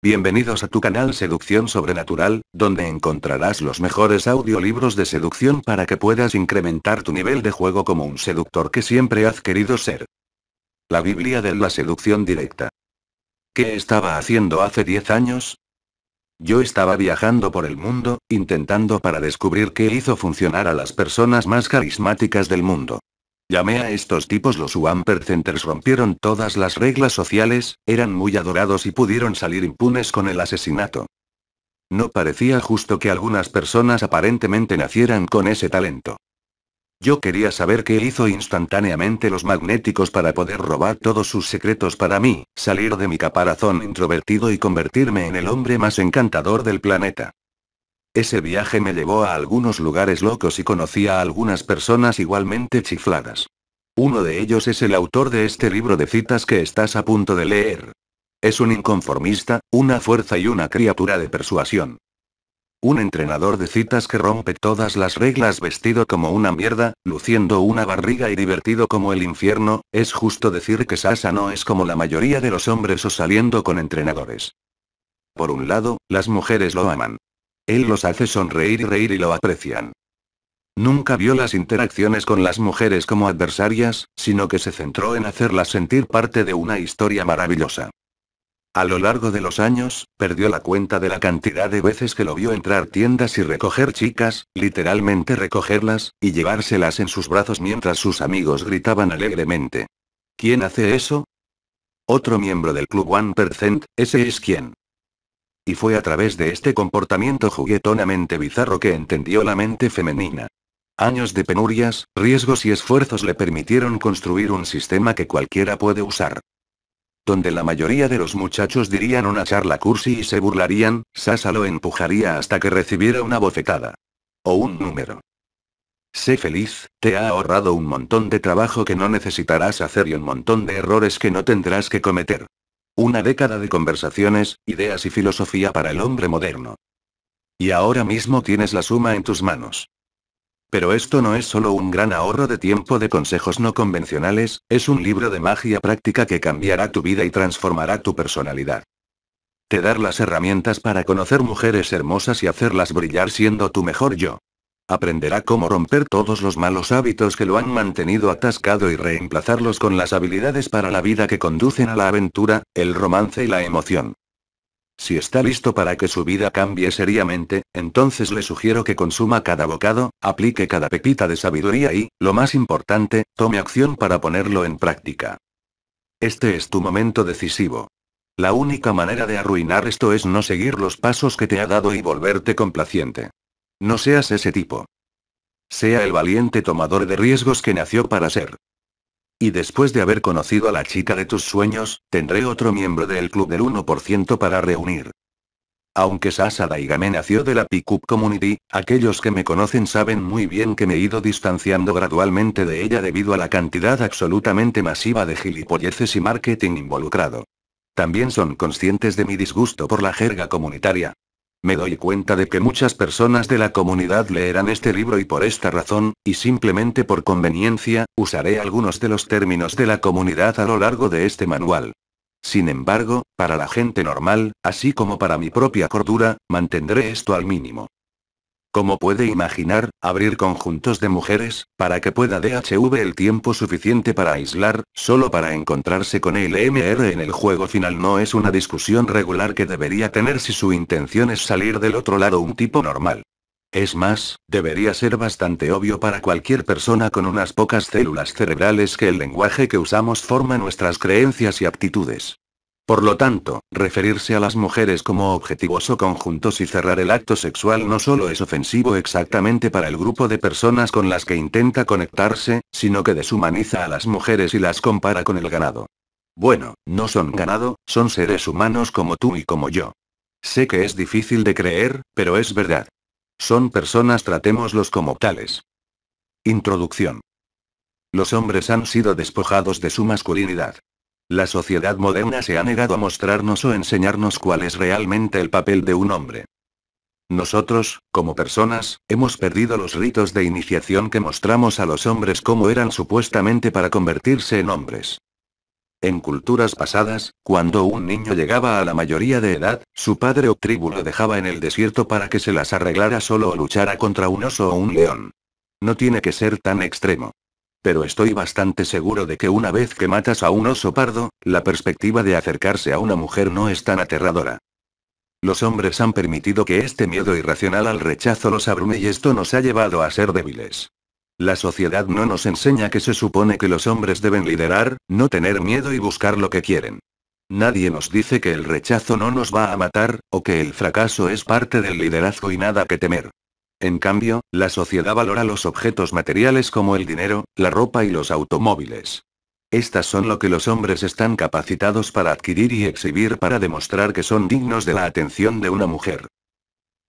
Bienvenidos a tu canal Seducción Sobrenatural, donde encontrarás los mejores audiolibros de seducción para que puedas incrementar tu nivel de juego como un seductor que siempre has querido ser. La Biblia de la seducción directa. ¿Qué estaba haciendo hace 10 años? Yo estaba viajando por el mundo, intentando para descubrir qué hizo funcionar a las personas más carismáticas del mundo. Llamé a estos tipos los Wamper Centers rompieron todas las reglas sociales, eran muy adorados y pudieron salir impunes con el asesinato. No parecía justo que algunas personas aparentemente nacieran con ese talento. Yo quería saber qué hizo instantáneamente los magnéticos para poder robar todos sus secretos para mí, salir de mi caparazón introvertido y convertirme en el hombre más encantador del planeta. Ese viaje me llevó a algunos lugares locos y conocí a algunas personas igualmente chifladas. Uno de ellos es el autor de este libro de citas que estás a punto de leer. Es un inconformista, una fuerza y una criatura de persuasión. Un entrenador de citas que rompe todas las reglas vestido como una mierda, luciendo una barriga y divertido como el infierno, es justo decir que Sasa no es como la mayoría de los hombres o saliendo con entrenadores. Por un lado, las mujeres lo aman. Él los hace sonreír y reír y lo aprecian. Nunca vio las interacciones con las mujeres como adversarias, sino que se centró en hacerlas sentir parte de una historia maravillosa. A lo largo de los años, perdió la cuenta de la cantidad de veces que lo vio entrar tiendas y recoger chicas, literalmente recogerlas, y llevárselas en sus brazos mientras sus amigos gritaban alegremente. ¿Quién hace eso? Otro miembro del Club One Percent, ese es quien y fue a través de este comportamiento juguetonamente bizarro que entendió la mente femenina. Años de penurias, riesgos y esfuerzos le permitieron construir un sistema que cualquiera puede usar. Donde la mayoría de los muchachos dirían una charla cursi y se burlarían, Sasa lo empujaría hasta que recibiera una bofetada. O un número. Sé feliz, te ha ahorrado un montón de trabajo que no necesitarás hacer y un montón de errores que no tendrás que cometer. Una década de conversaciones, ideas y filosofía para el hombre moderno. Y ahora mismo tienes la suma en tus manos. Pero esto no es solo un gran ahorro de tiempo de consejos no convencionales, es un libro de magia práctica que cambiará tu vida y transformará tu personalidad. Te dar las herramientas para conocer mujeres hermosas y hacerlas brillar siendo tu mejor yo. Aprenderá cómo romper todos los malos hábitos que lo han mantenido atascado y reemplazarlos con las habilidades para la vida que conducen a la aventura, el romance y la emoción. Si está listo para que su vida cambie seriamente, entonces le sugiero que consuma cada bocado, aplique cada pepita de sabiduría y, lo más importante, tome acción para ponerlo en práctica. Este es tu momento decisivo. La única manera de arruinar esto es no seguir los pasos que te ha dado y volverte complaciente. No seas ese tipo. Sea el valiente tomador de riesgos que nació para ser. Y después de haber conocido a la chica de tus sueños, tendré otro miembro del Club del 1% para reunir. Aunque Sasa Daigame nació de la Pickup Community, aquellos que me conocen saben muy bien que me he ido distanciando gradualmente de ella debido a la cantidad absolutamente masiva de gilipolleces y marketing involucrado. También son conscientes de mi disgusto por la jerga comunitaria, me doy cuenta de que muchas personas de la comunidad leerán este libro y por esta razón, y simplemente por conveniencia, usaré algunos de los términos de la comunidad a lo largo de este manual. Sin embargo, para la gente normal, así como para mi propia cordura, mantendré esto al mínimo. Como puede imaginar, abrir conjuntos de mujeres, para que pueda DHV el tiempo suficiente para aislar, solo para encontrarse con el MR en el juego final no es una discusión regular que debería tener si su intención es salir del otro lado un tipo normal. Es más, debería ser bastante obvio para cualquier persona con unas pocas células cerebrales que el lenguaje que usamos forma nuestras creencias y aptitudes. Por lo tanto, referirse a las mujeres como objetivos o conjuntos y cerrar el acto sexual no solo es ofensivo exactamente para el grupo de personas con las que intenta conectarse, sino que deshumaniza a las mujeres y las compara con el ganado. Bueno, no son ganado, son seres humanos como tú y como yo. Sé que es difícil de creer, pero es verdad. Son personas, tratémoslos como tales. Introducción. Los hombres han sido despojados de su masculinidad. La sociedad moderna se ha negado a mostrarnos o enseñarnos cuál es realmente el papel de un hombre. Nosotros, como personas, hemos perdido los ritos de iniciación que mostramos a los hombres como eran supuestamente para convertirse en hombres. En culturas pasadas, cuando un niño llegaba a la mayoría de edad, su padre o tribu lo dejaba en el desierto para que se las arreglara solo o luchara contra un oso o un león. No tiene que ser tan extremo. Pero estoy bastante seguro de que una vez que matas a un oso pardo, la perspectiva de acercarse a una mujer no es tan aterradora. Los hombres han permitido que este miedo irracional al rechazo los abrume y esto nos ha llevado a ser débiles. La sociedad no nos enseña que se supone que los hombres deben liderar, no tener miedo y buscar lo que quieren. Nadie nos dice que el rechazo no nos va a matar, o que el fracaso es parte del liderazgo y nada que temer. En cambio, la sociedad valora los objetos materiales como el dinero, la ropa y los automóviles. Estas son lo que los hombres están capacitados para adquirir y exhibir para demostrar que son dignos de la atención de una mujer.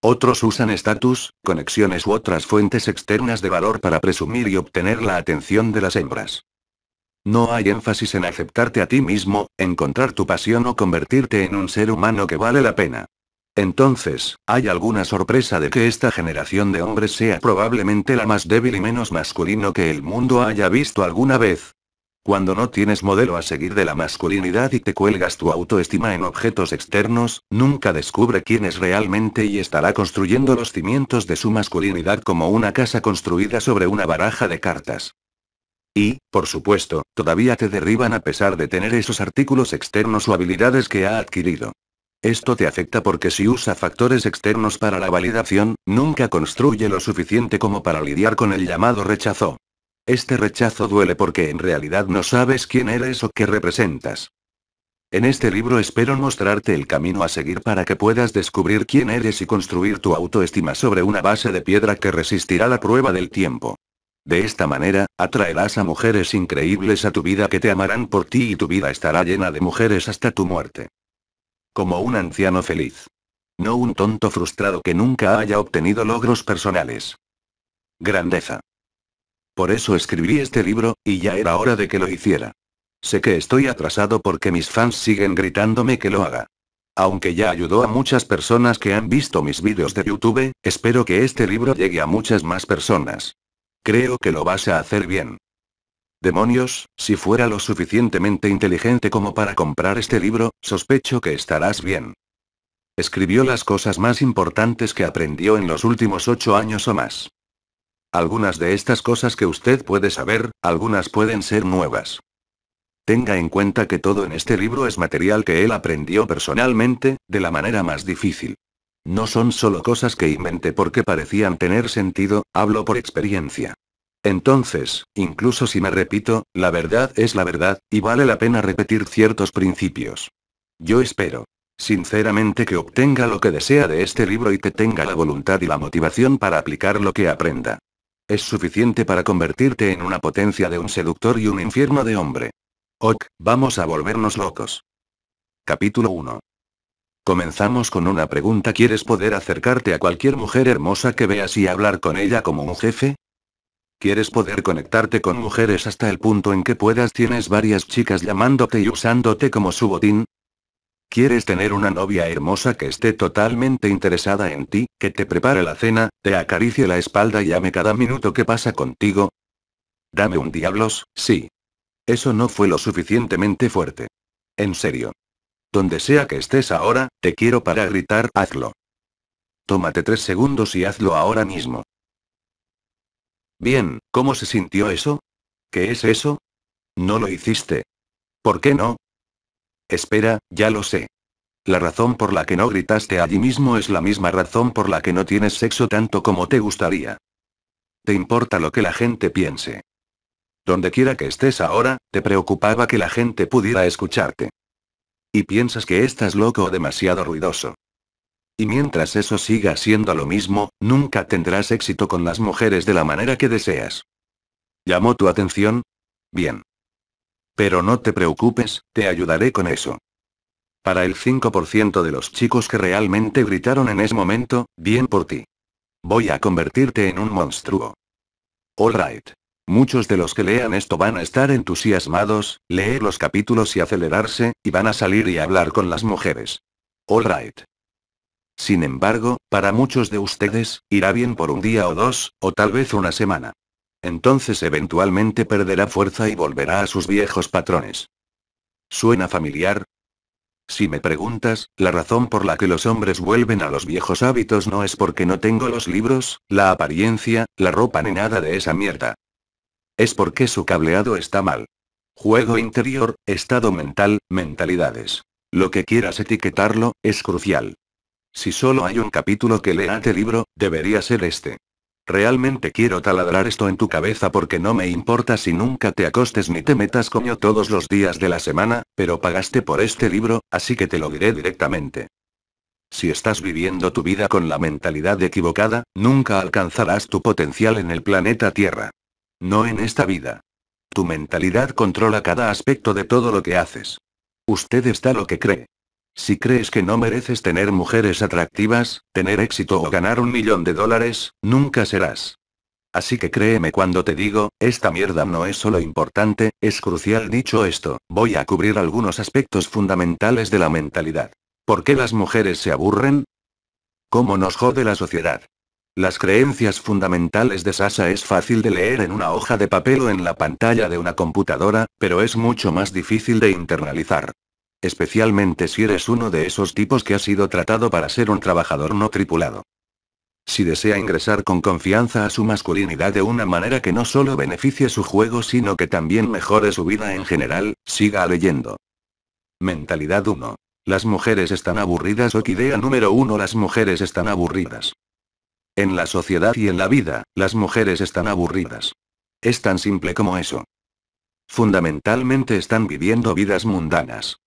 Otros usan estatus, conexiones u otras fuentes externas de valor para presumir y obtener la atención de las hembras. No hay énfasis en aceptarte a ti mismo, encontrar tu pasión o convertirte en un ser humano que vale la pena. Entonces, ¿hay alguna sorpresa de que esta generación de hombres sea probablemente la más débil y menos masculino que el mundo haya visto alguna vez? Cuando no tienes modelo a seguir de la masculinidad y te cuelgas tu autoestima en objetos externos, nunca descubre quién es realmente y estará construyendo los cimientos de su masculinidad como una casa construida sobre una baraja de cartas. Y, por supuesto, todavía te derriban a pesar de tener esos artículos externos o habilidades que ha adquirido. Esto te afecta porque si usa factores externos para la validación, nunca construye lo suficiente como para lidiar con el llamado rechazo. Este rechazo duele porque en realidad no sabes quién eres o qué representas. En este libro espero mostrarte el camino a seguir para que puedas descubrir quién eres y construir tu autoestima sobre una base de piedra que resistirá la prueba del tiempo. De esta manera, atraerás a mujeres increíbles a tu vida que te amarán por ti y tu vida estará llena de mujeres hasta tu muerte como un anciano feliz. No un tonto frustrado que nunca haya obtenido logros personales. Grandeza. Por eso escribí este libro, y ya era hora de que lo hiciera. Sé que estoy atrasado porque mis fans siguen gritándome que lo haga. Aunque ya ayudó a muchas personas que han visto mis vídeos de YouTube, espero que este libro llegue a muchas más personas. Creo que lo vas a hacer bien. Demonios, si fuera lo suficientemente inteligente como para comprar este libro, sospecho que estarás bien. Escribió las cosas más importantes que aprendió en los últimos ocho años o más. Algunas de estas cosas que usted puede saber, algunas pueden ser nuevas. Tenga en cuenta que todo en este libro es material que él aprendió personalmente, de la manera más difícil. No son solo cosas que inventé porque parecían tener sentido, hablo por experiencia. Entonces, incluso si me repito, la verdad es la verdad, y vale la pena repetir ciertos principios. Yo espero, sinceramente, que obtenga lo que desea de este libro y que tenga la voluntad y la motivación para aplicar lo que aprenda. Es suficiente para convertirte en una potencia de un seductor y un infierno de hombre. Ok, vamos a volvernos locos. Capítulo 1. Comenzamos con una pregunta. ¿Quieres poder acercarte a cualquier mujer hermosa que veas y hablar con ella como un jefe? Quieres poder conectarte con mujeres hasta el punto en que puedas tienes varias chicas llamándote y usándote como su botín. Quieres tener una novia hermosa que esté totalmente interesada en ti, que te prepare la cena, te acaricie la espalda y ame cada minuto que pasa contigo. Dame un diablos, sí. Eso no fue lo suficientemente fuerte. En serio. Donde sea que estés ahora, te quiero para gritar, hazlo. Tómate tres segundos y hazlo ahora mismo. Bien, ¿cómo se sintió eso? ¿Qué es eso? No lo hiciste. ¿Por qué no? Espera, ya lo sé. La razón por la que no gritaste allí mismo es la misma razón por la que no tienes sexo tanto como te gustaría. Te importa lo que la gente piense. Donde quiera que estés ahora, te preocupaba que la gente pudiera escucharte. Y piensas que estás loco o demasiado ruidoso. Y mientras eso siga siendo lo mismo, nunca tendrás éxito con las mujeres de la manera que deseas. ¿Llamó tu atención? Bien. Pero no te preocupes, te ayudaré con eso. Para el 5% de los chicos que realmente gritaron en ese momento, bien por ti. Voy a convertirte en un monstruo. All right. Muchos de los que lean esto van a estar entusiasmados, leer los capítulos y acelerarse, y van a salir y hablar con las mujeres. All right. Sin embargo, para muchos de ustedes, irá bien por un día o dos, o tal vez una semana. Entonces eventualmente perderá fuerza y volverá a sus viejos patrones. ¿Suena familiar? Si me preguntas, la razón por la que los hombres vuelven a los viejos hábitos no es porque no tengo los libros, la apariencia, la ropa ni nada de esa mierda. Es porque su cableado está mal. Juego interior, estado mental, mentalidades. Lo que quieras etiquetarlo, es crucial. Si solo hay un capítulo que lea este libro, debería ser este. Realmente quiero taladrar esto en tu cabeza porque no me importa si nunca te acostes ni te metas coño todos los días de la semana, pero pagaste por este libro, así que te lo diré directamente. Si estás viviendo tu vida con la mentalidad equivocada, nunca alcanzarás tu potencial en el planeta Tierra. No en esta vida. Tu mentalidad controla cada aspecto de todo lo que haces. Usted está lo que cree. Si crees que no mereces tener mujeres atractivas, tener éxito o ganar un millón de dólares, nunca serás. Así que créeme cuando te digo, esta mierda no es solo importante, es crucial. Dicho esto, voy a cubrir algunos aspectos fundamentales de la mentalidad. ¿Por qué las mujeres se aburren? ¿Cómo nos jode la sociedad? Las creencias fundamentales de Sasa es fácil de leer en una hoja de papel o en la pantalla de una computadora, pero es mucho más difícil de internalizar. Especialmente si eres uno de esos tipos que ha sido tratado para ser un trabajador no tripulado. Si desea ingresar con confianza a su masculinidad de una manera que no solo beneficie su juego sino que también mejore su vida en general, siga leyendo. Mentalidad 1. Las mujeres están aburridas o idea número 1 Las mujeres están aburridas. En la sociedad y en la vida, las mujeres están aburridas. Es tan simple como eso. Fundamentalmente están viviendo vidas mundanas.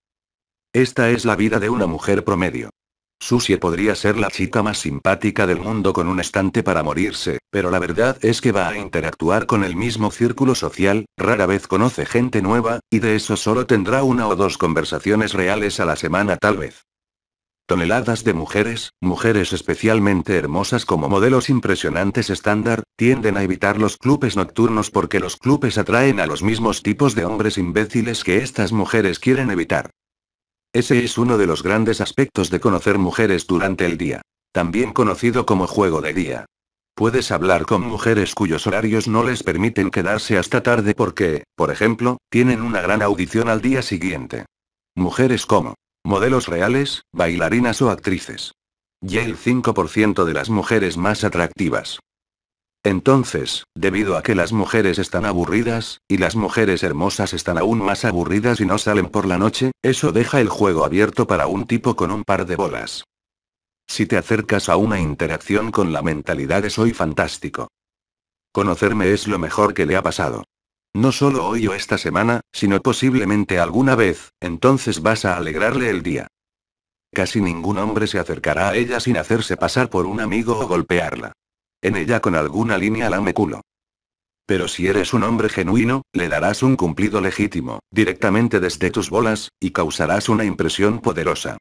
Esta es la vida de una mujer promedio. Susie podría ser la chica más simpática del mundo con un estante para morirse, pero la verdad es que va a interactuar con el mismo círculo social, rara vez conoce gente nueva, y de eso solo tendrá una o dos conversaciones reales a la semana tal vez. Toneladas de mujeres, mujeres especialmente hermosas como modelos impresionantes estándar, tienden a evitar los clubes nocturnos porque los clubes atraen a los mismos tipos de hombres imbéciles que estas mujeres quieren evitar. Ese es uno de los grandes aspectos de conocer mujeres durante el día. También conocido como juego de día. Puedes hablar con mujeres cuyos horarios no les permiten quedarse hasta tarde porque, por ejemplo, tienen una gran audición al día siguiente. Mujeres como modelos reales, bailarinas o actrices. Y el 5% de las mujeres más atractivas entonces, debido a que las mujeres están aburridas, y las mujeres hermosas están aún más aburridas y no salen por la noche, eso deja el juego abierto para un tipo con un par de bolas. Si te acercas a una interacción con la mentalidad es soy fantástico. Conocerme es lo mejor que le ha pasado. No solo hoy o esta semana, sino posiblemente alguna vez, entonces vas a alegrarle el día. Casi ningún hombre se acercará a ella sin hacerse pasar por un amigo o golpearla en ella con alguna línea lame culo. Pero si eres un hombre genuino, le darás un cumplido legítimo, directamente desde tus bolas, y causarás una impresión poderosa.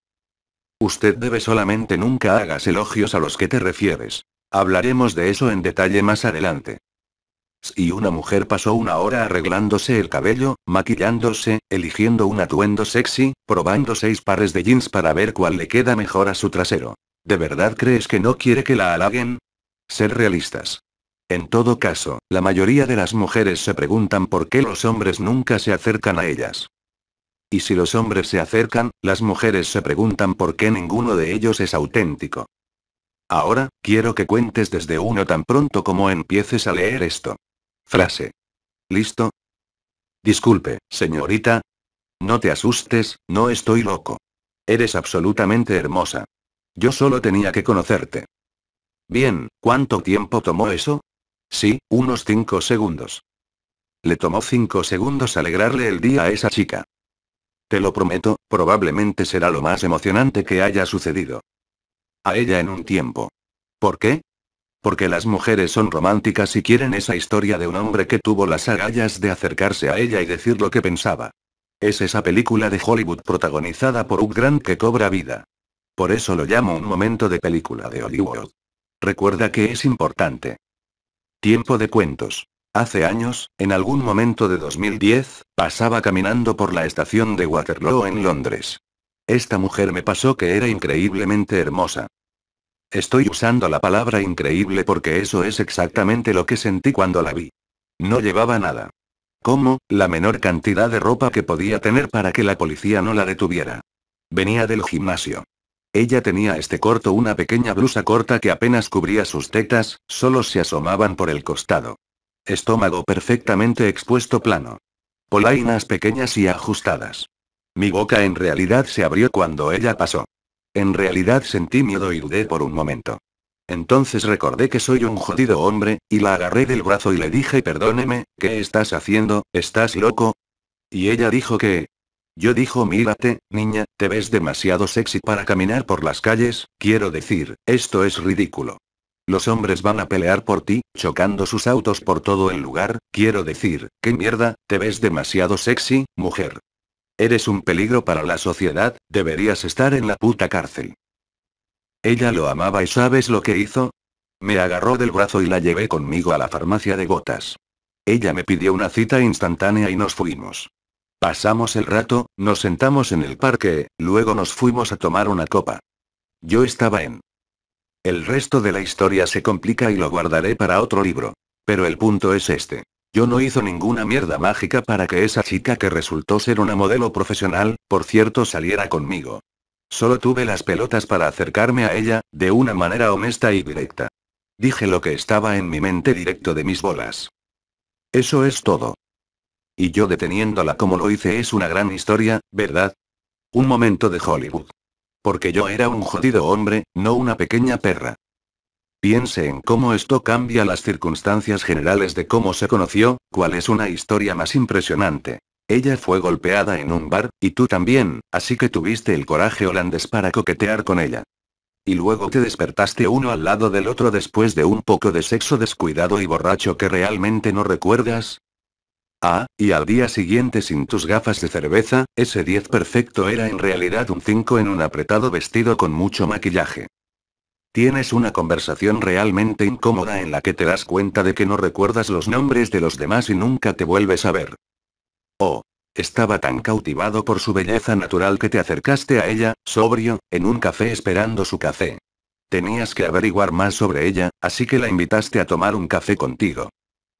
Usted debe solamente nunca hagas elogios a los que te refieres. Hablaremos de eso en detalle más adelante. Si una mujer pasó una hora arreglándose el cabello, maquillándose, eligiendo un atuendo sexy, probando seis pares de jeans para ver cuál le queda mejor a su trasero. ¿De verdad crees que no quiere que la halaguen? Ser realistas. En todo caso, la mayoría de las mujeres se preguntan por qué los hombres nunca se acercan a ellas. Y si los hombres se acercan, las mujeres se preguntan por qué ninguno de ellos es auténtico. Ahora, quiero que cuentes desde uno tan pronto como empieces a leer esto. Frase. ¿Listo? Disculpe, señorita. No te asustes, no estoy loco. Eres absolutamente hermosa. Yo solo tenía que conocerte. Bien, ¿cuánto tiempo tomó eso? Sí, unos cinco segundos. Le tomó cinco segundos alegrarle el día a esa chica. Te lo prometo, probablemente será lo más emocionante que haya sucedido. A ella en un tiempo. ¿Por qué? Porque las mujeres son románticas y quieren esa historia de un hombre que tuvo las agallas de acercarse a ella y decir lo que pensaba. Es esa película de Hollywood protagonizada por un gran que cobra vida. Por eso lo llamo un momento de película de Hollywood. Recuerda que es importante. Tiempo de cuentos. Hace años, en algún momento de 2010, pasaba caminando por la estación de Waterloo en Londres. Esta mujer me pasó que era increíblemente hermosa. Estoy usando la palabra increíble porque eso es exactamente lo que sentí cuando la vi. No llevaba nada. Como, la menor cantidad de ropa que podía tener para que la policía no la detuviera. Venía del gimnasio. Ella tenía este corto una pequeña blusa corta que apenas cubría sus tetas, solo se asomaban por el costado. Estómago perfectamente expuesto plano. Polainas pequeñas y ajustadas. Mi boca en realidad se abrió cuando ella pasó. En realidad sentí miedo y dudé por un momento. Entonces recordé que soy un jodido hombre, y la agarré del brazo y le dije, perdóneme, ¿qué estás haciendo? ¿Estás loco? Y ella dijo que, yo dijo mírate, niña, te ves demasiado sexy para caminar por las calles, quiero decir, esto es ridículo. Los hombres van a pelear por ti, chocando sus autos por todo el lugar, quiero decir, qué mierda, te ves demasiado sexy, mujer. Eres un peligro para la sociedad, deberías estar en la puta cárcel. Ella lo amaba y sabes lo que hizo. Me agarró del brazo y la llevé conmigo a la farmacia de gotas. Ella me pidió una cita instantánea y nos fuimos. Pasamos el rato, nos sentamos en el parque, luego nos fuimos a tomar una copa. Yo estaba en... El resto de la historia se complica y lo guardaré para otro libro. Pero el punto es este. Yo no hizo ninguna mierda mágica para que esa chica que resultó ser una modelo profesional, por cierto, saliera conmigo. Solo tuve las pelotas para acercarme a ella, de una manera honesta y directa. Dije lo que estaba en mi mente directo de mis bolas. Eso es todo. Y yo deteniéndola como lo hice es una gran historia, ¿verdad? Un momento de Hollywood. Porque yo era un jodido hombre, no una pequeña perra. Piense en cómo esto cambia las circunstancias generales de cómo se conoció, cuál es una historia más impresionante. Ella fue golpeada en un bar, y tú también, así que tuviste el coraje holandés para coquetear con ella. Y luego te despertaste uno al lado del otro después de un poco de sexo descuidado y borracho que realmente no recuerdas, Ah, y al día siguiente sin tus gafas de cerveza, ese 10 perfecto era en realidad un 5 en un apretado vestido con mucho maquillaje. Tienes una conversación realmente incómoda en la que te das cuenta de que no recuerdas los nombres de los demás y nunca te vuelves a ver. Oh. Estaba tan cautivado por su belleza natural que te acercaste a ella, sobrio, en un café esperando su café. Tenías que averiguar más sobre ella, así que la invitaste a tomar un café contigo.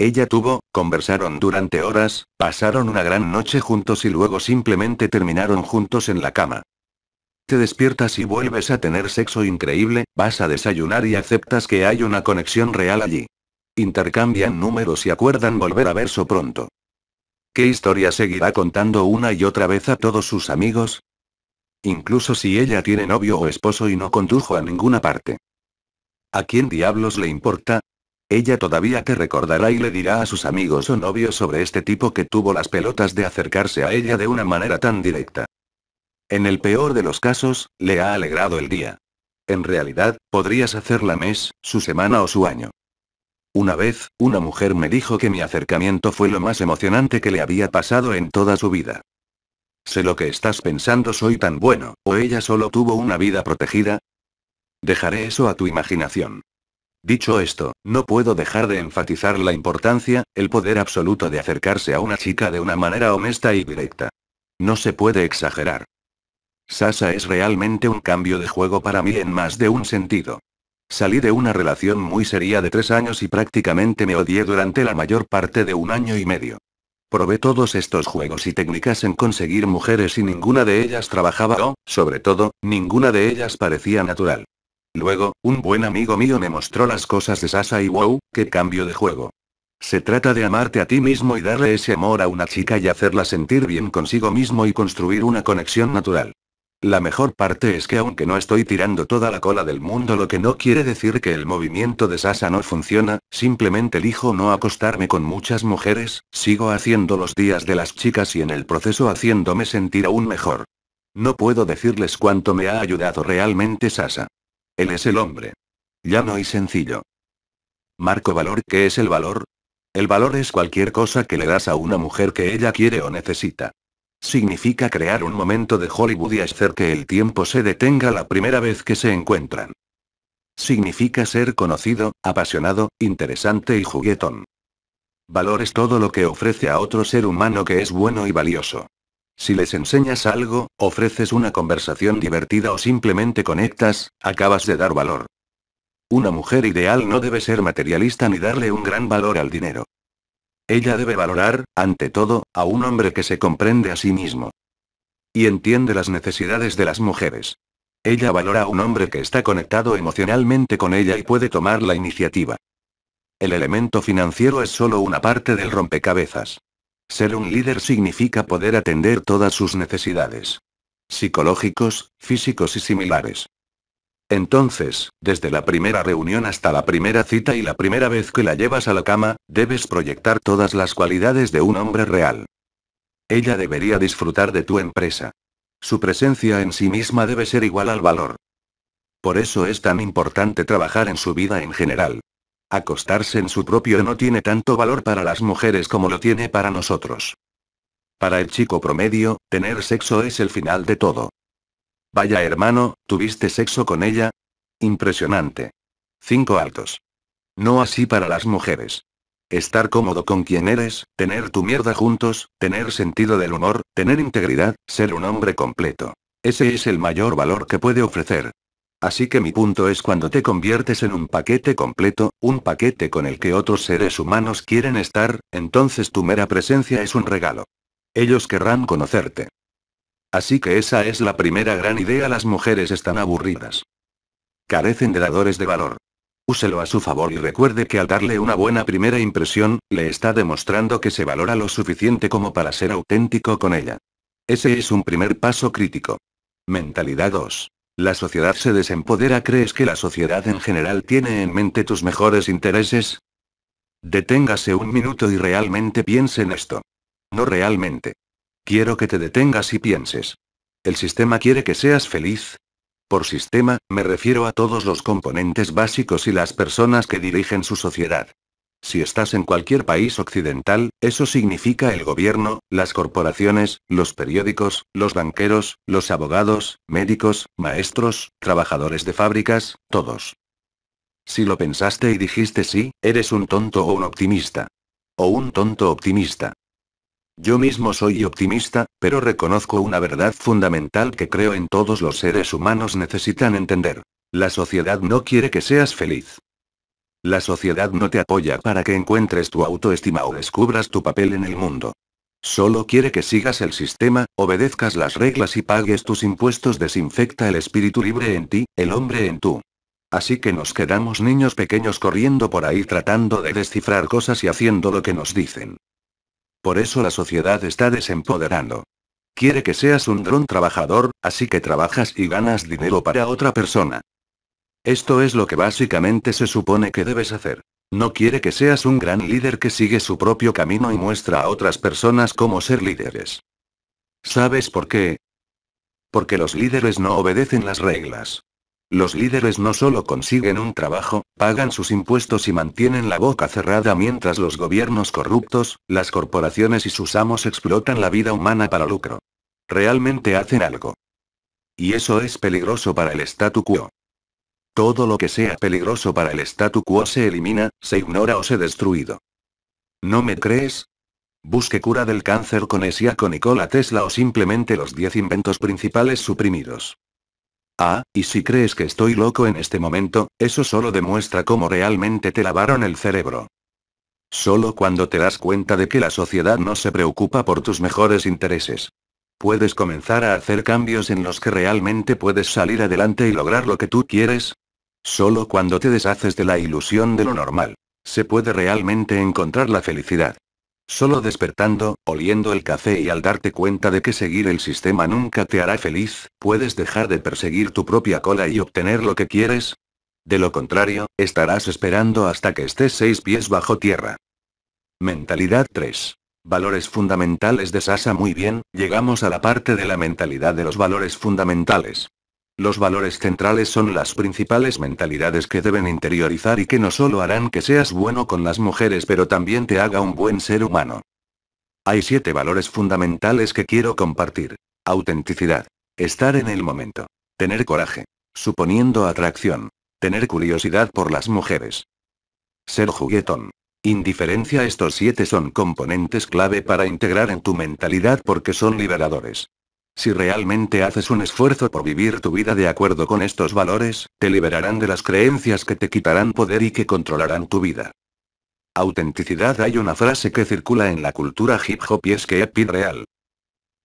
Ella tuvo, conversaron durante horas, pasaron una gran noche juntos y luego simplemente terminaron juntos en la cama. Te despiertas y vuelves a tener sexo increíble, vas a desayunar y aceptas que hay una conexión real allí. Intercambian números y acuerdan volver a verso pronto. ¿Qué historia seguirá contando una y otra vez a todos sus amigos? Incluso si ella tiene novio o esposo y no condujo a ninguna parte. ¿A quién diablos le importa? Ella todavía te recordará y le dirá a sus amigos o novios sobre este tipo que tuvo las pelotas de acercarse a ella de una manera tan directa. En el peor de los casos, le ha alegrado el día. En realidad, podrías hacerla mes, su semana o su año. Una vez, una mujer me dijo que mi acercamiento fue lo más emocionante que le había pasado en toda su vida. Sé lo que estás pensando, soy tan bueno, o ella solo tuvo una vida protegida. Dejaré eso a tu imaginación. Dicho esto, no puedo dejar de enfatizar la importancia, el poder absoluto de acercarse a una chica de una manera honesta y directa. No se puede exagerar. Sasa es realmente un cambio de juego para mí en más de un sentido. Salí de una relación muy seria de tres años y prácticamente me odié durante la mayor parte de un año y medio. Probé todos estos juegos y técnicas en conseguir mujeres y ninguna de ellas trabajaba o, sobre todo, ninguna de ellas parecía natural. Luego, un buen amigo mío me mostró las cosas de Sasa y wow, qué cambio de juego. Se trata de amarte a ti mismo y darle ese amor a una chica y hacerla sentir bien consigo mismo y construir una conexión natural. La mejor parte es que aunque no estoy tirando toda la cola del mundo lo que no quiere decir que el movimiento de Sasa no funciona, simplemente elijo no acostarme con muchas mujeres, sigo haciendo los días de las chicas y en el proceso haciéndome sentir aún mejor. No puedo decirles cuánto me ha ayudado realmente Sasa. Él es el hombre. Llano y sencillo. Marco valor, ¿qué es el valor? El valor es cualquier cosa que le das a una mujer que ella quiere o necesita. Significa crear un momento de Hollywood y hacer que el tiempo se detenga la primera vez que se encuentran. Significa ser conocido, apasionado, interesante y juguetón. Valor es todo lo que ofrece a otro ser humano que es bueno y valioso. Si les enseñas algo, ofreces una conversación divertida o simplemente conectas, acabas de dar valor. Una mujer ideal no debe ser materialista ni darle un gran valor al dinero. Ella debe valorar, ante todo, a un hombre que se comprende a sí mismo. Y entiende las necesidades de las mujeres. Ella valora a un hombre que está conectado emocionalmente con ella y puede tomar la iniciativa. El elemento financiero es solo una parte del rompecabezas. Ser un líder significa poder atender todas sus necesidades. Psicológicos, físicos y similares. Entonces, desde la primera reunión hasta la primera cita y la primera vez que la llevas a la cama, debes proyectar todas las cualidades de un hombre real. Ella debería disfrutar de tu empresa. Su presencia en sí misma debe ser igual al valor. Por eso es tan importante trabajar en su vida en general. Acostarse en su propio no tiene tanto valor para las mujeres como lo tiene para nosotros. Para el chico promedio, tener sexo es el final de todo. Vaya hermano, ¿tuviste sexo con ella? Impresionante. Cinco altos. No así para las mujeres. Estar cómodo con quien eres, tener tu mierda juntos, tener sentido del humor, tener integridad, ser un hombre completo. Ese es el mayor valor que puede ofrecer. Así que mi punto es cuando te conviertes en un paquete completo, un paquete con el que otros seres humanos quieren estar, entonces tu mera presencia es un regalo. Ellos querrán conocerte. Así que esa es la primera gran idea. Las mujeres están aburridas. Carecen de dadores de valor. Úselo a su favor y recuerde que al darle una buena primera impresión, le está demostrando que se valora lo suficiente como para ser auténtico con ella. Ese es un primer paso crítico. Mentalidad 2. La sociedad se desempodera. ¿Crees que la sociedad en general tiene en mente tus mejores intereses? Deténgase un minuto y realmente piense en esto. No realmente. Quiero que te detengas y pienses. El sistema quiere que seas feliz. Por sistema, me refiero a todos los componentes básicos y las personas que dirigen su sociedad. Si estás en cualquier país occidental, eso significa el gobierno, las corporaciones, los periódicos, los banqueros, los abogados, médicos, maestros, trabajadores de fábricas, todos. Si lo pensaste y dijiste sí, eres un tonto o un optimista. O un tonto optimista. Yo mismo soy optimista, pero reconozco una verdad fundamental que creo en todos los seres humanos necesitan entender. La sociedad no quiere que seas feliz. La sociedad no te apoya para que encuentres tu autoestima o descubras tu papel en el mundo. Solo quiere que sigas el sistema, obedezcas las reglas y pagues tus impuestos. Desinfecta el espíritu libre en ti, el hombre en tú. Así que nos quedamos niños pequeños corriendo por ahí tratando de descifrar cosas y haciendo lo que nos dicen. Por eso la sociedad está desempoderando. Quiere que seas un dron trabajador, así que trabajas y ganas dinero para otra persona. Esto es lo que básicamente se supone que debes hacer. No quiere que seas un gran líder que sigue su propio camino y muestra a otras personas cómo ser líderes. ¿Sabes por qué? Porque los líderes no obedecen las reglas. Los líderes no solo consiguen un trabajo, pagan sus impuestos y mantienen la boca cerrada mientras los gobiernos corruptos, las corporaciones y sus amos explotan la vida humana para lucro. Realmente hacen algo. Y eso es peligroso para el statu quo. Todo lo que sea peligroso para el statu quo se elimina, se ignora o se destruido. ¿No me crees? Busque cura del cáncer con con Nikola Tesla o simplemente los 10 inventos principales suprimidos. Ah, y si crees que estoy loco en este momento, eso solo demuestra cómo realmente te lavaron el cerebro. Solo cuando te das cuenta de que la sociedad no se preocupa por tus mejores intereses. Puedes comenzar a hacer cambios en los que realmente puedes salir adelante y lograr lo que tú quieres. Solo cuando te deshaces de la ilusión de lo normal, se puede realmente encontrar la felicidad. Solo despertando, oliendo el café y al darte cuenta de que seguir el sistema nunca te hará feliz, puedes dejar de perseguir tu propia cola y obtener lo que quieres. De lo contrario, estarás esperando hasta que estés seis pies bajo tierra. Mentalidad 3. Valores fundamentales de Sasa Muy bien, llegamos a la parte de la mentalidad de los valores fundamentales. Los valores centrales son las principales mentalidades que deben interiorizar y que no solo harán que seas bueno con las mujeres, pero también te haga un buen ser humano. Hay siete valores fundamentales que quiero compartir. Autenticidad. Estar en el momento. Tener coraje. Suponiendo atracción. Tener curiosidad por las mujeres. Ser juguetón. Indiferencia Estos siete son componentes clave para integrar en tu mentalidad porque son liberadores. Si realmente haces un esfuerzo por vivir tu vida de acuerdo con estos valores, te liberarán de las creencias que te quitarán poder y que controlarán tu vida. Autenticidad Hay una frase que circula en la cultura hip hop y es que es real.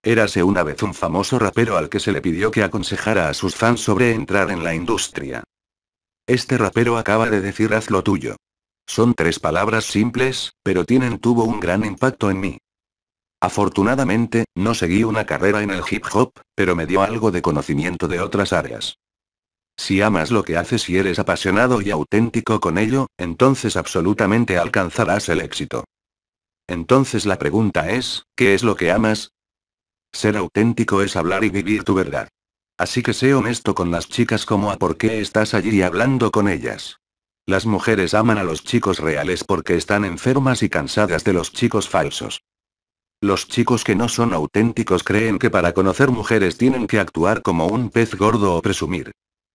Érase una vez un famoso rapero al que se le pidió que aconsejara a sus fans sobre entrar en la industria. Este rapero acaba de decir haz lo tuyo. Son tres palabras simples, pero tienen tuvo un gran impacto en mí. Afortunadamente, no seguí una carrera en el hip hop, pero me dio algo de conocimiento de otras áreas. Si amas lo que haces y eres apasionado y auténtico con ello, entonces absolutamente alcanzarás el éxito. Entonces la pregunta es, ¿qué es lo que amas? Ser auténtico es hablar y vivir tu verdad. Así que sé honesto con las chicas como a por qué estás allí hablando con ellas. Las mujeres aman a los chicos reales porque están enfermas y cansadas de los chicos falsos. Los chicos que no son auténticos creen que para conocer mujeres tienen que actuar como un pez gordo o presumir.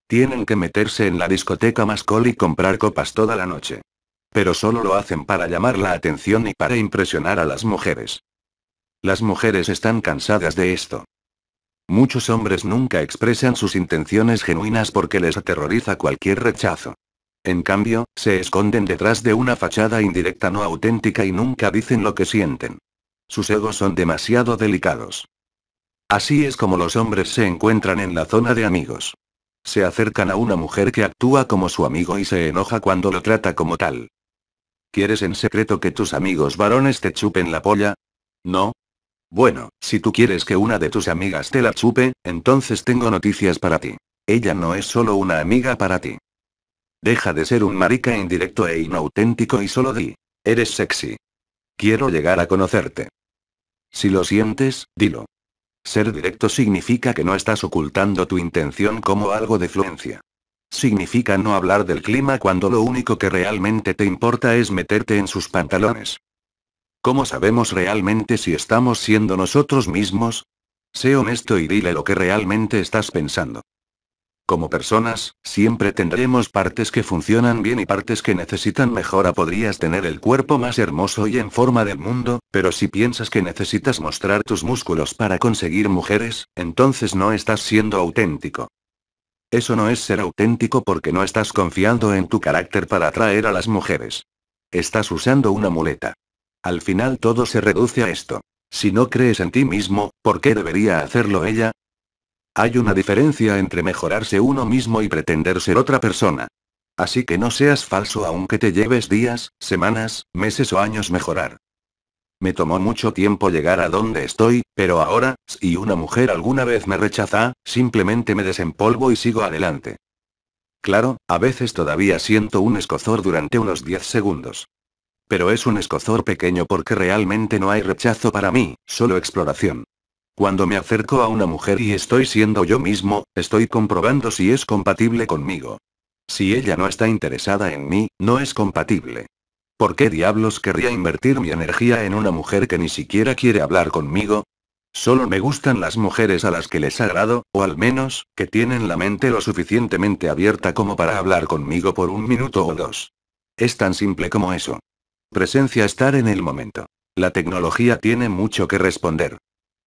Tienen que meterse en la discoteca más col y comprar copas toda la noche. Pero solo lo hacen para llamar la atención y para impresionar a las mujeres. Las mujeres están cansadas de esto. Muchos hombres nunca expresan sus intenciones genuinas porque les aterroriza cualquier rechazo. En cambio, se esconden detrás de una fachada indirecta no auténtica y nunca dicen lo que sienten. Sus egos son demasiado delicados. Así es como los hombres se encuentran en la zona de amigos. Se acercan a una mujer que actúa como su amigo y se enoja cuando lo trata como tal. ¿Quieres en secreto que tus amigos varones te chupen la polla? No. Bueno, si tú quieres que una de tus amigas te la chupe, entonces tengo noticias para ti. Ella no es solo una amiga para ti. Deja de ser un marica indirecto e inauténtico y solo di. Eres sexy. Quiero llegar a conocerte. Si lo sientes, dilo. Ser directo significa que no estás ocultando tu intención como algo de fluencia. Significa no hablar del clima cuando lo único que realmente te importa es meterte en sus pantalones. ¿Cómo sabemos realmente si estamos siendo nosotros mismos? Sé honesto y dile lo que realmente estás pensando. Como personas, siempre tendremos partes que funcionan bien y partes que necesitan mejora. Podrías tener el cuerpo más hermoso y en forma del mundo, pero si piensas que necesitas mostrar tus músculos para conseguir mujeres, entonces no estás siendo auténtico. Eso no es ser auténtico porque no estás confiando en tu carácter para atraer a las mujeres. Estás usando una muleta. Al final todo se reduce a esto. Si no crees en ti mismo, ¿por qué debería hacerlo ella? Hay una diferencia entre mejorarse uno mismo y pretender ser otra persona. Así que no seas falso aunque te lleves días, semanas, meses o años mejorar. Me tomó mucho tiempo llegar a donde estoy, pero ahora, si una mujer alguna vez me rechaza, simplemente me desempolvo y sigo adelante. Claro, a veces todavía siento un escozor durante unos 10 segundos. Pero es un escozor pequeño porque realmente no hay rechazo para mí, solo exploración. Cuando me acerco a una mujer y estoy siendo yo mismo, estoy comprobando si es compatible conmigo. Si ella no está interesada en mí, no es compatible. ¿Por qué diablos querría invertir mi energía en una mujer que ni siquiera quiere hablar conmigo? Solo me gustan las mujeres a las que les agrado, o al menos, que tienen la mente lo suficientemente abierta como para hablar conmigo por un minuto o dos. Es tan simple como eso. Presencia estar en el momento. La tecnología tiene mucho que responder.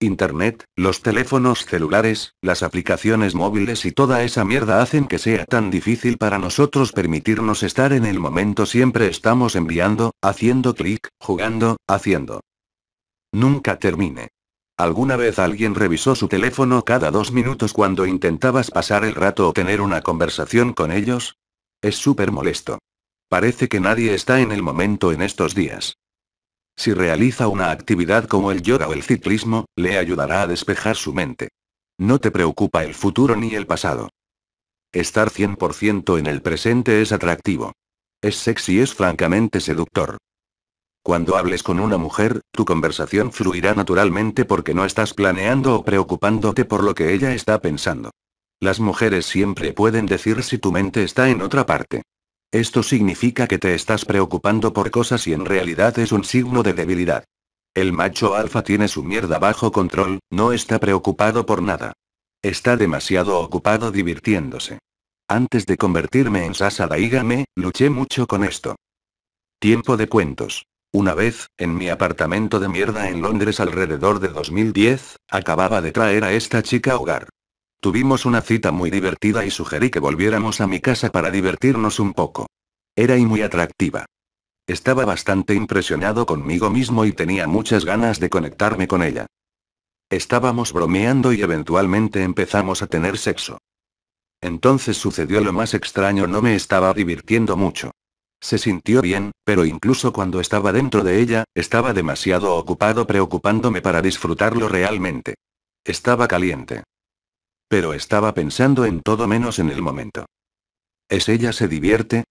Internet, los teléfonos celulares, las aplicaciones móviles y toda esa mierda hacen que sea tan difícil para nosotros permitirnos estar en el momento. Siempre estamos enviando, haciendo clic, jugando, haciendo. Nunca termine. ¿Alguna vez alguien revisó su teléfono cada dos minutos cuando intentabas pasar el rato o tener una conversación con ellos? Es súper molesto. Parece que nadie está en el momento en estos días. Si realiza una actividad como el yoga o el ciclismo, le ayudará a despejar su mente. No te preocupa el futuro ni el pasado. Estar 100% en el presente es atractivo. Es sexy y es francamente seductor. Cuando hables con una mujer, tu conversación fluirá naturalmente porque no estás planeando o preocupándote por lo que ella está pensando. Las mujeres siempre pueden decir si tu mente está en otra parte. Esto significa que te estás preocupando por cosas y en realidad es un signo de debilidad. El macho alfa tiene su mierda bajo control, no está preocupado por nada. Está demasiado ocupado divirtiéndose. Antes de convertirme en sasada, luché mucho con esto. Tiempo de cuentos. Una vez, en mi apartamento de mierda en Londres alrededor de 2010, acababa de traer a esta chica a hogar. Tuvimos una cita muy divertida y sugerí que volviéramos a mi casa para divertirnos un poco. Era y muy atractiva. Estaba bastante impresionado conmigo mismo y tenía muchas ganas de conectarme con ella. Estábamos bromeando y eventualmente empezamos a tener sexo. Entonces sucedió lo más extraño, no me estaba divirtiendo mucho. Se sintió bien, pero incluso cuando estaba dentro de ella, estaba demasiado ocupado preocupándome para disfrutarlo realmente. Estaba caliente. Pero estaba pensando en todo menos en el momento. ¿Es ella se divierte?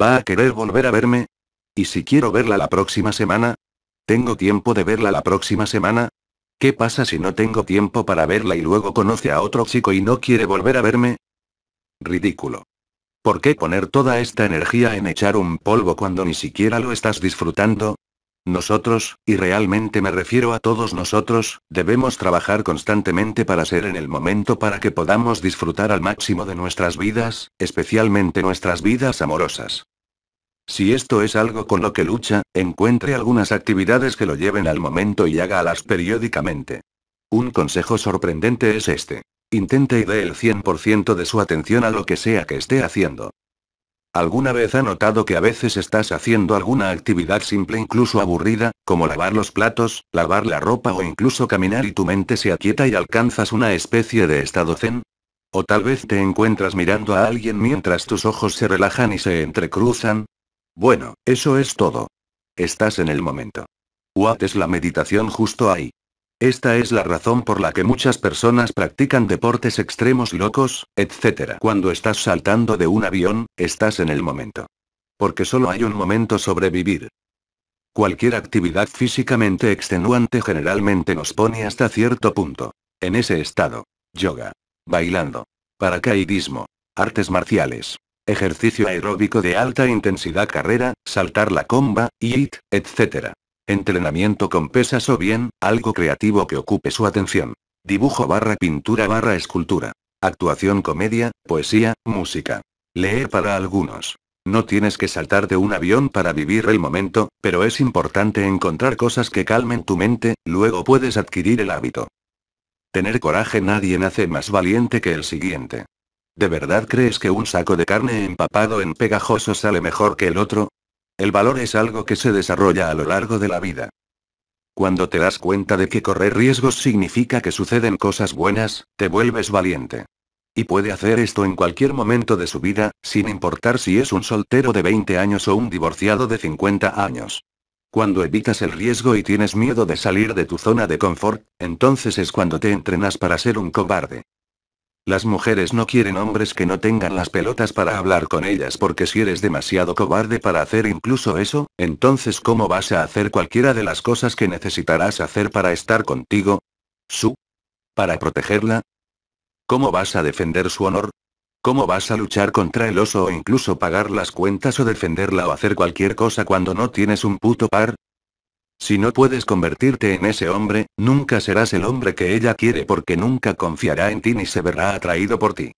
¿Va a querer volver a verme? ¿Y si quiero verla la próxima semana? ¿Tengo tiempo de verla la próxima semana? ¿Qué pasa si no tengo tiempo para verla y luego conoce a otro chico y no quiere volver a verme? Ridículo. ¿Por qué poner toda esta energía en echar un polvo cuando ni siquiera lo estás disfrutando? Nosotros, y realmente me refiero a todos nosotros, debemos trabajar constantemente para ser en el momento para que podamos disfrutar al máximo de nuestras vidas, especialmente nuestras vidas amorosas. Si esto es algo con lo que lucha, encuentre algunas actividades que lo lleven al momento y hágalas periódicamente. Un consejo sorprendente es este. Intente y dé el 100% de su atención a lo que sea que esté haciendo. ¿Alguna vez ha notado que a veces estás haciendo alguna actividad simple incluso aburrida, como lavar los platos, lavar la ropa o incluso caminar y tu mente se aquieta y alcanzas una especie de estado zen? ¿O tal vez te encuentras mirando a alguien mientras tus ojos se relajan y se entrecruzan? Bueno, eso es todo. Estás en el momento. What es la meditación justo ahí? Esta es la razón por la que muchas personas practican deportes extremos locos, etc. Cuando estás saltando de un avión, estás en el momento. Porque solo hay un momento sobrevivir. Cualquier actividad físicamente extenuante generalmente nos pone hasta cierto punto. En ese estado. Yoga. Bailando. Paracaidismo. Artes marciales. Ejercicio aeróbico de alta intensidad carrera, saltar la comba, IT, etc. Entrenamiento con pesas o bien, algo creativo que ocupe su atención. Dibujo barra pintura barra escultura. Actuación comedia, poesía, música. Leer para algunos. No tienes que saltar de un avión para vivir el momento, pero es importante encontrar cosas que calmen tu mente, luego puedes adquirir el hábito. Tener coraje nadie nace más valiente que el siguiente. ¿De verdad crees que un saco de carne empapado en pegajoso sale mejor que el otro? El valor es algo que se desarrolla a lo largo de la vida. Cuando te das cuenta de que correr riesgos significa que suceden cosas buenas, te vuelves valiente. Y puede hacer esto en cualquier momento de su vida, sin importar si es un soltero de 20 años o un divorciado de 50 años. Cuando evitas el riesgo y tienes miedo de salir de tu zona de confort, entonces es cuando te entrenas para ser un cobarde. Las mujeres no quieren hombres que no tengan las pelotas para hablar con ellas porque si eres demasiado cobarde para hacer incluso eso, entonces ¿cómo vas a hacer cualquiera de las cosas que necesitarás hacer para estar contigo? ¿Su? ¿Para protegerla? ¿Cómo vas a defender su honor? ¿Cómo vas a luchar contra el oso o incluso pagar las cuentas o defenderla o hacer cualquier cosa cuando no tienes un puto par? Si no puedes convertirte en ese hombre, nunca serás el hombre que ella quiere porque nunca confiará en ti ni se verá atraído por ti.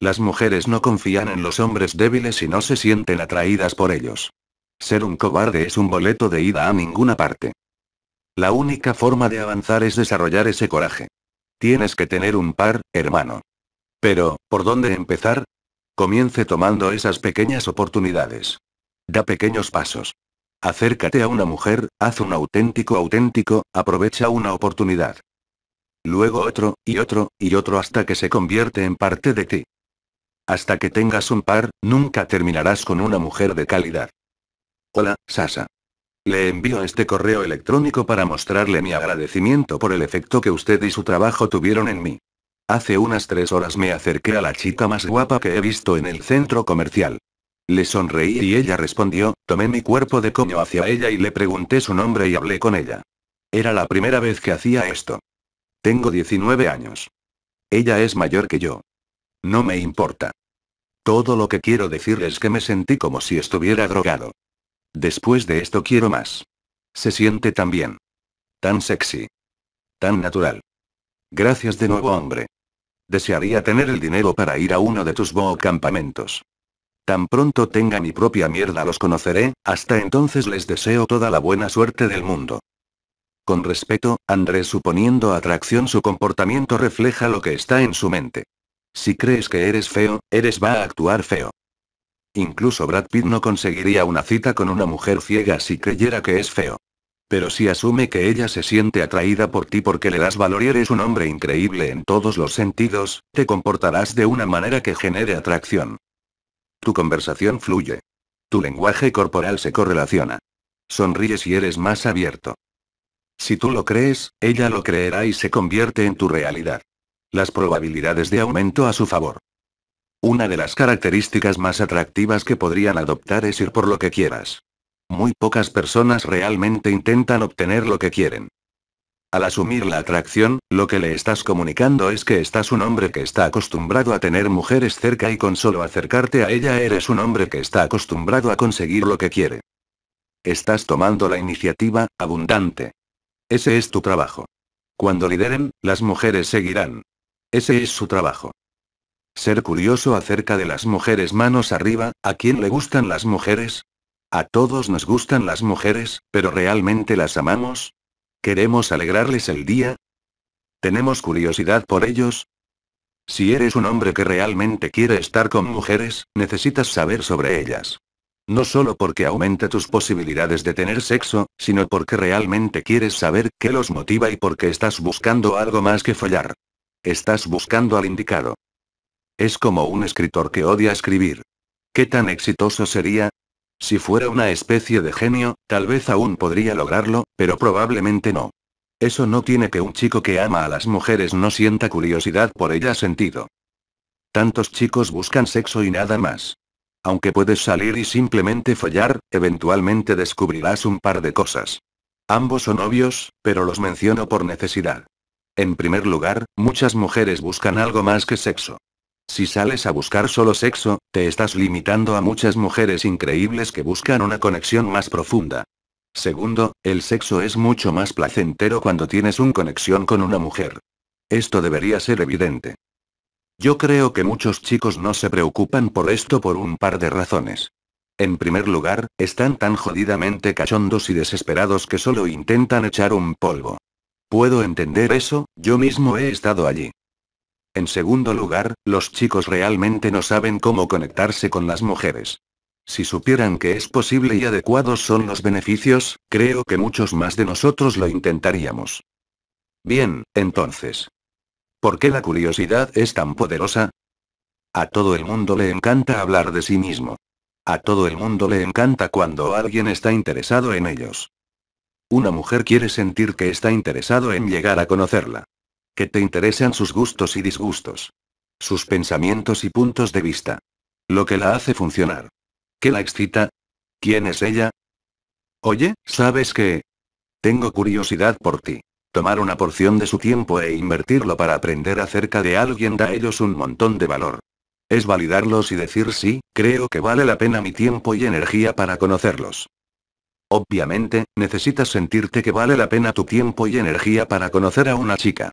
Las mujeres no confían en los hombres débiles y no se sienten atraídas por ellos. Ser un cobarde es un boleto de ida a ninguna parte. La única forma de avanzar es desarrollar ese coraje. Tienes que tener un par, hermano. Pero, ¿por dónde empezar? Comience tomando esas pequeñas oportunidades. Da pequeños pasos. Acércate a una mujer, haz un auténtico auténtico, aprovecha una oportunidad. Luego otro, y otro, y otro hasta que se convierte en parte de ti. Hasta que tengas un par, nunca terminarás con una mujer de calidad. Hola, Sasa. Le envío este correo electrónico para mostrarle mi agradecimiento por el efecto que usted y su trabajo tuvieron en mí. Hace unas tres horas me acerqué a la chica más guapa que he visto en el centro comercial. Le sonreí y ella respondió, tomé mi cuerpo de coño hacia ella y le pregunté su nombre y hablé con ella. Era la primera vez que hacía esto. Tengo 19 años. Ella es mayor que yo. No me importa. Todo lo que quiero decir es que me sentí como si estuviera drogado. Después de esto quiero más. Se siente tan bien. Tan sexy. Tan natural. Gracias de nuevo, hombre. Desearía tener el dinero para ir a uno de tus bo Tan pronto tenga mi propia mierda los conoceré, hasta entonces les deseo toda la buena suerte del mundo. Con respeto, Andrés suponiendo atracción su comportamiento refleja lo que está en su mente. Si crees que eres feo, eres va a actuar feo. Incluso Brad Pitt no conseguiría una cita con una mujer ciega si creyera que es feo. Pero si asume que ella se siente atraída por ti porque le das valor y eres un hombre increíble en todos los sentidos, te comportarás de una manera que genere atracción. Tu conversación fluye. Tu lenguaje corporal se correlaciona. Sonríes y eres más abierto. Si tú lo crees, ella lo creerá y se convierte en tu realidad. Las probabilidades de aumento a su favor. Una de las características más atractivas que podrían adoptar es ir por lo que quieras. Muy pocas personas realmente intentan obtener lo que quieren. Al asumir la atracción, lo que le estás comunicando es que estás un hombre que está acostumbrado a tener mujeres cerca y con solo acercarte a ella eres un hombre que está acostumbrado a conseguir lo que quiere. Estás tomando la iniciativa, abundante. Ese es tu trabajo. Cuando lideren, las mujeres seguirán. Ese es su trabajo. Ser curioso acerca de las mujeres manos arriba, ¿a quién le gustan las mujeres? ¿A todos nos gustan las mujeres, pero realmente las amamos? ¿Queremos alegrarles el día? ¿Tenemos curiosidad por ellos? Si eres un hombre que realmente quiere estar con mujeres, necesitas saber sobre ellas. No solo porque aumente tus posibilidades de tener sexo, sino porque realmente quieres saber qué los motiva y porque estás buscando algo más que follar. Estás buscando al indicado. Es como un escritor que odia escribir. ¿Qué tan exitoso sería? Si fuera una especie de genio, tal vez aún podría lograrlo, pero probablemente no. Eso no tiene que un chico que ama a las mujeres no sienta curiosidad por ella sentido. Tantos chicos buscan sexo y nada más. Aunque puedes salir y simplemente follar, eventualmente descubrirás un par de cosas. Ambos son obvios, pero los menciono por necesidad. En primer lugar, muchas mujeres buscan algo más que sexo. Si sales a buscar solo sexo, te estás limitando a muchas mujeres increíbles que buscan una conexión más profunda. Segundo, el sexo es mucho más placentero cuando tienes una conexión con una mujer. Esto debería ser evidente. Yo creo que muchos chicos no se preocupan por esto por un par de razones. En primer lugar, están tan jodidamente cachondos y desesperados que solo intentan echar un polvo. Puedo entender eso, yo mismo he estado allí. En segundo lugar, los chicos realmente no saben cómo conectarse con las mujeres. Si supieran que es posible y adecuados son los beneficios, creo que muchos más de nosotros lo intentaríamos. Bien, entonces. ¿Por qué la curiosidad es tan poderosa? A todo el mundo le encanta hablar de sí mismo. A todo el mundo le encanta cuando alguien está interesado en ellos. Una mujer quiere sentir que está interesado en llegar a conocerla. Que te interesan sus gustos y disgustos. Sus pensamientos y puntos de vista. Lo que la hace funcionar. ¿Qué la excita? ¿Quién es ella? Oye, ¿sabes qué? Tengo curiosidad por ti. Tomar una porción de su tiempo e invertirlo para aprender acerca de alguien da a ellos un montón de valor. Es validarlos y decir sí, creo que vale la pena mi tiempo y energía para conocerlos. Obviamente, necesitas sentirte que vale la pena tu tiempo y energía para conocer a una chica.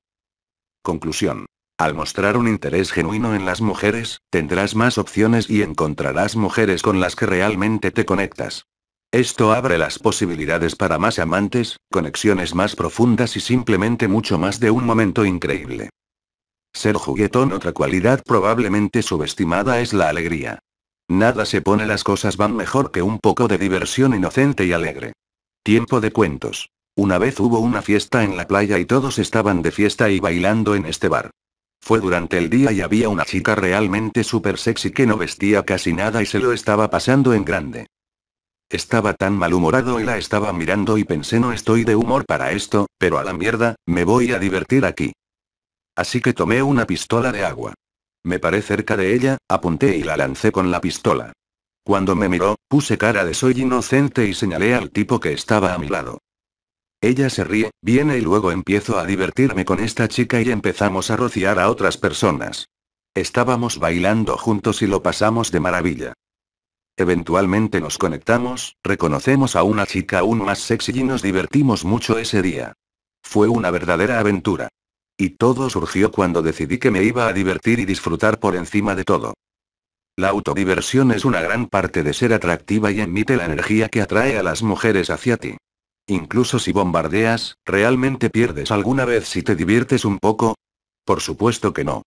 Conclusión. Al mostrar un interés genuino en las mujeres, tendrás más opciones y encontrarás mujeres con las que realmente te conectas. Esto abre las posibilidades para más amantes, conexiones más profundas y simplemente mucho más de un momento increíble. Ser juguetón Otra cualidad probablemente subestimada es la alegría. Nada se pone las cosas van mejor que un poco de diversión inocente y alegre. Tiempo de cuentos. Una vez hubo una fiesta en la playa y todos estaban de fiesta y bailando en este bar. Fue durante el día y había una chica realmente súper sexy que no vestía casi nada y se lo estaba pasando en grande. Estaba tan malhumorado y la estaba mirando y pensé no estoy de humor para esto, pero a la mierda, me voy a divertir aquí. Así que tomé una pistola de agua. Me paré cerca de ella, apunté y la lancé con la pistola. Cuando me miró, puse cara de soy inocente y señalé al tipo que estaba a mi lado. Ella se ríe, viene y luego empiezo a divertirme con esta chica y empezamos a rociar a otras personas. Estábamos bailando juntos y lo pasamos de maravilla. Eventualmente nos conectamos, reconocemos a una chica aún más sexy y nos divertimos mucho ese día. Fue una verdadera aventura. Y todo surgió cuando decidí que me iba a divertir y disfrutar por encima de todo. La autodiversión es una gran parte de ser atractiva y emite la energía que atrae a las mujeres hacia ti. Incluso si bombardeas, ¿realmente pierdes alguna vez si te diviertes un poco? Por supuesto que no.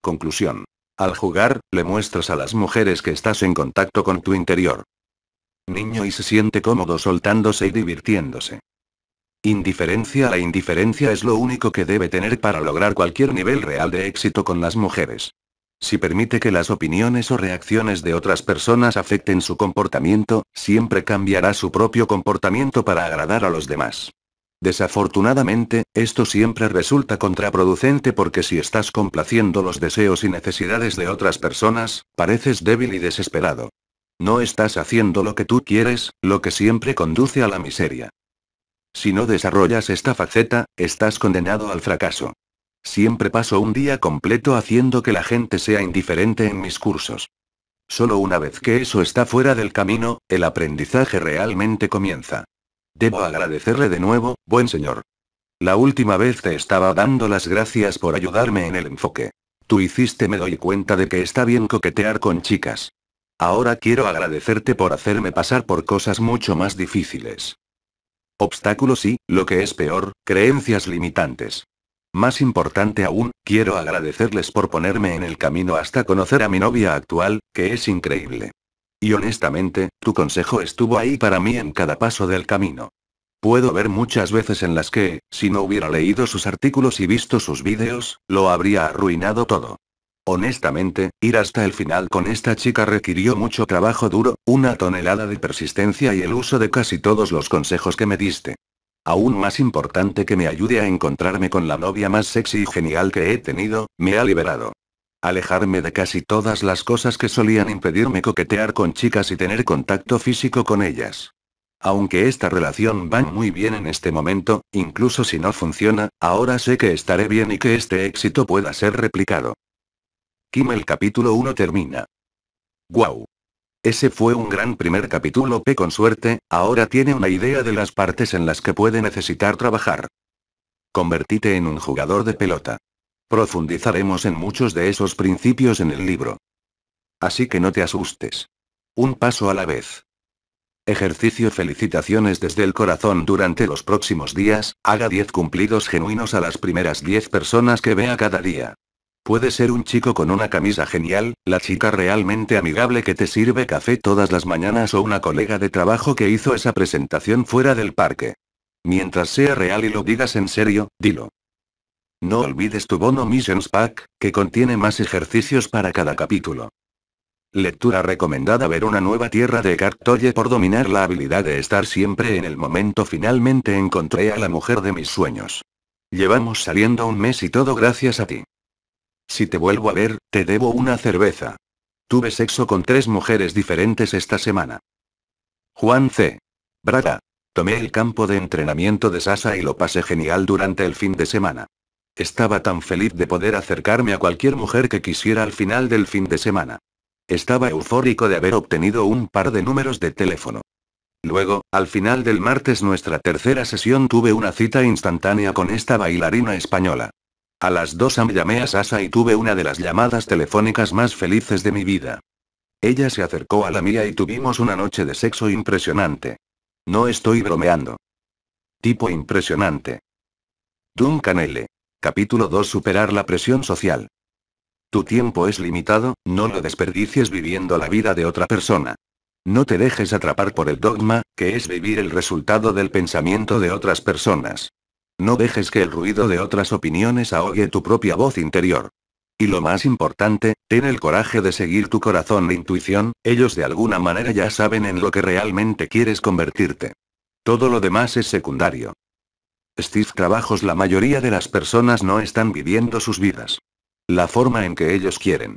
Conclusión. Al jugar, le muestras a las mujeres que estás en contacto con tu interior. Niño y se siente cómodo soltándose y divirtiéndose. Indiferencia La indiferencia es lo único que debe tener para lograr cualquier nivel real de éxito con las mujeres. Si permite que las opiniones o reacciones de otras personas afecten su comportamiento, siempre cambiará su propio comportamiento para agradar a los demás. Desafortunadamente, esto siempre resulta contraproducente porque si estás complaciendo los deseos y necesidades de otras personas, pareces débil y desesperado. No estás haciendo lo que tú quieres, lo que siempre conduce a la miseria. Si no desarrollas esta faceta, estás condenado al fracaso. Siempre paso un día completo haciendo que la gente sea indiferente en mis cursos. Solo una vez que eso está fuera del camino, el aprendizaje realmente comienza. Debo agradecerle de nuevo, buen señor. La última vez te estaba dando las gracias por ayudarme en el enfoque. Tú hiciste me doy cuenta de que está bien coquetear con chicas. Ahora quiero agradecerte por hacerme pasar por cosas mucho más difíciles. Obstáculos y, lo que es peor, creencias limitantes. Más importante aún, quiero agradecerles por ponerme en el camino hasta conocer a mi novia actual, que es increíble. Y honestamente, tu consejo estuvo ahí para mí en cada paso del camino. Puedo ver muchas veces en las que, si no hubiera leído sus artículos y visto sus vídeos, lo habría arruinado todo. Honestamente, ir hasta el final con esta chica requirió mucho trabajo duro, una tonelada de persistencia y el uso de casi todos los consejos que me diste aún más importante que me ayude a encontrarme con la novia más sexy y genial que he tenido, me ha liberado. Alejarme de casi todas las cosas que solían impedirme coquetear con chicas y tener contacto físico con ellas. Aunque esta relación va muy bien en este momento, incluso si no funciona, ahora sé que estaré bien y que este éxito pueda ser replicado. Kim el capítulo 1 termina. ¡Guau! Ese fue un gran primer capítulo P con suerte, ahora tiene una idea de las partes en las que puede necesitar trabajar. Convertite en un jugador de pelota. Profundizaremos en muchos de esos principios en el libro. Así que no te asustes. Un paso a la vez. Ejercicio felicitaciones desde el corazón durante los próximos días, haga 10 cumplidos genuinos a las primeras 10 personas que vea cada día. Puede ser un chico con una camisa genial, la chica realmente amigable que te sirve café todas las mañanas o una colega de trabajo que hizo esa presentación fuera del parque. Mientras sea real y lo digas en serio, dilo. No olvides tu bono Missions Pack, que contiene más ejercicios para cada capítulo. Lectura recomendada ver una nueva tierra de Cartolle por dominar la habilidad de estar siempre en el momento finalmente encontré a la mujer de mis sueños. Llevamos saliendo un mes y todo gracias a ti. Si te vuelvo a ver, te debo una cerveza. Tuve sexo con tres mujeres diferentes esta semana. Juan C. Braga. Tomé el campo de entrenamiento de Sasa y lo pasé genial durante el fin de semana. Estaba tan feliz de poder acercarme a cualquier mujer que quisiera al final del fin de semana. Estaba eufórico de haber obtenido un par de números de teléfono. Luego, al final del martes nuestra tercera sesión tuve una cita instantánea con esta bailarina española. A las dos am llamé a Sasa y tuve una de las llamadas telefónicas más felices de mi vida. Ella se acercó a la mía y tuvimos una noche de sexo impresionante. No estoy bromeando. Tipo impresionante. Duncan L. Capítulo 2 Superar la presión social. Tu tiempo es limitado, no lo desperdicies viviendo la vida de otra persona. No te dejes atrapar por el dogma, que es vivir el resultado del pensamiento de otras personas. No dejes que el ruido de otras opiniones ahogue tu propia voz interior. Y lo más importante, ten el coraje de seguir tu corazón e intuición, ellos de alguna manera ya saben en lo que realmente quieres convertirte. Todo lo demás es secundario. Steve Trabajos La mayoría de las personas no están viviendo sus vidas. La forma en que ellos quieren.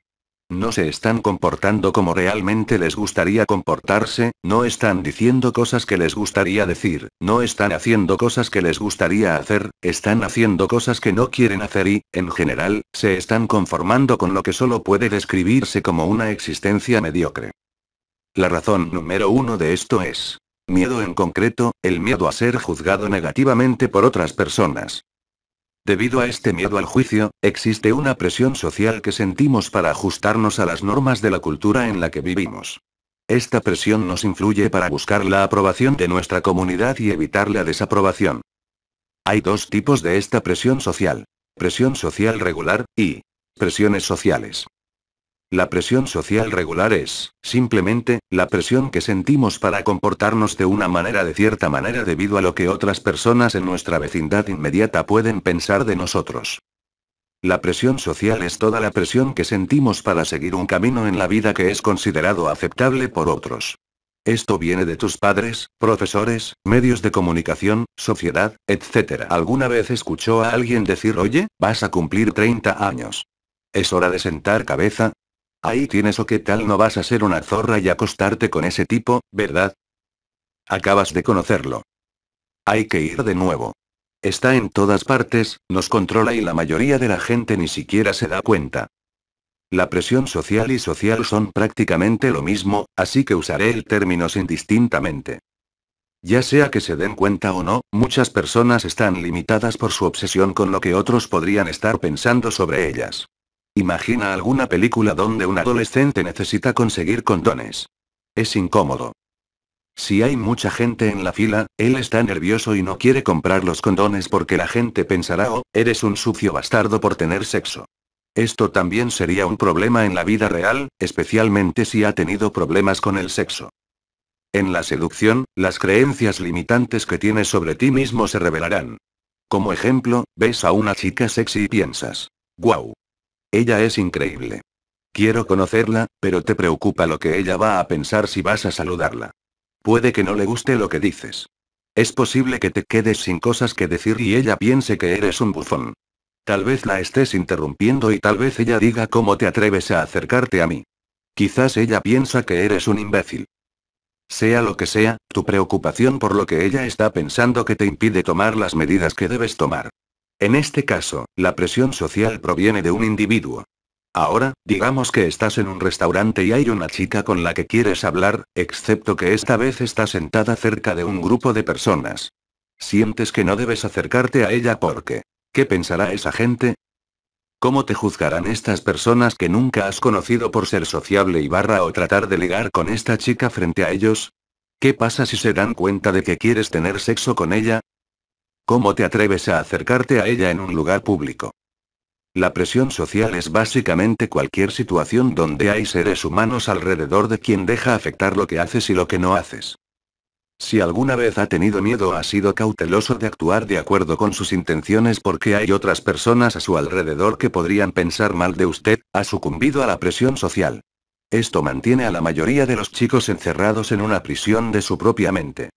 No se están comportando como realmente les gustaría comportarse, no están diciendo cosas que les gustaría decir, no están haciendo cosas que les gustaría hacer, están haciendo cosas que no quieren hacer y, en general, se están conformando con lo que solo puede describirse como una existencia mediocre. La razón número uno de esto es miedo en concreto, el miedo a ser juzgado negativamente por otras personas. Debido a este miedo al juicio, existe una presión social que sentimos para ajustarnos a las normas de la cultura en la que vivimos. Esta presión nos influye para buscar la aprobación de nuestra comunidad y evitar la desaprobación. Hay dos tipos de esta presión social. Presión social regular, y presiones sociales. La presión social regular es, simplemente, la presión que sentimos para comportarnos de una manera de cierta manera debido a lo que otras personas en nuestra vecindad inmediata pueden pensar de nosotros. La presión social es toda la presión que sentimos para seguir un camino en la vida que es considerado aceptable por otros. Esto viene de tus padres, profesores, medios de comunicación, sociedad, etc. ¿Alguna vez escuchó a alguien decir, oye, vas a cumplir 30 años? Es hora de sentar cabeza, Ahí tienes o qué tal no vas a ser una zorra y acostarte con ese tipo, ¿verdad? Acabas de conocerlo. Hay que ir de nuevo. Está en todas partes, nos controla y la mayoría de la gente ni siquiera se da cuenta. La presión social y social son prácticamente lo mismo, así que usaré el término sin distintamente. Ya sea que se den cuenta o no, muchas personas están limitadas por su obsesión con lo que otros podrían estar pensando sobre ellas. Imagina alguna película donde un adolescente necesita conseguir condones. Es incómodo. Si hay mucha gente en la fila, él está nervioso y no quiere comprar los condones porque la gente pensará, oh, eres un sucio bastardo por tener sexo. Esto también sería un problema en la vida real, especialmente si ha tenido problemas con el sexo. En la seducción, las creencias limitantes que tienes sobre ti mismo se revelarán. Como ejemplo, ves a una chica sexy y piensas, wow, ella es increíble. Quiero conocerla, pero te preocupa lo que ella va a pensar si vas a saludarla. Puede que no le guste lo que dices. Es posible que te quedes sin cosas que decir y ella piense que eres un bufón. Tal vez la estés interrumpiendo y tal vez ella diga cómo te atreves a acercarte a mí. Quizás ella piensa que eres un imbécil. Sea lo que sea, tu preocupación por lo que ella está pensando que te impide tomar las medidas que debes tomar. En este caso, la presión social proviene de un individuo. Ahora, digamos que estás en un restaurante y hay una chica con la que quieres hablar, excepto que esta vez está sentada cerca de un grupo de personas. Sientes que no debes acercarte a ella porque... ¿Qué pensará esa gente? ¿Cómo te juzgarán estas personas que nunca has conocido por ser sociable y barra o tratar de ligar con esta chica frente a ellos? ¿Qué pasa si se dan cuenta de que quieres tener sexo con ella? ¿Cómo te atreves a acercarte a ella en un lugar público? La presión social es básicamente cualquier situación donde hay seres humanos alrededor de quien deja afectar lo que haces y lo que no haces. Si alguna vez ha tenido miedo ha sido cauteloso de actuar de acuerdo con sus intenciones porque hay otras personas a su alrededor que podrían pensar mal de usted, ha sucumbido a la presión social. Esto mantiene a la mayoría de los chicos encerrados en una prisión de su propia mente.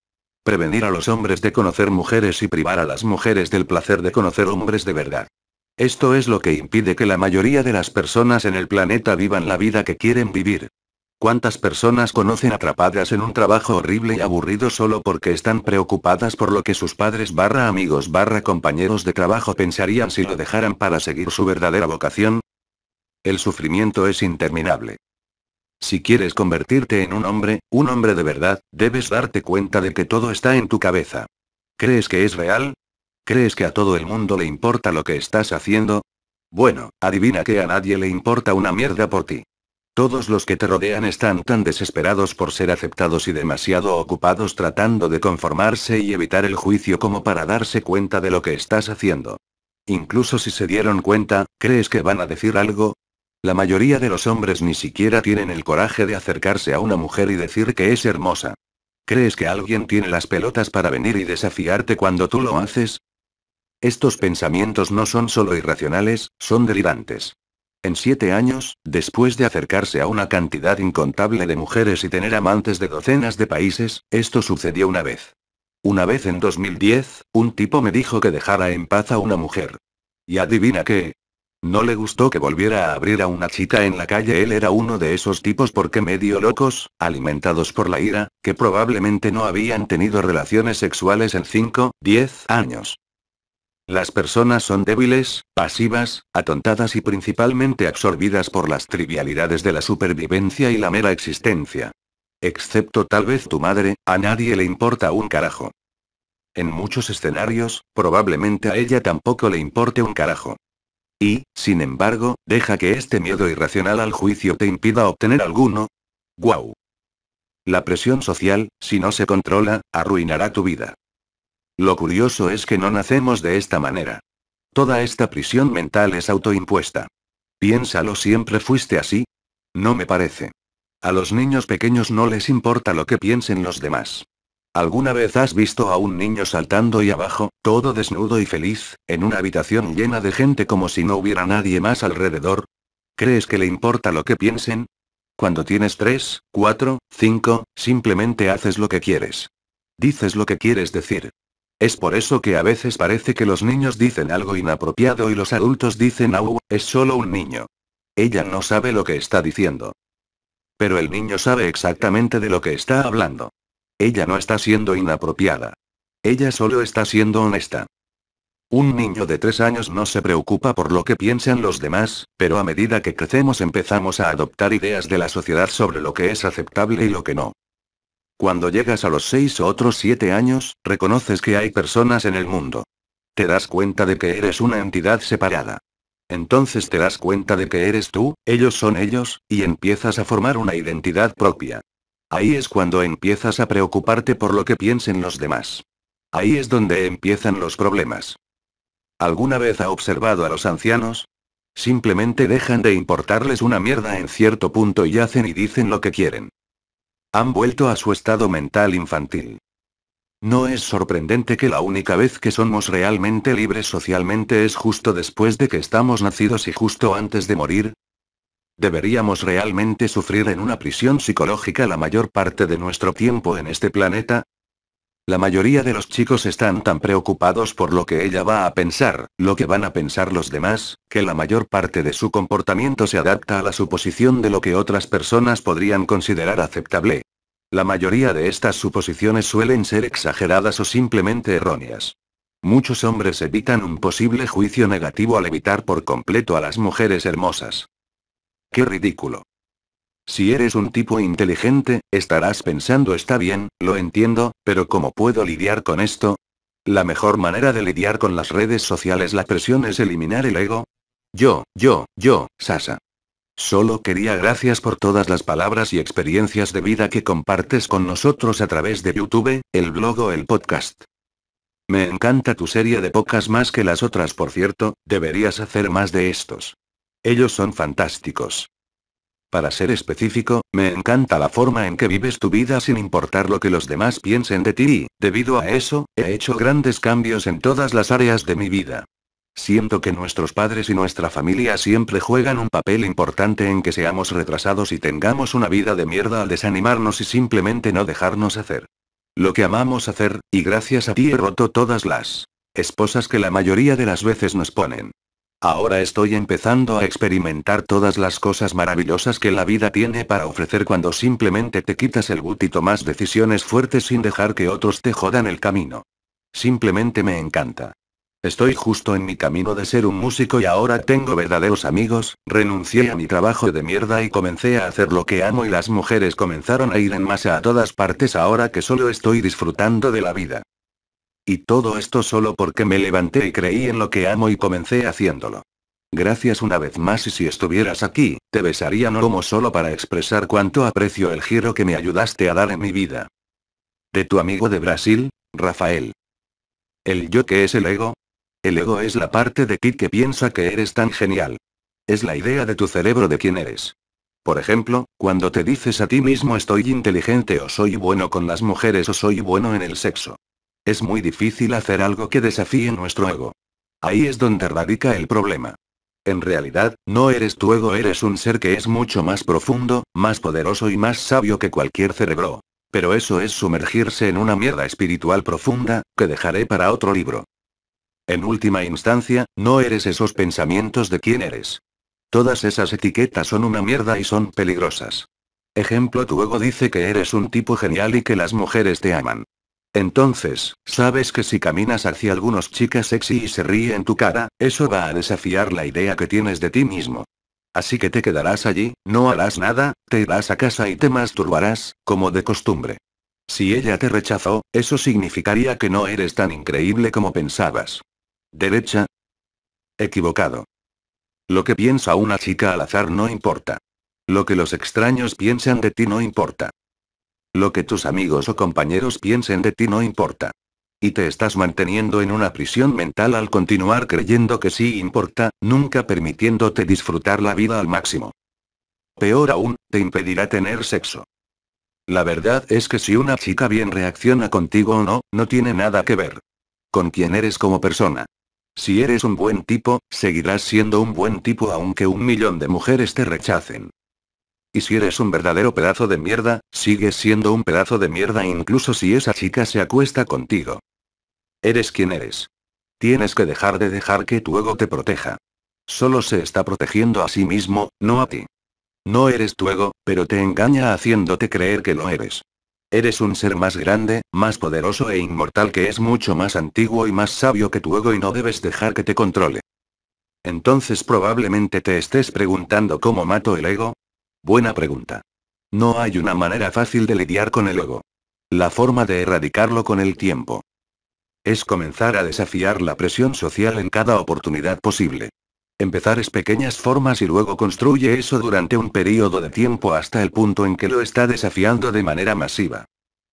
Prevenir a los hombres de conocer mujeres y privar a las mujeres del placer de conocer hombres de verdad. Esto es lo que impide que la mayoría de las personas en el planeta vivan la vida que quieren vivir. ¿Cuántas personas conocen atrapadas en un trabajo horrible y aburrido solo porque están preocupadas por lo que sus padres barra amigos barra compañeros de trabajo pensarían si lo dejaran para seguir su verdadera vocación? El sufrimiento es interminable. Si quieres convertirte en un hombre, un hombre de verdad, debes darte cuenta de que todo está en tu cabeza. ¿Crees que es real? ¿Crees que a todo el mundo le importa lo que estás haciendo? Bueno, adivina que a nadie le importa una mierda por ti. Todos los que te rodean están tan desesperados por ser aceptados y demasiado ocupados tratando de conformarse y evitar el juicio como para darse cuenta de lo que estás haciendo. Incluso si se dieron cuenta, ¿crees que van a decir algo? La mayoría de los hombres ni siquiera tienen el coraje de acercarse a una mujer y decir que es hermosa. ¿Crees que alguien tiene las pelotas para venir y desafiarte cuando tú lo haces? Estos pensamientos no son solo irracionales, son delirantes. En siete años, después de acercarse a una cantidad incontable de mujeres y tener amantes de docenas de países, esto sucedió una vez. Una vez en 2010, un tipo me dijo que dejara en paz a una mujer. Y adivina qué, no le gustó que volviera a abrir a una chica en la calle. Él era uno de esos tipos porque medio locos, alimentados por la ira, que probablemente no habían tenido relaciones sexuales en 5, 10 años. Las personas son débiles, pasivas, atontadas y principalmente absorbidas por las trivialidades de la supervivencia y la mera existencia. Excepto tal vez tu madre, a nadie le importa un carajo. En muchos escenarios, probablemente a ella tampoco le importe un carajo. Y, sin embargo, deja que este miedo irracional al juicio te impida obtener alguno. ¡Guau! La presión social, si no se controla, arruinará tu vida. Lo curioso es que no nacemos de esta manera. Toda esta prisión mental es autoimpuesta. Piénsalo, siempre fuiste así. No me parece. A los niños pequeños no les importa lo que piensen los demás. ¿Alguna vez has visto a un niño saltando y abajo, todo desnudo y feliz, en una habitación llena de gente como si no hubiera nadie más alrededor? ¿Crees que le importa lo que piensen? Cuando tienes 3, 4, 5, simplemente haces lo que quieres. Dices lo que quieres decir. Es por eso que a veces parece que los niños dicen algo inapropiado y los adultos dicen, au, es solo un niño. Ella no sabe lo que está diciendo. Pero el niño sabe exactamente de lo que está hablando. Ella no está siendo inapropiada. Ella solo está siendo honesta. Un niño de tres años no se preocupa por lo que piensan los demás, pero a medida que crecemos empezamos a adoptar ideas de la sociedad sobre lo que es aceptable y lo que no. Cuando llegas a los seis o otros siete años, reconoces que hay personas en el mundo. Te das cuenta de que eres una entidad separada. Entonces te das cuenta de que eres tú, ellos son ellos, y empiezas a formar una identidad propia. Ahí es cuando empiezas a preocuparte por lo que piensen los demás. Ahí es donde empiezan los problemas. ¿Alguna vez ha observado a los ancianos? Simplemente dejan de importarles una mierda en cierto punto y hacen y dicen lo que quieren. Han vuelto a su estado mental infantil. No es sorprendente que la única vez que somos realmente libres socialmente es justo después de que estamos nacidos y justo antes de morir, Deberíamos realmente sufrir en una prisión psicológica la mayor parte de nuestro tiempo en este planeta, la mayoría de los chicos están tan preocupados por lo que ella va a pensar, lo que van a pensar los demás, que la mayor parte de su comportamiento se adapta a la suposición de lo que otras personas podrían considerar aceptable. La mayoría de estas suposiciones suelen ser exageradas o simplemente erróneas. Muchos hombres evitan un posible juicio negativo al evitar por completo a las mujeres hermosas. Qué ridículo. Si eres un tipo inteligente, estarás pensando está bien, lo entiendo, pero ¿cómo puedo lidiar con esto? La mejor manera de lidiar con las redes sociales la presión es eliminar el ego. Yo, yo, yo, Sasa. Solo quería gracias por todas las palabras y experiencias de vida que compartes con nosotros a través de YouTube, el blog o el podcast. Me encanta tu serie de pocas más que las otras, por cierto, deberías hacer más de estos. Ellos son fantásticos. Para ser específico, me encanta la forma en que vives tu vida sin importar lo que los demás piensen de ti y, debido a eso, he hecho grandes cambios en todas las áreas de mi vida. Siento que nuestros padres y nuestra familia siempre juegan un papel importante en que seamos retrasados y tengamos una vida de mierda al desanimarnos y simplemente no dejarnos hacer. Lo que amamos hacer, y gracias a ti he roto todas las esposas que la mayoría de las veces nos ponen. Ahora estoy empezando a experimentar todas las cosas maravillosas que la vida tiene para ofrecer cuando simplemente te quitas el butito más tomas decisiones fuertes sin dejar que otros te jodan el camino. Simplemente me encanta. Estoy justo en mi camino de ser un músico y ahora tengo verdaderos amigos, renuncié a mi trabajo de mierda y comencé a hacer lo que amo y las mujeres comenzaron a ir en masa a todas partes ahora que solo estoy disfrutando de la vida. Y todo esto solo porque me levanté y creí en lo que amo y comencé haciéndolo. Gracias una vez más y si estuvieras aquí, te besaría no como solo para expresar cuánto aprecio el giro que me ayudaste a dar en mi vida. De tu amigo de Brasil, Rafael. ¿El yo que es el ego? El ego es la parte de ti que piensa que eres tan genial. Es la idea de tu cerebro de quién eres. Por ejemplo, cuando te dices a ti mismo estoy inteligente o soy bueno con las mujeres o soy bueno en el sexo. Es muy difícil hacer algo que desafíe nuestro ego. Ahí es donde radica el problema. En realidad, no eres tu ego, eres un ser que es mucho más profundo, más poderoso y más sabio que cualquier cerebro. Pero eso es sumergirse en una mierda espiritual profunda, que dejaré para otro libro. En última instancia, no eres esos pensamientos de quién eres. Todas esas etiquetas son una mierda y son peligrosas. Ejemplo, tu ego dice que eres un tipo genial y que las mujeres te aman. Entonces, sabes que si caminas hacia algunos chicas sexy y se ríe en tu cara, eso va a desafiar la idea que tienes de ti mismo. Así que te quedarás allí, no harás nada, te irás a casa y te masturbarás, como de costumbre. Si ella te rechazó, eso significaría que no eres tan increíble como pensabas. Derecha. Equivocado. Lo que piensa una chica al azar no importa. Lo que los extraños piensan de ti no importa. Lo que tus amigos o compañeros piensen de ti no importa. Y te estás manteniendo en una prisión mental al continuar creyendo que sí importa, nunca permitiéndote disfrutar la vida al máximo. Peor aún, te impedirá tener sexo. La verdad es que si una chica bien reacciona contigo o no, no tiene nada que ver. Con quién eres como persona. Si eres un buen tipo, seguirás siendo un buen tipo aunque un millón de mujeres te rechacen. Y si eres un verdadero pedazo de mierda, sigues siendo un pedazo de mierda incluso si esa chica se acuesta contigo. Eres quien eres. Tienes que dejar de dejar que tu ego te proteja. Solo se está protegiendo a sí mismo, no a ti. No eres tu ego, pero te engaña haciéndote creer que lo eres. Eres un ser más grande, más poderoso e inmortal que es mucho más antiguo y más sabio que tu ego y no debes dejar que te controle. Entonces probablemente te estés preguntando cómo mato el ego, Buena pregunta. No hay una manera fácil de lidiar con el ego. La forma de erradicarlo con el tiempo. Es comenzar a desafiar la presión social en cada oportunidad posible. Empezar es pequeñas formas y luego construye eso durante un periodo de tiempo hasta el punto en que lo está desafiando de manera masiva.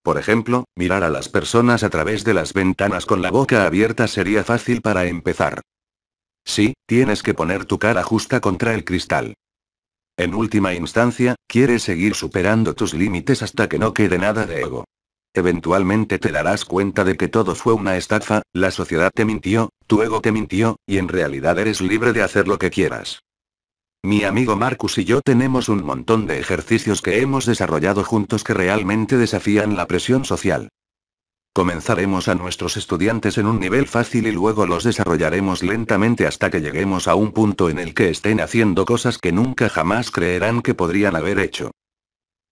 Por ejemplo, mirar a las personas a través de las ventanas con la boca abierta sería fácil para empezar. Sí, tienes que poner tu cara justa contra el cristal. En última instancia, quieres seguir superando tus límites hasta que no quede nada de ego. Eventualmente te darás cuenta de que todo fue una estafa, la sociedad te mintió, tu ego te mintió, y en realidad eres libre de hacer lo que quieras. Mi amigo Marcus y yo tenemos un montón de ejercicios que hemos desarrollado juntos que realmente desafían la presión social. Comenzaremos a nuestros estudiantes en un nivel fácil y luego los desarrollaremos lentamente hasta que lleguemos a un punto en el que estén haciendo cosas que nunca jamás creerán que podrían haber hecho.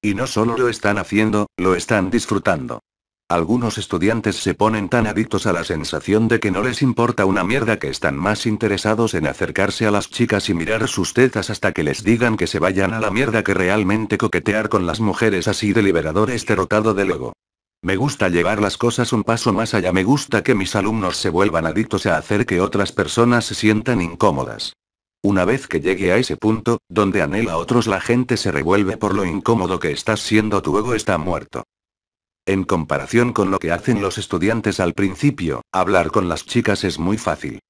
Y no solo lo están haciendo, lo están disfrutando. Algunos estudiantes se ponen tan adictos a la sensación de que no les importa una mierda que están más interesados en acercarse a las chicas y mirar sus tetas hasta que les digan que se vayan a la mierda que realmente coquetear con las mujeres así de liberador este rotado de luego. Me gusta llevar las cosas un paso más allá, me gusta que mis alumnos se vuelvan adictos a hacer que otras personas se sientan incómodas. Una vez que llegue a ese punto, donde anhela a otros la gente se revuelve por lo incómodo que estás siendo tu ego está muerto. En comparación con lo que hacen los estudiantes al principio, hablar con las chicas es muy fácil.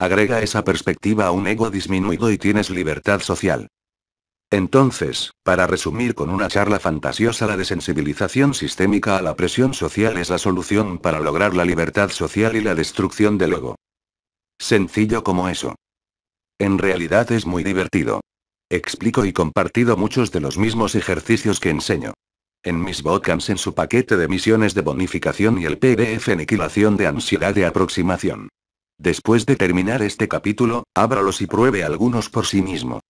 Agrega esa perspectiva a un ego disminuido y tienes libertad social. Entonces, para resumir con una charla fantasiosa, la desensibilización sistémica a la presión social es la solución para lograr la libertad social y la destrucción del ego. Sencillo como eso. En realidad es muy divertido. Explico y compartido muchos de los mismos ejercicios que enseño. En mis botcams en su paquete de misiones de bonificación y el PDF Aniquilación de Ansiedad de Aproximación. Después de terminar este capítulo, ábralos y pruebe algunos por sí mismo.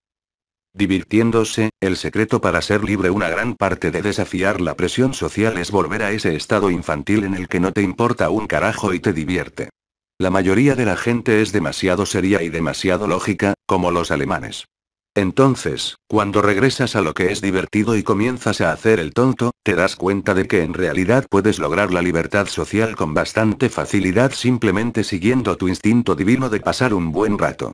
Divirtiéndose, el secreto para ser libre una gran parte de desafiar la presión social es volver a ese estado infantil en el que no te importa un carajo y te divierte. La mayoría de la gente es demasiado seria y demasiado lógica, como los alemanes. Entonces, cuando regresas a lo que es divertido y comienzas a hacer el tonto, te das cuenta de que en realidad puedes lograr la libertad social con bastante facilidad simplemente siguiendo tu instinto divino de pasar un buen rato.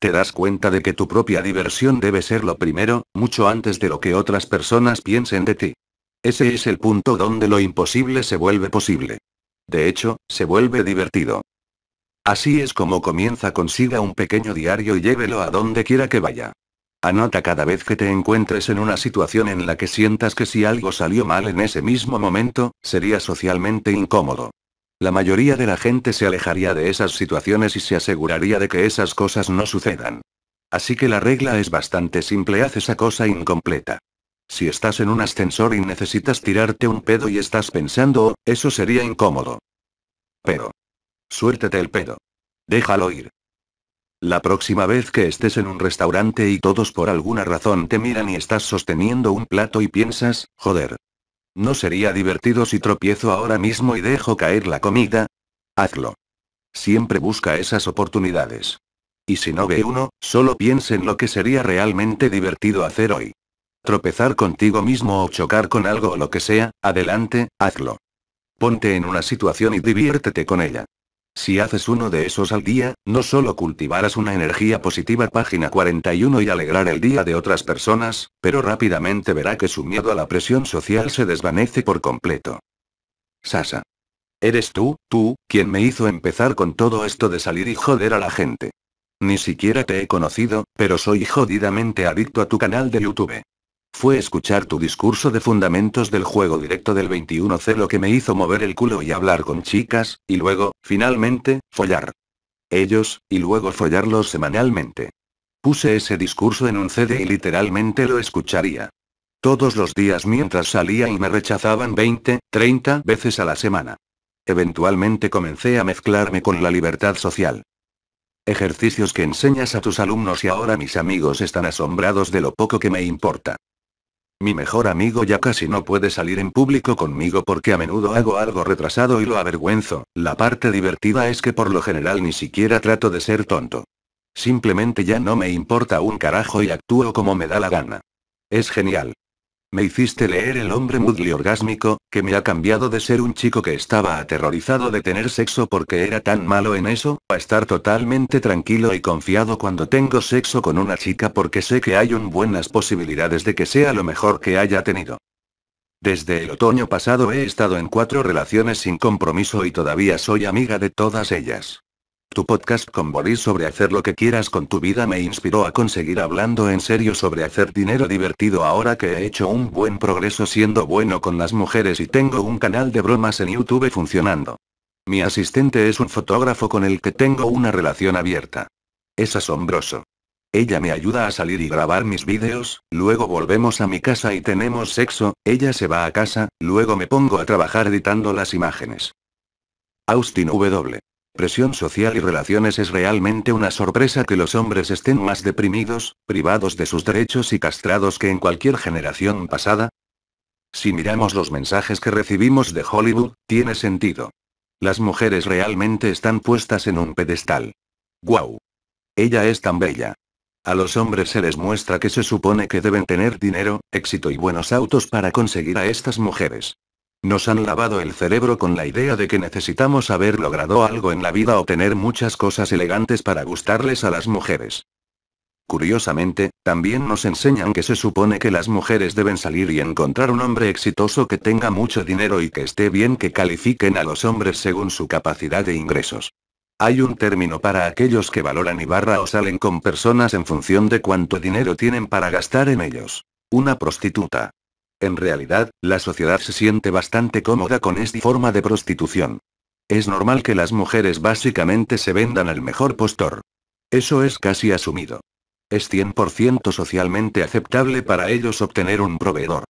Te das cuenta de que tu propia diversión debe ser lo primero, mucho antes de lo que otras personas piensen de ti. Ese es el punto donde lo imposible se vuelve posible. De hecho, se vuelve divertido. Así es como comienza consiga un pequeño diario y llévelo a donde quiera que vaya. Anota cada vez que te encuentres en una situación en la que sientas que si algo salió mal en ese mismo momento, sería socialmente incómodo. La mayoría de la gente se alejaría de esas situaciones y se aseguraría de que esas cosas no sucedan. Así que la regla es bastante simple, haz esa cosa incompleta. Si estás en un ascensor y necesitas tirarte un pedo y estás pensando, eso sería incómodo. Pero. Suéltete el pedo. Déjalo ir. La próxima vez que estés en un restaurante y todos por alguna razón te miran y estás sosteniendo un plato y piensas, joder, ¿No sería divertido si tropiezo ahora mismo y dejo caer la comida? Hazlo. Siempre busca esas oportunidades. Y si no ve uno, solo piensa en lo que sería realmente divertido hacer hoy. Tropezar contigo mismo o chocar con algo o lo que sea, adelante, hazlo. Ponte en una situación y diviértete con ella. Si haces uno de esos al día, no solo cultivarás una energía positiva página 41 y alegrar el día de otras personas, pero rápidamente verá que su miedo a la presión social se desvanece por completo. Sasa. Eres tú, tú, quien me hizo empezar con todo esto de salir y joder a la gente. Ni siquiera te he conocido, pero soy jodidamente adicto a tu canal de YouTube. Fue escuchar tu discurso de fundamentos del juego directo del 21C lo que me hizo mover el culo y hablar con chicas, y luego, finalmente, follar. Ellos, y luego follarlos semanalmente. Puse ese discurso en un CD y literalmente lo escucharía. Todos los días mientras salía y me rechazaban 20, 30 veces a la semana. Eventualmente comencé a mezclarme con la libertad social. Ejercicios que enseñas a tus alumnos y ahora mis amigos están asombrados de lo poco que me importa. Mi mejor amigo ya casi no puede salir en público conmigo porque a menudo hago algo retrasado y lo avergüenzo. La parte divertida es que por lo general ni siquiera trato de ser tonto. Simplemente ya no me importa un carajo y actúo como me da la gana. Es genial. Me hiciste leer El hombre moodly orgásmico, que me ha cambiado de ser un chico que estaba aterrorizado de tener sexo porque era tan malo en eso, a estar totalmente tranquilo y confiado cuando tengo sexo con una chica porque sé que hay un buenas posibilidades de que sea lo mejor que haya tenido. Desde el otoño pasado he estado en cuatro relaciones sin compromiso y todavía soy amiga de todas ellas. Tu podcast con Boris sobre hacer lo que quieras con tu vida me inspiró a conseguir hablando en serio sobre hacer dinero divertido ahora que he hecho un buen progreso siendo bueno con las mujeres y tengo un canal de bromas en YouTube funcionando. Mi asistente es un fotógrafo con el que tengo una relación abierta. Es asombroso. Ella me ayuda a salir y grabar mis vídeos, luego volvemos a mi casa y tenemos sexo, ella se va a casa, luego me pongo a trabajar editando las imágenes. Austin W presión social y relaciones es realmente una sorpresa que los hombres estén más deprimidos, privados de sus derechos y castrados que en cualquier generación pasada? Si miramos los mensajes que recibimos de Hollywood, tiene sentido. Las mujeres realmente están puestas en un pedestal. ¡Guau! Ella es tan bella. A los hombres se les muestra que se supone que deben tener dinero, éxito y buenos autos para conseguir a estas mujeres. Nos han lavado el cerebro con la idea de que necesitamos haber logrado algo en la vida o tener muchas cosas elegantes para gustarles a las mujeres. Curiosamente, también nos enseñan que se supone que las mujeres deben salir y encontrar un hombre exitoso que tenga mucho dinero y que esté bien que califiquen a los hombres según su capacidad de ingresos. Hay un término para aquellos que valoran y barra o salen con personas en función de cuánto dinero tienen para gastar en ellos. Una prostituta. En realidad, la sociedad se siente bastante cómoda con esta forma de prostitución. Es normal que las mujeres básicamente se vendan al mejor postor. Eso es casi asumido. Es 100% socialmente aceptable para ellos obtener un proveedor.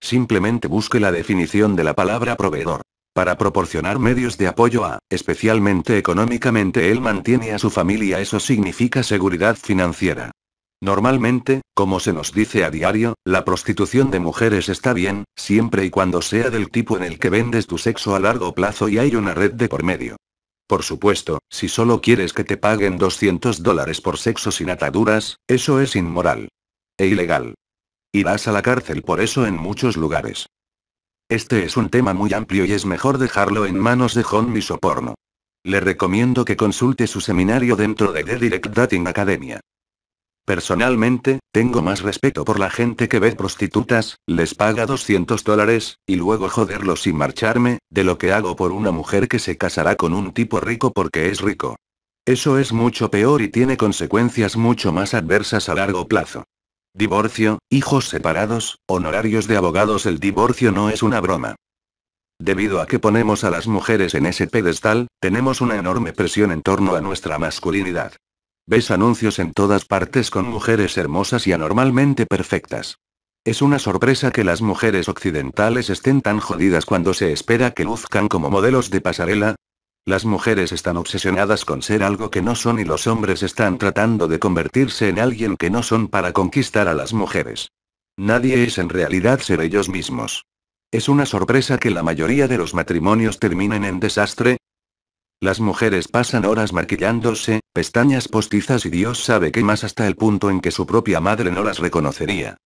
Simplemente busque la definición de la palabra proveedor. Para proporcionar medios de apoyo a, especialmente económicamente él mantiene a su familia, eso significa seguridad financiera. Normalmente, como se nos dice a diario, la prostitución de mujeres está bien, siempre y cuando sea del tipo en el que vendes tu sexo a largo plazo y hay una red de por medio. Por supuesto, si solo quieres que te paguen 200 dólares por sexo sin ataduras, eso es inmoral. E ilegal. Irás a la cárcel por eso en muchos lugares. Este es un tema muy amplio y es mejor dejarlo en manos de John Misoporno. Le recomiendo que consulte su seminario dentro de The Direct Dating Academia. Personalmente, tengo más respeto por la gente que ve prostitutas, les paga 200 dólares, y luego joderlos sin marcharme, de lo que hago por una mujer que se casará con un tipo rico porque es rico. Eso es mucho peor y tiene consecuencias mucho más adversas a largo plazo. Divorcio, hijos separados, honorarios de abogados. El divorcio no es una broma. Debido a que ponemos a las mujeres en ese pedestal, tenemos una enorme presión en torno a nuestra masculinidad. Ves anuncios en todas partes con mujeres hermosas y anormalmente perfectas. Es una sorpresa que las mujeres occidentales estén tan jodidas cuando se espera que luzcan como modelos de pasarela. Las mujeres están obsesionadas con ser algo que no son y los hombres están tratando de convertirse en alguien que no son para conquistar a las mujeres. Nadie es en realidad ser ellos mismos. Es una sorpresa que la mayoría de los matrimonios terminen en desastre, las mujeres pasan horas maquillándose, pestañas postizas y Dios sabe qué más hasta el punto en que su propia madre no las reconocería.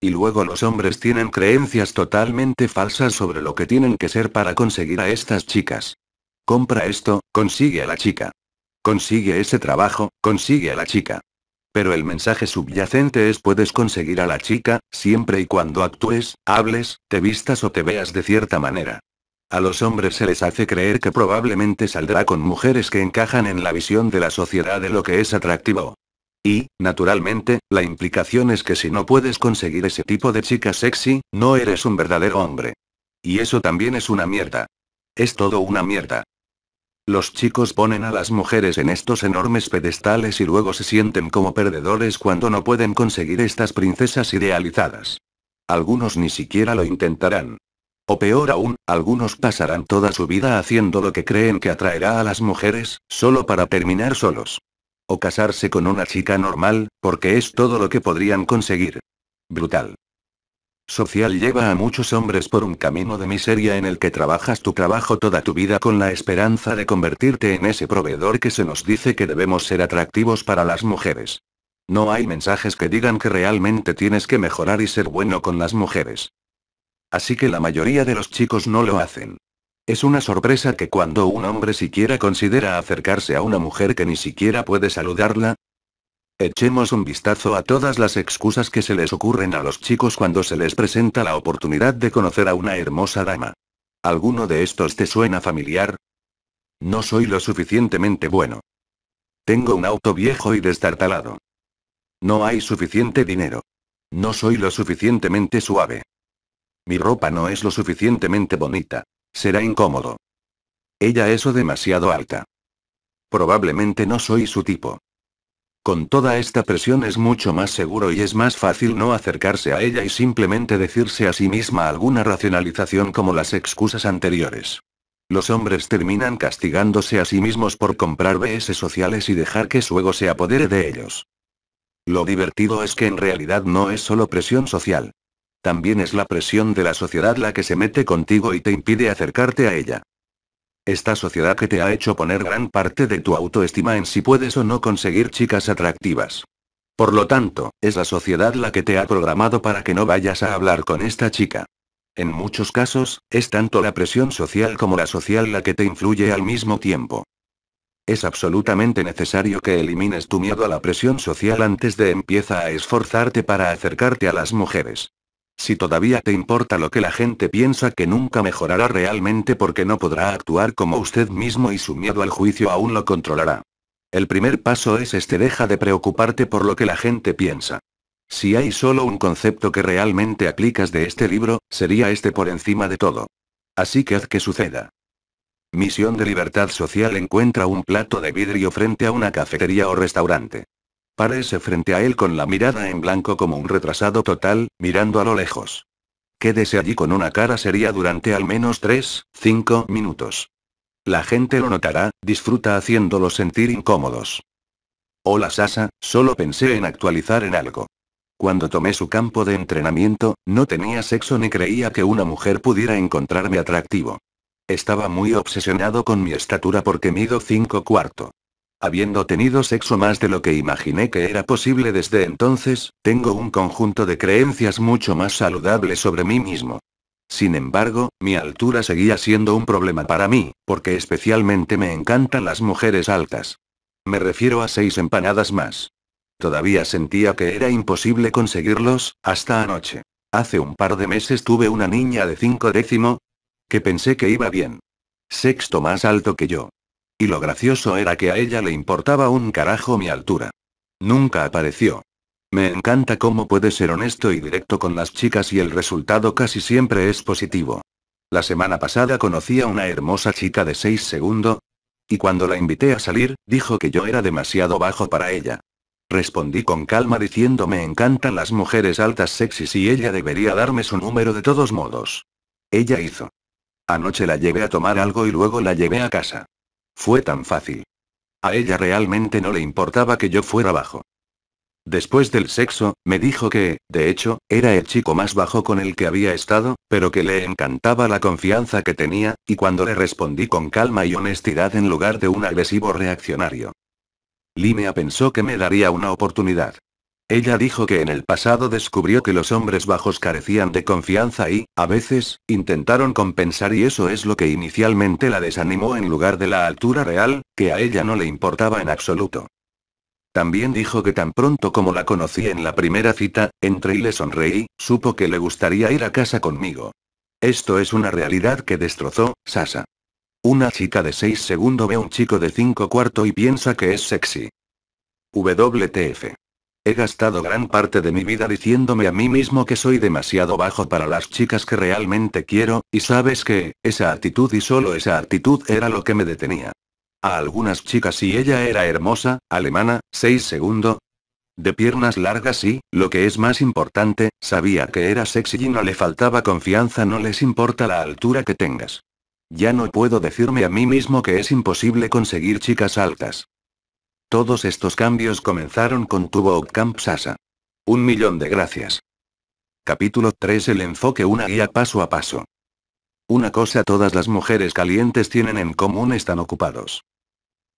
Y luego los hombres tienen creencias totalmente falsas sobre lo que tienen que ser para conseguir a estas chicas. Compra esto, consigue a la chica. Consigue ese trabajo, consigue a la chica. Pero el mensaje subyacente es puedes conseguir a la chica, siempre y cuando actúes, hables, te vistas o te veas de cierta manera. A los hombres se les hace creer que probablemente saldrá con mujeres que encajan en la visión de la sociedad de lo que es atractivo. Y, naturalmente, la implicación es que si no puedes conseguir ese tipo de chica sexy, no eres un verdadero hombre. Y eso también es una mierda. Es todo una mierda. Los chicos ponen a las mujeres en estos enormes pedestales y luego se sienten como perdedores cuando no pueden conseguir estas princesas idealizadas. Algunos ni siquiera lo intentarán. O peor aún, algunos pasarán toda su vida haciendo lo que creen que atraerá a las mujeres, solo para terminar solos. O casarse con una chica normal, porque es todo lo que podrían conseguir. Brutal. Social lleva a muchos hombres por un camino de miseria en el que trabajas tu trabajo toda tu vida con la esperanza de convertirte en ese proveedor que se nos dice que debemos ser atractivos para las mujeres. No hay mensajes que digan que realmente tienes que mejorar y ser bueno con las mujeres. Así que la mayoría de los chicos no lo hacen. Es una sorpresa que cuando un hombre siquiera considera acercarse a una mujer que ni siquiera puede saludarla, Echemos un vistazo a todas las excusas que se les ocurren a los chicos cuando se les presenta la oportunidad de conocer a una hermosa dama. ¿Alguno de estos te suena familiar? No soy lo suficientemente bueno. Tengo un auto viejo y destartalado. No hay suficiente dinero. No soy lo suficientemente suave. Mi ropa no es lo suficientemente bonita. Será incómodo. Ella es o demasiado alta. Probablemente no soy su tipo. Con toda esta presión es mucho más seguro y es más fácil no acercarse a ella y simplemente decirse a sí misma alguna racionalización como las excusas anteriores. Los hombres terminan castigándose a sí mismos por comprar BS sociales y dejar que su ego se apodere de ellos. Lo divertido es que en realidad no es solo presión social. También es la presión de la sociedad la que se mete contigo y te impide acercarte a ella. Esta sociedad que te ha hecho poner gran parte de tu autoestima en si puedes o no conseguir chicas atractivas. Por lo tanto, es la sociedad la que te ha programado para que no vayas a hablar con esta chica. En muchos casos, es tanto la presión social como la social la que te influye al mismo tiempo. Es absolutamente necesario que elimines tu miedo a la presión social antes de empieza a esforzarte para acercarte a las mujeres. Si todavía te importa lo que la gente piensa que nunca mejorará realmente porque no podrá actuar como usted mismo y su miedo al juicio aún lo controlará. El primer paso es este deja de preocuparte por lo que la gente piensa. Si hay solo un concepto que realmente aplicas de este libro, sería este por encima de todo. Así que haz que suceda. Misión de Libertad Social encuentra un plato de vidrio frente a una cafetería o restaurante. Parece frente a él con la mirada en blanco como un retrasado total, mirando a lo lejos. Quédese allí con una cara seria durante al menos 3, 5 minutos. La gente lo notará, disfruta haciéndolo sentir incómodos. Hola Sasa, solo pensé en actualizar en algo. Cuando tomé su campo de entrenamiento, no tenía sexo ni creía que una mujer pudiera encontrarme atractivo. Estaba muy obsesionado con mi estatura porque mido 5 cuarto. Habiendo tenido sexo más de lo que imaginé que era posible desde entonces, tengo un conjunto de creencias mucho más saludables sobre mí mismo. Sin embargo, mi altura seguía siendo un problema para mí, porque especialmente me encantan las mujeres altas. Me refiero a seis empanadas más. Todavía sentía que era imposible conseguirlos, hasta anoche. Hace un par de meses tuve una niña de 5 décimo, que pensé que iba bien. Sexto más alto que yo. Y lo gracioso era que a ella le importaba un carajo mi altura. Nunca apareció. Me encanta cómo puede ser honesto y directo con las chicas y el resultado casi siempre es positivo. La semana pasada conocí a una hermosa chica de 6 segundos. Y cuando la invité a salir, dijo que yo era demasiado bajo para ella. Respondí con calma diciendo me encantan las mujeres altas sexys y ella debería darme su número de todos modos. Ella hizo. Anoche la llevé a tomar algo y luego la llevé a casa. Fue tan fácil. A ella realmente no le importaba que yo fuera bajo. Después del sexo, me dijo que, de hecho, era el chico más bajo con el que había estado, pero que le encantaba la confianza que tenía, y cuando le respondí con calma y honestidad en lugar de un agresivo reaccionario. Limea pensó que me daría una oportunidad. Ella dijo que en el pasado descubrió que los hombres bajos carecían de confianza y, a veces, intentaron compensar y eso es lo que inicialmente la desanimó en lugar de la altura real, que a ella no le importaba en absoluto. También dijo que tan pronto como la conocí en la primera cita, entre y le sonreí, supo que le gustaría ir a casa conmigo. Esto es una realidad que destrozó, Sasa. Una chica de 6 segundos ve un chico de 5 cuarto y piensa que es sexy. WTF. He gastado gran parte de mi vida diciéndome a mí mismo que soy demasiado bajo para las chicas que realmente quiero, y sabes que, esa actitud y solo esa actitud era lo que me detenía. A algunas chicas y ella era hermosa, alemana, 6 segundo. De piernas largas y, lo que es más importante, sabía que era sexy y no le faltaba confianza, no les importa la altura que tengas. Ya no puedo decirme a mí mismo que es imposible conseguir chicas altas. Todos estos cambios comenzaron con tu Camp Sasa. Un millón de gracias. Capítulo 3 El enfoque una guía paso a paso. Una cosa todas las mujeres calientes tienen en común están ocupados.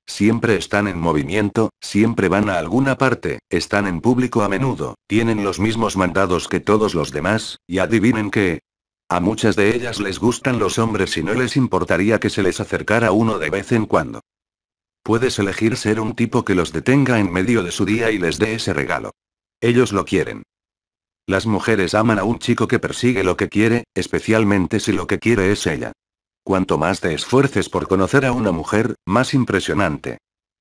Siempre están en movimiento, siempre van a alguna parte, están en público a menudo, tienen los mismos mandados que todos los demás, y adivinen que... A muchas de ellas les gustan los hombres y no les importaría que se les acercara uno de vez en cuando. Puedes elegir ser un tipo que los detenga en medio de su día y les dé ese regalo. Ellos lo quieren. Las mujeres aman a un chico que persigue lo que quiere, especialmente si lo que quiere es ella. Cuanto más te esfuerces por conocer a una mujer, más impresionante.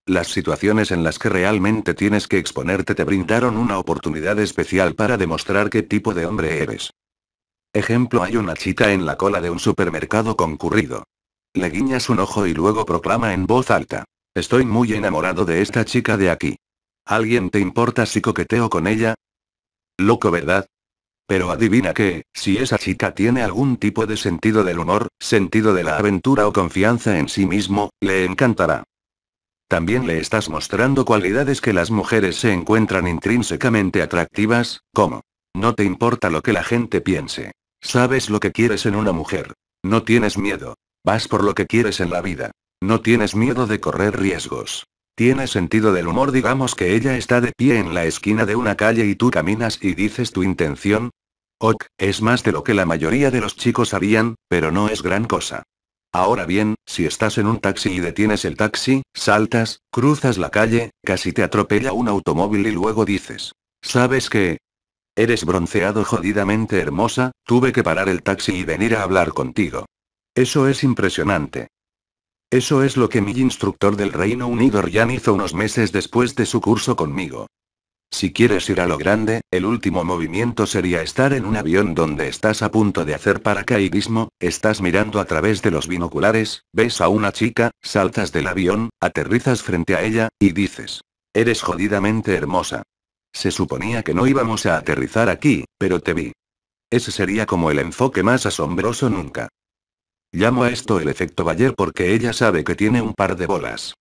Las situaciones en las que realmente tienes que exponerte te brindaron una oportunidad especial para demostrar qué tipo de hombre eres. Ejemplo, hay una chica en la cola de un supermercado concurrido. Le guiñas un ojo y luego proclama en voz alta. Estoy muy enamorado de esta chica de aquí. ¿Alguien te importa si coqueteo con ella? Loco, ¿verdad? Pero adivina que, si esa chica tiene algún tipo de sentido del humor, sentido de la aventura o confianza en sí mismo, le encantará. También le estás mostrando cualidades que las mujeres se encuentran intrínsecamente atractivas, como. No te importa lo que la gente piense. Sabes lo que quieres en una mujer. No tienes miedo. Vas por lo que quieres en la vida. No tienes miedo de correr riesgos. Tienes sentido del humor, digamos que ella está de pie en la esquina de una calle y tú caminas y dices tu intención. Ok, es más de lo que la mayoría de los chicos sabían, pero no es gran cosa. Ahora bien, si estás en un taxi y detienes el taxi, saltas, cruzas la calle, casi te atropella un automóvil y luego dices, ¿sabes qué? Eres bronceado jodidamente hermosa, tuve que parar el taxi y venir a hablar contigo. Eso es impresionante. Eso es lo que mi instructor del Reino Unido Ryan hizo unos meses después de su curso conmigo. Si quieres ir a lo grande, el último movimiento sería estar en un avión donde estás a punto de hacer paracaidismo, estás mirando a través de los binoculares, ves a una chica, saltas del avión, aterrizas frente a ella, y dices, eres jodidamente hermosa. Se suponía que no íbamos a aterrizar aquí, pero te vi. Ese sería como el enfoque más asombroso nunca. Llamo a esto el efecto Bayer porque ella sabe que tiene un par de bolas.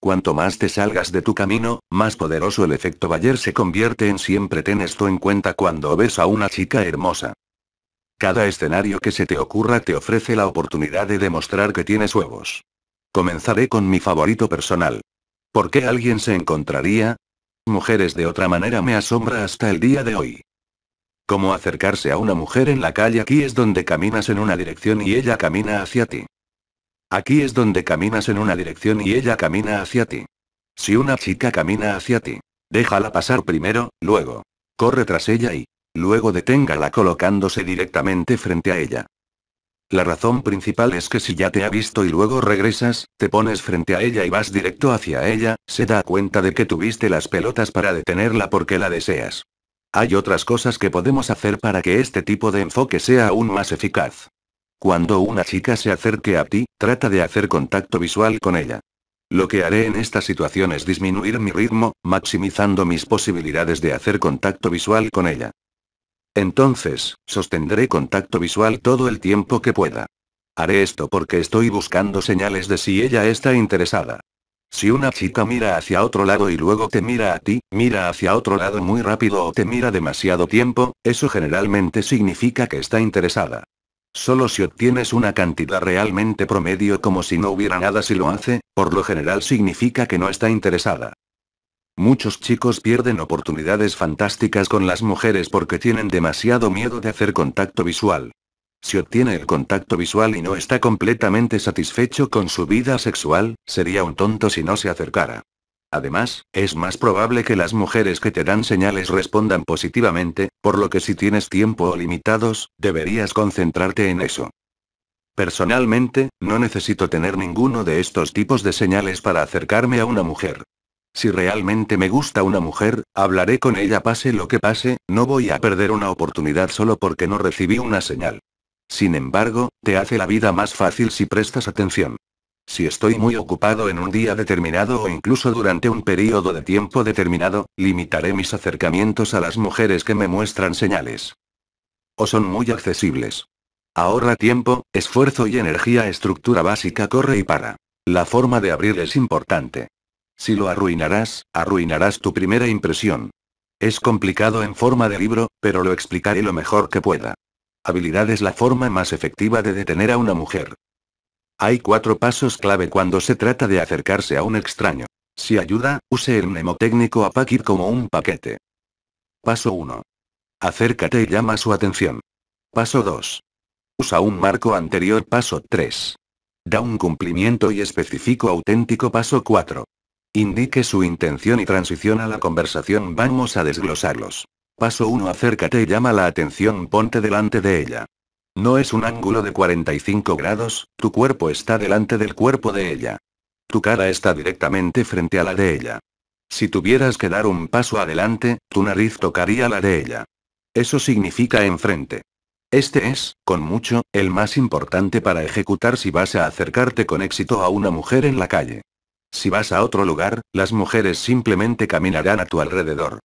Cuanto más te salgas de tu camino, más poderoso el efecto Bayer se convierte en siempre ten esto en cuenta cuando ves a una chica hermosa. Cada escenario que se te ocurra te ofrece la oportunidad de demostrar que tienes huevos. Comenzaré con mi favorito personal. ¿Por qué alguien se encontraría? Mujeres de otra manera me asombra hasta el día de hoy. Como acercarse a una mujer en la calle aquí es donde caminas en una dirección y ella camina hacia ti. Aquí es donde caminas en una dirección y ella camina hacia ti. Si una chica camina hacia ti, déjala pasar primero, luego, corre tras ella y, luego deténgala colocándose directamente frente a ella. La razón principal es que si ya te ha visto y luego regresas, te pones frente a ella y vas directo hacia ella, se da cuenta de que tuviste las pelotas para detenerla porque la deseas. Hay otras cosas que podemos hacer para que este tipo de enfoque sea aún más eficaz. Cuando una chica se acerque a ti, trata de hacer contacto visual con ella. Lo que haré en esta situación es disminuir mi ritmo, maximizando mis posibilidades de hacer contacto visual con ella. Entonces, sostendré contacto visual todo el tiempo que pueda. Haré esto porque estoy buscando señales de si ella está interesada. Si una chica mira hacia otro lado y luego te mira a ti, mira hacia otro lado muy rápido o te mira demasiado tiempo, eso generalmente significa que está interesada. Solo si obtienes una cantidad realmente promedio como si no hubiera nada si lo hace, por lo general significa que no está interesada. Muchos chicos pierden oportunidades fantásticas con las mujeres porque tienen demasiado miedo de hacer contacto visual. Si obtiene el contacto visual y no está completamente satisfecho con su vida sexual, sería un tonto si no se acercara. Además, es más probable que las mujeres que te dan señales respondan positivamente, por lo que si tienes tiempo o limitados, deberías concentrarte en eso. Personalmente, no necesito tener ninguno de estos tipos de señales para acercarme a una mujer. Si realmente me gusta una mujer, hablaré con ella pase lo que pase, no voy a perder una oportunidad solo porque no recibí una señal. Sin embargo, te hace la vida más fácil si prestas atención. Si estoy muy ocupado en un día determinado o incluso durante un periodo de tiempo determinado, limitaré mis acercamientos a las mujeres que me muestran señales. O son muy accesibles. Ahorra tiempo, esfuerzo y energía. Estructura básica corre y para. La forma de abrir es importante. Si lo arruinarás, arruinarás tu primera impresión. Es complicado en forma de libro, pero lo explicaré lo mejor que pueda. Habilidad es la forma más efectiva de detener a una mujer. Hay cuatro pasos clave cuando se trata de acercarse a un extraño. Si ayuda, use el mnemotécnico a como un paquete. Paso 1. Acércate y llama su atención. Paso 2. Usa un marco anterior. Paso 3. Da un cumplimiento y específico auténtico. Paso 4. Indique su intención y transición a la conversación. Vamos a desglosarlos. Paso 1 acércate y llama la atención ponte delante de ella. No es un ángulo de 45 grados, tu cuerpo está delante del cuerpo de ella. Tu cara está directamente frente a la de ella. Si tuvieras que dar un paso adelante, tu nariz tocaría la de ella. Eso significa enfrente. Este es, con mucho, el más importante para ejecutar si vas a acercarte con éxito a una mujer en la calle. Si vas a otro lugar, las mujeres simplemente caminarán a tu alrededor.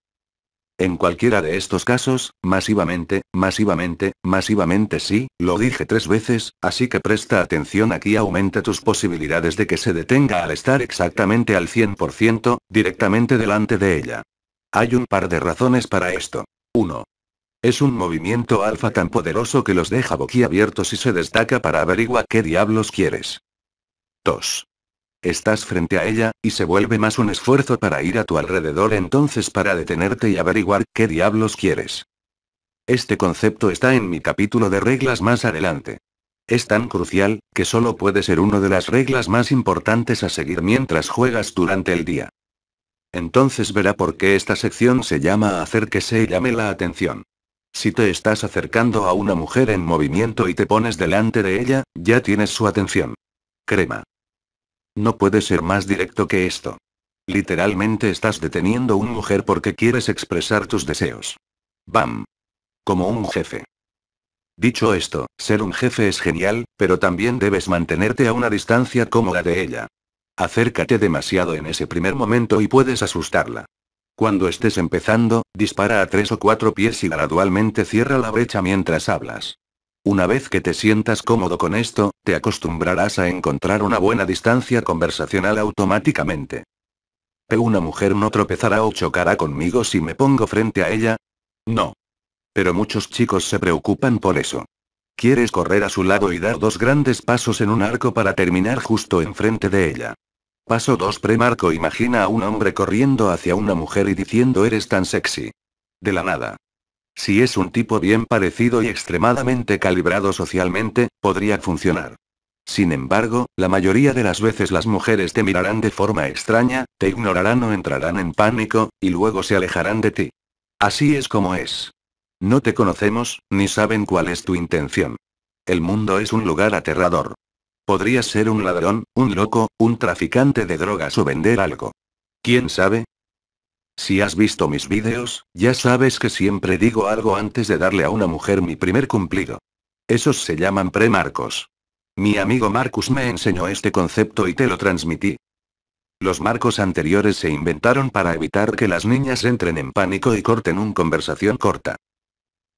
En cualquiera de estos casos, masivamente, masivamente, masivamente sí, lo dije tres veces, así que presta atención aquí aumenta tus posibilidades de que se detenga al estar exactamente al 100%, directamente delante de ella. Hay un par de razones para esto. 1. Es un movimiento alfa tan poderoso que los deja boquiabiertos y se destaca para averiguar qué diablos quieres. 2. Estás frente a ella, y se vuelve más un esfuerzo para ir a tu alrededor entonces para detenerte y averiguar qué diablos quieres. Este concepto está en mi capítulo de reglas más adelante. Es tan crucial, que solo puede ser una de las reglas más importantes a seguir mientras juegas durante el día. Entonces verá por qué esta sección se llama hacer que se llame la atención. Si te estás acercando a una mujer en movimiento y te pones delante de ella, ya tienes su atención. Crema. No puede ser más directo que esto. Literalmente estás deteniendo a una mujer porque quieres expresar tus deseos. Bam. Como un jefe. Dicho esto, ser un jefe es genial, pero también debes mantenerte a una distancia cómoda de ella. Acércate demasiado en ese primer momento y puedes asustarla. Cuando estés empezando, dispara a tres o cuatro pies y gradualmente cierra la brecha mientras hablas. Una vez que te sientas cómodo con esto, te acostumbrarás a encontrar una buena distancia conversacional automáticamente. Una mujer no tropezará o chocará conmigo si me pongo frente a ella. No. Pero muchos chicos se preocupan por eso. Quieres correr a su lado y dar dos grandes pasos en un arco para terminar justo enfrente de ella. Paso 2 Premarco Imagina a un hombre corriendo hacia una mujer y diciendo eres tan sexy. De la nada. Si es un tipo bien parecido y extremadamente calibrado socialmente, podría funcionar. Sin embargo, la mayoría de las veces las mujeres te mirarán de forma extraña, te ignorarán o entrarán en pánico, y luego se alejarán de ti. Así es como es. No te conocemos, ni saben cuál es tu intención. El mundo es un lugar aterrador. Podrías ser un ladrón, un loco, un traficante de drogas o vender algo. ¿Quién sabe? Si has visto mis vídeos, ya sabes que siempre digo algo antes de darle a una mujer mi primer cumplido. Esos se llaman premarcos. Mi amigo Marcus me enseñó este concepto y te lo transmití. Los marcos anteriores se inventaron para evitar que las niñas entren en pánico y corten una conversación corta.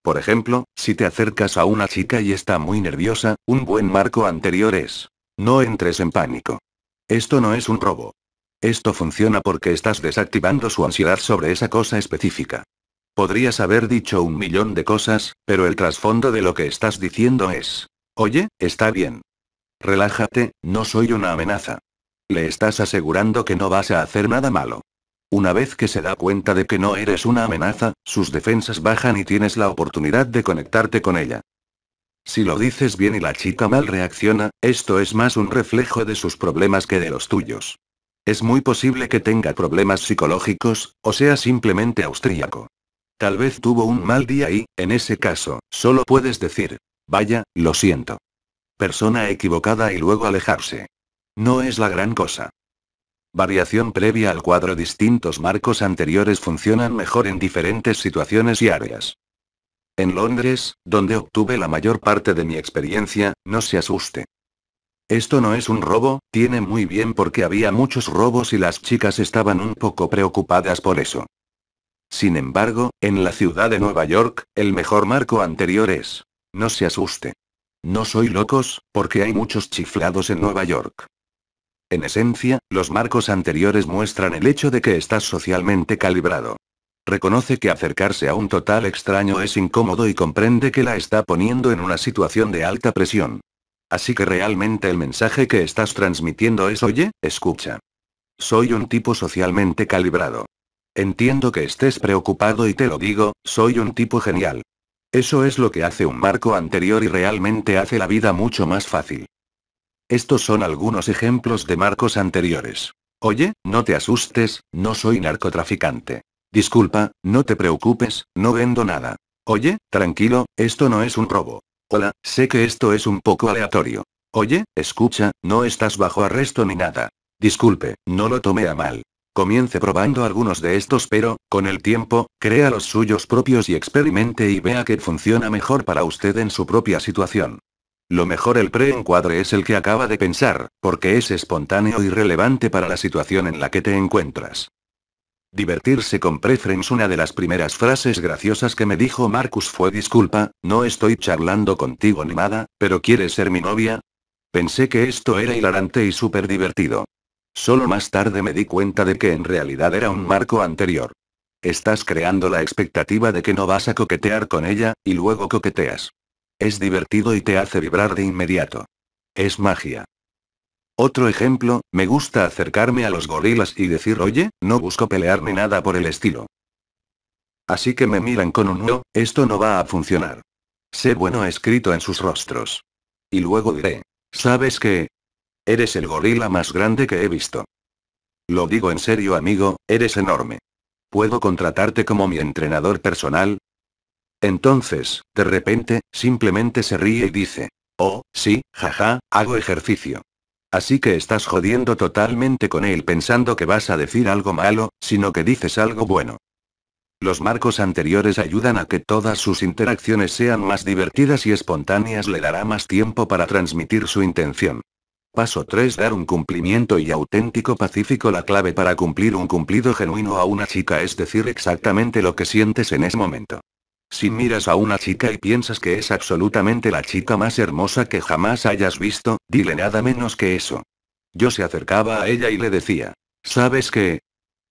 Por ejemplo, si te acercas a una chica y está muy nerviosa, un buen marco anterior es, no entres en pánico. Esto no es un robo. Esto funciona porque estás desactivando su ansiedad sobre esa cosa específica. Podrías haber dicho un millón de cosas, pero el trasfondo de lo que estás diciendo es, oye, está bien. Relájate, no soy una amenaza. Le estás asegurando que no vas a hacer nada malo. Una vez que se da cuenta de que no eres una amenaza, sus defensas bajan y tienes la oportunidad de conectarte con ella. Si lo dices bien y la chica mal reacciona, esto es más un reflejo de sus problemas que de los tuyos. Es muy posible que tenga problemas psicológicos, o sea simplemente austríaco. Tal vez tuvo un mal día y, en ese caso, solo puedes decir, vaya, lo siento. Persona equivocada y luego alejarse. No es la gran cosa. Variación previa al cuadro Distintos marcos anteriores funcionan mejor en diferentes situaciones y áreas. En Londres, donde obtuve la mayor parte de mi experiencia, no se asuste. Esto no es un robo, tiene muy bien porque había muchos robos y las chicas estaban un poco preocupadas por eso. Sin embargo, en la ciudad de Nueva York, el mejor marco anterior es. No se asuste. No soy locos, porque hay muchos chiflados en Nueva York. En esencia, los marcos anteriores muestran el hecho de que estás socialmente calibrado. Reconoce que acercarse a un total extraño es incómodo y comprende que la está poniendo en una situación de alta presión. Así que realmente el mensaje que estás transmitiendo es oye, escucha. Soy un tipo socialmente calibrado. Entiendo que estés preocupado y te lo digo, soy un tipo genial. Eso es lo que hace un marco anterior y realmente hace la vida mucho más fácil. Estos son algunos ejemplos de marcos anteriores. Oye, no te asustes, no soy narcotraficante. Disculpa, no te preocupes, no vendo nada. Oye, tranquilo, esto no es un robo. Hola, sé que esto es un poco aleatorio. Oye, escucha, no estás bajo arresto ni nada. Disculpe, no lo tomé a mal. Comience probando algunos de estos pero, con el tiempo, crea los suyos propios y experimente y vea que funciona mejor para usted en su propia situación. Lo mejor el preencuadre es el que acaba de pensar, porque es espontáneo y relevante para la situación en la que te encuentras. Divertirse con preference Una de las primeras frases graciosas que me dijo Marcus fue disculpa, no estoy charlando contigo ni nada, pero ¿quieres ser mi novia? Pensé que esto era hilarante y súper divertido. Solo más tarde me di cuenta de que en realidad era un marco anterior. Estás creando la expectativa de que no vas a coquetear con ella, y luego coqueteas. Es divertido y te hace vibrar de inmediato. Es magia. Otro ejemplo, me gusta acercarme a los gorilas y decir oye, no busco pelear ni nada por el estilo. Así que me miran con un no, esto no va a funcionar. Sé bueno escrito en sus rostros. Y luego diré, ¿sabes qué? Eres el gorila más grande que he visto. Lo digo en serio amigo, eres enorme. ¿Puedo contratarte como mi entrenador personal? Entonces, de repente, simplemente se ríe y dice, oh, sí, jaja, hago ejercicio. Así que estás jodiendo totalmente con él pensando que vas a decir algo malo, sino que dices algo bueno. Los marcos anteriores ayudan a que todas sus interacciones sean más divertidas y espontáneas le dará más tiempo para transmitir su intención. Paso 3. Dar un cumplimiento y auténtico pacífico. La clave para cumplir un cumplido genuino a una chica es decir exactamente lo que sientes en ese momento. Si miras a una chica y piensas que es absolutamente la chica más hermosa que jamás hayas visto, dile nada menos que eso. Yo se acercaba a ella y le decía, ¿sabes qué?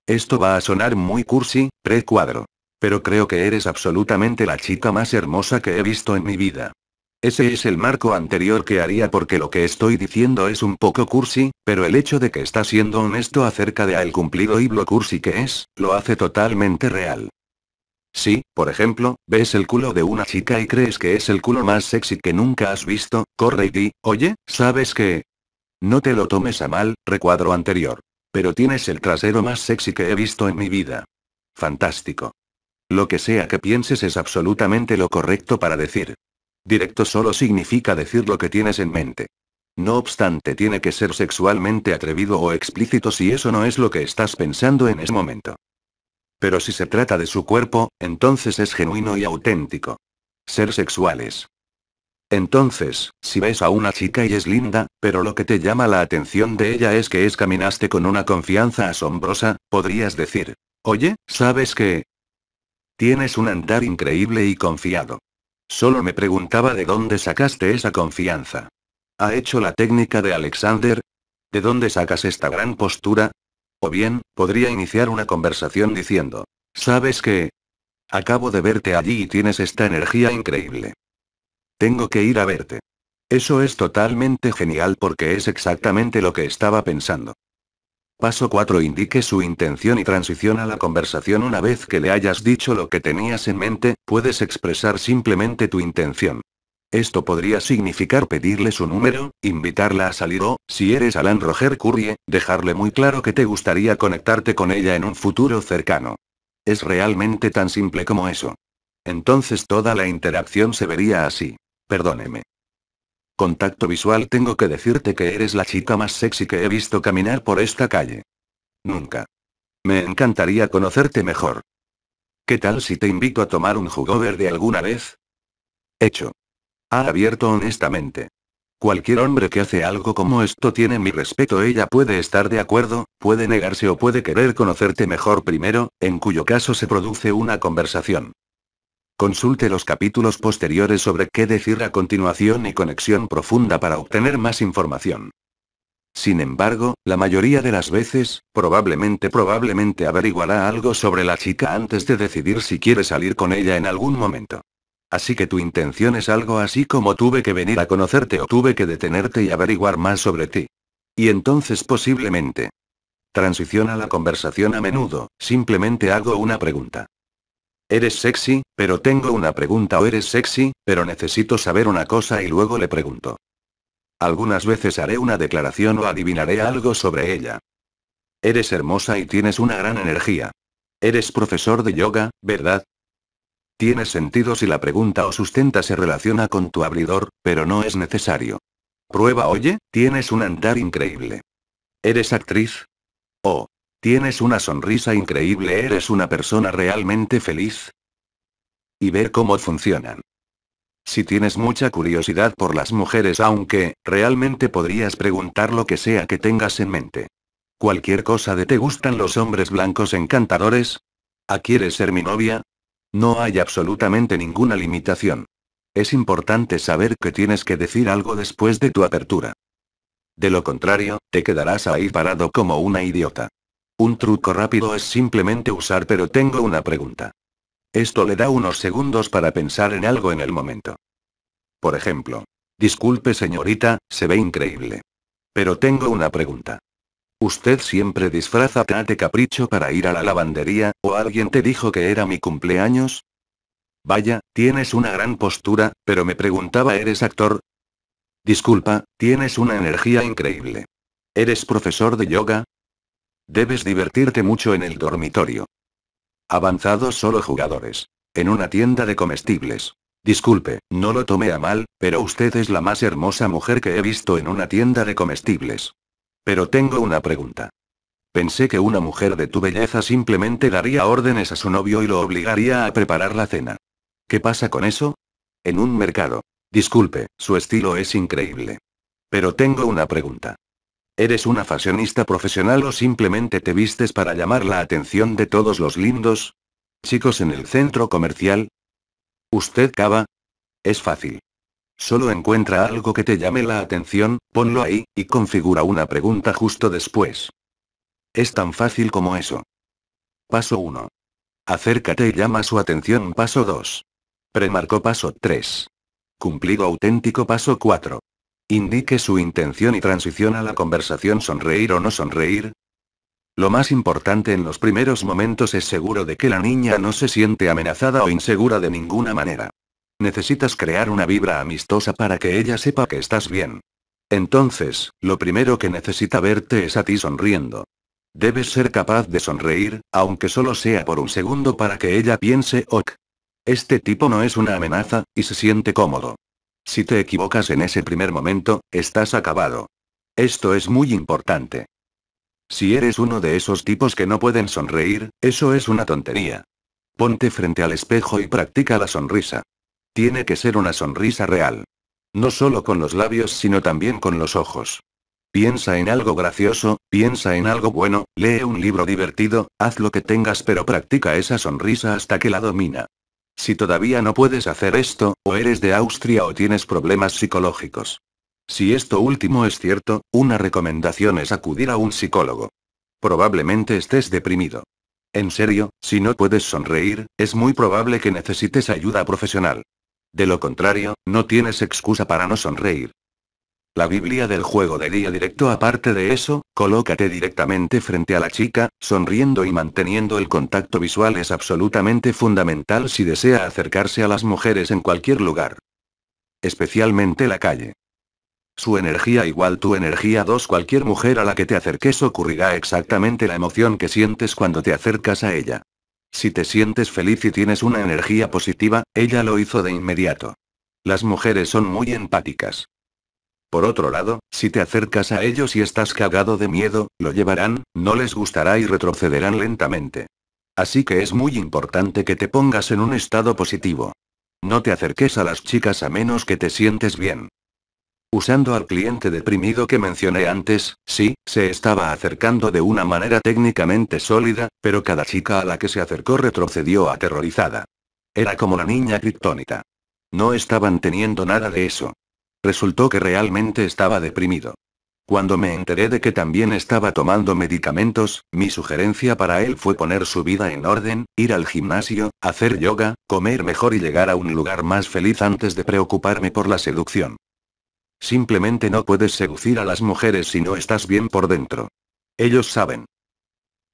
Esto va a sonar muy cursi, pre Pero creo que eres absolutamente la chica más hermosa que he visto en mi vida. Ese es el marco anterior que haría porque lo que estoy diciendo es un poco cursi, pero el hecho de que está siendo honesto acerca de el cumplido y cursi que es, lo hace totalmente real. Si, por ejemplo, ves el culo de una chica y crees que es el culo más sexy que nunca has visto, corre y di, oye, ¿sabes qué? No te lo tomes a mal, recuadro anterior. Pero tienes el trasero más sexy que he visto en mi vida. Fantástico. Lo que sea que pienses es absolutamente lo correcto para decir. Directo solo significa decir lo que tienes en mente. No obstante, tiene que ser sexualmente atrevido o explícito si eso no es lo que estás pensando en ese momento. Pero si se trata de su cuerpo, entonces es genuino y auténtico. Ser sexuales. Entonces, si ves a una chica y es linda, pero lo que te llama la atención de ella es que es caminaste con una confianza asombrosa, podrías decir, oye, ¿sabes qué? Tienes un andar increíble y confiado. Solo me preguntaba de dónde sacaste esa confianza. ¿Ha hecho la técnica de Alexander? ¿De dónde sacas esta gran postura? O bien, podría iniciar una conversación diciendo, ¿sabes qué? Acabo de verte allí y tienes esta energía increíble. Tengo que ir a verte. Eso es totalmente genial porque es exactamente lo que estaba pensando. Paso 4. Indique su intención y transición a la conversación. Una vez que le hayas dicho lo que tenías en mente, puedes expresar simplemente tu intención. Esto podría significar pedirle su número, invitarla a salir o, si eres Alan Roger Currie, dejarle muy claro que te gustaría conectarte con ella en un futuro cercano. Es realmente tan simple como eso. Entonces toda la interacción se vería así. Perdóneme. Contacto visual tengo que decirte que eres la chica más sexy que he visto caminar por esta calle. Nunca. Me encantaría conocerte mejor. ¿Qué tal si te invito a tomar un jugo verde alguna vez? Hecho. Ha abierto honestamente. Cualquier hombre que hace algo como esto tiene mi respeto. Ella puede estar de acuerdo, puede negarse o puede querer conocerte mejor primero, en cuyo caso se produce una conversación. Consulte los capítulos posteriores sobre qué decir a continuación y conexión profunda para obtener más información. Sin embargo, la mayoría de las veces, probablemente probablemente averiguará algo sobre la chica antes de decidir si quiere salir con ella en algún momento. Así que tu intención es algo así como tuve que venir a conocerte o tuve que detenerte y averiguar más sobre ti. Y entonces posiblemente. Transiciona la conversación a menudo, simplemente hago una pregunta. Eres sexy, pero tengo una pregunta o eres sexy, pero necesito saber una cosa y luego le pregunto. Algunas veces haré una declaración o adivinaré algo sobre ella. Eres hermosa y tienes una gran energía. Eres profesor de yoga, ¿verdad? Tiene sentido si la pregunta o sustenta se relaciona con tu abridor, pero no es necesario. Prueba, oye, tienes un andar increíble. ¿Eres actriz? ¿O Tienes una sonrisa increíble, eres una persona realmente feliz. Y ver cómo funcionan. Si tienes mucha curiosidad por las mujeres, aunque, realmente podrías preguntar lo que sea que tengas en mente. Cualquier cosa de te gustan los hombres blancos encantadores. ¿A quieres ser mi novia? No hay absolutamente ninguna limitación. Es importante saber que tienes que decir algo después de tu apertura. De lo contrario, te quedarás ahí parado como una idiota. Un truco rápido es simplemente usar pero tengo una pregunta. Esto le da unos segundos para pensar en algo en el momento. Por ejemplo, disculpe señorita, se ve increíble. Pero tengo una pregunta. Usted siempre disfraza de Capricho para ir a la lavandería, ¿o alguien te dijo que era mi cumpleaños? Vaya, tienes una gran postura, pero me preguntaba, ¿eres actor? Disculpa, tienes una energía increíble. ¿Eres profesor de yoga? Debes divertirte mucho en el dormitorio. Avanzados solo jugadores. En una tienda de comestibles. Disculpe, no lo tomé a mal, pero usted es la más hermosa mujer que he visto en una tienda de comestibles. Pero tengo una pregunta. Pensé que una mujer de tu belleza simplemente daría órdenes a su novio y lo obligaría a preparar la cena. ¿Qué pasa con eso? En un mercado. Disculpe, su estilo es increíble. Pero tengo una pregunta. ¿Eres una fashionista profesional o simplemente te vistes para llamar la atención de todos los lindos? Chicos en el centro comercial. ¿Usted cava? Es fácil. Solo encuentra algo que te llame la atención, ponlo ahí, y configura una pregunta justo después. Es tan fácil como eso. Paso 1. Acércate y llama su atención. Paso 2. premarco. paso 3. Cumplido auténtico. Paso 4. Indique su intención y transición a la conversación sonreír o no sonreír. Lo más importante en los primeros momentos es seguro de que la niña no se siente amenazada o insegura de ninguna manera. Necesitas crear una vibra amistosa para que ella sepa que estás bien. Entonces, lo primero que necesita verte es a ti sonriendo. Debes ser capaz de sonreír, aunque solo sea por un segundo para que ella piense, ok. Este tipo no es una amenaza, y se siente cómodo. Si te equivocas en ese primer momento, estás acabado. Esto es muy importante. Si eres uno de esos tipos que no pueden sonreír, eso es una tontería. Ponte frente al espejo y practica la sonrisa. Tiene que ser una sonrisa real. No solo con los labios, sino también con los ojos. Piensa en algo gracioso, piensa en algo bueno, lee un libro divertido, haz lo que tengas pero practica esa sonrisa hasta que la domina. Si todavía no puedes hacer esto, o eres de Austria o tienes problemas psicológicos. Si esto último es cierto, una recomendación es acudir a un psicólogo. Probablemente estés deprimido. En serio, si no puedes sonreír, es muy probable que necesites ayuda profesional. De lo contrario, no tienes excusa para no sonreír. La Biblia del juego de día directo aparte de eso, colócate directamente frente a la chica, sonriendo y manteniendo el contacto visual es absolutamente fundamental si desea acercarse a las mujeres en cualquier lugar. Especialmente la calle. Su energía igual tu energía 2 cualquier mujer a la que te acerques ocurrirá exactamente la emoción que sientes cuando te acercas a ella. Si te sientes feliz y tienes una energía positiva, ella lo hizo de inmediato. Las mujeres son muy empáticas. Por otro lado, si te acercas a ellos y estás cagado de miedo, lo llevarán, no les gustará y retrocederán lentamente. Así que es muy importante que te pongas en un estado positivo. No te acerques a las chicas a menos que te sientes bien. Usando al cliente deprimido que mencioné antes, sí, se estaba acercando de una manera técnicamente sólida, pero cada chica a la que se acercó retrocedió aterrorizada. Era como la niña criptónita. No estaban teniendo nada de eso. Resultó que realmente estaba deprimido. Cuando me enteré de que también estaba tomando medicamentos, mi sugerencia para él fue poner su vida en orden, ir al gimnasio, hacer yoga, comer mejor y llegar a un lugar más feliz antes de preocuparme por la seducción. Simplemente no puedes seducir a las mujeres si no estás bien por dentro. Ellos saben.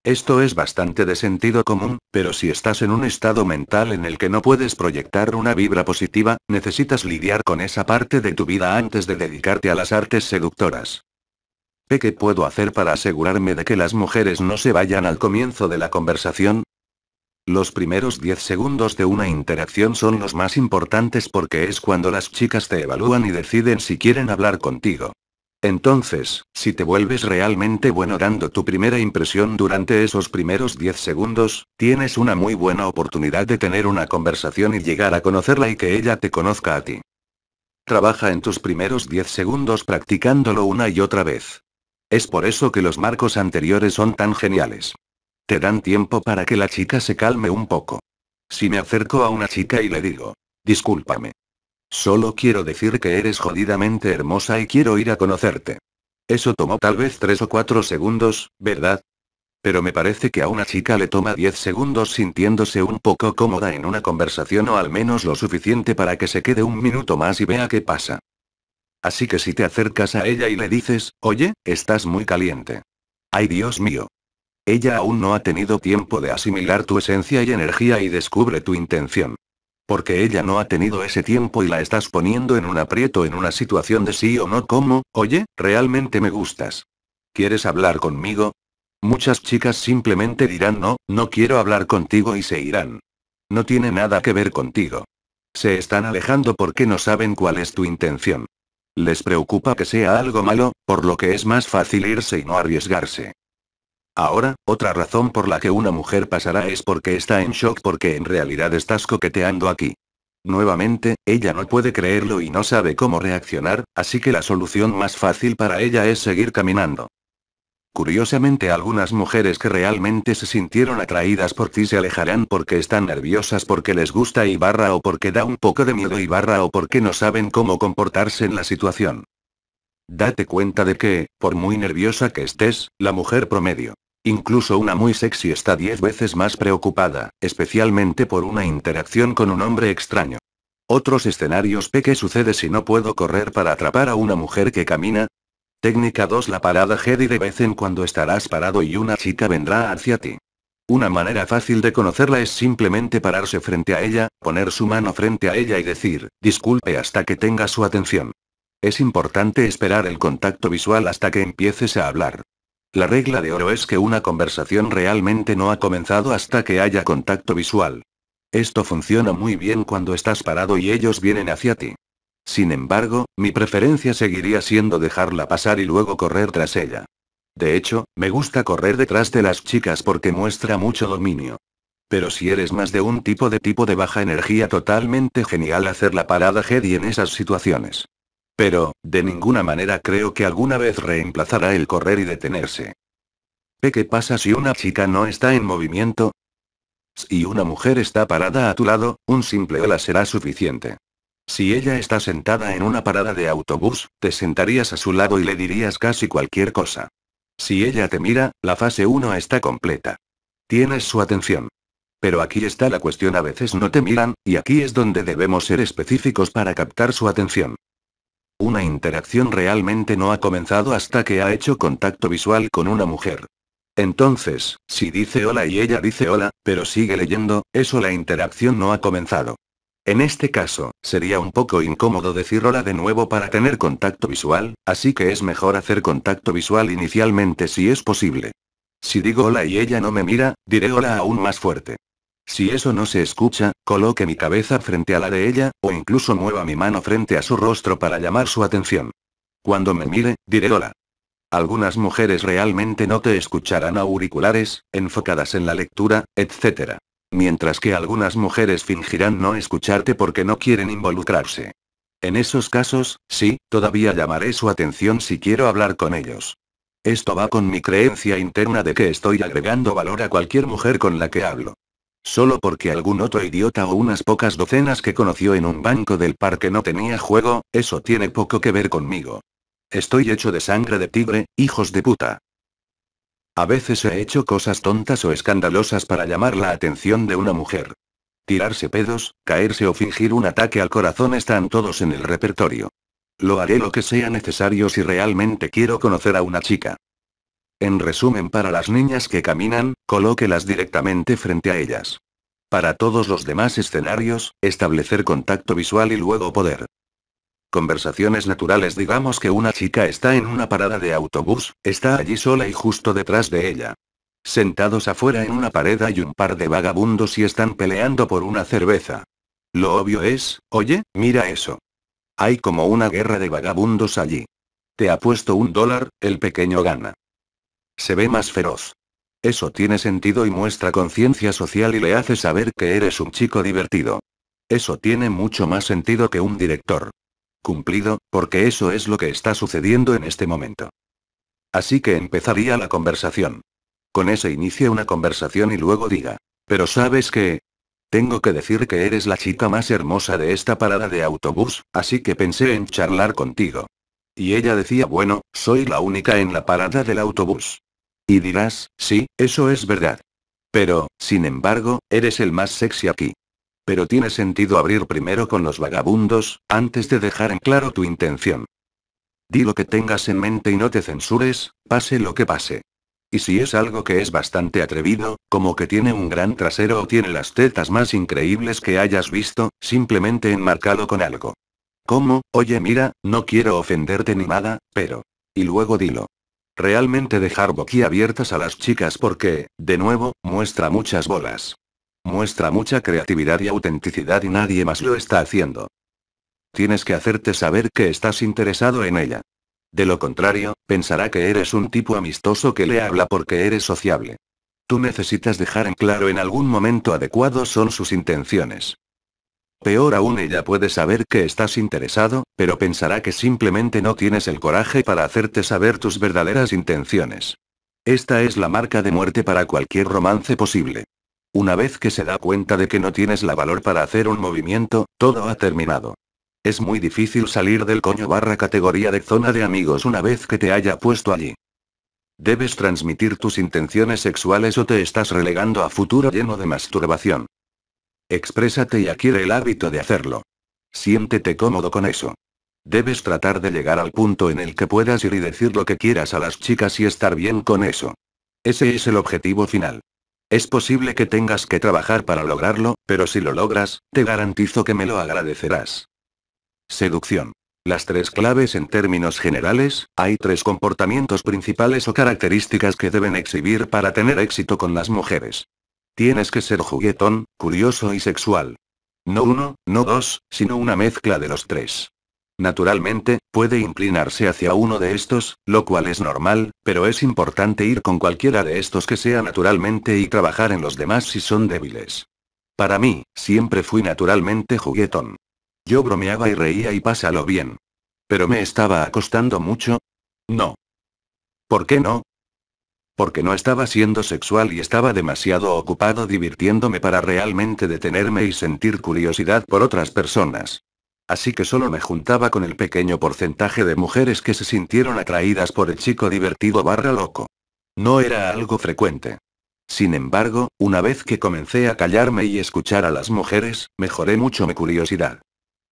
Esto es bastante de sentido común, pero si estás en un estado mental en el que no puedes proyectar una vibra positiva, necesitas lidiar con esa parte de tu vida antes de dedicarte a las artes seductoras. ¿Qué puedo hacer para asegurarme de que las mujeres no se vayan al comienzo de la conversación? Los primeros 10 segundos de una interacción son los más importantes porque es cuando las chicas te evalúan y deciden si quieren hablar contigo. Entonces, si te vuelves realmente bueno dando tu primera impresión durante esos primeros 10 segundos, tienes una muy buena oportunidad de tener una conversación y llegar a conocerla y que ella te conozca a ti. Trabaja en tus primeros 10 segundos practicándolo una y otra vez. Es por eso que los marcos anteriores son tan geniales. Te dan tiempo para que la chica se calme un poco. Si me acerco a una chica y le digo, discúlpame. Solo quiero decir que eres jodidamente hermosa y quiero ir a conocerte. Eso tomó tal vez 3 o 4 segundos, ¿verdad? Pero me parece que a una chica le toma 10 segundos sintiéndose un poco cómoda en una conversación o al menos lo suficiente para que se quede un minuto más y vea qué pasa. Así que si te acercas a ella y le dices, oye, estás muy caliente. Ay Dios mío, ella aún no ha tenido tiempo de asimilar tu esencia y energía y descubre tu intención. Porque ella no ha tenido ese tiempo y la estás poniendo en un aprieto en una situación de sí o no como, oye, realmente me gustas. ¿Quieres hablar conmigo? Muchas chicas simplemente dirán no, no quiero hablar contigo y se irán. No tiene nada que ver contigo. Se están alejando porque no saben cuál es tu intención. Les preocupa que sea algo malo, por lo que es más fácil irse y no arriesgarse. Ahora, otra razón por la que una mujer pasará es porque está en shock porque en realidad estás coqueteando aquí. Nuevamente, ella no puede creerlo y no sabe cómo reaccionar, así que la solución más fácil para ella es seguir caminando. Curiosamente algunas mujeres que realmente se sintieron atraídas por ti se alejarán porque están nerviosas porque les gusta y barra o porque da un poco de miedo y barra o porque no saben cómo comportarse en la situación. Date cuenta de que, por muy nerviosa que estés, la mujer promedio Incluso una muy sexy está 10 veces más preocupada, especialmente por una interacción con un hombre extraño. Otros escenarios P. ¿Qué sucede si no puedo correr para atrapar a una mujer que camina? Técnica 2 La parada Jedi de vez en cuando estarás parado y una chica vendrá hacia ti. Una manera fácil de conocerla es simplemente pararse frente a ella, poner su mano frente a ella y decir, disculpe hasta que tenga su atención. Es importante esperar el contacto visual hasta que empieces a hablar. La regla de oro es que una conversación realmente no ha comenzado hasta que haya contacto visual. Esto funciona muy bien cuando estás parado y ellos vienen hacia ti. Sin embargo, mi preferencia seguiría siendo dejarla pasar y luego correr tras ella. De hecho, me gusta correr detrás de las chicas porque muestra mucho dominio. Pero si eres más de un tipo de tipo de baja energía totalmente genial hacer la parada Jedi en esas situaciones. Pero, de ninguna manera creo que alguna vez reemplazará el correr y detenerse. ¿Qué pasa si una chica no está en movimiento? Si una mujer está parada a tu lado, un simple hola será suficiente. Si ella está sentada en una parada de autobús, te sentarías a su lado y le dirías casi cualquier cosa. Si ella te mira, la fase 1 está completa. Tienes su atención. Pero aquí está la cuestión, a veces no te miran, y aquí es donde debemos ser específicos para captar su atención. Una interacción realmente no ha comenzado hasta que ha hecho contacto visual con una mujer. Entonces, si dice hola y ella dice hola, pero sigue leyendo, eso la interacción no ha comenzado. En este caso, sería un poco incómodo decir hola de nuevo para tener contacto visual, así que es mejor hacer contacto visual inicialmente si es posible. Si digo hola y ella no me mira, diré hola aún más fuerte. Si eso no se escucha, coloque mi cabeza frente a la de ella, o incluso mueva mi mano frente a su rostro para llamar su atención. Cuando me mire, diré hola. Algunas mujeres realmente no te escucharán auriculares, enfocadas en la lectura, etc. Mientras que algunas mujeres fingirán no escucharte porque no quieren involucrarse. En esos casos, sí, todavía llamaré su atención si quiero hablar con ellos. Esto va con mi creencia interna de que estoy agregando valor a cualquier mujer con la que hablo. Solo porque algún otro idiota o unas pocas docenas que conoció en un banco del parque no tenía juego, eso tiene poco que ver conmigo. Estoy hecho de sangre de tigre, hijos de puta. A veces he hecho cosas tontas o escandalosas para llamar la atención de una mujer. Tirarse pedos, caerse o fingir un ataque al corazón están todos en el repertorio. Lo haré lo que sea necesario si realmente quiero conocer a una chica. En resumen, para las niñas que caminan, colóquelas directamente frente a ellas. Para todos los demás escenarios, establecer contacto visual y luego poder. Conversaciones naturales, digamos que una chica está en una parada de autobús, está allí sola y justo detrás de ella. Sentados afuera en una pared hay un par de vagabundos y están peleando por una cerveza. Lo obvio es, oye, mira eso. Hay como una guerra de vagabundos allí. Te ha puesto un dólar, el pequeño gana. Se ve más feroz. Eso tiene sentido y muestra conciencia social y le hace saber que eres un chico divertido. Eso tiene mucho más sentido que un director. Cumplido, porque eso es lo que está sucediendo en este momento. Así que empezaría la conversación. Con ese inicia una conversación y luego diga. Pero sabes que... Tengo que decir que eres la chica más hermosa de esta parada de autobús, así que pensé en charlar contigo. Y ella decía, bueno, soy la única en la parada del autobús. Y dirás, sí, eso es verdad. Pero, sin embargo, eres el más sexy aquí. Pero tiene sentido abrir primero con los vagabundos, antes de dejar en claro tu intención. Di lo que tengas en mente y no te censures, pase lo que pase. Y si es algo que es bastante atrevido, como que tiene un gran trasero o tiene las tetas más increíbles que hayas visto, simplemente enmarcado con algo. Como, Oye mira, no quiero ofenderte ni nada, pero... Y luego dilo. Realmente dejar abiertas a las chicas porque, de nuevo, muestra muchas bolas. Muestra mucha creatividad y autenticidad y nadie más lo está haciendo. Tienes que hacerte saber que estás interesado en ella. De lo contrario, pensará que eres un tipo amistoso que le habla porque eres sociable. Tú necesitas dejar en claro en algún momento adecuado son sus intenciones. Peor aún ella puede saber que estás interesado, pero pensará que simplemente no tienes el coraje para hacerte saber tus verdaderas intenciones. Esta es la marca de muerte para cualquier romance posible. Una vez que se da cuenta de que no tienes la valor para hacer un movimiento, todo ha terminado. Es muy difícil salir del coño barra categoría de zona de amigos una vez que te haya puesto allí. Debes transmitir tus intenciones sexuales o te estás relegando a futuro lleno de masturbación. Exprésate y adquiere el hábito de hacerlo. Siéntete cómodo con eso. Debes tratar de llegar al punto en el que puedas ir y decir lo que quieras a las chicas y estar bien con eso. Ese es el objetivo final. Es posible que tengas que trabajar para lograrlo, pero si lo logras, te garantizo que me lo agradecerás. Seducción. Las tres claves en términos generales, hay tres comportamientos principales o características que deben exhibir para tener éxito con las mujeres. Tienes que ser juguetón, curioso y sexual. No uno, no dos, sino una mezcla de los tres. Naturalmente, puede inclinarse hacia uno de estos, lo cual es normal, pero es importante ir con cualquiera de estos que sea naturalmente y trabajar en los demás si son débiles. Para mí, siempre fui naturalmente juguetón. Yo bromeaba y reía y pásalo bien. Pero me estaba acostando mucho. No. ¿Por qué no? Porque no estaba siendo sexual y estaba demasiado ocupado divirtiéndome para realmente detenerme y sentir curiosidad por otras personas. Así que solo me juntaba con el pequeño porcentaje de mujeres que se sintieron atraídas por el chico divertido barra loco. No era algo frecuente. Sin embargo, una vez que comencé a callarme y escuchar a las mujeres, mejoré mucho mi curiosidad.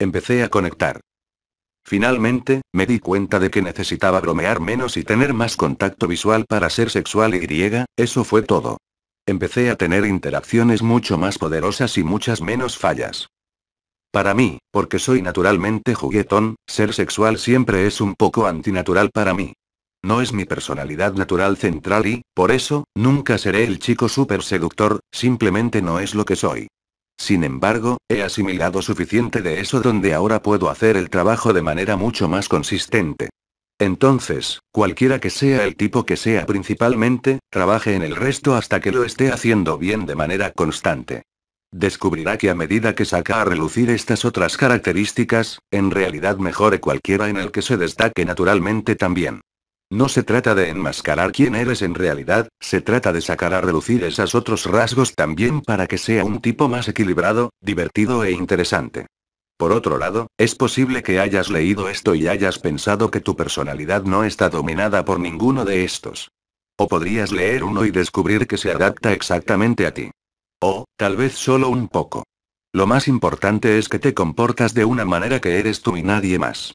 Empecé a conectar. Finalmente, me di cuenta de que necesitaba bromear menos y tener más contacto visual para ser sexual y griega, eso fue todo. Empecé a tener interacciones mucho más poderosas y muchas menos fallas. Para mí, porque soy naturalmente juguetón, ser sexual siempre es un poco antinatural para mí. No es mi personalidad natural central y, por eso, nunca seré el chico súper seductor, simplemente no es lo que soy. Sin embargo, he asimilado suficiente de eso donde ahora puedo hacer el trabajo de manera mucho más consistente. Entonces, cualquiera que sea el tipo que sea principalmente, trabaje en el resto hasta que lo esté haciendo bien de manera constante. Descubrirá que a medida que saca a relucir estas otras características, en realidad mejore cualquiera en el que se destaque naturalmente también. No se trata de enmascarar quién eres en realidad, se trata de sacar a relucir esos otros rasgos también para que sea un tipo más equilibrado, divertido e interesante. Por otro lado, es posible que hayas leído esto y hayas pensado que tu personalidad no está dominada por ninguno de estos. O podrías leer uno y descubrir que se adapta exactamente a ti. O, tal vez solo un poco. Lo más importante es que te comportas de una manera que eres tú y nadie más.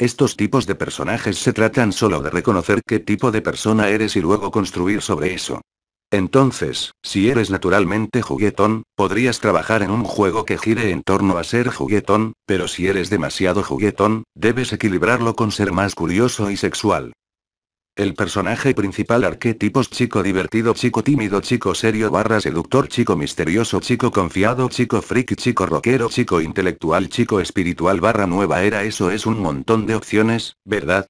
Estos tipos de personajes se tratan solo de reconocer qué tipo de persona eres y luego construir sobre eso. Entonces, si eres naturalmente juguetón, podrías trabajar en un juego que gire en torno a ser juguetón, pero si eres demasiado juguetón, debes equilibrarlo con ser más curioso y sexual. El personaje principal arquetipos chico divertido chico tímido chico serio barra seductor chico misterioso chico confiado chico freak chico rockero chico intelectual chico espiritual barra nueva era eso es un montón de opciones, ¿verdad?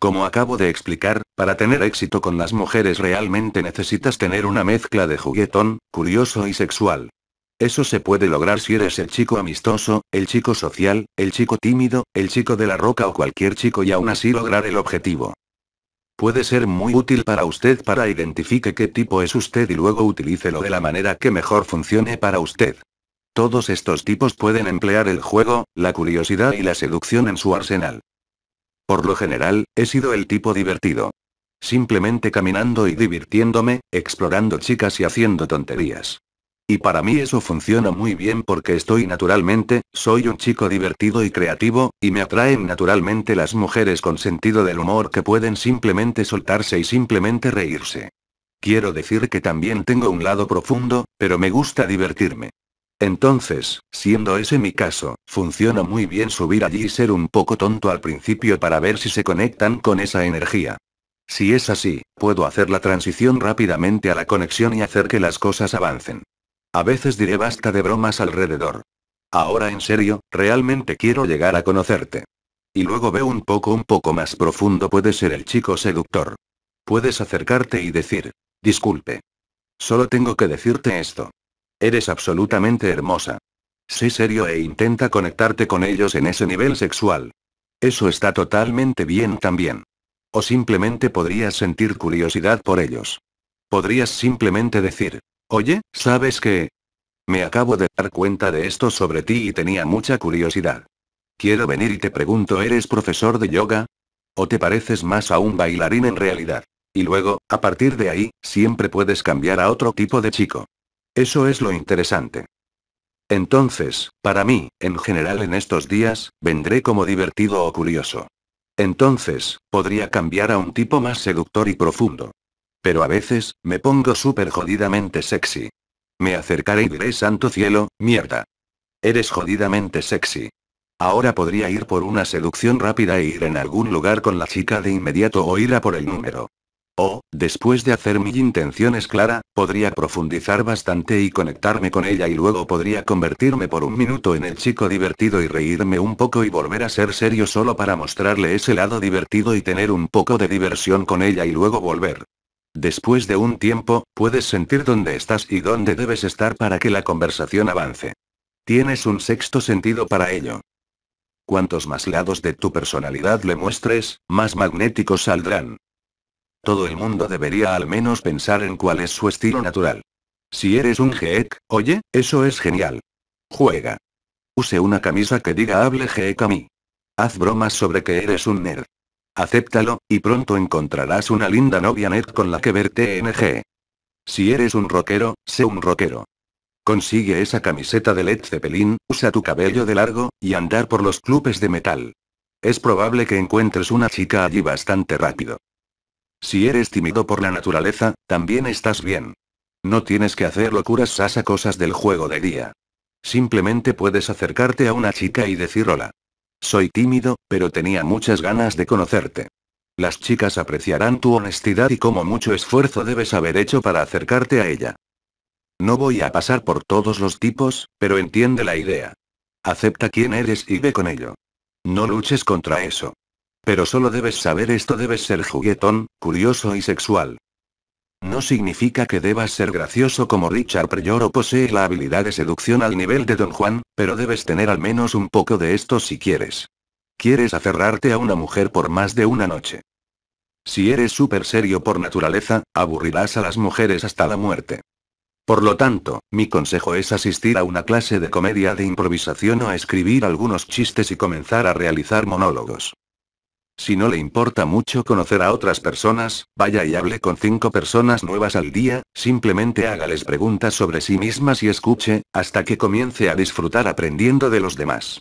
Como acabo de explicar, para tener éxito con las mujeres realmente necesitas tener una mezcla de juguetón, curioso y sexual. Eso se puede lograr si eres el chico amistoso, el chico social, el chico tímido, el chico de la roca o cualquier chico y aún así lograr el objetivo. Puede ser muy útil para usted para identifique qué tipo es usted y luego utilícelo de la manera que mejor funcione para usted. Todos estos tipos pueden emplear el juego, la curiosidad y la seducción en su arsenal. Por lo general, he sido el tipo divertido. Simplemente caminando y divirtiéndome, explorando chicas y haciendo tonterías. Y para mí eso funciona muy bien porque estoy naturalmente, soy un chico divertido y creativo, y me atraen naturalmente las mujeres con sentido del humor que pueden simplemente soltarse y simplemente reírse. Quiero decir que también tengo un lado profundo, pero me gusta divertirme. Entonces, siendo ese mi caso, funciona muy bien subir allí y ser un poco tonto al principio para ver si se conectan con esa energía. Si es así, puedo hacer la transición rápidamente a la conexión y hacer que las cosas avancen. A veces diré basta de bromas alrededor. Ahora en serio, realmente quiero llegar a conocerte. Y luego veo un poco un poco más profundo puede ser el chico seductor. Puedes acercarte y decir, disculpe. Solo tengo que decirte esto. Eres absolutamente hermosa. Sé serio e intenta conectarte con ellos en ese nivel sexual. Eso está totalmente bien también. O simplemente podrías sentir curiosidad por ellos. Podrías simplemente decir, Oye, ¿sabes qué? Me acabo de dar cuenta de esto sobre ti y tenía mucha curiosidad. Quiero venir y te pregunto, ¿eres profesor de yoga? ¿O te pareces más a un bailarín en realidad? Y luego, a partir de ahí, siempre puedes cambiar a otro tipo de chico. Eso es lo interesante. Entonces, para mí, en general en estos días, vendré como divertido o curioso. Entonces, podría cambiar a un tipo más seductor y profundo. Pero a veces, me pongo súper jodidamente sexy. Me acercaré y diré santo cielo, mierda. Eres jodidamente sexy. Ahora podría ir por una seducción rápida e ir en algún lugar con la chica de inmediato o ir a por el número. O, después de hacer mi intención es clara, podría profundizar bastante y conectarme con ella y luego podría convertirme por un minuto en el chico divertido y reírme un poco y volver a ser serio solo para mostrarle ese lado divertido y tener un poco de diversión con ella y luego volver. Después de un tiempo, puedes sentir dónde estás y dónde debes estar para que la conversación avance. Tienes un sexto sentido para ello. Cuantos más lados de tu personalidad le muestres, más magnéticos saldrán. Todo el mundo debería al menos pensar en cuál es su estilo natural. Si eres un geek, oye, eso es genial. Juega. Use una camisa que diga hable geek a mí. Haz bromas sobre que eres un nerd acéptalo, y pronto encontrarás una linda novia net con la que verte TNG. Si eres un rockero, sé un rockero. Consigue esa camiseta de Led Zeppelin, usa tu cabello de largo, y andar por los clubes de metal. Es probable que encuentres una chica allí bastante rápido. Si eres tímido por la naturaleza, también estás bien. No tienes que hacer locuras sasa cosas del juego de día. Simplemente puedes acercarte a una chica y decir hola. Soy tímido, pero tenía muchas ganas de conocerte. Las chicas apreciarán tu honestidad y cómo mucho esfuerzo debes haber hecho para acercarte a ella. No voy a pasar por todos los tipos, pero entiende la idea. Acepta quién eres y ve con ello. No luches contra eso. Pero solo debes saber esto debes ser juguetón, curioso y sexual. No significa que debas ser gracioso como Richard Pryor o posee la habilidad de seducción al nivel de Don Juan, pero debes tener al menos un poco de esto si quieres. Quieres aferrarte a una mujer por más de una noche. Si eres súper serio por naturaleza, aburrirás a las mujeres hasta la muerte. Por lo tanto, mi consejo es asistir a una clase de comedia de improvisación o a escribir algunos chistes y comenzar a realizar monólogos. Si no le importa mucho conocer a otras personas, vaya y hable con cinco personas nuevas al día, simplemente hágales preguntas sobre sí mismas y escuche, hasta que comience a disfrutar aprendiendo de los demás.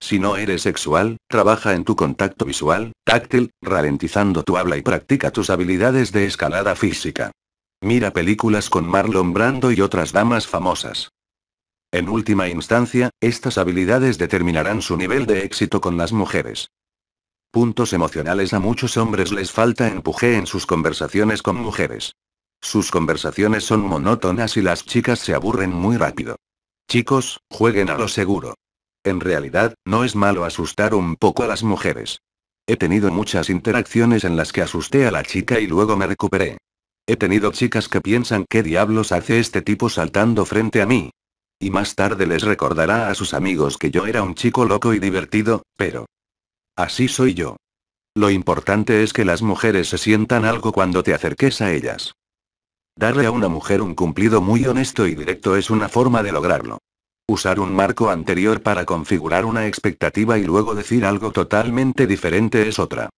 Si no eres sexual, trabaja en tu contacto visual, táctil, ralentizando tu habla y practica tus habilidades de escalada física. Mira películas con Marlon Brando y otras damas famosas. En última instancia, estas habilidades determinarán su nivel de éxito con las mujeres. Puntos emocionales A muchos hombres les falta empuje en sus conversaciones con mujeres. Sus conversaciones son monótonas y las chicas se aburren muy rápido. Chicos, jueguen a lo seguro. En realidad, no es malo asustar un poco a las mujeres. He tenido muchas interacciones en las que asusté a la chica y luego me recuperé. He tenido chicas que piensan qué diablos hace este tipo saltando frente a mí. Y más tarde les recordará a sus amigos que yo era un chico loco y divertido, pero Así soy yo. Lo importante es que las mujeres se sientan algo cuando te acerques a ellas. Darle a una mujer un cumplido muy honesto y directo es una forma de lograrlo. Usar un marco anterior para configurar una expectativa y luego decir algo totalmente diferente es otra.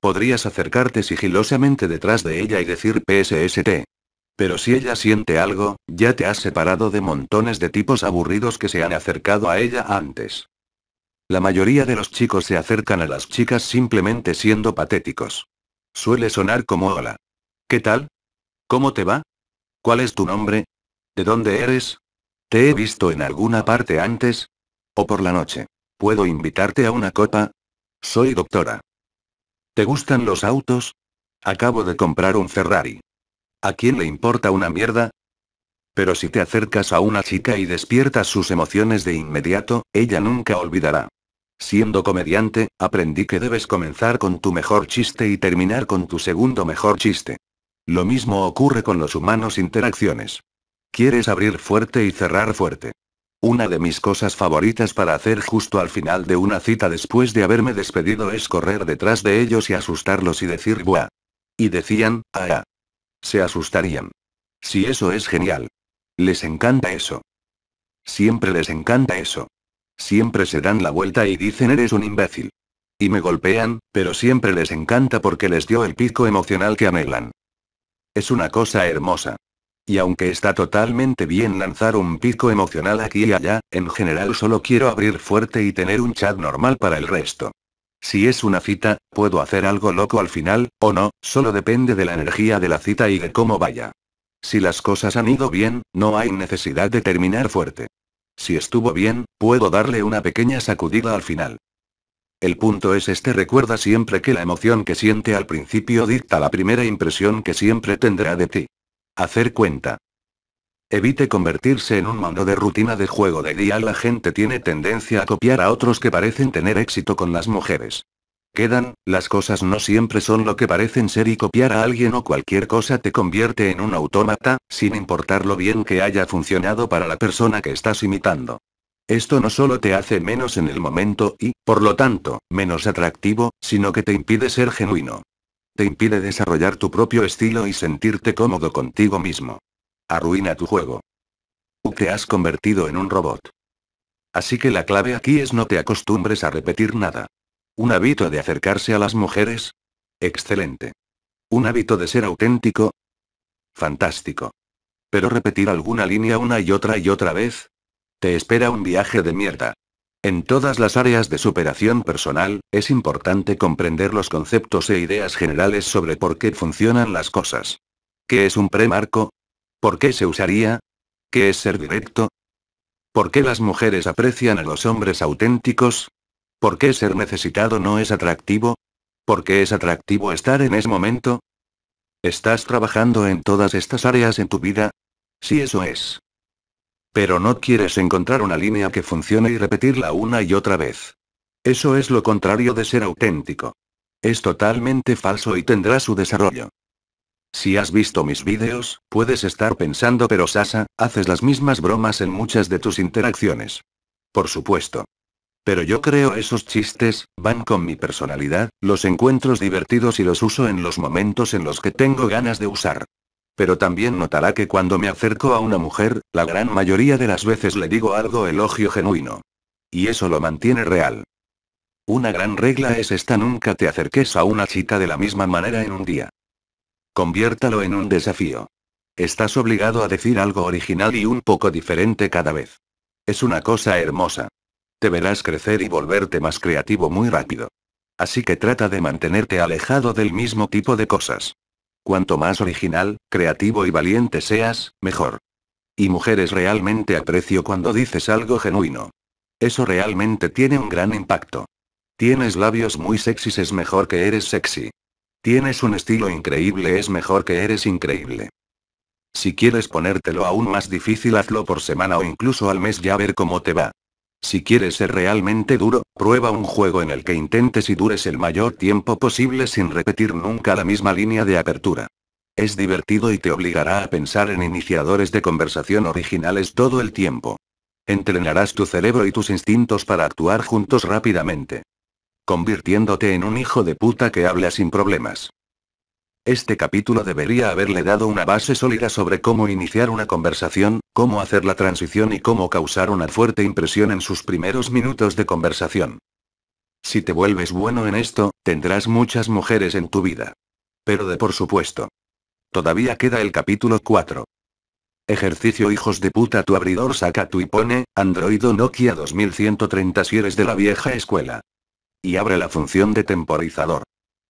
Podrías acercarte sigilosamente detrás de ella y decir PSST. Pero si ella siente algo, ya te has separado de montones de tipos aburridos que se han acercado a ella antes. La mayoría de los chicos se acercan a las chicas simplemente siendo patéticos. Suele sonar como hola. ¿Qué tal? ¿Cómo te va? ¿Cuál es tu nombre? ¿De dónde eres? ¿Te he visto en alguna parte antes? ¿O por la noche? ¿Puedo invitarte a una copa? Soy doctora. ¿Te gustan los autos? Acabo de comprar un Ferrari. ¿A quién le importa una mierda? Pero si te acercas a una chica y despiertas sus emociones de inmediato, ella nunca olvidará. Siendo comediante, aprendí que debes comenzar con tu mejor chiste y terminar con tu segundo mejor chiste. Lo mismo ocurre con los humanos interacciones. Quieres abrir fuerte y cerrar fuerte. Una de mis cosas favoritas para hacer justo al final de una cita después de haberme despedido es correr detrás de ellos y asustarlos y decir buah. Y decían, ah. ah". Se asustarían. Si eso es genial. Les encanta eso. Siempre les encanta eso. Siempre se dan la vuelta y dicen eres un imbécil. Y me golpean, pero siempre les encanta porque les dio el pico emocional que anhelan. Es una cosa hermosa. Y aunque está totalmente bien lanzar un pico emocional aquí y allá, en general solo quiero abrir fuerte y tener un chat normal para el resto. Si es una cita, puedo hacer algo loco al final, o no, solo depende de la energía de la cita y de cómo vaya. Si las cosas han ido bien, no hay necesidad de terminar fuerte. Si estuvo bien, puedo darle una pequeña sacudida al final. El punto es este recuerda siempre que la emoción que siente al principio dicta la primera impresión que siempre tendrá de ti. Hacer cuenta. Evite convertirse en un mando de rutina de juego de día. La gente tiene tendencia a copiar a otros que parecen tener éxito con las mujeres quedan, las cosas no siempre son lo que parecen ser y copiar a alguien o cualquier cosa te convierte en un autómata, sin importar lo bien que haya funcionado para la persona que estás imitando. Esto no solo te hace menos en el momento y, por lo tanto, menos atractivo, sino que te impide ser genuino. Te impide desarrollar tu propio estilo y sentirte cómodo contigo mismo. Arruina tu juego. Te has convertido en un robot. Así que la clave aquí es no te acostumbres a repetir nada. ¿Un hábito de acercarse a las mujeres? Excelente. ¿Un hábito de ser auténtico? Fantástico. Pero repetir alguna línea una y otra y otra vez. Te espera un viaje de mierda. En todas las áreas de superación personal, es importante comprender los conceptos e ideas generales sobre por qué funcionan las cosas. ¿Qué es un premarco? ¿Por qué se usaría? ¿Qué es ser directo? ¿Por qué las mujeres aprecian a los hombres auténticos? ¿Por qué ser necesitado no es atractivo? ¿Por qué es atractivo estar en ese momento? ¿Estás trabajando en todas estas áreas en tu vida? Sí, eso es. Pero no quieres encontrar una línea que funcione y repetirla una y otra vez. Eso es lo contrario de ser auténtico. Es totalmente falso y tendrá su desarrollo. Si has visto mis vídeos, puedes estar pensando pero Sasa, haces las mismas bromas en muchas de tus interacciones. Por supuesto. Pero yo creo esos chistes, van con mi personalidad, los encuentros divertidos y los uso en los momentos en los que tengo ganas de usar. Pero también notará que cuando me acerco a una mujer, la gran mayoría de las veces le digo algo elogio genuino. Y eso lo mantiene real. Una gran regla es esta nunca te acerques a una chica de la misma manera en un día. Conviértalo en un desafío. Estás obligado a decir algo original y un poco diferente cada vez. Es una cosa hermosa. Te verás crecer y volverte más creativo muy rápido. Así que trata de mantenerte alejado del mismo tipo de cosas. Cuanto más original, creativo y valiente seas, mejor. Y mujeres realmente aprecio cuando dices algo genuino. Eso realmente tiene un gran impacto. Tienes labios muy sexys es mejor que eres sexy. Tienes un estilo increíble es mejor que eres increíble. Si quieres ponértelo aún más difícil hazlo por semana o incluso al mes ya ver cómo te va. Si quieres ser realmente duro, prueba un juego en el que intentes y dures el mayor tiempo posible sin repetir nunca la misma línea de apertura. Es divertido y te obligará a pensar en iniciadores de conversación originales todo el tiempo. Entrenarás tu cerebro y tus instintos para actuar juntos rápidamente. Convirtiéndote en un hijo de puta que habla sin problemas. Este capítulo debería haberle dado una base sólida sobre cómo iniciar una conversación, cómo hacer la transición y cómo causar una fuerte impresión en sus primeros minutos de conversación. Si te vuelves bueno en esto, tendrás muchas mujeres en tu vida. Pero de por supuesto. Todavía queda el capítulo 4. Ejercicio hijos de puta tu abridor saca tu y pone, o Nokia 2130 si eres de la vieja escuela. Y abre la función de temporizador.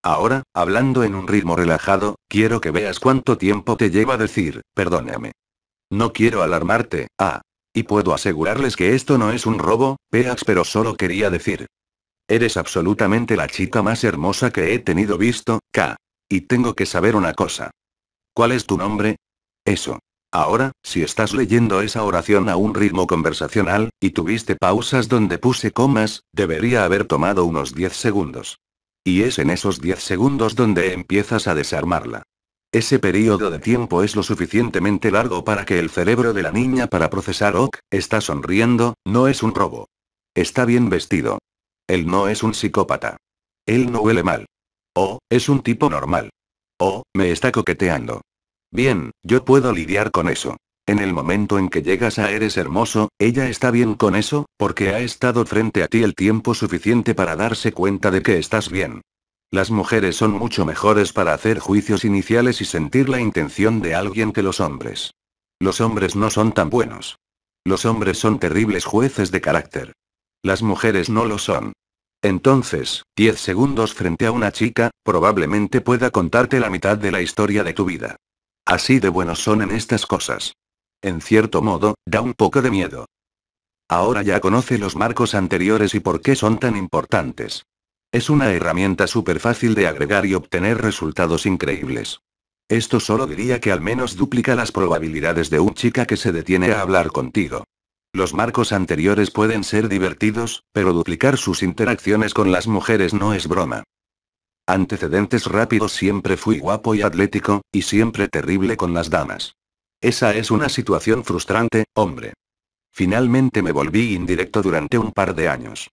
Ahora, hablando en un ritmo relajado, quiero que veas cuánto tiempo te lleva decir, perdóname. No quiero alarmarte, ah. Y puedo asegurarles que esto no es un robo, Peax, pero solo quería decir. Eres absolutamente la chica más hermosa que he tenido visto, K. Y tengo que saber una cosa. ¿Cuál es tu nombre? Eso. Ahora, si estás leyendo esa oración a un ritmo conversacional, y tuviste pausas donde puse comas, debería haber tomado unos 10 segundos. Y es en esos 10 segundos donde empiezas a desarmarla. Ese periodo de tiempo es lo suficientemente largo para que el cerebro de la niña para procesar ok, está sonriendo, no es un robo. Está bien vestido. Él no es un psicópata. Él no huele mal. O, es un tipo normal. O, me está coqueteando. Bien, yo puedo lidiar con eso. En el momento en que llegas a Eres Hermoso, ella está bien con eso, porque ha estado frente a ti el tiempo suficiente para darse cuenta de que estás bien. Las mujeres son mucho mejores para hacer juicios iniciales y sentir la intención de alguien que los hombres. Los hombres no son tan buenos. Los hombres son terribles jueces de carácter. Las mujeres no lo son. Entonces, 10 segundos frente a una chica, probablemente pueda contarte la mitad de la historia de tu vida. Así de buenos son en estas cosas en cierto modo, da un poco de miedo. Ahora ya conoce los marcos anteriores y por qué son tan importantes. Es una herramienta súper fácil de agregar y obtener resultados increíbles. Esto solo diría que al menos duplica las probabilidades de un chica que se detiene a hablar contigo. Los marcos anteriores pueden ser divertidos, pero duplicar sus interacciones con las mujeres no es broma. Antecedentes rápidos siempre fui guapo y atlético, y siempre terrible con las damas. Esa es una situación frustrante, hombre. Finalmente me volví indirecto durante un par de años.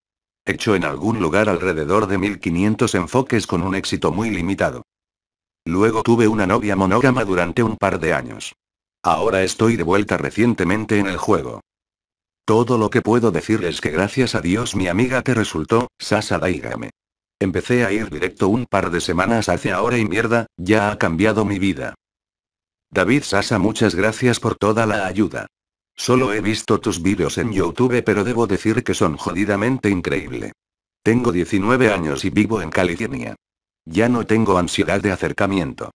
Hecho en algún lugar alrededor de 1500 enfoques con un éxito muy limitado. Luego tuve una novia monógama durante un par de años. Ahora estoy de vuelta recientemente en el juego. Todo lo que puedo decir es que gracias a Dios mi amiga te resultó, Sasa Daigame. Empecé a ir directo un par de semanas hace ahora y mierda, ya ha cambiado mi vida. David Sasa muchas gracias por toda la ayuda. Solo he visto tus vídeos en YouTube pero debo decir que son jodidamente increíble. Tengo 19 años y vivo en California. Ya no tengo ansiedad de acercamiento.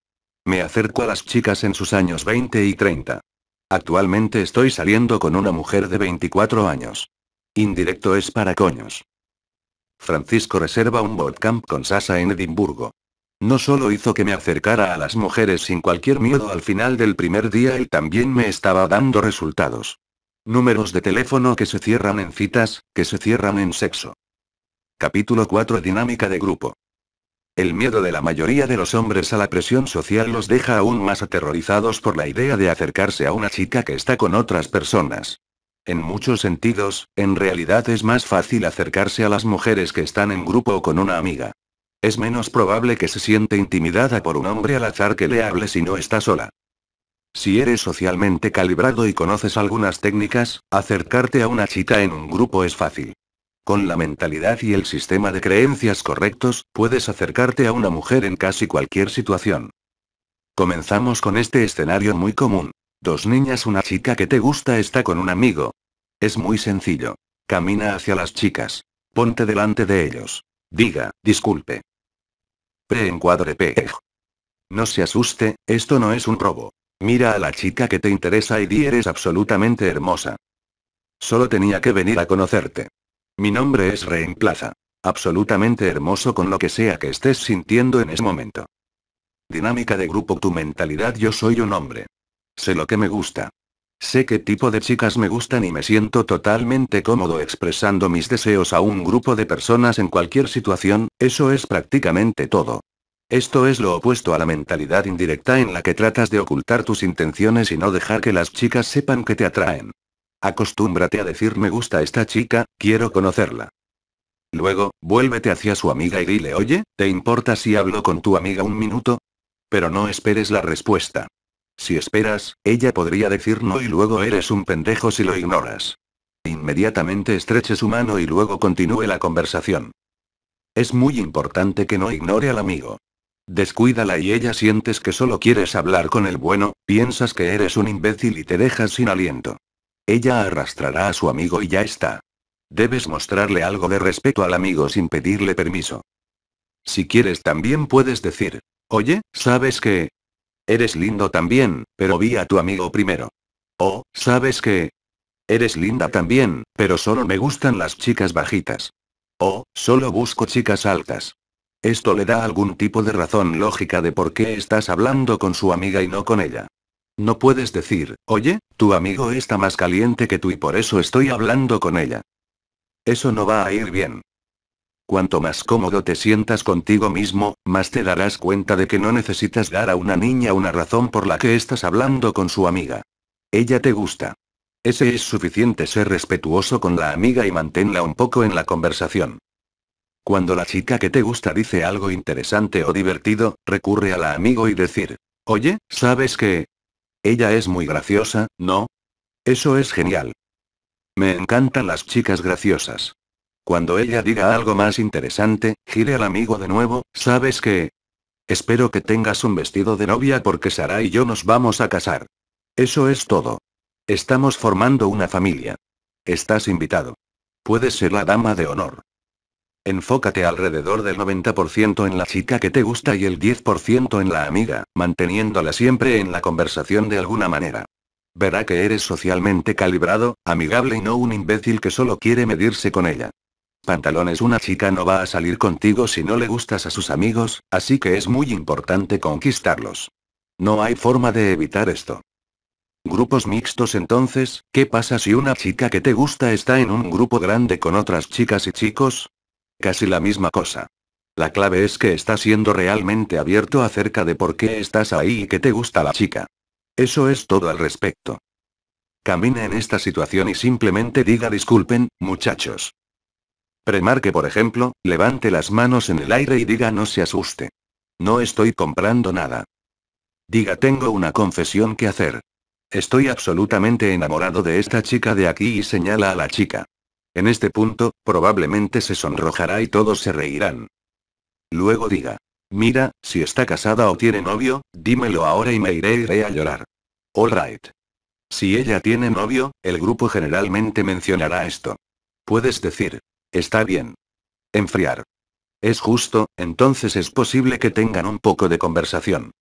Me acerco a las chicas en sus años 20 y 30. Actualmente estoy saliendo con una mujer de 24 años. Indirecto es para coños. Francisco reserva un bootcamp con Sasa en Edimburgo. No solo hizo que me acercara a las mujeres sin cualquier miedo al final del primer día y también me estaba dando resultados. Números de teléfono que se cierran en citas, que se cierran en sexo. Capítulo 4 Dinámica de grupo. El miedo de la mayoría de los hombres a la presión social los deja aún más aterrorizados por la idea de acercarse a una chica que está con otras personas. En muchos sentidos, en realidad es más fácil acercarse a las mujeres que están en grupo o con una amiga. Es menos probable que se siente intimidada por un hombre al azar que le hable si no está sola. Si eres socialmente calibrado y conoces algunas técnicas, acercarte a una chica en un grupo es fácil. Con la mentalidad y el sistema de creencias correctos, puedes acercarte a una mujer en casi cualquier situación. Comenzamos con este escenario muy común. Dos niñas, una chica que te gusta está con un amigo. Es muy sencillo. Camina hacia las chicas. Ponte delante de ellos. Diga, disculpe, Preencuadre Peg. Eh. No se asuste, esto no es un robo. Mira a la chica que te interesa y di eres absolutamente hermosa. Solo tenía que venir a conocerte. Mi nombre es Reemplaza. Absolutamente hermoso con lo que sea que estés sintiendo en ese momento. Dinámica de grupo Tu mentalidad Yo soy un hombre. Sé lo que me gusta. Sé qué tipo de chicas me gustan y me siento totalmente cómodo expresando mis deseos a un grupo de personas en cualquier situación, eso es prácticamente todo. Esto es lo opuesto a la mentalidad indirecta en la que tratas de ocultar tus intenciones y no dejar que las chicas sepan que te atraen. Acostúmbrate a decir me gusta esta chica, quiero conocerla. Luego, vuélvete hacia su amiga y dile, oye, ¿te importa si hablo con tu amiga un minuto? Pero no esperes la respuesta. Si esperas, ella podría decir no y luego eres un pendejo si lo ignoras. Inmediatamente estreche su mano y luego continúe la conversación. Es muy importante que no ignore al amigo. Descuídala y ella sientes que solo quieres hablar con el bueno, piensas que eres un imbécil y te dejas sin aliento. Ella arrastrará a su amigo y ya está. Debes mostrarle algo de respeto al amigo sin pedirle permiso. Si quieres también puedes decir, oye, ¿sabes que Eres lindo también, pero vi a tu amigo primero. O, oh, ¿sabes qué? Eres linda también, pero solo me gustan las chicas bajitas. O, oh, solo busco chicas altas. Esto le da algún tipo de razón lógica de por qué estás hablando con su amiga y no con ella. No puedes decir, oye, tu amigo está más caliente que tú y por eso estoy hablando con ella. Eso no va a ir bien. Cuanto más cómodo te sientas contigo mismo, más te darás cuenta de que no necesitas dar a una niña una razón por la que estás hablando con su amiga. Ella te gusta. Ese es suficiente ser respetuoso con la amiga y manténla un poco en la conversación. Cuando la chica que te gusta dice algo interesante o divertido, recurre a la amigo y decir, oye, ¿sabes qué? Ella es muy graciosa, ¿no? Eso es genial. Me encantan las chicas graciosas. Cuando ella diga algo más interesante, gire al amigo de nuevo, ¿sabes qué? Espero que tengas un vestido de novia porque Sara y yo nos vamos a casar. Eso es todo. Estamos formando una familia. Estás invitado. Puedes ser la dama de honor. Enfócate alrededor del 90% en la chica que te gusta y el 10% en la amiga, manteniéndola siempre en la conversación de alguna manera. Verá que eres socialmente calibrado, amigable y no un imbécil que solo quiere medirse con ella pantalones una chica no va a salir contigo si no le gustas a sus amigos, así que es muy importante conquistarlos. No hay forma de evitar esto. Grupos mixtos entonces, ¿qué pasa si una chica que te gusta está en un grupo grande con otras chicas y chicos? Casi la misma cosa. La clave es que estás siendo realmente abierto acerca de por qué estás ahí y que te gusta la chica. Eso es todo al respecto. Camina en esta situación y simplemente diga disculpen, muchachos. Premarque, por ejemplo, levante las manos en el aire y diga no se asuste. No estoy comprando nada. Diga tengo una confesión que hacer. Estoy absolutamente enamorado de esta chica de aquí y señala a la chica. En este punto, probablemente se sonrojará y todos se reirán. Luego diga, mira, si está casada o tiene novio, dímelo ahora y me iré, iré a llorar. All right. Si ella tiene novio, el grupo generalmente mencionará esto. Puedes decir, Está bien. Enfriar. Es justo, entonces es posible que tengan un poco de conversación.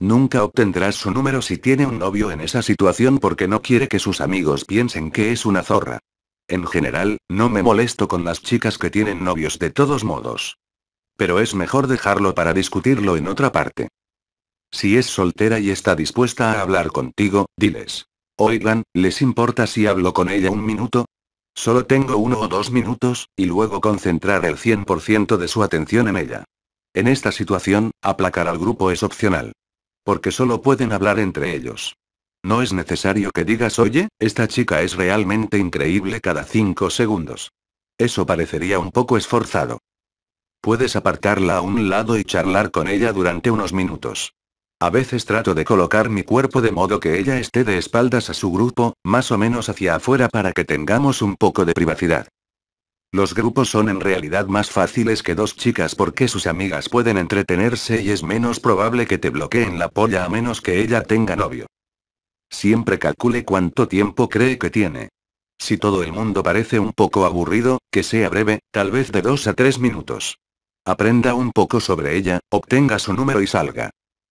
Nunca obtendrás su número si tiene un novio en esa situación porque no quiere que sus amigos piensen que es una zorra. En general, no me molesto con las chicas que tienen novios de todos modos. Pero es mejor dejarlo para discutirlo en otra parte. Si es soltera y está dispuesta a hablar contigo, diles. Oigan, ¿les importa si hablo con ella un minuto? Solo tengo uno o dos minutos, y luego concentrar el 100% de su atención en ella. En esta situación, aplacar al grupo es opcional. Porque solo pueden hablar entre ellos. No es necesario que digas, oye, esta chica es realmente increíble cada cinco segundos. Eso parecería un poco esforzado. Puedes apartarla a un lado y charlar con ella durante unos minutos. A veces trato de colocar mi cuerpo de modo que ella esté de espaldas a su grupo, más o menos hacia afuera para que tengamos un poco de privacidad. Los grupos son en realidad más fáciles que dos chicas porque sus amigas pueden entretenerse y es menos probable que te bloqueen la polla a menos que ella tenga novio. Siempre calcule cuánto tiempo cree que tiene. Si todo el mundo parece un poco aburrido, que sea breve, tal vez de dos a tres minutos. Aprenda un poco sobre ella, obtenga su número y salga.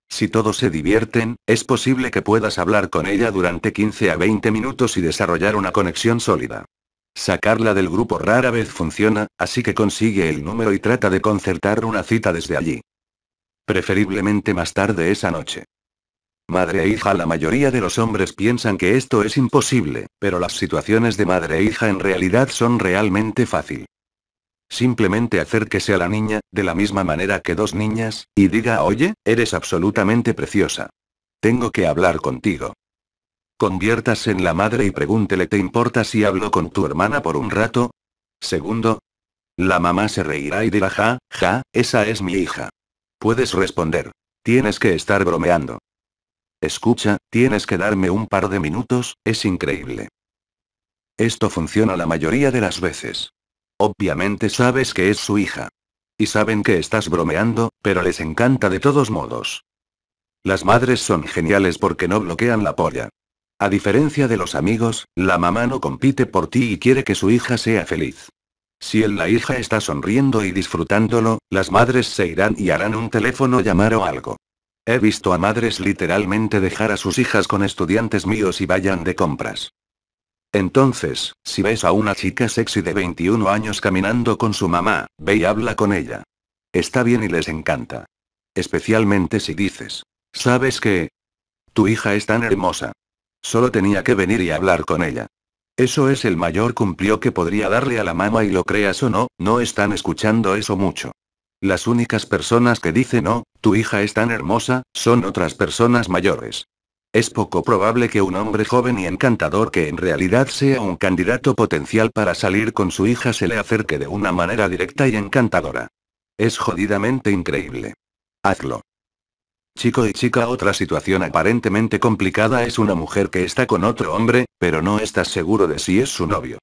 Si todos se divierten, es posible que puedas hablar con ella durante 15 a 20 minutos y desarrollar una conexión sólida. Sacarla del grupo rara vez funciona, así que consigue el número y trata de concertar una cita desde allí. Preferiblemente más tarde esa noche. Madre e hija La mayoría de los hombres piensan que esto es imposible, pero las situaciones de madre e hija en realidad son realmente fácil. Simplemente acérquese a la niña, de la misma manera que dos niñas, y diga, oye, eres absolutamente preciosa. Tengo que hablar contigo. Conviértase en la madre y pregúntele, ¿te importa si hablo con tu hermana por un rato? Segundo. La mamá se reirá y dirá, ja, ja, esa es mi hija. Puedes responder. Tienes que estar bromeando. Escucha, tienes que darme un par de minutos, es increíble. Esto funciona la mayoría de las veces. Obviamente sabes que es su hija. Y saben que estás bromeando, pero les encanta de todos modos. Las madres son geniales porque no bloquean la polla. A diferencia de los amigos, la mamá no compite por ti y quiere que su hija sea feliz. Si en la hija está sonriendo y disfrutándolo, las madres se irán y harán un teléfono llamar o algo. He visto a madres literalmente dejar a sus hijas con estudiantes míos y vayan de compras. Entonces, si ves a una chica sexy de 21 años caminando con su mamá, ve y habla con ella. Está bien y les encanta. Especialmente si dices, ¿sabes qué? Tu hija es tan hermosa. Solo tenía que venir y hablar con ella. Eso es el mayor cumplió que podría darle a la mamá y lo creas o no, no están escuchando eso mucho. Las únicas personas que dicen no, tu hija es tan hermosa, son otras personas mayores. Es poco probable que un hombre joven y encantador que en realidad sea un candidato potencial para salir con su hija se le acerque de una manera directa y encantadora. Es jodidamente increíble. Hazlo. Chico y chica, otra situación aparentemente complicada es una mujer que está con otro hombre, pero no estás seguro de si es su novio.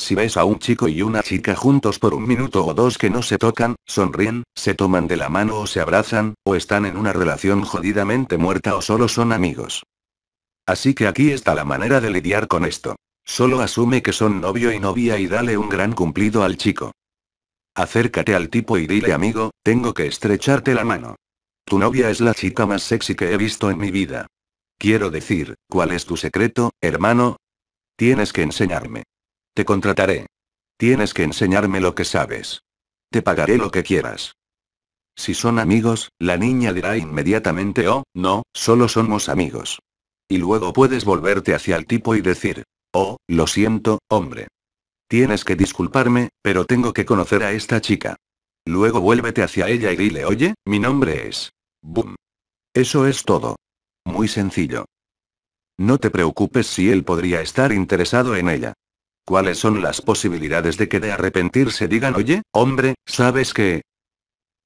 Si ves a un chico y una chica juntos por un minuto o dos que no se tocan, sonríen, se toman de la mano o se abrazan, o están en una relación jodidamente muerta o solo son amigos. Así que aquí está la manera de lidiar con esto. Solo asume que son novio y novia y dale un gran cumplido al chico. Acércate al tipo y dile amigo, tengo que estrecharte la mano. Tu novia es la chica más sexy que he visto en mi vida. Quiero decir, ¿cuál es tu secreto, hermano? Tienes que enseñarme. Te contrataré. Tienes que enseñarme lo que sabes. Te pagaré lo que quieras. Si son amigos, la niña dirá inmediatamente, oh, no, solo somos amigos. Y luego puedes volverte hacia el tipo y decir, oh, lo siento, hombre. Tienes que disculparme, pero tengo que conocer a esta chica. Luego vuélvete hacia ella y dile, oye, mi nombre es. Boom. Eso es todo. Muy sencillo. No te preocupes si él podría estar interesado en ella. ¿Cuáles son las posibilidades de que de arrepentirse digan, oye, hombre, sabes que...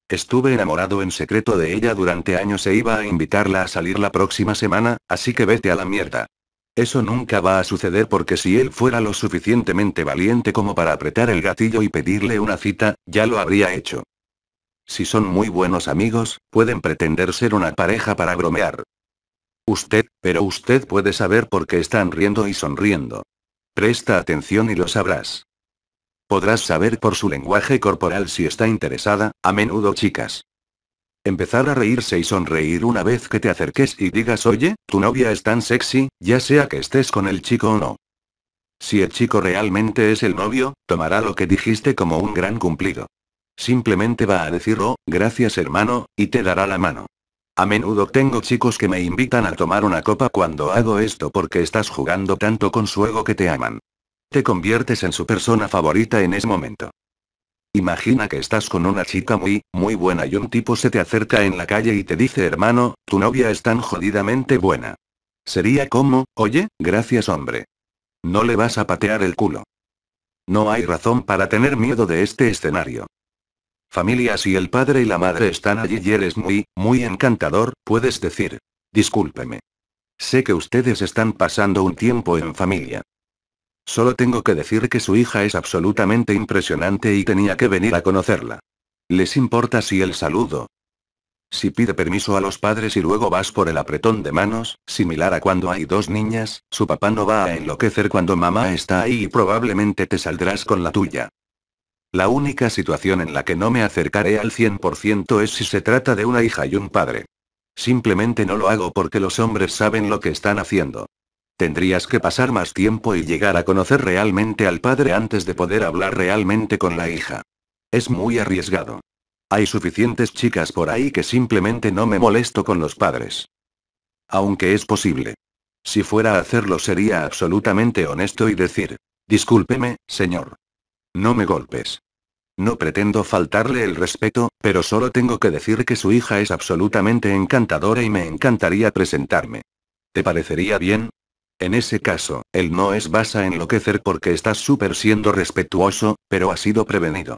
Estuve enamorado en secreto de ella durante años e iba a invitarla a salir la próxima semana, así que vete a la mierda. Eso nunca va a suceder porque si él fuera lo suficientemente valiente como para apretar el gatillo y pedirle una cita, ya lo habría hecho. Si son muy buenos amigos, pueden pretender ser una pareja para bromear. Usted, pero usted puede saber por qué están riendo y sonriendo. Presta atención y lo sabrás. Podrás saber por su lenguaje corporal si está interesada, a menudo chicas. Empezar a reírse y sonreír una vez que te acerques y digas, oye, tu novia es tan sexy, ya sea que estés con el chico o no. Si el chico realmente es el novio, tomará lo que dijiste como un gran cumplido. Simplemente va a decirlo, gracias hermano, y te dará la mano. A menudo tengo chicos que me invitan a tomar una copa cuando hago esto porque estás jugando tanto con su ego que te aman. Te conviertes en su persona favorita en ese momento. Imagina que estás con una chica muy, muy buena y un tipo se te acerca en la calle y te dice hermano, tu novia es tan jodidamente buena. Sería como, oye, gracias hombre. No le vas a patear el culo. No hay razón para tener miedo de este escenario familias y el padre y la madre están allí y eres muy, muy encantador, puedes decir. Discúlpeme. Sé que ustedes están pasando un tiempo en familia. Solo tengo que decir que su hija es absolutamente impresionante y tenía que venir a conocerla. ¿Les importa si el saludo? Si pide permiso a los padres y luego vas por el apretón de manos, similar a cuando hay dos niñas, su papá no va a enloquecer cuando mamá está ahí y probablemente te saldrás con la tuya. La única situación en la que no me acercaré al 100% es si se trata de una hija y un padre. Simplemente no lo hago porque los hombres saben lo que están haciendo. Tendrías que pasar más tiempo y llegar a conocer realmente al padre antes de poder hablar realmente con la hija. Es muy arriesgado. Hay suficientes chicas por ahí que simplemente no me molesto con los padres. Aunque es posible. Si fuera a hacerlo sería absolutamente honesto y decir, discúlpeme, señor. No me golpes. No pretendo faltarle el respeto, pero solo tengo que decir que su hija es absolutamente encantadora y me encantaría presentarme. ¿Te parecería bien? En ese caso, él no es vas a enloquecer porque estás súper siendo respetuoso, pero ha sido prevenido.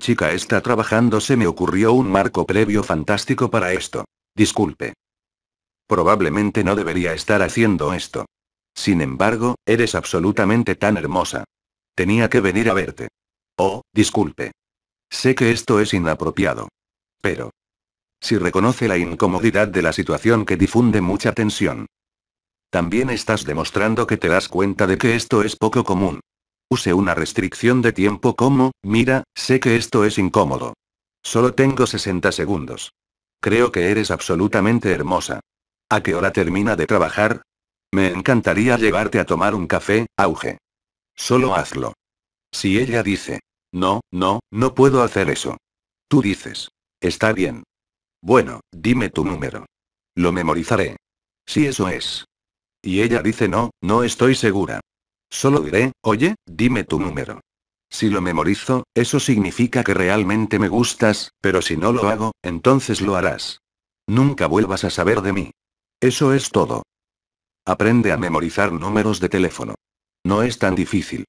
Chica está trabajando, se me ocurrió un marco previo fantástico para esto. Disculpe. Probablemente no debería estar haciendo esto. Sin embargo, eres absolutamente tan hermosa. Tenía que venir a verte. Oh, disculpe. Sé que esto es inapropiado. Pero. Si reconoce la incomodidad de la situación que difunde mucha tensión. También estás demostrando que te das cuenta de que esto es poco común. Use una restricción de tiempo como, mira, sé que esto es incómodo. Solo tengo 60 segundos. Creo que eres absolutamente hermosa. ¿A qué hora termina de trabajar? Me encantaría llevarte a tomar un café, auge. Solo hazlo. Si ella dice, no, no, no puedo hacer eso. Tú dices, está bien. Bueno, dime tu número. Lo memorizaré. Si eso es. Y ella dice no, no estoy segura. Solo diré, oye, dime tu número. Si lo memorizo, eso significa que realmente me gustas, pero si no lo hago, entonces lo harás. Nunca vuelvas a saber de mí. Eso es todo. Aprende a memorizar números de teléfono. No es tan difícil.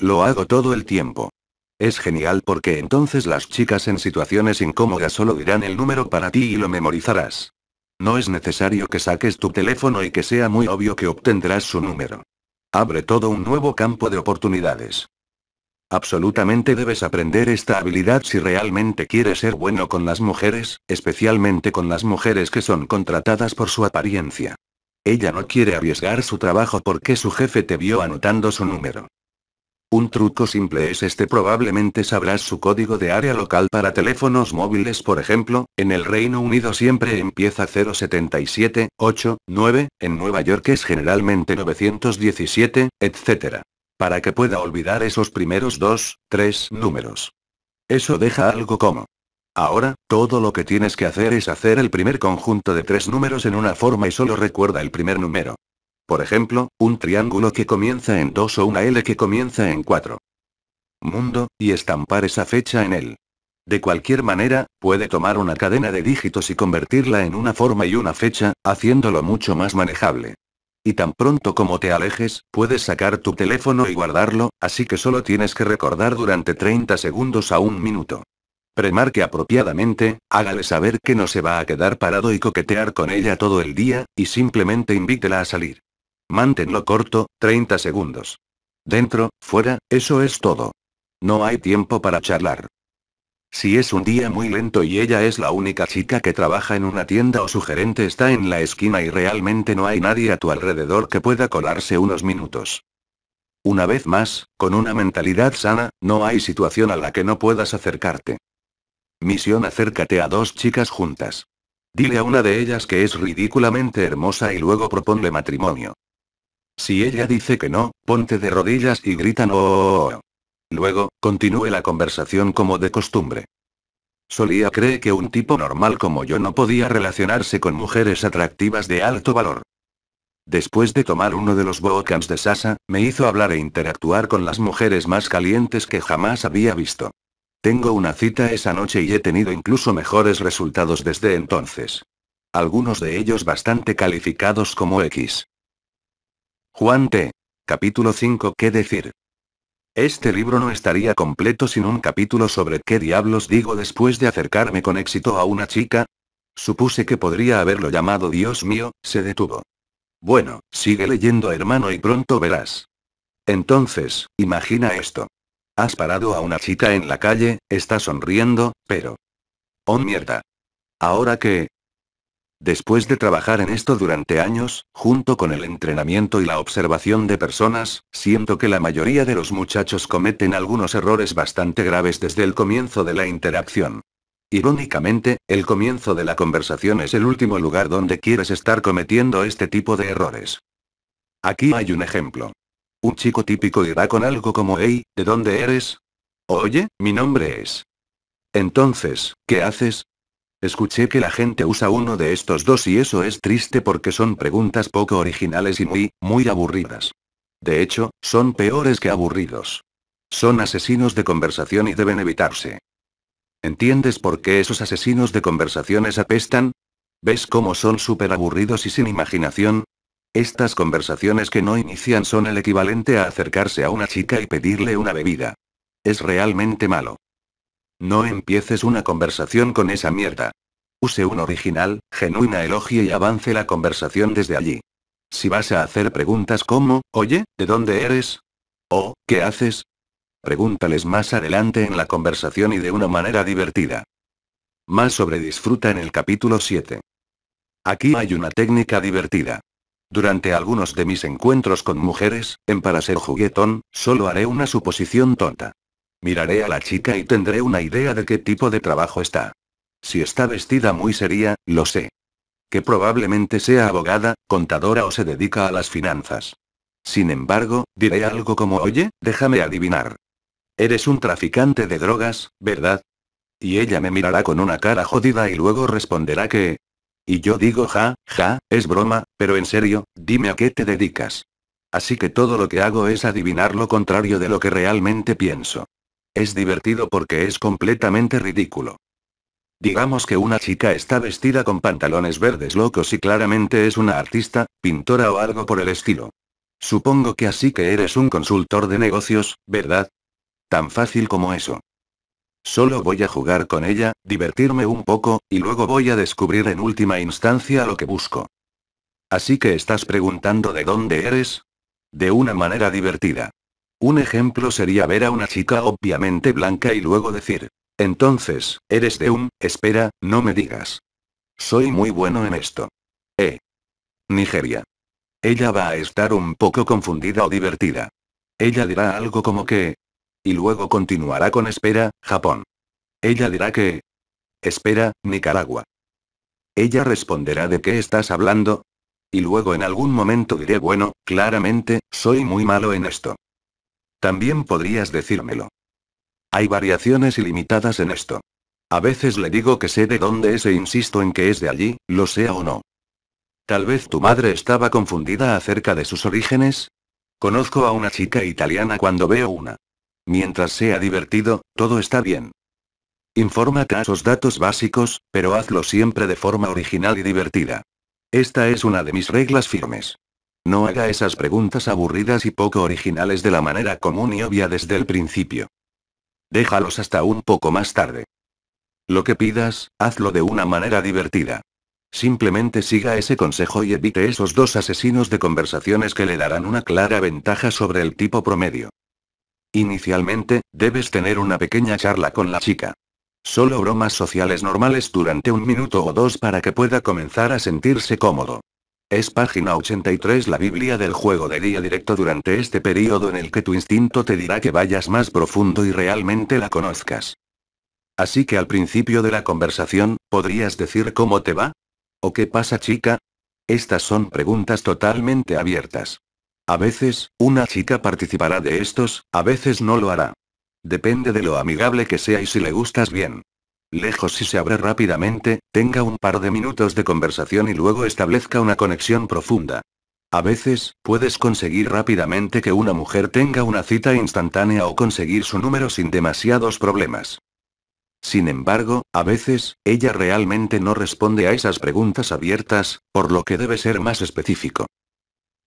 Lo hago todo el tiempo. Es genial porque entonces las chicas en situaciones incómodas solo dirán el número para ti y lo memorizarás. No es necesario que saques tu teléfono y que sea muy obvio que obtendrás su número. Abre todo un nuevo campo de oportunidades. Absolutamente debes aprender esta habilidad si realmente quieres ser bueno con las mujeres, especialmente con las mujeres que son contratadas por su apariencia. Ella no quiere arriesgar su trabajo porque su jefe te vio anotando su número. Un truco simple es este probablemente sabrás su código de área local para teléfonos móviles por ejemplo, en el Reino Unido siempre empieza 077, 8, 9, en Nueva York es generalmente 917, etc. Para que pueda olvidar esos primeros dos, tres números. Eso deja algo como Ahora, todo lo que tienes que hacer es hacer el primer conjunto de tres números en una forma y solo recuerda el primer número. Por ejemplo, un triángulo que comienza en 2 o una L que comienza en 4. Mundo, y estampar esa fecha en él. De cualquier manera, puede tomar una cadena de dígitos y convertirla en una forma y una fecha, haciéndolo mucho más manejable. Y tan pronto como te alejes, puedes sacar tu teléfono y guardarlo, así que solo tienes que recordar durante 30 segundos a un minuto. Premarque apropiadamente, hágale saber que no se va a quedar parado y coquetear con ella todo el día, y simplemente invítela a salir. Mántenlo corto, 30 segundos. Dentro, fuera, eso es todo. No hay tiempo para charlar. Si es un día muy lento y ella es la única chica que trabaja en una tienda o su gerente está en la esquina y realmente no hay nadie a tu alrededor que pueda colarse unos minutos. Una vez más, con una mentalidad sana, no hay situación a la que no puedas acercarte. Misión acércate a dos chicas juntas. Dile a una de ellas que es ridículamente hermosa y luego proponle matrimonio. Si ella dice que no, ponte de rodillas y grita no. Luego, continúe la conversación como de costumbre. Solía cree que un tipo normal como yo no podía relacionarse con mujeres atractivas de alto valor. Después de tomar uno de los bootcamps de Sasa, me hizo hablar e interactuar con las mujeres más calientes que jamás había visto. Tengo una cita esa noche y he tenido incluso mejores resultados desde entonces. Algunos de ellos bastante calificados como X. Juan T. Capítulo 5 ¿Qué decir? Este libro no estaría completo sin un capítulo sobre qué diablos digo después de acercarme con éxito a una chica. Supuse que podría haberlo llamado Dios mío, se detuvo. Bueno, sigue leyendo hermano y pronto verás. Entonces, imagina esto. Has parado a una chica en la calle, está sonriendo, pero... ¡Oh mierda! ¿Ahora que, Después de trabajar en esto durante años, junto con el entrenamiento y la observación de personas, siento que la mayoría de los muchachos cometen algunos errores bastante graves desde el comienzo de la interacción. Irónicamente, el comienzo de la conversación es el último lugar donde quieres estar cometiendo este tipo de errores. Aquí hay un ejemplo. Un chico típico irá con algo como Hey, ¿de dónde eres? Oye, mi nombre es. Entonces, ¿qué haces? Escuché que la gente usa uno de estos dos y eso es triste porque son preguntas poco originales y muy, muy aburridas. De hecho, son peores que aburridos. Son asesinos de conversación y deben evitarse. ¿Entiendes por qué esos asesinos de conversaciones apestan? ¿Ves cómo son súper aburridos y sin imaginación? Estas conversaciones que no inician son el equivalente a acercarse a una chica y pedirle una bebida. Es realmente malo. No empieces una conversación con esa mierda. Use un original, genuina elogio y avance la conversación desde allí. Si vas a hacer preguntas como, oye, ¿de dónde eres? O, ¿qué haces? Pregúntales más adelante en la conversación y de una manera divertida. Más sobre disfruta en el capítulo 7. Aquí hay una técnica divertida. Durante algunos de mis encuentros con mujeres, en para ser juguetón, solo haré una suposición tonta. Miraré a la chica y tendré una idea de qué tipo de trabajo está. Si está vestida muy seria, lo sé. Que probablemente sea abogada, contadora o se dedica a las finanzas. Sin embargo, diré algo como, oye, déjame adivinar. Eres un traficante de drogas, ¿verdad? Y ella me mirará con una cara jodida y luego responderá que... Y yo digo, ja, ja, es broma, pero en serio, dime a qué te dedicas. Así que todo lo que hago es adivinar lo contrario de lo que realmente pienso. Es divertido porque es completamente ridículo. Digamos que una chica está vestida con pantalones verdes locos y claramente es una artista, pintora o algo por el estilo. Supongo que así que eres un consultor de negocios, ¿verdad? Tan fácil como eso. Solo voy a jugar con ella, divertirme un poco, y luego voy a descubrir en última instancia lo que busco. Así que estás preguntando de dónde eres? De una manera divertida. Un ejemplo sería ver a una chica obviamente blanca y luego decir, entonces, eres de un, espera, no me digas. Soy muy bueno en esto. Eh. Nigeria. Ella va a estar un poco confundida o divertida. Ella dirá algo como que... Y luego continuará con espera, Japón. Ella dirá que... Espera, Nicaragua. Ella responderá de qué estás hablando, y luego en algún momento diré, bueno, claramente, soy muy malo en esto. También podrías decírmelo. Hay variaciones ilimitadas en esto. A veces le digo que sé de dónde es e insisto en que es de allí, lo sea o no. Tal vez tu madre estaba confundida acerca de sus orígenes. Conozco a una chica italiana cuando veo una. Mientras sea divertido, todo está bien. Infórmate a esos datos básicos, pero hazlo siempre de forma original y divertida. Esta es una de mis reglas firmes. No haga esas preguntas aburridas y poco originales de la manera común y obvia desde el principio. Déjalos hasta un poco más tarde. Lo que pidas, hazlo de una manera divertida. Simplemente siga ese consejo y evite esos dos asesinos de conversaciones que le darán una clara ventaja sobre el tipo promedio. Inicialmente, debes tener una pequeña charla con la chica. Solo bromas sociales normales durante un minuto o dos para que pueda comenzar a sentirse cómodo. Es página 83 la Biblia del juego de día directo durante este periodo en el que tu instinto te dirá que vayas más profundo y realmente la conozcas. Así que al principio de la conversación, ¿podrías decir cómo te va? ¿O qué pasa chica? Estas son preguntas totalmente abiertas. A veces, una chica participará de estos, a veces no lo hará. Depende de lo amigable que sea y si le gustas bien. Lejos si se abre rápidamente, tenga un par de minutos de conversación y luego establezca una conexión profunda. A veces, puedes conseguir rápidamente que una mujer tenga una cita instantánea o conseguir su número sin demasiados problemas. Sin embargo, a veces, ella realmente no responde a esas preguntas abiertas, por lo que debe ser más específico.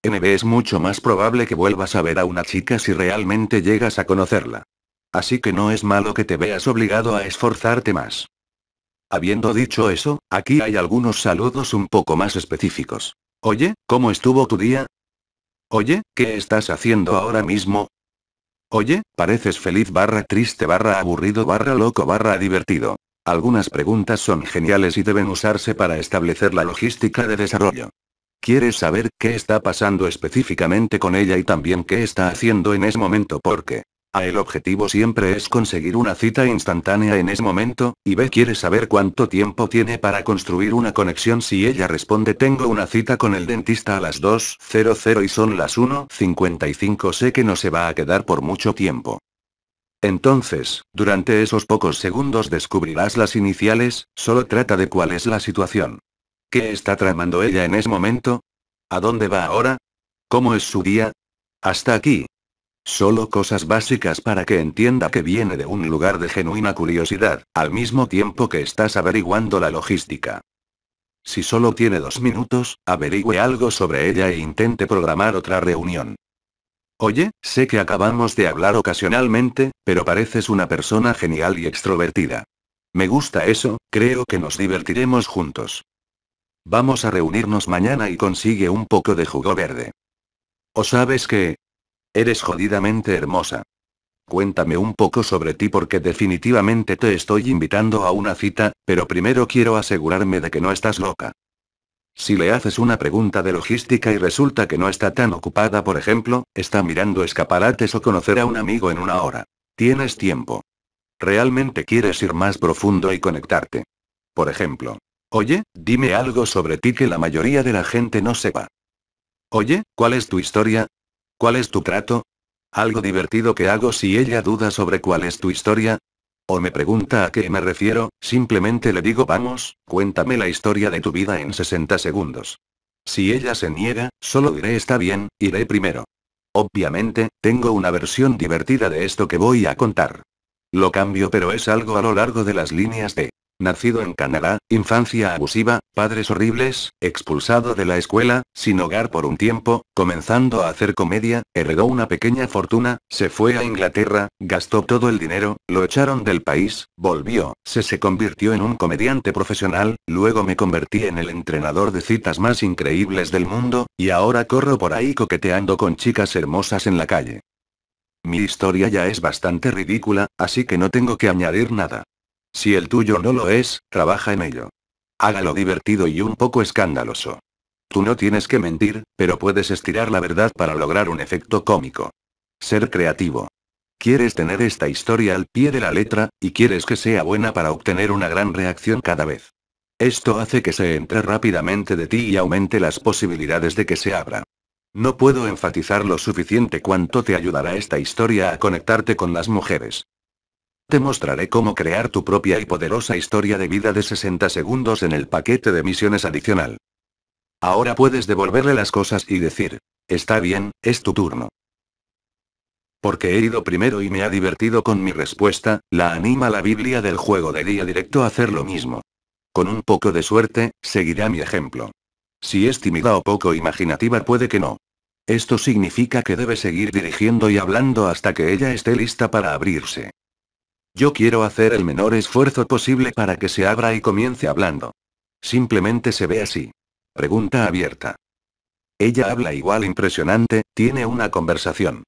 NB es mucho más probable que vuelvas a ver a una chica si realmente llegas a conocerla. Así que no es malo que te veas obligado a esforzarte más. Habiendo dicho eso, aquí hay algunos saludos un poco más específicos. Oye, ¿cómo estuvo tu día? Oye, ¿qué estás haciendo ahora mismo? Oye, pareces feliz barra triste barra aburrido barra loco barra divertido. Algunas preguntas son geniales y deben usarse para establecer la logística de desarrollo. Quieres saber qué está pasando específicamente con ella y también qué está haciendo en ese momento porque, el objetivo siempre es conseguir una cita instantánea en ese momento, y B quiere saber cuánto tiempo tiene para construir una conexión si ella responde tengo una cita con el dentista a las 2.00 y son las 1.55 sé que no se va a quedar por mucho tiempo. Entonces, durante esos pocos segundos descubrirás las iniciales, solo trata de cuál es la situación. ¿Qué está tramando ella en ese momento? ¿A dónde va ahora? ¿Cómo es su día? Hasta aquí, Solo cosas básicas para que entienda que viene de un lugar de genuina curiosidad, al mismo tiempo que estás averiguando la logística. Si solo tiene dos minutos, averigüe algo sobre ella e intente programar otra reunión. Oye, sé que acabamos de hablar ocasionalmente, pero pareces una persona genial y extrovertida. Me gusta eso, creo que nos divertiremos juntos. Vamos a reunirnos mañana y consigue un poco de jugo verde. O sabes que, Eres jodidamente hermosa. Cuéntame un poco sobre ti porque definitivamente te estoy invitando a una cita, pero primero quiero asegurarme de que no estás loca. Si le haces una pregunta de logística y resulta que no está tan ocupada, por ejemplo, está mirando escaparates o conocer a un amigo en una hora. Tienes tiempo. Realmente quieres ir más profundo y conectarte. Por ejemplo, oye, dime algo sobre ti que la mayoría de la gente no sepa. Oye, ¿cuál es tu historia? ¿Cuál es tu trato? Algo divertido que hago si ella duda sobre cuál es tu historia. O me pregunta a qué me refiero, simplemente le digo vamos, cuéntame la historia de tu vida en 60 segundos. Si ella se niega, solo diré está bien, iré primero. Obviamente, tengo una versión divertida de esto que voy a contar. Lo cambio pero es algo a lo largo de las líneas de nacido en Canadá, infancia abusiva, padres horribles, expulsado de la escuela, sin hogar por un tiempo, comenzando a hacer comedia, heredó una pequeña fortuna, se fue a Inglaterra, gastó todo el dinero, lo echaron del país, volvió, se se convirtió en un comediante profesional, luego me convertí en el entrenador de citas más increíbles del mundo, y ahora corro por ahí coqueteando con chicas hermosas en la calle. Mi historia ya es bastante ridícula, así que no tengo que añadir nada. Si el tuyo no lo es, trabaja en ello. Hágalo divertido y un poco escandaloso. Tú no tienes que mentir, pero puedes estirar la verdad para lograr un efecto cómico. Ser creativo. Quieres tener esta historia al pie de la letra, y quieres que sea buena para obtener una gran reacción cada vez. Esto hace que se entre rápidamente de ti y aumente las posibilidades de que se abra. No puedo enfatizar lo suficiente cuánto te ayudará esta historia a conectarte con las mujeres. Te mostraré cómo crear tu propia y poderosa historia de vida de 60 segundos en el paquete de misiones adicional. Ahora puedes devolverle las cosas y decir, está bien, es tu turno. Porque he ido primero y me ha divertido con mi respuesta, la anima la Biblia del juego de día directo a hacer lo mismo. Con un poco de suerte, seguirá mi ejemplo. Si es tímida o poco imaginativa puede que no. Esto significa que debe seguir dirigiendo y hablando hasta que ella esté lista para abrirse. Yo quiero hacer el menor esfuerzo posible para que se abra y comience hablando. Simplemente se ve así. Pregunta abierta. Ella habla igual impresionante, tiene una conversación.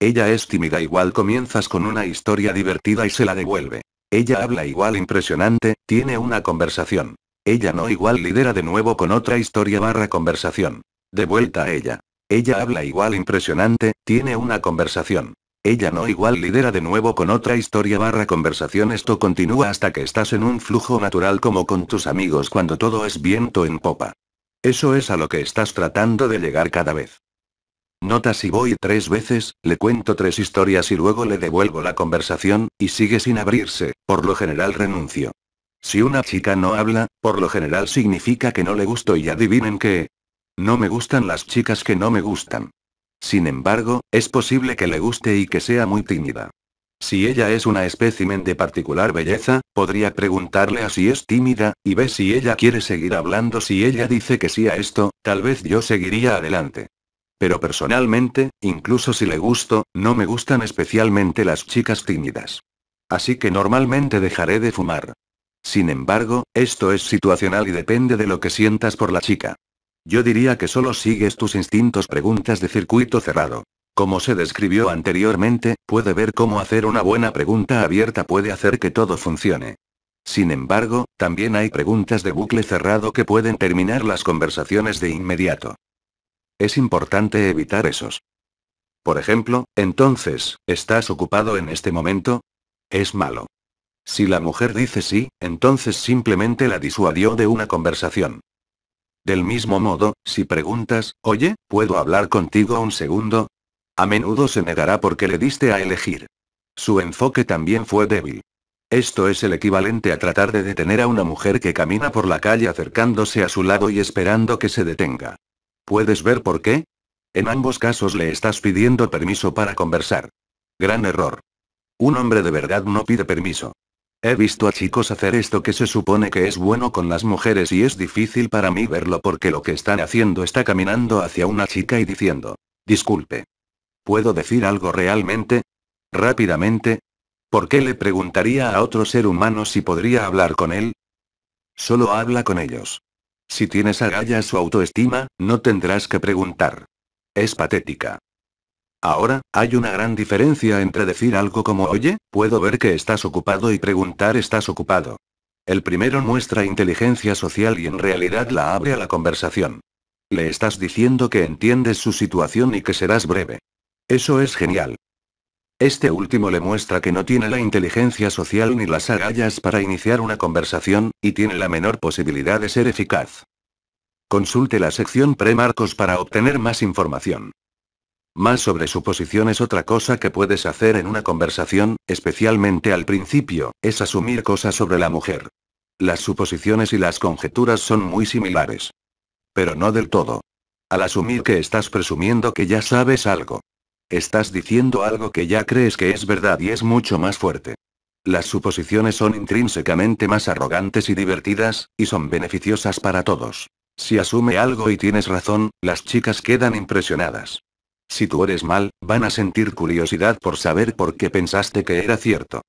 Ella es tímida igual comienzas con una historia divertida y se la devuelve. Ella habla igual impresionante, tiene una conversación. Ella no igual lidera de nuevo con otra historia barra conversación. De vuelta a ella. Ella habla igual impresionante, tiene una conversación. Ella no igual lidera de nuevo con otra historia barra conversación. Esto continúa hasta que estás en un flujo natural como con tus amigos cuando todo es viento en popa. Eso es a lo que estás tratando de llegar cada vez. Nota si voy tres veces, le cuento tres historias y luego le devuelvo la conversación, y sigue sin abrirse, por lo general renuncio. Si una chica no habla, por lo general significa que no le gusto y adivinen que... No me gustan las chicas que no me gustan. Sin embargo, es posible que le guste y que sea muy tímida. Si ella es una espécimen de particular belleza, podría preguntarle a si es tímida, y ve si ella quiere seguir hablando. Si ella dice que sí a esto, tal vez yo seguiría adelante. Pero personalmente, incluso si le gusto, no me gustan especialmente las chicas tímidas. Así que normalmente dejaré de fumar. Sin embargo, esto es situacional y depende de lo que sientas por la chica. Yo diría que solo sigues tus instintos preguntas de circuito cerrado. Como se describió anteriormente, puede ver cómo hacer una buena pregunta abierta puede hacer que todo funcione. Sin embargo, también hay preguntas de bucle cerrado que pueden terminar las conversaciones de inmediato. Es importante evitar esos. Por ejemplo, entonces, ¿estás ocupado en este momento? Es malo. Si la mujer dice sí, entonces simplemente la disuadió de una conversación. Del mismo modo, si preguntas, oye, ¿puedo hablar contigo un segundo? A menudo se negará porque le diste a elegir. Su enfoque también fue débil. Esto es el equivalente a tratar de detener a una mujer que camina por la calle acercándose a su lado y esperando que se detenga. ¿Puedes ver por qué? En ambos casos le estás pidiendo permiso para conversar. Gran error. Un hombre de verdad no pide permiso. He visto a chicos hacer esto que se supone que es bueno con las mujeres y es difícil para mí verlo porque lo que están haciendo está caminando hacia una chica y diciendo, disculpe. ¿Puedo decir algo realmente? Rápidamente. ¿Por qué le preguntaría a otro ser humano si podría hablar con él? Solo habla con ellos. Si tienes agallas o autoestima, no tendrás que preguntar. Es patética. Ahora, hay una gran diferencia entre decir algo como oye, puedo ver que estás ocupado y preguntar estás ocupado. El primero muestra inteligencia social y en realidad la abre a la conversación. Le estás diciendo que entiendes su situación y que serás breve. Eso es genial. Este último le muestra que no tiene la inteligencia social ni las agallas para iniciar una conversación, y tiene la menor posibilidad de ser eficaz. Consulte la sección pre-marcos para obtener más información. Más sobre suposiciones otra cosa que puedes hacer en una conversación, especialmente al principio, es asumir cosas sobre la mujer. Las suposiciones y las conjeturas son muy similares. Pero no del todo. Al asumir que estás presumiendo que ya sabes algo. Estás diciendo algo que ya crees que es verdad y es mucho más fuerte. Las suposiciones son intrínsecamente más arrogantes y divertidas, y son beneficiosas para todos. Si asume algo y tienes razón, las chicas quedan impresionadas. Si tú eres mal, van a sentir curiosidad por saber por qué pensaste que era cierto.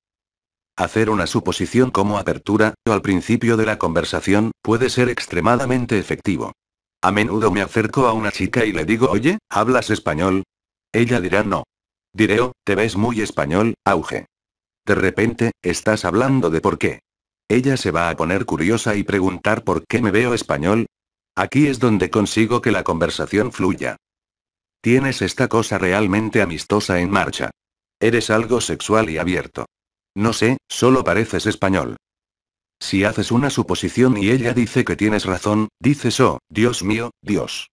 Hacer una suposición como apertura, o al principio de la conversación, puede ser extremadamente efectivo. A menudo me acerco a una chica y le digo, oye, ¿hablas español? Ella dirá no. Diré, oh, te ves muy español, auge. De repente, estás hablando de por qué. Ella se va a poner curiosa y preguntar por qué me veo español. Aquí es donde consigo que la conversación fluya. Tienes esta cosa realmente amistosa en marcha. Eres algo sexual y abierto. No sé, solo pareces español. Si haces una suposición y ella dice que tienes razón, dices, oh, Dios mío, Dios.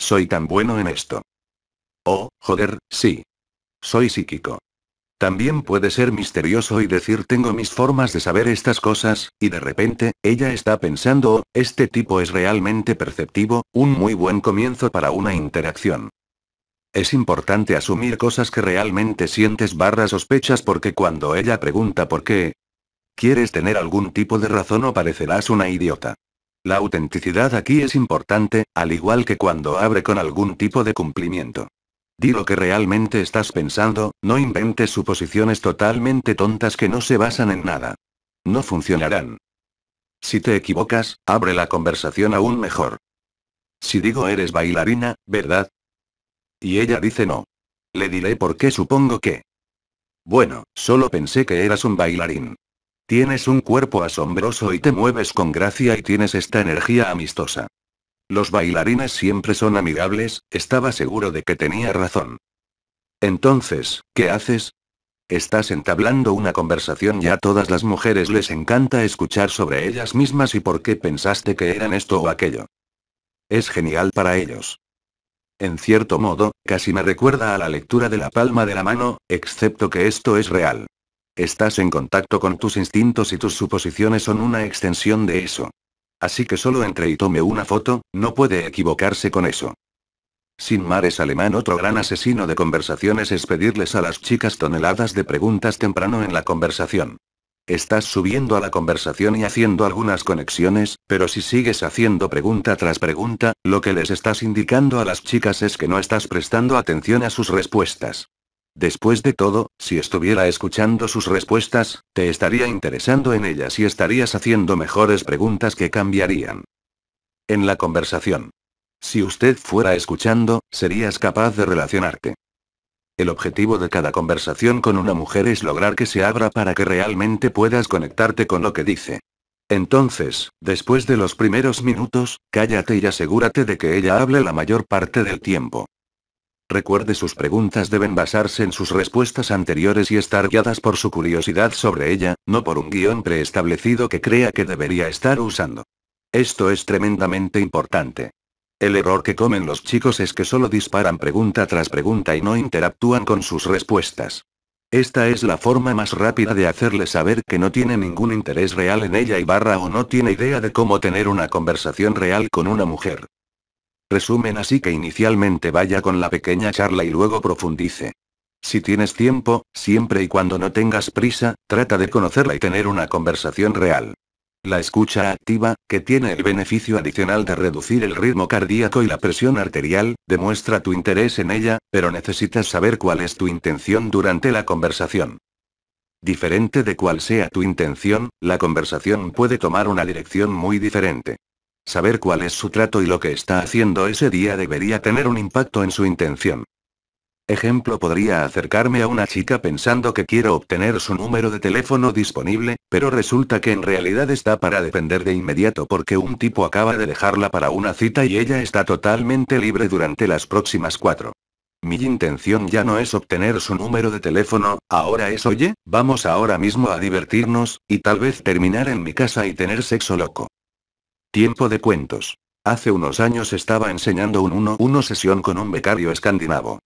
Soy tan bueno en esto. Oh, joder, sí. Soy psíquico. También puede ser misterioso y decir tengo mis formas de saber estas cosas, y de repente, ella está pensando, oh, este tipo es realmente perceptivo, un muy buen comienzo para una interacción. Es importante asumir cosas que realmente sientes barra sospechas porque cuando ella pregunta por qué, quieres tener algún tipo de razón o parecerás una idiota. La autenticidad aquí es importante, al igual que cuando abre con algún tipo de cumplimiento. Di lo que realmente estás pensando, no inventes suposiciones totalmente tontas que no se basan en nada. No funcionarán. Si te equivocas, abre la conversación aún mejor. Si digo eres bailarina, ¿verdad? Y ella dice no. Le diré por qué supongo que. Bueno, solo pensé que eras un bailarín. Tienes un cuerpo asombroso y te mueves con gracia y tienes esta energía amistosa. Los bailarines siempre son amigables, estaba seguro de que tenía razón. Entonces, ¿qué haces? Estás entablando una conversación y a todas las mujeres les encanta escuchar sobre ellas mismas y por qué pensaste que eran esto o aquello. Es genial para ellos. En cierto modo, casi me recuerda a la lectura de la palma de la mano, excepto que esto es real. Estás en contacto con tus instintos y tus suposiciones son una extensión de eso. Así que solo entre y tome una foto, no puede equivocarse con eso. Sin mares alemán otro gran asesino de conversaciones es pedirles a las chicas toneladas de preguntas temprano en la conversación. Estás subiendo a la conversación y haciendo algunas conexiones, pero si sigues haciendo pregunta tras pregunta, lo que les estás indicando a las chicas es que no estás prestando atención a sus respuestas. Después de todo, si estuviera escuchando sus respuestas, te estaría interesando en ellas y estarías haciendo mejores preguntas que cambiarían. En la conversación. Si usted fuera escuchando, serías capaz de relacionarte. El objetivo de cada conversación con una mujer es lograr que se abra para que realmente puedas conectarte con lo que dice. Entonces, después de los primeros minutos, cállate y asegúrate de que ella hable la mayor parte del tiempo. Recuerde sus preguntas deben basarse en sus respuestas anteriores y estar guiadas por su curiosidad sobre ella, no por un guión preestablecido que crea que debería estar usando. Esto es tremendamente importante. El error que comen los chicos es que solo disparan pregunta tras pregunta y no interactúan con sus respuestas. Esta es la forma más rápida de hacerle saber que no tiene ningún interés real en ella y barra o no tiene idea de cómo tener una conversación real con una mujer. Resumen así que inicialmente vaya con la pequeña charla y luego profundice. Si tienes tiempo, siempre y cuando no tengas prisa, trata de conocerla y tener una conversación real. La escucha activa, que tiene el beneficio adicional de reducir el ritmo cardíaco y la presión arterial, demuestra tu interés en ella, pero necesitas saber cuál es tu intención durante la conversación. Diferente de cuál sea tu intención, la conversación puede tomar una dirección muy diferente. Saber cuál es su trato y lo que está haciendo ese día debería tener un impacto en su intención. Ejemplo podría acercarme a una chica pensando que quiero obtener su número de teléfono disponible, pero resulta que en realidad está para depender de inmediato porque un tipo acaba de dejarla para una cita y ella está totalmente libre durante las próximas cuatro. Mi intención ya no es obtener su número de teléfono, ahora es oye, vamos ahora mismo a divertirnos, y tal vez terminar en mi casa y tener sexo loco. Tiempo de cuentos. Hace unos años estaba enseñando un 1-1 sesión con un becario escandinavo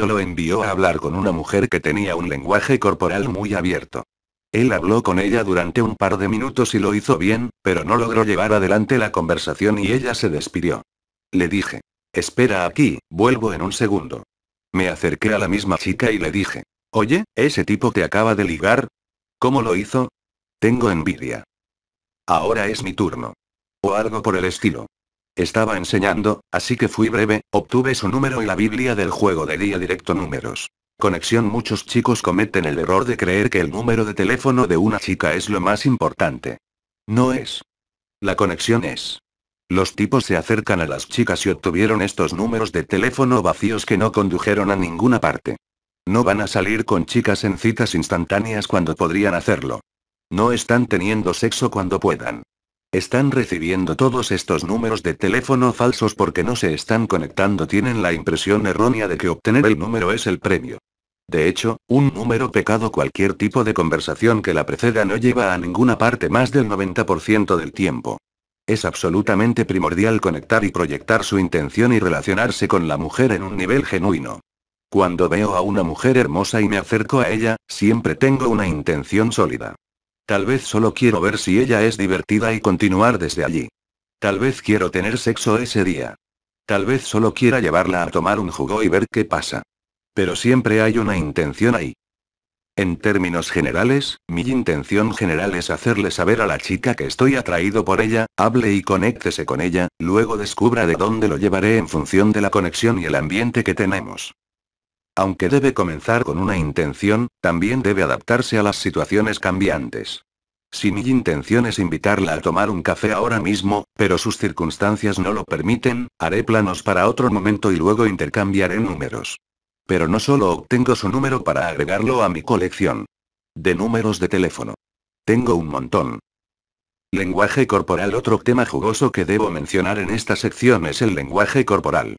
o lo envió a hablar con una mujer que tenía un lenguaje corporal muy abierto. Él habló con ella durante un par de minutos y lo hizo bien, pero no logró llevar adelante la conversación y ella se despidió. Le dije, espera aquí, vuelvo en un segundo. Me acerqué a la misma chica y le dije, oye, ese tipo te acaba de ligar. ¿Cómo lo hizo? Tengo envidia. Ahora es mi turno. O algo por el estilo. Estaba enseñando, así que fui breve, obtuve su número y la Biblia del juego de día directo números. Conexión Muchos chicos cometen el error de creer que el número de teléfono de una chica es lo más importante. No es. La conexión es. Los tipos se acercan a las chicas y obtuvieron estos números de teléfono vacíos que no condujeron a ninguna parte. No van a salir con chicas en citas instantáneas cuando podrían hacerlo. No están teniendo sexo cuando puedan. Están recibiendo todos estos números de teléfono falsos porque no se están conectando. Tienen la impresión errónea de que obtener el número es el premio. De hecho, un número pecado cualquier tipo de conversación que la preceda no lleva a ninguna parte más del 90% del tiempo. Es absolutamente primordial conectar y proyectar su intención y relacionarse con la mujer en un nivel genuino. Cuando veo a una mujer hermosa y me acerco a ella, siempre tengo una intención sólida. Tal vez solo quiero ver si ella es divertida y continuar desde allí. Tal vez quiero tener sexo ese día. Tal vez solo quiera llevarla a tomar un jugo y ver qué pasa. Pero siempre hay una intención ahí. En términos generales, mi intención general es hacerle saber a la chica que estoy atraído por ella, hable y conéctese con ella, luego descubra de dónde lo llevaré en función de la conexión y el ambiente que tenemos. Aunque debe comenzar con una intención, también debe adaptarse a las situaciones cambiantes. Si mi intención es invitarla a tomar un café ahora mismo, pero sus circunstancias no lo permiten, haré planos para otro momento y luego intercambiaré números. Pero no solo obtengo su número para agregarlo a mi colección. De números de teléfono. Tengo un montón. Lenguaje corporal Otro tema jugoso que debo mencionar en esta sección es el lenguaje corporal.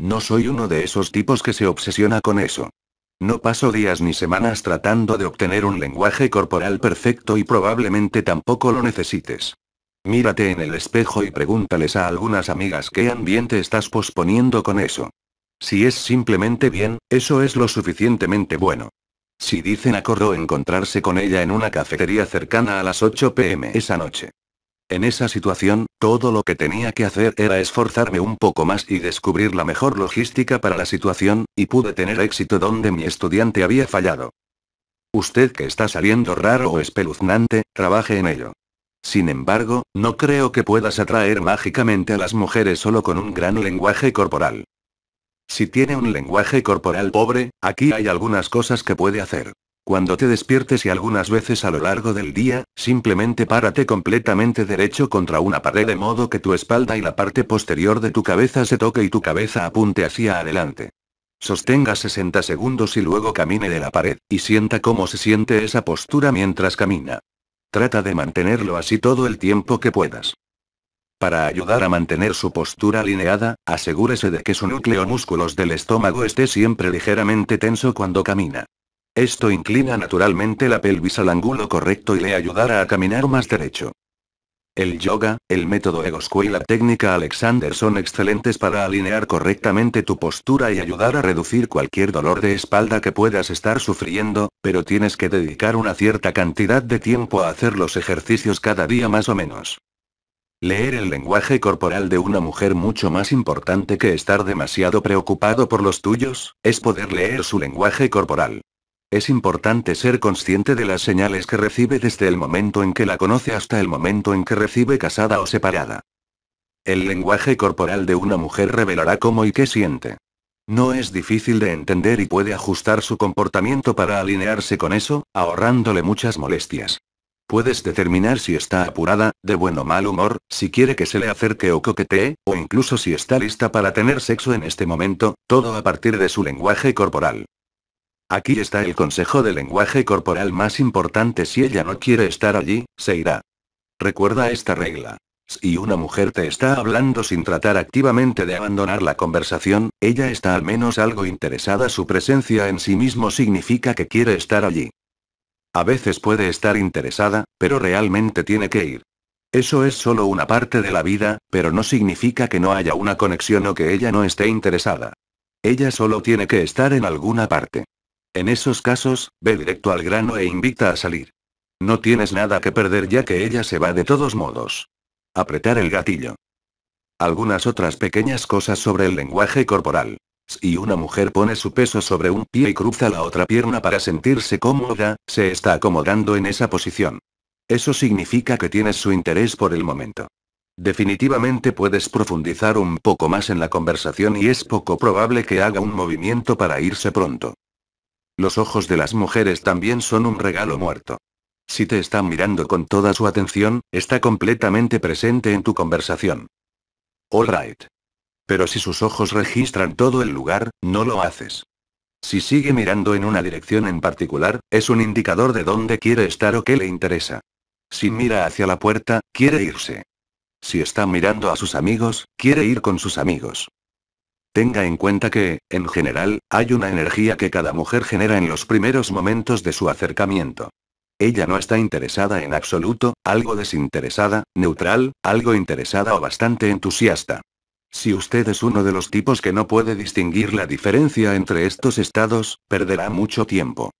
No soy uno de esos tipos que se obsesiona con eso. No paso días ni semanas tratando de obtener un lenguaje corporal perfecto y probablemente tampoco lo necesites. Mírate en el espejo y pregúntales a algunas amigas qué ambiente estás posponiendo con eso. Si es simplemente bien, eso es lo suficientemente bueno. Si dicen acordó encontrarse con ella en una cafetería cercana a las 8 pm esa noche. En esa situación, todo lo que tenía que hacer era esforzarme un poco más y descubrir la mejor logística para la situación, y pude tener éxito donde mi estudiante había fallado. Usted que está saliendo raro o espeluznante, trabaje en ello. Sin embargo, no creo que puedas atraer mágicamente a las mujeres solo con un gran lenguaje corporal. Si tiene un lenguaje corporal pobre, aquí hay algunas cosas que puede hacer. Cuando te despiertes y algunas veces a lo largo del día, simplemente párate completamente derecho contra una pared de modo que tu espalda y la parte posterior de tu cabeza se toque y tu cabeza apunte hacia adelante. Sostenga 60 segundos y luego camine de la pared, y sienta cómo se siente esa postura mientras camina. Trata de mantenerlo así todo el tiempo que puedas. Para ayudar a mantener su postura alineada, asegúrese de que su núcleo músculos del estómago esté siempre ligeramente tenso cuando camina. Esto inclina naturalmente la pelvis al ángulo correcto y le ayudará a caminar más derecho. El yoga, el método Egoscu y la técnica Alexander son excelentes para alinear correctamente tu postura y ayudar a reducir cualquier dolor de espalda que puedas estar sufriendo, pero tienes que dedicar una cierta cantidad de tiempo a hacer los ejercicios cada día más o menos. Leer el lenguaje corporal de una mujer mucho más importante que estar demasiado preocupado por los tuyos, es poder leer su lenguaje corporal. Es importante ser consciente de las señales que recibe desde el momento en que la conoce hasta el momento en que recibe casada o separada. El lenguaje corporal de una mujer revelará cómo y qué siente. No es difícil de entender y puede ajustar su comportamiento para alinearse con eso, ahorrándole muchas molestias. Puedes determinar si está apurada, de buen o mal humor, si quiere que se le acerque o coquetee, o incluso si está lista para tener sexo en este momento, todo a partir de su lenguaje corporal. Aquí está el consejo de lenguaje corporal más importante. Si ella no quiere estar allí, se irá. Recuerda esta regla. Si una mujer te está hablando sin tratar activamente de abandonar la conversación, ella está al menos algo interesada. Su presencia en sí mismo significa que quiere estar allí. A veces puede estar interesada, pero realmente tiene que ir. Eso es solo una parte de la vida, pero no significa que no haya una conexión o que ella no esté interesada. Ella solo tiene que estar en alguna parte. En esos casos, ve directo al grano e invita a salir. No tienes nada que perder ya que ella se va de todos modos. Apretar el gatillo. Algunas otras pequeñas cosas sobre el lenguaje corporal. Si una mujer pone su peso sobre un pie y cruza la otra pierna para sentirse cómoda, se está acomodando en esa posición. Eso significa que tienes su interés por el momento. Definitivamente puedes profundizar un poco más en la conversación y es poco probable que haga un movimiento para irse pronto. Los ojos de las mujeres también son un regalo muerto. Si te están mirando con toda su atención, está completamente presente en tu conversación. All right. Pero si sus ojos registran todo el lugar, no lo haces. Si sigue mirando en una dirección en particular, es un indicador de dónde quiere estar o qué le interesa. Si mira hacia la puerta, quiere irse. Si está mirando a sus amigos, quiere ir con sus amigos. Tenga en cuenta que, en general, hay una energía que cada mujer genera en los primeros momentos de su acercamiento. Ella no está interesada en absoluto, algo desinteresada, neutral, algo interesada o bastante entusiasta. Si usted es uno de los tipos que no puede distinguir la diferencia entre estos estados, perderá mucho tiempo.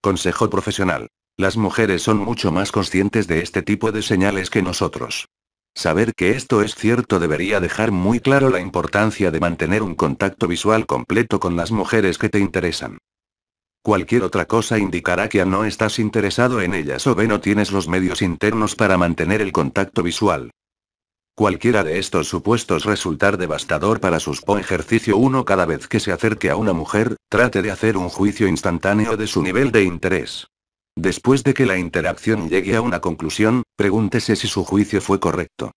Consejo profesional. Las mujeres son mucho más conscientes de este tipo de señales que nosotros. Saber que esto es cierto debería dejar muy claro la importancia de mantener un contacto visual completo con las mujeres que te interesan. Cualquier otra cosa indicará que no estás interesado en ellas o B no tienes los medios internos para mantener el contacto visual. Cualquiera de estos supuestos resultar devastador para sus po ejercicio 1 cada vez que se acerque a una mujer, trate de hacer un juicio instantáneo de su nivel de interés. Después de que la interacción llegue a una conclusión, pregúntese si su juicio fue correcto.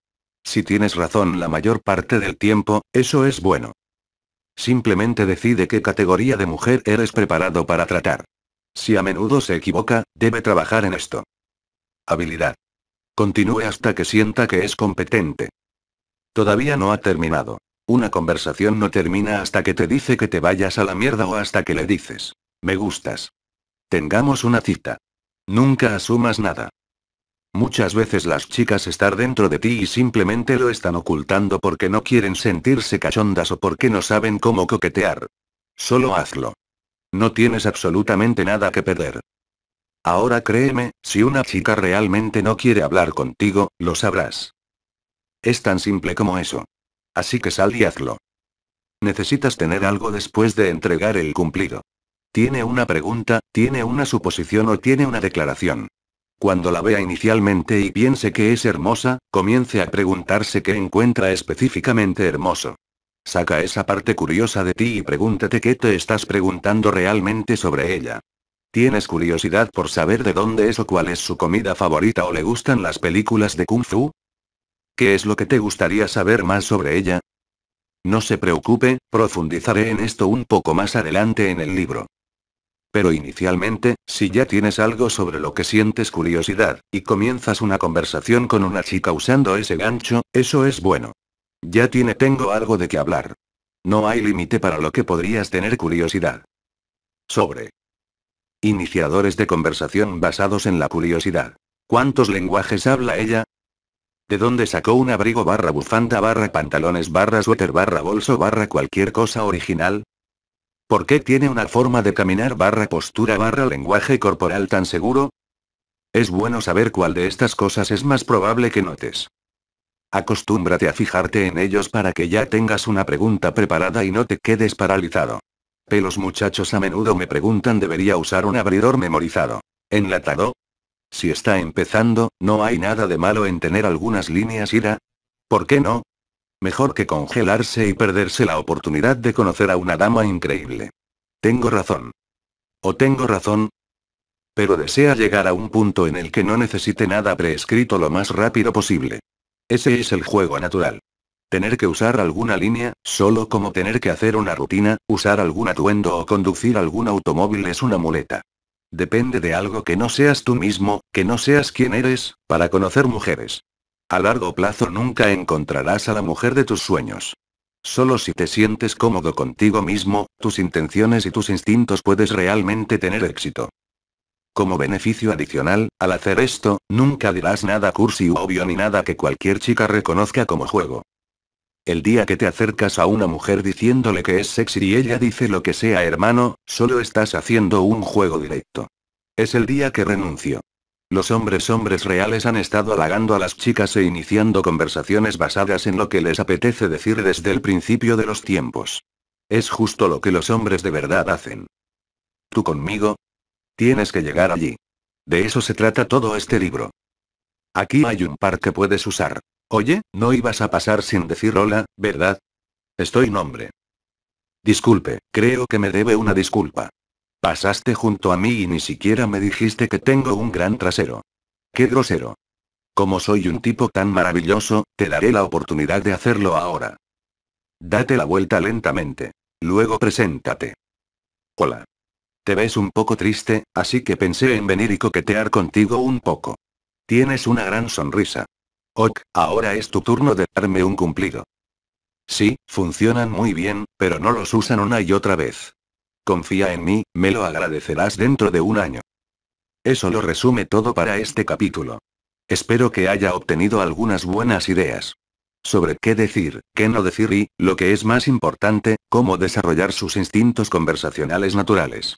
Si tienes razón la mayor parte del tiempo, eso es bueno. Simplemente decide qué categoría de mujer eres preparado para tratar. Si a menudo se equivoca, debe trabajar en esto. Habilidad. Continúe hasta que sienta que es competente. Todavía no ha terminado. Una conversación no termina hasta que te dice que te vayas a la mierda o hasta que le dices, me gustas. Tengamos una cita. Nunca asumas nada. Muchas veces las chicas están dentro de ti y simplemente lo están ocultando porque no quieren sentirse cachondas o porque no saben cómo coquetear. Solo hazlo. No tienes absolutamente nada que perder. Ahora créeme, si una chica realmente no quiere hablar contigo, lo sabrás. Es tan simple como eso. Así que sal y hazlo. Necesitas tener algo después de entregar el cumplido. Tiene una pregunta, tiene una suposición o tiene una declaración. Cuando la vea inicialmente y piense que es hermosa, comience a preguntarse qué encuentra específicamente hermoso. Saca esa parte curiosa de ti y pregúntate qué te estás preguntando realmente sobre ella. ¿Tienes curiosidad por saber de dónde es o cuál es su comida favorita o le gustan las películas de Kung Fu? ¿Qué es lo que te gustaría saber más sobre ella? No se preocupe, profundizaré en esto un poco más adelante en el libro. Pero inicialmente, si ya tienes algo sobre lo que sientes curiosidad, y comienzas una conversación con una chica usando ese gancho, eso es bueno. Ya tiene tengo algo de que hablar. No hay límite para lo que podrías tener curiosidad. Sobre. Iniciadores de conversación basados en la curiosidad. ¿Cuántos lenguajes habla ella? ¿De dónde sacó un abrigo barra bufanda barra pantalones barra suéter barra bolso barra cualquier cosa original? ¿Por qué tiene una forma de caminar barra postura barra lenguaje corporal tan seguro? Es bueno saber cuál de estas cosas es más probable que notes. Acostúmbrate a fijarte en ellos para que ya tengas una pregunta preparada y no te quedes paralizado. los muchachos a menudo me preguntan debería usar un abridor memorizado. ¿Enlatado? Si está empezando, no hay nada de malo en tener algunas líneas ira. ¿Por qué no? Mejor que congelarse y perderse la oportunidad de conocer a una dama increíble. Tengo razón. O tengo razón. Pero desea llegar a un punto en el que no necesite nada preescrito lo más rápido posible. Ese es el juego natural. Tener que usar alguna línea, solo como tener que hacer una rutina, usar algún atuendo o conducir algún automóvil es una muleta. Depende de algo que no seas tú mismo, que no seas quien eres, para conocer mujeres. A largo plazo nunca encontrarás a la mujer de tus sueños. Solo si te sientes cómodo contigo mismo, tus intenciones y tus instintos puedes realmente tener éxito. Como beneficio adicional, al hacer esto, nunca dirás nada cursi u obvio ni nada que cualquier chica reconozca como juego. El día que te acercas a una mujer diciéndole que es sexy y ella dice lo que sea hermano, solo estás haciendo un juego directo. Es el día que renuncio. Los hombres hombres reales han estado halagando a las chicas e iniciando conversaciones basadas en lo que les apetece decir desde el principio de los tiempos. Es justo lo que los hombres de verdad hacen. ¿Tú conmigo? Tienes que llegar allí. De eso se trata todo este libro. Aquí hay un par que puedes usar. Oye, no ibas a pasar sin decir hola, ¿verdad? Estoy nombre. Disculpe, creo que me debe una disculpa. Pasaste junto a mí y ni siquiera me dijiste que tengo un gran trasero. ¡Qué grosero! Como soy un tipo tan maravilloso, te daré la oportunidad de hacerlo ahora. Date la vuelta lentamente. Luego preséntate. Hola. Te ves un poco triste, así que pensé en venir y coquetear contigo un poco. Tienes una gran sonrisa. Ok, ahora es tu turno de darme un cumplido. Sí, funcionan muy bien, pero no los usan una y otra vez. Confía en mí, me lo agradecerás dentro de un año. Eso lo resume todo para este capítulo. Espero que haya obtenido algunas buenas ideas. Sobre qué decir, qué no decir y, lo que es más importante, cómo desarrollar sus instintos conversacionales naturales.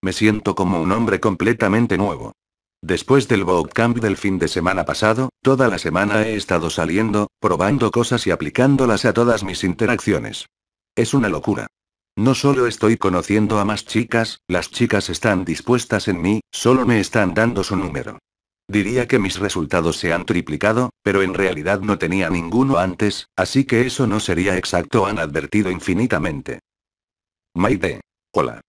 Me siento como un hombre completamente nuevo. Después del bootcamp del fin de semana pasado, toda la semana he estado saliendo, probando cosas y aplicándolas a todas mis interacciones. Es una locura. No solo estoy conociendo a más chicas, las chicas están dispuestas en mí, solo me están dando su número. Diría que mis resultados se han triplicado, pero en realidad no tenía ninguno antes, así que eso no sería exacto, han advertido infinitamente. Maide. Hola.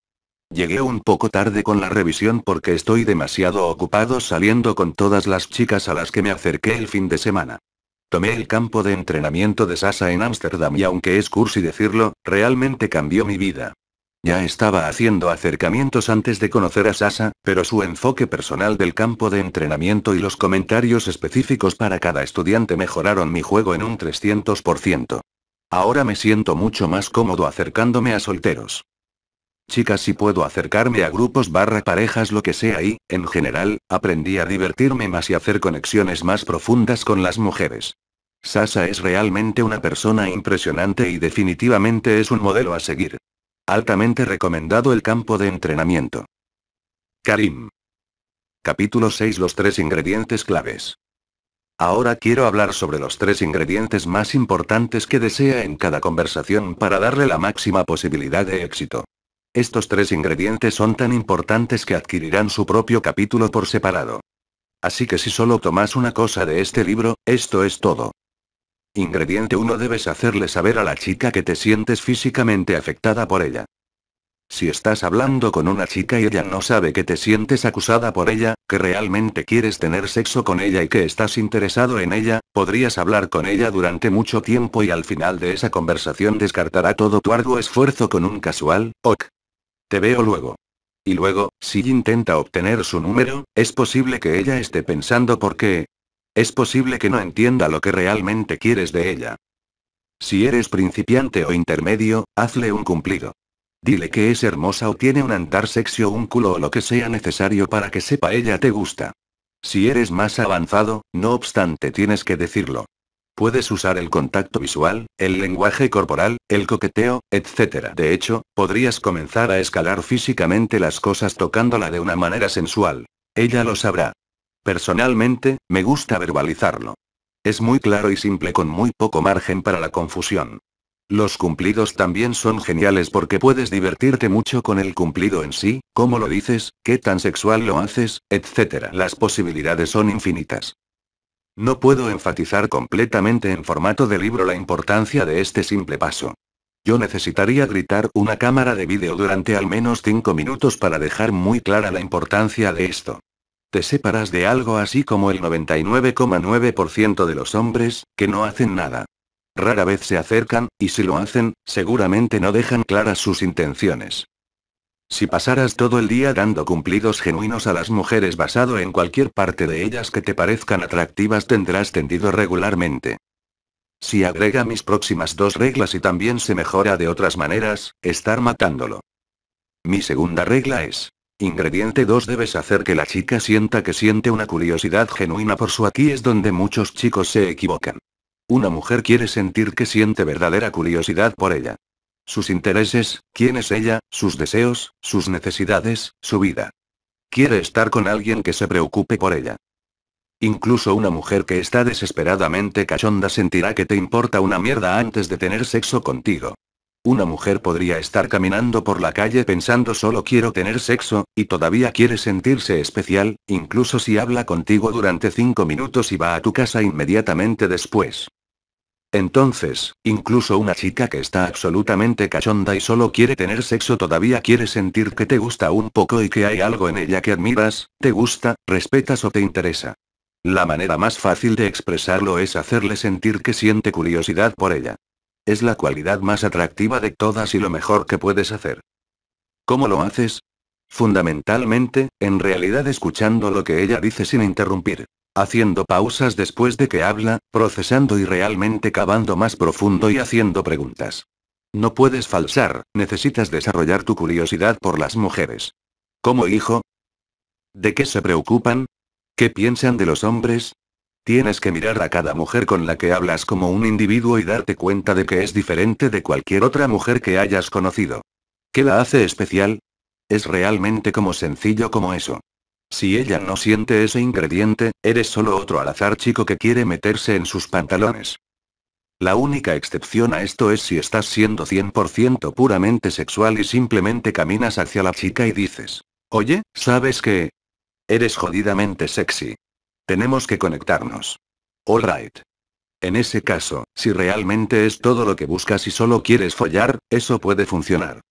Llegué un poco tarde con la revisión porque estoy demasiado ocupado saliendo con todas las chicas a las que me acerqué el fin de semana. Tomé el campo de entrenamiento de Sasa en Ámsterdam y aunque es cursi decirlo, realmente cambió mi vida. Ya estaba haciendo acercamientos antes de conocer a Sasa, pero su enfoque personal del campo de entrenamiento y los comentarios específicos para cada estudiante mejoraron mi juego en un 300%. Ahora me siento mucho más cómodo acercándome a solteros. Chicas, si puedo acercarme a grupos barra parejas, lo que sea, y, en general, aprendí a divertirme más y hacer conexiones más profundas con las mujeres. Sasa es realmente una persona impresionante y definitivamente es un modelo a seguir. Altamente recomendado el campo de entrenamiento. Karim. Capítulo 6 Los tres ingredientes claves. Ahora quiero hablar sobre los tres ingredientes más importantes que desea en cada conversación para darle la máxima posibilidad de éxito. Estos tres ingredientes son tan importantes que adquirirán su propio capítulo por separado. Así que si solo tomas una cosa de este libro, esto es todo. Ingrediente 1 Debes hacerle saber a la chica que te sientes físicamente afectada por ella. Si estás hablando con una chica y ella no sabe que te sientes acusada por ella, que realmente quieres tener sexo con ella y que estás interesado en ella, podrías hablar con ella durante mucho tiempo y al final de esa conversación descartará todo tu arduo esfuerzo con un casual, ok. Te veo luego. Y luego, si intenta obtener su número, es posible que ella esté pensando por qué, es posible que no entienda lo que realmente quieres de ella. Si eres principiante o intermedio, hazle un cumplido. Dile que es hermosa o tiene un andar sexy o un culo o lo que sea necesario para que sepa ella te gusta. Si eres más avanzado, no obstante tienes que decirlo. Puedes usar el contacto visual, el lenguaje corporal, el coqueteo, etc. De hecho, podrías comenzar a escalar físicamente las cosas tocándola de una manera sensual. Ella lo sabrá. Personalmente, me gusta verbalizarlo. Es muy claro y simple con muy poco margen para la confusión. Los cumplidos también son geniales porque puedes divertirte mucho con el cumplido en sí, cómo lo dices, qué tan sexual lo haces, etc. Las posibilidades son infinitas. No puedo enfatizar completamente en formato de libro la importancia de este simple paso. Yo necesitaría gritar una cámara de vídeo durante al menos 5 minutos para dejar muy clara la importancia de esto te separas de algo así como el 99,9% de los hombres, que no hacen nada. Rara vez se acercan, y si lo hacen, seguramente no dejan claras sus intenciones. Si pasaras todo el día dando cumplidos genuinos a las mujeres basado en cualquier parte de ellas que te parezcan atractivas tendrás tendido regularmente. Si agrega mis próximas dos reglas y también se mejora de otras maneras, estar matándolo. Mi segunda regla es, Ingrediente 2 Debes hacer que la chica sienta que siente una curiosidad genuina por su aquí es donde muchos chicos se equivocan. Una mujer quiere sentir que siente verdadera curiosidad por ella. Sus intereses, quién es ella, sus deseos, sus necesidades, su vida. Quiere estar con alguien que se preocupe por ella. Incluso una mujer que está desesperadamente cachonda sentirá que te importa una mierda antes de tener sexo contigo. Una mujer podría estar caminando por la calle pensando solo quiero tener sexo, y todavía quiere sentirse especial, incluso si habla contigo durante cinco minutos y va a tu casa inmediatamente después. Entonces, incluso una chica que está absolutamente cachonda y solo quiere tener sexo todavía quiere sentir que te gusta un poco y que hay algo en ella que admiras, te gusta, respetas o te interesa. La manera más fácil de expresarlo es hacerle sentir que siente curiosidad por ella. Es la cualidad más atractiva de todas y lo mejor que puedes hacer. ¿Cómo lo haces? Fundamentalmente, en realidad escuchando lo que ella dice sin interrumpir. Haciendo pausas después de que habla, procesando y realmente cavando más profundo y haciendo preguntas. No puedes falsar, necesitas desarrollar tu curiosidad por las mujeres. ¿Cómo hijo? ¿De qué se preocupan? ¿Qué piensan de los hombres? Tienes que mirar a cada mujer con la que hablas como un individuo y darte cuenta de que es diferente de cualquier otra mujer que hayas conocido. ¿Qué la hace especial? Es realmente como sencillo como eso. Si ella no siente ese ingrediente, eres solo otro al azar chico que quiere meterse en sus pantalones. La única excepción a esto es si estás siendo 100% puramente sexual y simplemente caminas hacia la chica y dices, oye, ¿sabes qué? Eres jodidamente sexy. Tenemos que conectarnos. All right. En ese caso, si realmente es todo lo que buscas y solo quieres follar, eso puede funcionar.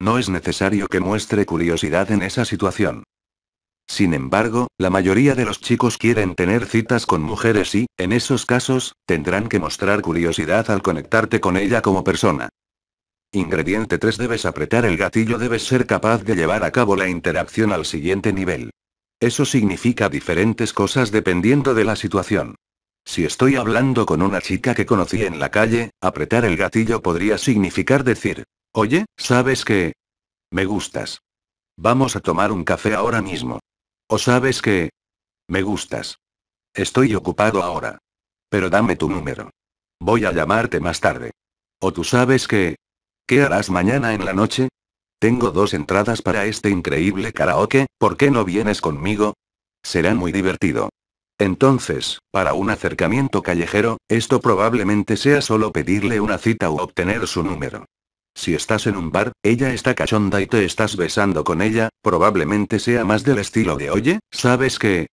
No es necesario que muestre curiosidad en esa situación. Sin embargo, la mayoría de los chicos quieren tener citas con mujeres y, en esos casos, tendrán que mostrar curiosidad al conectarte con ella como persona. Ingrediente 3. Debes apretar el gatillo. Debes ser capaz de llevar a cabo la interacción al siguiente nivel. Eso significa diferentes cosas dependiendo de la situación. Si estoy hablando con una chica que conocí en la calle, apretar el gatillo podría significar decir, oye, ¿sabes que Me gustas. Vamos a tomar un café ahora mismo. O sabes que... Me gustas. Estoy ocupado ahora. Pero dame tu número. Voy a llamarte más tarde. O tú sabes que... ¿Qué harás mañana en la noche? Tengo dos entradas para este increíble karaoke, ¿por qué no vienes conmigo? Será muy divertido. Entonces, para un acercamiento callejero, esto probablemente sea solo pedirle una cita u obtener su número. Si estás en un bar, ella está cachonda y te estás besando con ella, probablemente sea más del estilo de oye, ¿sabes qué?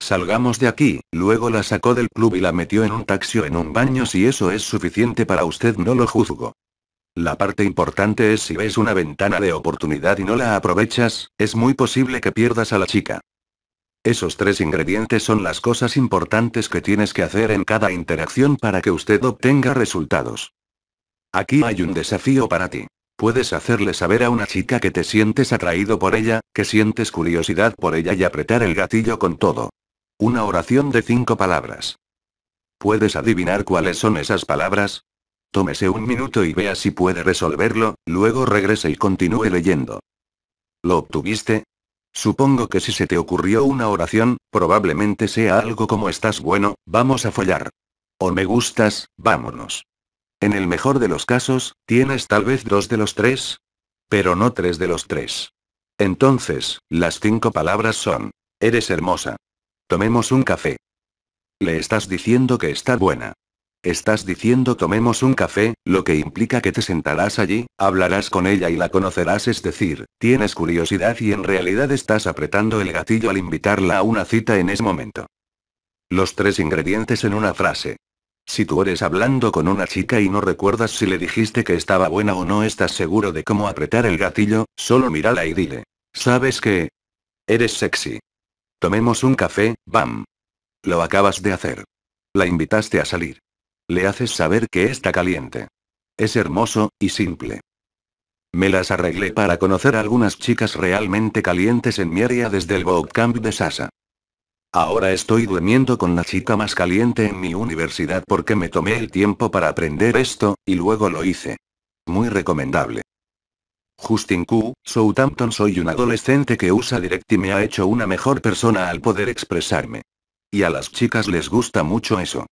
Salgamos de aquí, luego la sacó del club y la metió en un taxi o en un baño si eso es suficiente para usted no lo juzgo. La parte importante es si ves una ventana de oportunidad y no la aprovechas, es muy posible que pierdas a la chica. Esos tres ingredientes son las cosas importantes que tienes que hacer en cada interacción para que usted obtenga resultados. Aquí hay un desafío para ti. Puedes hacerle saber a una chica que te sientes atraído por ella, que sientes curiosidad por ella y apretar el gatillo con todo. Una oración de cinco palabras. ¿Puedes adivinar cuáles son esas palabras? Tómese un minuto y vea si puede resolverlo, luego regrese y continúe leyendo. ¿Lo obtuviste? Supongo que si se te ocurrió una oración, probablemente sea algo como estás bueno, vamos a follar. O me gustas, vámonos. En el mejor de los casos, tienes tal vez dos de los tres. Pero no tres de los tres. Entonces, las cinco palabras son, eres hermosa. Tomemos un café. Le estás diciendo que está buena. Estás diciendo tomemos un café, lo que implica que te sentarás allí, hablarás con ella y la conocerás, es decir, tienes curiosidad y en realidad estás apretando el gatillo al invitarla a una cita en ese momento. Los tres ingredientes en una frase. Si tú eres hablando con una chica y no recuerdas si le dijiste que estaba buena o no estás seguro de cómo apretar el gatillo, solo mírala y dile. ¿Sabes que Eres sexy. Tomemos un café, bam. Lo acabas de hacer. La invitaste a salir. Le haces saber que está caliente. Es hermoso, y simple. Me las arreglé para conocer a algunas chicas realmente calientes en mi área desde el bootcamp de Sasa. Ahora estoy durmiendo con la chica más caliente en mi universidad porque me tomé el tiempo para aprender esto, y luego lo hice. Muy recomendable. Justin Q, Southampton soy un adolescente que usa Direct y me ha hecho una mejor persona al poder expresarme. Y a las chicas les gusta mucho eso.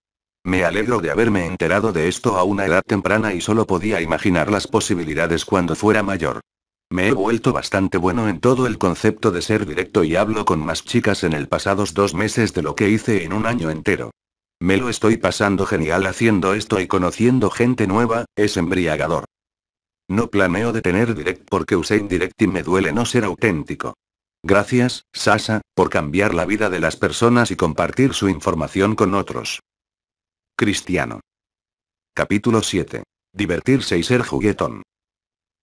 Me alegro de haberme enterado de esto a una edad temprana y solo podía imaginar las posibilidades cuando fuera mayor. Me he vuelto bastante bueno en todo el concepto de ser directo y hablo con más chicas en el pasados dos meses de lo que hice en un año entero. Me lo estoy pasando genial haciendo esto y conociendo gente nueva, es embriagador. No planeo detener direct porque usé indirect y me duele no ser auténtico. Gracias, Sasa, por cambiar la vida de las personas y compartir su información con otros. Cristiano. Capítulo 7. Divertirse y ser juguetón.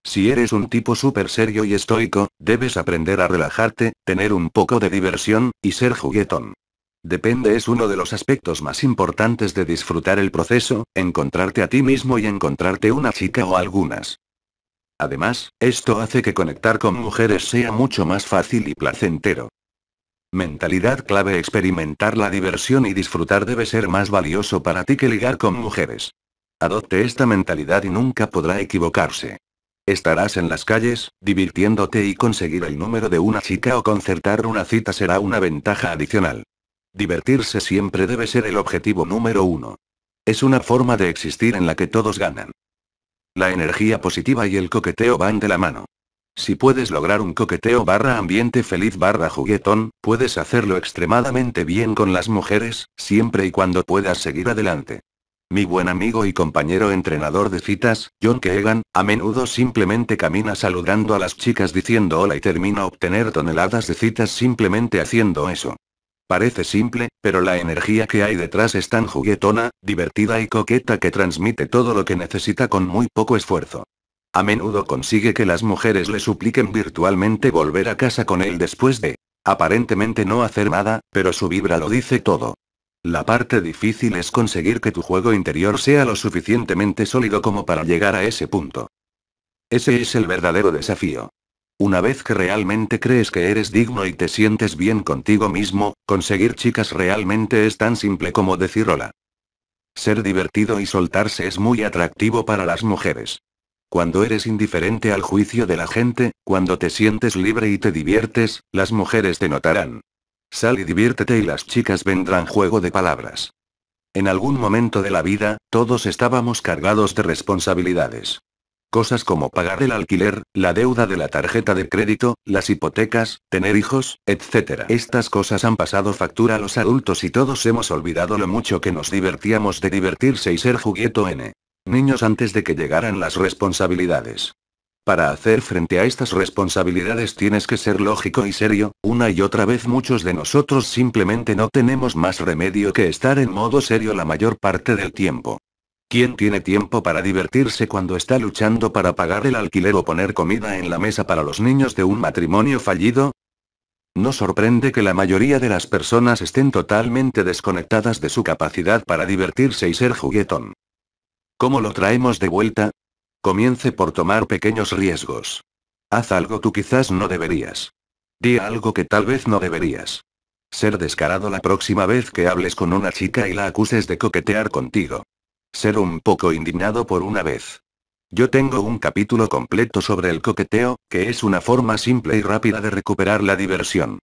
Si eres un tipo súper serio y estoico, debes aprender a relajarte, tener un poco de diversión, y ser juguetón. Depende es uno de los aspectos más importantes de disfrutar el proceso, encontrarte a ti mismo y encontrarte una chica o algunas. Además, esto hace que conectar con mujeres sea mucho más fácil y placentero. Mentalidad clave experimentar la diversión y disfrutar debe ser más valioso para ti que ligar con mujeres. Adopte esta mentalidad y nunca podrá equivocarse. Estarás en las calles, divirtiéndote y conseguir el número de una chica o concertar una cita será una ventaja adicional. Divertirse siempre debe ser el objetivo número uno. Es una forma de existir en la que todos ganan. La energía positiva y el coqueteo van de la mano. Si puedes lograr un coqueteo barra ambiente feliz barra juguetón, puedes hacerlo extremadamente bien con las mujeres, siempre y cuando puedas seguir adelante. Mi buen amigo y compañero entrenador de citas, John Keegan, a menudo simplemente camina saludando a las chicas diciendo hola y termina obtener toneladas de citas simplemente haciendo eso. Parece simple, pero la energía que hay detrás es tan juguetona, divertida y coqueta que transmite todo lo que necesita con muy poco esfuerzo. A menudo consigue que las mujeres le supliquen virtualmente volver a casa con él después de, aparentemente no hacer nada, pero su vibra lo dice todo. La parte difícil es conseguir que tu juego interior sea lo suficientemente sólido como para llegar a ese punto. Ese es el verdadero desafío. Una vez que realmente crees que eres digno y te sientes bien contigo mismo, conseguir chicas realmente es tan simple como decir hola. Ser divertido y soltarse es muy atractivo para las mujeres cuando eres indiferente al juicio de la gente, cuando te sientes libre y te diviertes, las mujeres te notarán. Sal y diviértete y las chicas vendrán juego de palabras. En algún momento de la vida, todos estábamos cargados de responsabilidades. Cosas como pagar el alquiler, la deuda de la tarjeta de crédito, las hipotecas, tener hijos, etc. Estas cosas han pasado factura a los adultos y todos hemos olvidado lo mucho que nos divertíamos de divertirse y ser jugueto N niños antes de que llegaran las responsabilidades. Para hacer frente a estas responsabilidades tienes que ser lógico y serio, una y otra vez muchos de nosotros simplemente no tenemos más remedio que estar en modo serio la mayor parte del tiempo. ¿Quién tiene tiempo para divertirse cuando está luchando para pagar el alquiler o poner comida en la mesa para los niños de un matrimonio fallido? No sorprende que la mayoría de las personas estén totalmente desconectadas de su capacidad para divertirse y ser juguetón. ¿Cómo lo traemos de vuelta? Comience por tomar pequeños riesgos. Haz algo tú quizás no deberías. Di algo que tal vez no deberías. Ser descarado la próxima vez que hables con una chica y la acuses de coquetear contigo. Ser un poco indignado por una vez. Yo tengo un capítulo completo sobre el coqueteo, que es una forma simple y rápida de recuperar la diversión.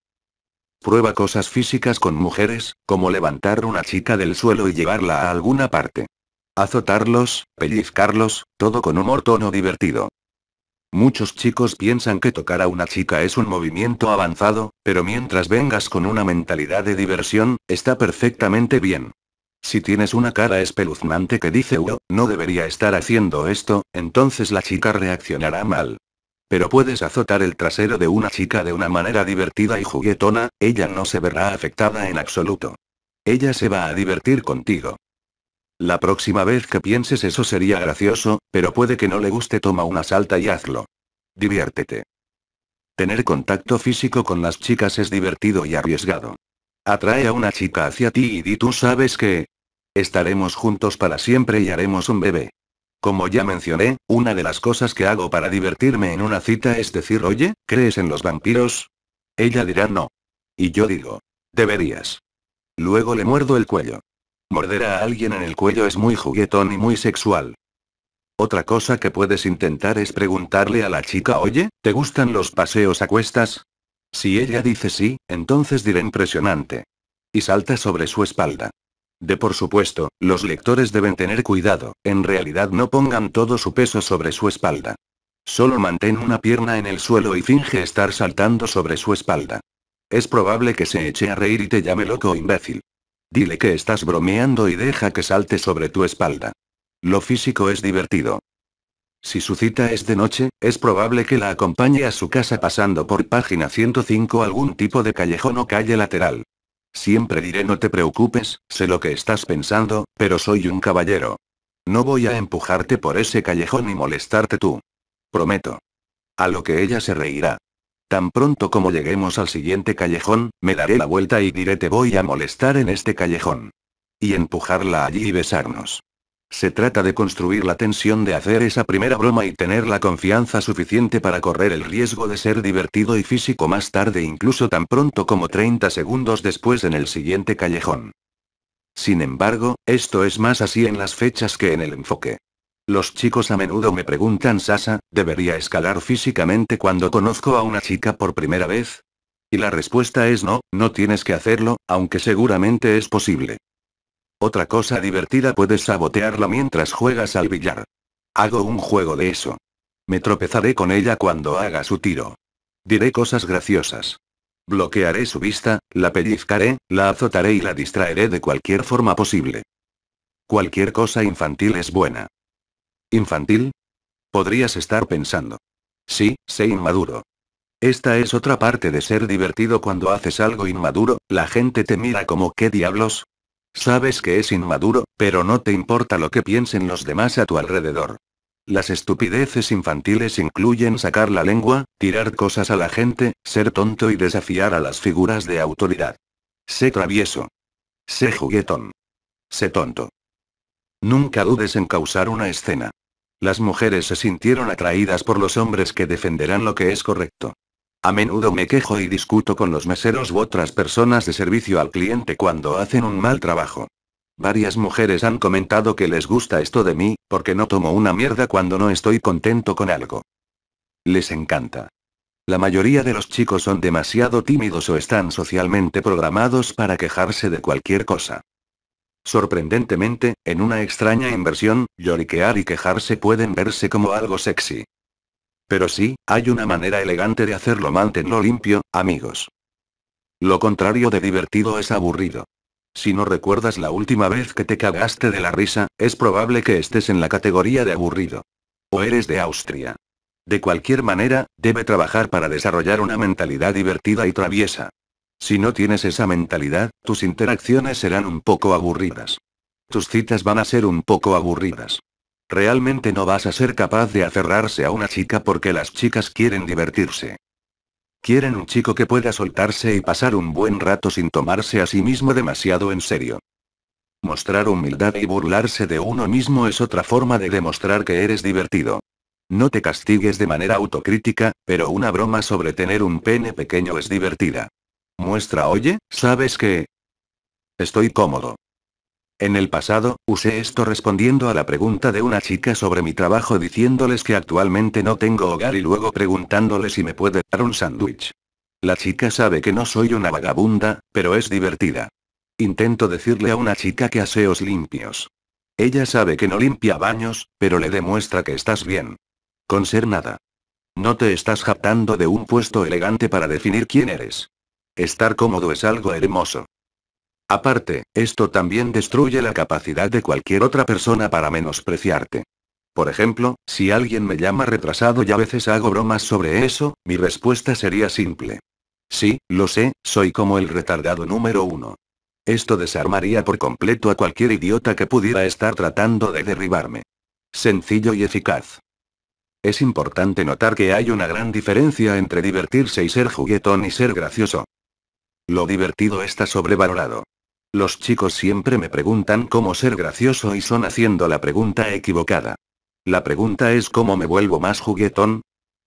Prueba cosas físicas con mujeres, como levantar una chica del suelo y llevarla a alguna parte. Azotarlos, pellizcarlos, todo con humor tono divertido. Muchos chicos piensan que tocar a una chica es un movimiento avanzado, pero mientras vengas con una mentalidad de diversión, está perfectamente bien. Si tienes una cara espeluznante que dice, yo, no debería estar haciendo esto, entonces la chica reaccionará mal. Pero puedes azotar el trasero de una chica de una manera divertida y juguetona, ella no se verá afectada en absoluto. Ella se va a divertir contigo. La próxima vez que pienses eso sería gracioso, pero puede que no le guste toma una salta y hazlo. Diviértete. Tener contacto físico con las chicas es divertido y arriesgado. Atrae a una chica hacia ti y di tú sabes que... Estaremos juntos para siempre y haremos un bebé. Como ya mencioné, una de las cosas que hago para divertirme en una cita es decir, oye, ¿crees en los vampiros? Ella dirá no. Y yo digo, deberías. Luego le muerdo el cuello. Morder a alguien en el cuello es muy juguetón y muy sexual. Otra cosa que puedes intentar es preguntarle a la chica, oye, ¿te gustan los paseos a cuestas? Si ella dice sí, entonces diré impresionante. Y salta sobre su espalda. De por supuesto, los lectores deben tener cuidado, en realidad no pongan todo su peso sobre su espalda. Solo mantén una pierna en el suelo y finge estar saltando sobre su espalda. Es probable que se eche a reír y te llame loco o imbécil. Dile que estás bromeando y deja que salte sobre tu espalda. Lo físico es divertido. Si su cita es de noche, es probable que la acompañe a su casa pasando por página 105 algún tipo de callejón o calle lateral. Siempre diré no te preocupes, sé lo que estás pensando, pero soy un caballero. No voy a empujarte por ese callejón y molestarte tú. Prometo. A lo que ella se reirá. Tan pronto como lleguemos al siguiente callejón, me daré la vuelta y diré te voy a molestar en este callejón. Y empujarla allí y besarnos. Se trata de construir la tensión de hacer esa primera broma y tener la confianza suficiente para correr el riesgo de ser divertido y físico más tarde incluso tan pronto como 30 segundos después en el siguiente callejón. Sin embargo, esto es más así en las fechas que en el enfoque. Los chicos a menudo me preguntan Sasa, ¿debería escalar físicamente cuando conozco a una chica por primera vez? Y la respuesta es no, no tienes que hacerlo, aunque seguramente es posible. Otra cosa divertida puedes sabotearla mientras juegas al billar. Hago un juego de eso. Me tropezaré con ella cuando haga su tiro. Diré cosas graciosas. Bloquearé su vista, la pellizcaré, la azotaré y la distraeré de cualquier forma posible. Cualquier cosa infantil es buena. ¿Infantil? Podrías estar pensando. Sí, sé inmaduro. Esta es otra parte de ser divertido cuando haces algo inmaduro, la gente te mira como qué diablos. Sabes que es inmaduro, pero no te importa lo que piensen los demás a tu alrededor. Las estupideces infantiles incluyen sacar la lengua, tirar cosas a la gente, ser tonto y desafiar a las figuras de autoridad. Sé travieso. Sé juguetón. Sé tonto. Nunca dudes en causar una escena. Las mujeres se sintieron atraídas por los hombres que defenderán lo que es correcto. A menudo me quejo y discuto con los meseros u otras personas de servicio al cliente cuando hacen un mal trabajo. Varias mujeres han comentado que les gusta esto de mí, porque no tomo una mierda cuando no estoy contento con algo. Les encanta. La mayoría de los chicos son demasiado tímidos o están socialmente programados para quejarse de cualquier cosa. Sorprendentemente, en una extraña inversión, lloriquear y quejarse pueden verse como algo sexy. Pero sí, hay una manera elegante de hacerlo, manténlo limpio, amigos. Lo contrario de divertido es aburrido. Si no recuerdas la última vez que te cagaste de la risa, es probable que estés en la categoría de aburrido. O eres de Austria. De cualquier manera, debe trabajar para desarrollar una mentalidad divertida y traviesa. Si no tienes esa mentalidad, tus interacciones serán un poco aburridas. Tus citas van a ser un poco aburridas. Realmente no vas a ser capaz de aferrarse a una chica porque las chicas quieren divertirse. Quieren un chico que pueda soltarse y pasar un buen rato sin tomarse a sí mismo demasiado en serio. Mostrar humildad y burlarse de uno mismo es otra forma de demostrar que eres divertido. No te castigues de manera autocrítica, pero una broma sobre tener un pene pequeño es divertida. Muestra oye, ¿sabes que Estoy cómodo. En el pasado, usé esto respondiendo a la pregunta de una chica sobre mi trabajo diciéndoles que actualmente no tengo hogar y luego preguntándole si me puede dar un sándwich. La chica sabe que no soy una vagabunda, pero es divertida. Intento decirle a una chica que aseos limpios. Ella sabe que no limpia baños, pero le demuestra que estás bien. Con ser nada. No te estás jactando de un puesto elegante para definir quién eres. Estar cómodo es algo hermoso. Aparte, esto también destruye la capacidad de cualquier otra persona para menospreciarte. Por ejemplo, si alguien me llama retrasado y a veces hago bromas sobre eso, mi respuesta sería simple. Sí, lo sé, soy como el retardado número uno. Esto desarmaría por completo a cualquier idiota que pudiera estar tratando de derribarme. Sencillo y eficaz. Es importante notar que hay una gran diferencia entre divertirse y ser juguetón y ser gracioso. Lo divertido está sobrevalorado. Los chicos siempre me preguntan cómo ser gracioso y son haciendo la pregunta equivocada. La pregunta es cómo me vuelvo más juguetón.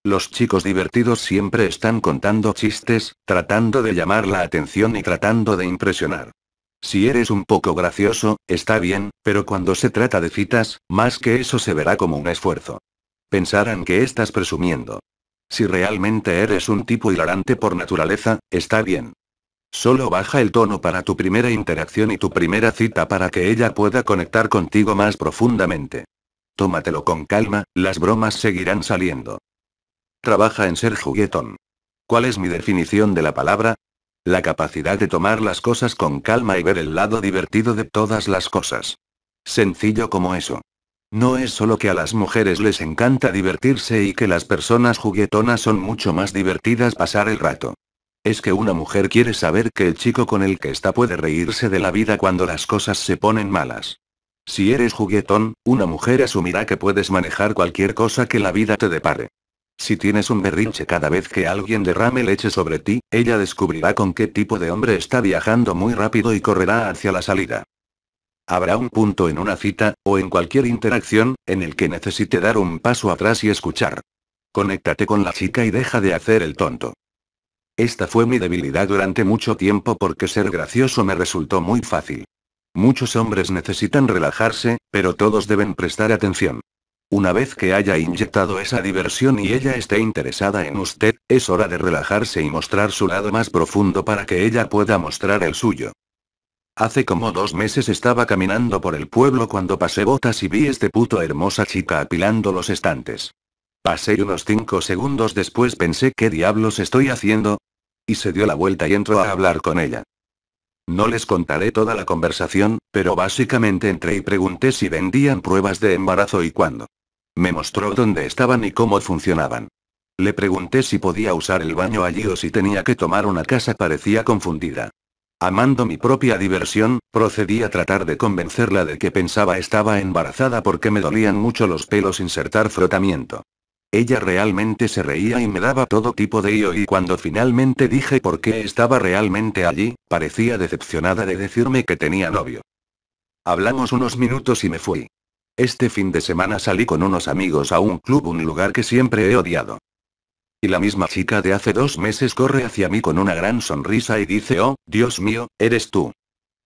Los chicos divertidos siempre están contando chistes, tratando de llamar la atención y tratando de impresionar. Si eres un poco gracioso, está bien, pero cuando se trata de citas, más que eso se verá como un esfuerzo. Pensarán que estás presumiendo. Si realmente eres un tipo hilarante por naturaleza, está bien. Solo baja el tono para tu primera interacción y tu primera cita para que ella pueda conectar contigo más profundamente. Tómatelo con calma, las bromas seguirán saliendo. Trabaja en ser juguetón. ¿Cuál es mi definición de la palabra? La capacidad de tomar las cosas con calma y ver el lado divertido de todas las cosas. Sencillo como eso. No es solo que a las mujeres les encanta divertirse y que las personas juguetonas son mucho más divertidas pasar el rato. Es que una mujer quiere saber que el chico con el que está puede reírse de la vida cuando las cosas se ponen malas. Si eres juguetón, una mujer asumirá que puedes manejar cualquier cosa que la vida te depare. Si tienes un berrinche cada vez que alguien derrame leche sobre ti, ella descubrirá con qué tipo de hombre está viajando muy rápido y correrá hacia la salida. Habrá un punto en una cita, o en cualquier interacción, en el que necesite dar un paso atrás y escuchar. Conéctate con la chica y deja de hacer el tonto. Esta fue mi debilidad durante mucho tiempo porque ser gracioso me resultó muy fácil. Muchos hombres necesitan relajarse, pero todos deben prestar atención. Una vez que haya inyectado esa diversión y ella esté interesada en usted, es hora de relajarse y mostrar su lado más profundo para que ella pueda mostrar el suyo. Hace como dos meses estaba caminando por el pueblo cuando pasé botas y vi este puto hermosa chica apilando los estantes. Pasé unos cinco segundos después pensé qué diablos estoy haciendo. Y se dio la vuelta y entró a hablar con ella. No les contaré toda la conversación, pero básicamente entré y pregunté si vendían pruebas de embarazo y cuándo. Me mostró dónde estaban y cómo funcionaban. Le pregunté si podía usar el baño allí o si tenía que tomar una casa parecía confundida. Amando mi propia diversión, procedí a tratar de convencerla de que pensaba estaba embarazada porque me dolían mucho los pelos insertar frotamiento. Ella realmente se reía y me daba todo tipo de io. y cuando finalmente dije por qué estaba realmente allí, parecía decepcionada de decirme que tenía novio. Hablamos unos minutos y me fui. Este fin de semana salí con unos amigos a un club, un lugar que siempre he odiado. Y la misma chica de hace dos meses corre hacia mí con una gran sonrisa y dice, oh, Dios mío, eres tú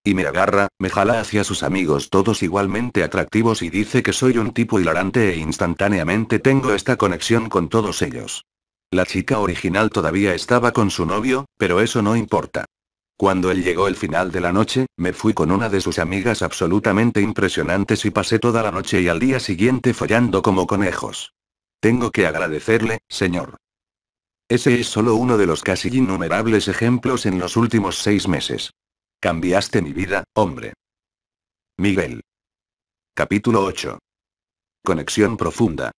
y me agarra, me jala hacia sus amigos todos igualmente atractivos y dice que soy un tipo hilarante e instantáneamente tengo esta conexión con todos ellos. La chica original todavía estaba con su novio, pero eso no importa. Cuando él llegó el final de la noche, me fui con una de sus amigas absolutamente impresionantes y pasé toda la noche y al día siguiente follando como conejos. Tengo que agradecerle, señor. Ese es solo uno de los casi innumerables ejemplos en los últimos seis meses. Cambiaste mi vida, hombre. Miguel. Capítulo 8. Conexión profunda.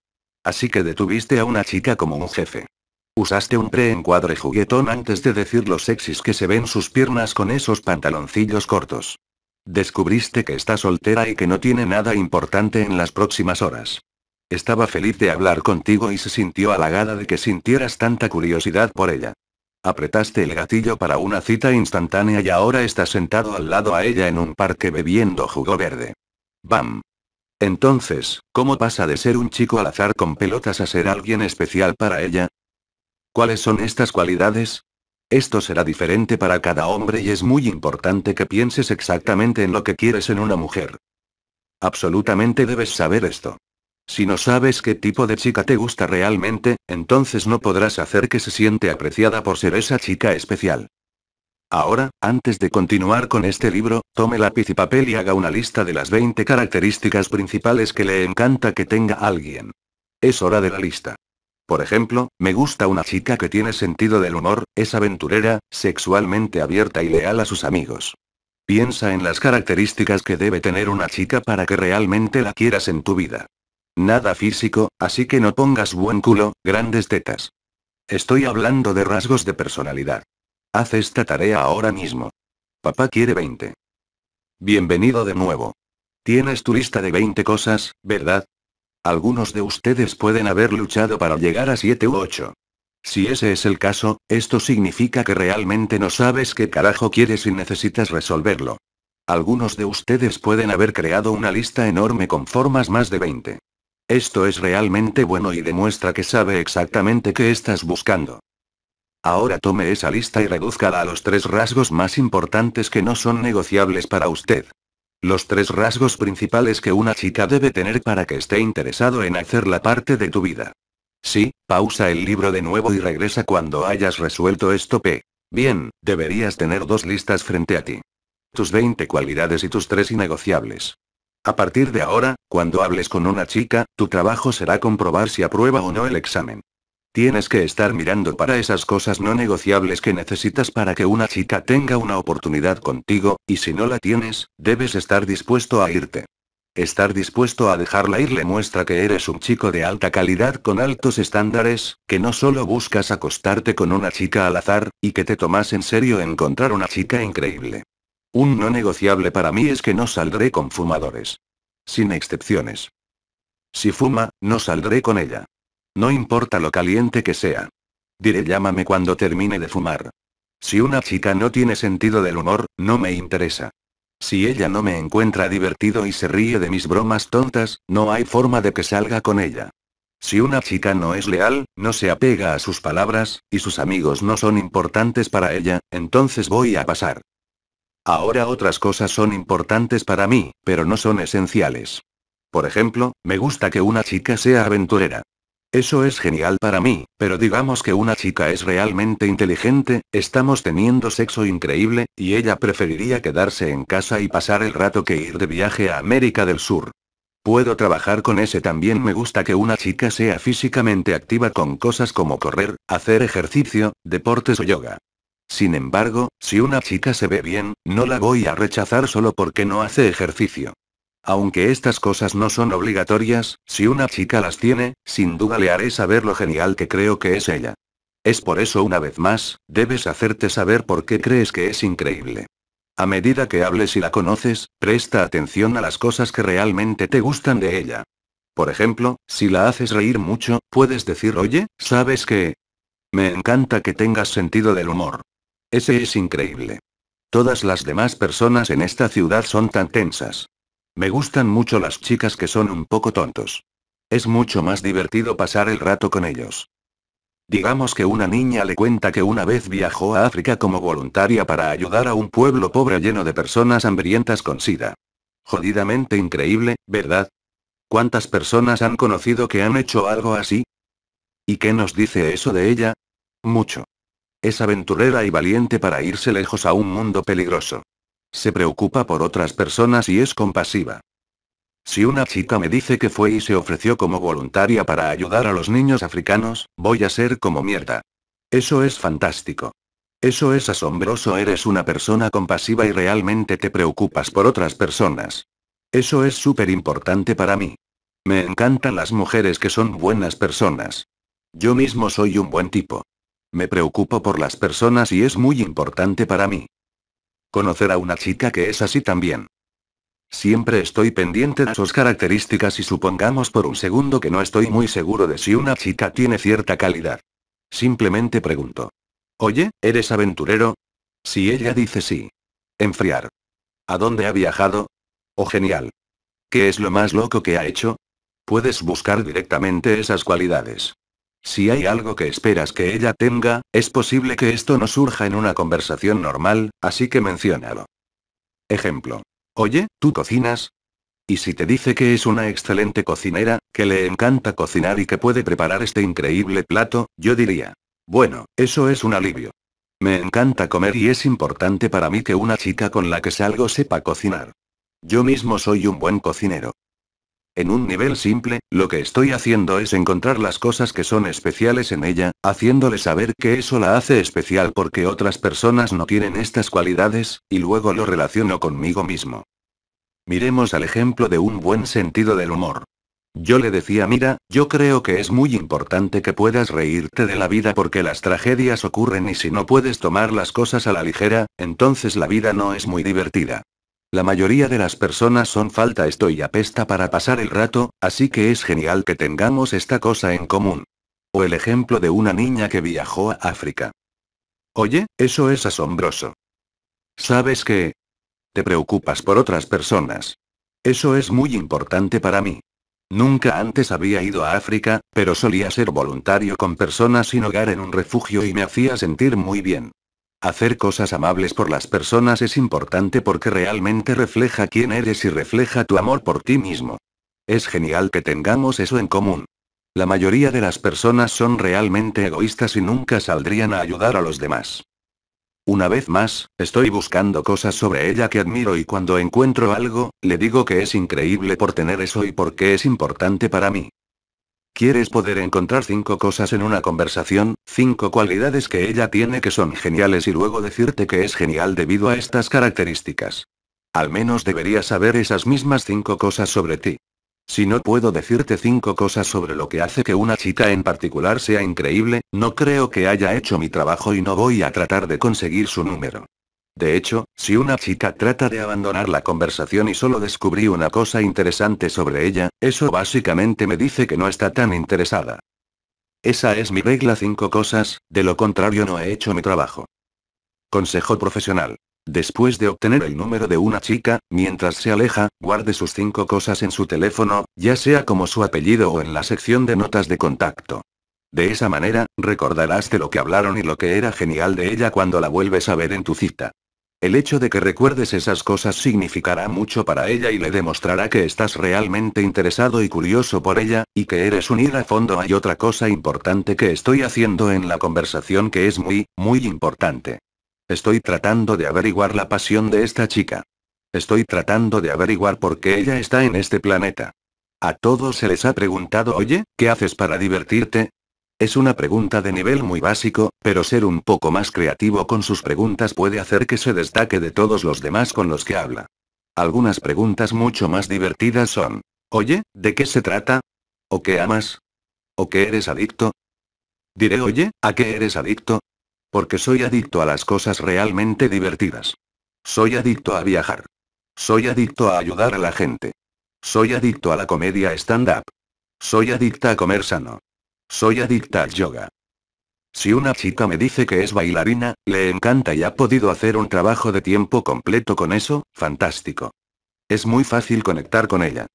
Así que detuviste a una chica como un jefe. Usaste un pre encuadre juguetón antes de decir los sexys que se ven sus piernas con esos pantaloncillos cortos. Descubriste que está soltera y que no tiene nada importante en las próximas horas. Estaba feliz de hablar contigo y se sintió halagada de que sintieras tanta curiosidad por ella. Apretaste el gatillo para una cita instantánea y ahora estás sentado al lado a ella en un parque bebiendo jugo verde. ¡Bam! Entonces, ¿cómo pasa de ser un chico al azar con pelotas a ser alguien especial para ella? ¿Cuáles son estas cualidades? Esto será diferente para cada hombre y es muy importante que pienses exactamente en lo que quieres en una mujer. Absolutamente debes saber esto. Si no sabes qué tipo de chica te gusta realmente, entonces no podrás hacer que se siente apreciada por ser esa chica especial. Ahora, antes de continuar con este libro, tome lápiz y papel y haga una lista de las 20 características principales que le encanta que tenga alguien. Es hora de la lista. Por ejemplo, me gusta una chica que tiene sentido del humor, es aventurera, sexualmente abierta y leal a sus amigos. Piensa en las características que debe tener una chica para que realmente la quieras en tu vida. Nada físico, así que no pongas buen culo, grandes tetas. Estoy hablando de rasgos de personalidad. Haz esta tarea ahora mismo. Papá quiere 20. Bienvenido de nuevo. Tienes tu lista de 20 cosas, ¿verdad? Algunos de ustedes pueden haber luchado para llegar a 7 u 8. Si ese es el caso, esto significa que realmente no sabes qué carajo quieres y necesitas resolverlo. Algunos de ustedes pueden haber creado una lista enorme con formas más de 20. Esto es realmente bueno y demuestra que sabe exactamente qué estás buscando. Ahora tome esa lista y redúzcala a los tres rasgos más importantes que no son negociables para usted. Los tres rasgos principales que una chica debe tener para que esté interesado en hacer la parte de tu vida. Sí, pausa el libro de nuevo y regresa cuando hayas resuelto esto P. Bien, deberías tener dos listas frente a ti. Tus 20 cualidades y tus tres innegociables. A partir de ahora, cuando hables con una chica, tu trabajo será comprobar si aprueba o no el examen. Tienes que estar mirando para esas cosas no negociables que necesitas para que una chica tenga una oportunidad contigo, y si no la tienes, debes estar dispuesto a irte. Estar dispuesto a dejarla ir le muestra que eres un chico de alta calidad con altos estándares, que no solo buscas acostarte con una chica al azar, y que te tomas en serio encontrar una chica increíble. Un no negociable para mí es que no saldré con fumadores. Sin excepciones. Si fuma, no saldré con ella. No importa lo caliente que sea. Diré llámame cuando termine de fumar. Si una chica no tiene sentido del humor, no me interesa. Si ella no me encuentra divertido y se ríe de mis bromas tontas, no hay forma de que salga con ella. Si una chica no es leal, no se apega a sus palabras, y sus amigos no son importantes para ella, entonces voy a pasar. Ahora otras cosas son importantes para mí, pero no son esenciales. Por ejemplo, me gusta que una chica sea aventurera. Eso es genial para mí, pero digamos que una chica es realmente inteligente, estamos teniendo sexo increíble, y ella preferiría quedarse en casa y pasar el rato que ir de viaje a América del Sur. Puedo trabajar con ese también me gusta que una chica sea físicamente activa con cosas como correr, hacer ejercicio, deportes o yoga. Sin embargo, si una chica se ve bien, no la voy a rechazar solo porque no hace ejercicio. Aunque estas cosas no son obligatorias, si una chica las tiene, sin duda le haré saber lo genial que creo que es ella. Es por eso una vez más, debes hacerte saber por qué crees que es increíble. A medida que hables y la conoces, presta atención a las cosas que realmente te gustan de ella. Por ejemplo, si la haces reír mucho, puedes decir, oye, ¿sabes qué? Me encanta que tengas sentido del humor. Ese es increíble. Todas las demás personas en esta ciudad son tan tensas. Me gustan mucho las chicas que son un poco tontos. Es mucho más divertido pasar el rato con ellos. Digamos que una niña le cuenta que una vez viajó a África como voluntaria para ayudar a un pueblo pobre lleno de personas hambrientas con sida. Jodidamente increíble, ¿verdad? ¿Cuántas personas han conocido que han hecho algo así? ¿Y qué nos dice eso de ella? Mucho. Es aventurera y valiente para irse lejos a un mundo peligroso. Se preocupa por otras personas y es compasiva. Si una chica me dice que fue y se ofreció como voluntaria para ayudar a los niños africanos, voy a ser como mierda. Eso es fantástico. Eso es asombroso, eres una persona compasiva y realmente te preocupas por otras personas. Eso es súper importante para mí. Me encantan las mujeres que son buenas personas. Yo mismo soy un buen tipo. Me preocupo por las personas y es muy importante para mí. Conocer a una chica que es así también. Siempre estoy pendiente de sus características y supongamos por un segundo que no estoy muy seguro de si una chica tiene cierta calidad. Simplemente pregunto. Oye, ¿eres aventurero? Si ella dice sí. Enfriar. ¿A dónde ha viajado? Oh, genial. ¿Qué es lo más loco que ha hecho? Puedes buscar directamente esas cualidades. Si hay algo que esperas que ella tenga, es posible que esto no surja en una conversación normal, así que menciónalo. Ejemplo. Oye, ¿tú cocinas? Y si te dice que es una excelente cocinera, que le encanta cocinar y que puede preparar este increíble plato, yo diría. Bueno, eso es un alivio. Me encanta comer y es importante para mí que una chica con la que salgo sepa cocinar. Yo mismo soy un buen cocinero. En un nivel simple, lo que estoy haciendo es encontrar las cosas que son especiales en ella, haciéndole saber que eso la hace especial porque otras personas no tienen estas cualidades, y luego lo relaciono conmigo mismo. Miremos al ejemplo de un buen sentido del humor. Yo le decía, mira, yo creo que es muy importante que puedas reírte de la vida porque las tragedias ocurren y si no puedes tomar las cosas a la ligera, entonces la vida no es muy divertida. La mayoría de las personas son falta esto y apesta para pasar el rato, así que es genial que tengamos esta cosa en común. O el ejemplo de una niña que viajó a África. Oye, eso es asombroso. ¿Sabes qué? Te preocupas por otras personas. Eso es muy importante para mí. Nunca antes había ido a África, pero solía ser voluntario con personas sin hogar en un refugio y me hacía sentir muy bien. Hacer cosas amables por las personas es importante porque realmente refleja quién eres y refleja tu amor por ti mismo. Es genial que tengamos eso en común. La mayoría de las personas son realmente egoístas y nunca saldrían a ayudar a los demás. Una vez más, estoy buscando cosas sobre ella que admiro y cuando encuentro algo, le digo que es increíble por tener eso y porque es importante para mí. Quieres poder encontrar cinco cosas en una conversación, cinco cualidades que ella tiene que son geniales y luego decirte que es genial debido a estas características. Al menos deberías saber esas mismas cinco cosas sobre ti. Si no puedo decirte cinco cosas sobre lo que hace que una chica en particular sea increíble, no creo que haya hecho mi trabajo y no voy a tratar de conseguir su número. De hecho, si una chica trata de abandonar la conversación y solo descubrí una cosa interesante sobre ella, eso básicamente me dice que no está tan interesada. Esa es mi regla 5 cosas, de lo contrario no he hecho mi trabajo. Consejo profesional. Después de obtener el número de una chica, mientras se aleja, guarde sus cinco cosas en su teléfono, ya sea como su apellido o en la sección de notas de contacto. De esa manera, recordarás de lo que hablaron y lo que era genial de ella cuando la vuelves a ver en tu cita. El hecho de que recuerdes esas cosas significará mucho para ella y le demostrará que estás realmente interesado y curioso por ella, y que eres un ir a fondo. Hay otra cosa importante que estoy haciendo en la conversación que es muy, muy importante. Estoy tratando de averiguar la pasión de esta chica. Estoy tratando de averiguar por qué ella está en este planeta. A todos se les ha preguntado, oye, ¿qué haces para divertirte? Es una pregunta de nivel muy básico, pero ser un poco más creativo con sus preguntas puede hacer que se destaque de todos los demás con los que habla. Algunas preguntas mucho más divertidas son, oye, ¿de qué se trata? ¿O qué amas? ¿O qué eres adicto? Diré, oye, ¿a qué eres adicto? Porque soy adicto a las cosas realmente divertidas. Soy adicto a viajar. Soy adicto a ayudar a la gente. Soy adicto a la comedia stand-up. Soy adicta a comer sano. Soy adicta al yoga. Si una chica me dice que es bailarina, le encanta y ha podido hacer un trabajo de tiempo completo con eso, fantástico. Es muy fácil conectar con ella.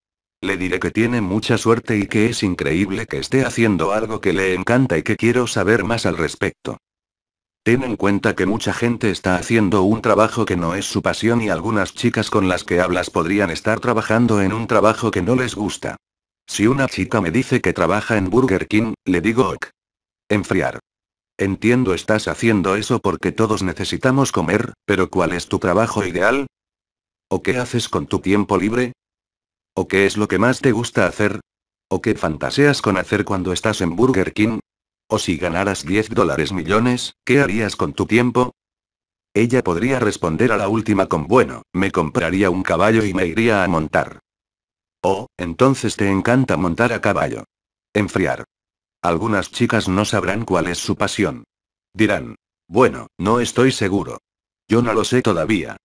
Le diré que tiene mucha suerte y que es increíble que esté haciendo algo que le encanta y que quiero saber más al respecto. Ten en cuenta que mucha gente está haciendo un trabajo que no es su pasión y algunas chicas con las que hablas podrían estar trabajando en un trabajo que no les gusta. Si una chica me dice que trabaja en Burger King, le digo ok. Enfriar. Entiendo estás haciendo eso porque todos necesitamos comer, pero ¿cuál es tu trabajo ideal? ¿O qué haces con tu tiempo libre? ¿O qué es lo que más te gusta hacer? ¿O qué fantaseas con hacer cuando estás en Burger King? ¿O si ganaras 10 dólares millones, qué harías con tu tiempo? Ella podría responder a la última con bueno, me compraría un caballo y me iría a montar. Oh, entonces te encanta montar a caballo. Enfriar. Algunas chicas no sabrán cuál es su pasión. Dirán. Bueno, no estoy seguro. Yo no lo sé todavía.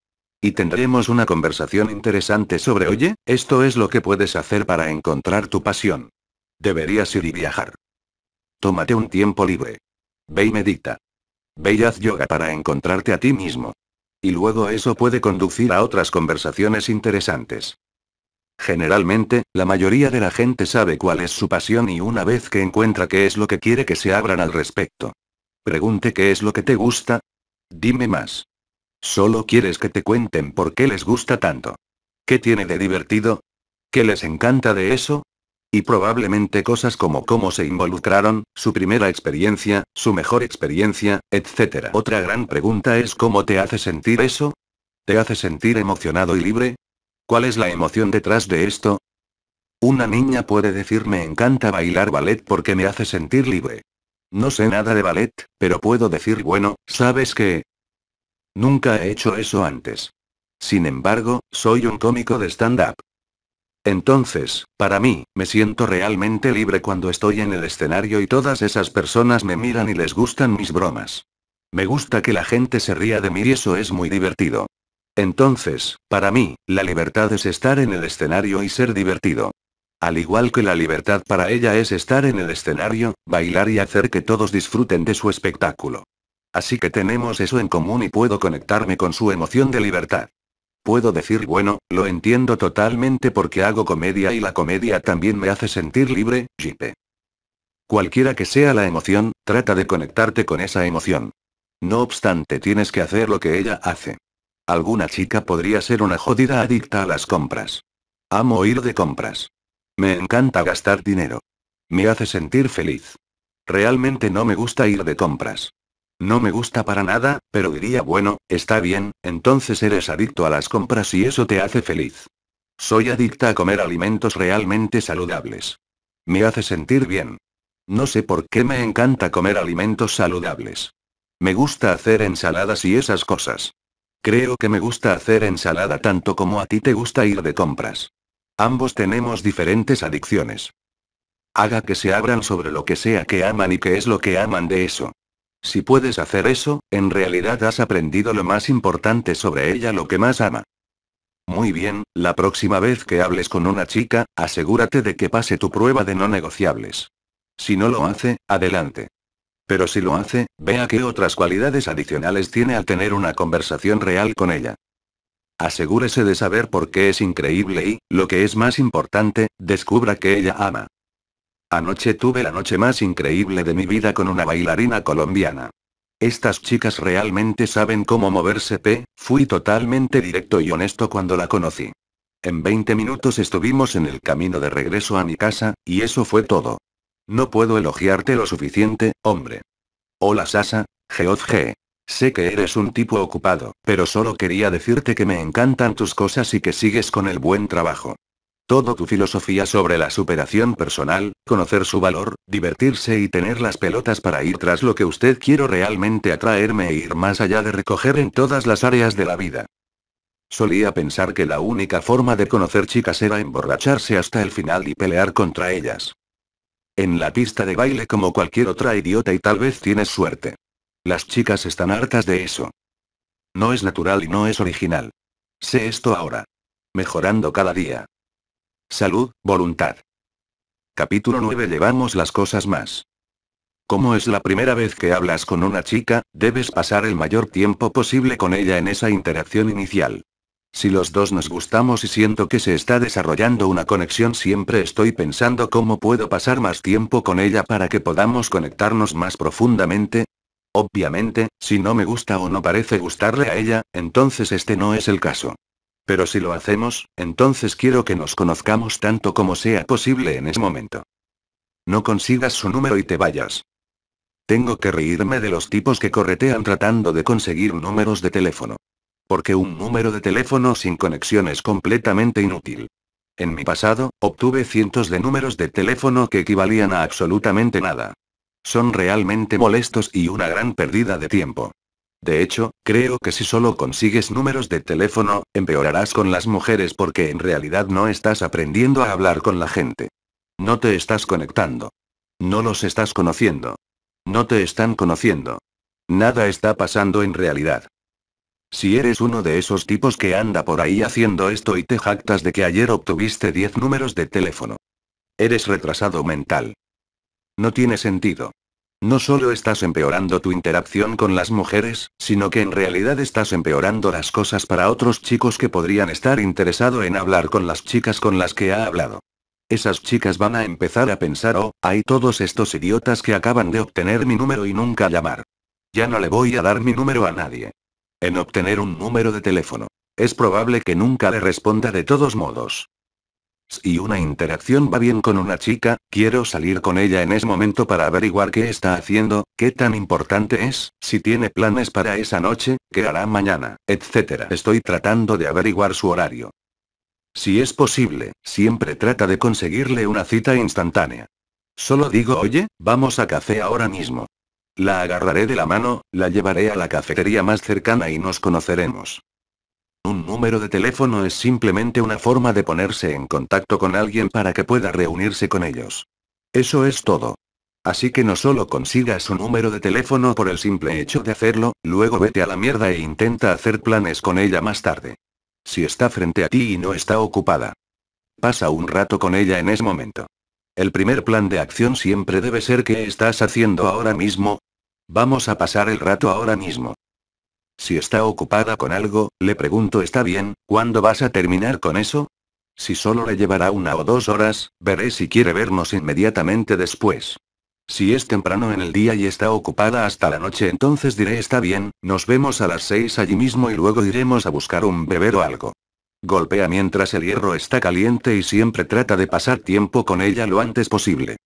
Y tendremos una conversación interesante sobre, oye, esto es lo que puedes hacer para encontrar tu pasión. Deberías ir y viajar. Tómate un tiempo libre. Ve y medita. Ve y haz yoga para encontrarte a ti mismo. Y luego eso puede conducir a otras conversaciones interesantes. Generalmente, la mayoría de la gente sabe cuál es su pasión y una vez que encuentra qué es lo que quiere que se abran al respecto. Pregunte qué es lo que te gusta. Dime más. Solo quieres que te cuenten por qué les gusta tanto. ¿Qué tiene de divertido? ¿Qué les encanta de eso? y probablemente cosas como cómo se involucraron, su primera experiencia, su mejor experiencia, etc. Otra gran pregunta es cómo te hace sentir eso. ¿Te hace sentir emocionado y libre? ¿Cuál es la emoción detrás de esto? Una niña puede decir me encanta bailar ballet porque me hace sentir libre. No sé nada de ballet, pero puedo decir bueno, ¿sabes qué? Nunca he hecho eso antes. Sin embargo, soy un cómico de stand-up. Entonces, para mí, me siento realmente libre cuando estoy en el escenario y todas esas personas me miran y les gustan mis bromas. Me gusta que la gente se ría de mí y eso es muy divertido. Entonces, para mí, la libertad es estar en el escenario y ser divertido. Al igual que la libertad para ella es estar en el escenario, bailar y hacer que todos disfruten de su espectáculo. Así que tenemos eso en común y puedo conectarme con su emoción de libertad. Puedo decir, bueno, lo entiendo totalmente porque hago comedia y la comedia también me hace sentir libre, Jipe. Cualquiera que sea la emoción, trata de conectarte con esa emoción. No obstante, tienes que hacer lo que ella hace. Alguna chica podría ser una jodida adicta a las compras. Amo ir de compras. Me encanta gastar dinero. Me hace sentir feliz. Realmente no me gusta ir de compras. No me gusta para nada, pero diría, bueno, está bien, entonces eres adicto a las compras y eso te hace feliz. Soy adicta a comer alimentos realmente saludables. Me hace sentir bien. No sé por qué me encanta comer alimentos saludables. Me gusta hacer ensaladas y esas cosas. Creo que me gusta hacer ensalada tanto como a ti te gusta ir de compras. Ambos tenemos diferentes adicciones. Haga que se abran sobre lo que sea que aman y qué es lo que aman de eso. Si puedes hacer eso, en realidad has aprendido lo más importante sobre ella, lo que más ama. Muy bien, la próxima vez que hables con una chica, asegúrate de que pase tu prueba de no negociables. Si no lo hace, adelante. Pero si lo hace, vea qué otras cualidades adicionales tiene al tener una conversación real con ella. Asegúrese de saber por qué es increíble y, lo que es más importante, descubra que ella ama. Anoche tuve la noche más increíble de mi vida con una bailarina colombiana. Estas chicas realmente saben cómo moverse, P. Fui totalmente directo y honesto cuando la conocí. En 20 minutos estuvimos en el camino de regreso a mi casa, y eso fue todo. No puedo elogiarte lo suficiente, hombre. Hola Sasa, geofge. Sé que eres un tipo ocupado, pero solo quería decirte que me encantan tus cosas y que sigues con el buen trabajo. Todo tu filosofía sobre la superación personal, conocer su valor, divertirse y tener las pelotas para ir tras lo que usted quiero realmente atraerme e ir más allá de recoger en todas las áreas de la vida. Solía pensar que la única forma de conocer chicas era emborracharse hasta el final y pelear contra ellas. En la pista de baile como cualquier otra idiota y tal vez tienes suerte. Las chicas están hartas de eso. No es natural y no es original. Sé esto ahora. Mejorando cada día. Salud, voluntad. Capítulo 9 Llevamos las cosas más. Como es la primera vez que hablas con una chica, debes pasar el mayor tiempo posible con ella en esa interacción inicial. Si los dos nos gustamos y siento que se está desarrollando una conexión, siempre estoy pensando cómo puedo pasar más tiempo con ella para que podamos conectarnos más profundamente. Obviamente, si no me gusta o no parece gustarle a ella, entonces este no es el caso. Pero si lo hacemos, entonces quiero que nos conozcamos tanto como sea posible en ese momento. No consigas su número y te vayas. Tengo que reírme de los tipos que corretean tratando de conseguir números de teléfono porque un número de teléfono sin conexión es completamente inútil. En mi pasado, obtuve cientos de números de teléfono que equivalían a absolutamente nada. Son realmente molestos y una gran pérdida de tiempo. De hecho, creo que si solo consigues números de teléfono, empeorarás con las mujeres porque en realidad no estás aprendiendo a hablar con la gente. No te estás conectando. No los estás conociendo. No te están conociendo. Nada está pasando en realidad. Si eres uno de esos tipos que anda por ahí haciendo esto y te jactas de que ayer obtuviste 10 números de teléfono. Eres retrasado mental. No tiene sentido. No solo estás empeorando tu interacción con las mujeres, sino que en realidad estás empeorando las cosas para otros chicos que podrían estar interesados en hablar con las chicas con las que ha hablado. Esas chicas van a empezar a pensar, oh, hay todos estos idiotas que acaban de obtener mi número y nunca llamar. Ya no le voy a dar mi número a nadie en obtener un número de teléfono. Es probable que nunca le responda de todos modos. Si una interacción va bien con una chica, quiero salir con ella en ese momento para averiguar qué está haciendo, qué tan importante es, si tiene planes para esa noche, qué hará mañana, etc. Estoy tratando de averiguar su horario. Si es posible, siempre trata de conseguirle una cita instantánea. Solo digo, oye, vamos a café ahora mismo. La agarraré de la mano, la llevaré a la cafetería más cercana y nos conoceremos. Un número de teléfono es simplemente una forma de ponerse en contacto con alguien para que pueda reunirse con ellos. Eso es todo. Así que no solo consigas su número de teléfono por el simple hecho de hacerlo, luego vete a la mierda e intenta hacer planes con ella más tarde. Si está frente a ti y no está ocupada. Pasa un rato con ella en ese momento. El primer plan de acción siempre debe ser qué estás haciendo ahora mismo. Vamos a pasar el rato ahora mismo. Si está ocupada con algo, le pregunto está bien, ¿cuándo vas a terminar con eso? Si solo le llevará una o dos horas, veré si quiere vernos inmediatamente después. Si es temprano en el día y está ocupada hasta la noche entonces diré está bien, nos vemos a las seis allí mismo y luego iremos a buscar un beber o algo. Golpea mientras el hierro está caliente y siempre trata de pasar tiempo con ella lo antes posible.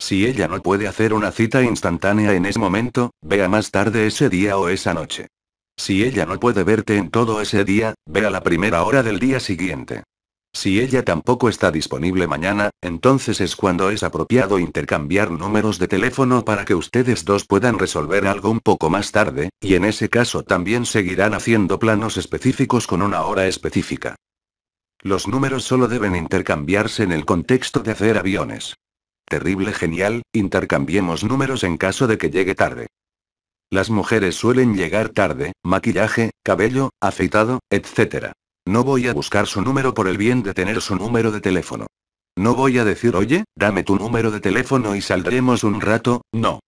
Si ella no puede hacer una cita instantánea en ese momento, vea más tarde ese día o esa noche. Si ella no puede verte en todo ese día, vea la primera hora del día siguiente. Si ella tampoco está disponible mañana, entonces es cuando es apropiado intercambiar números de teléfono para que ustedes dos puedan resolver algo un poco más tarde, y en ese caso también seguirán haciendo planos específicos con una hora específica. Los números solo deben intercambiarse en el contexto de hacer aviones. Terrible genial, intercambiemos números en caso de que llegue tarde. Las mujeres suelen llegar tarde, maquillaje, cabello, afeitado, etc. No voy a buscar su número por el bien de tener su número de teléfono. No voy a decir, oye, dame tu número de teléfono y saldremos un rato, no.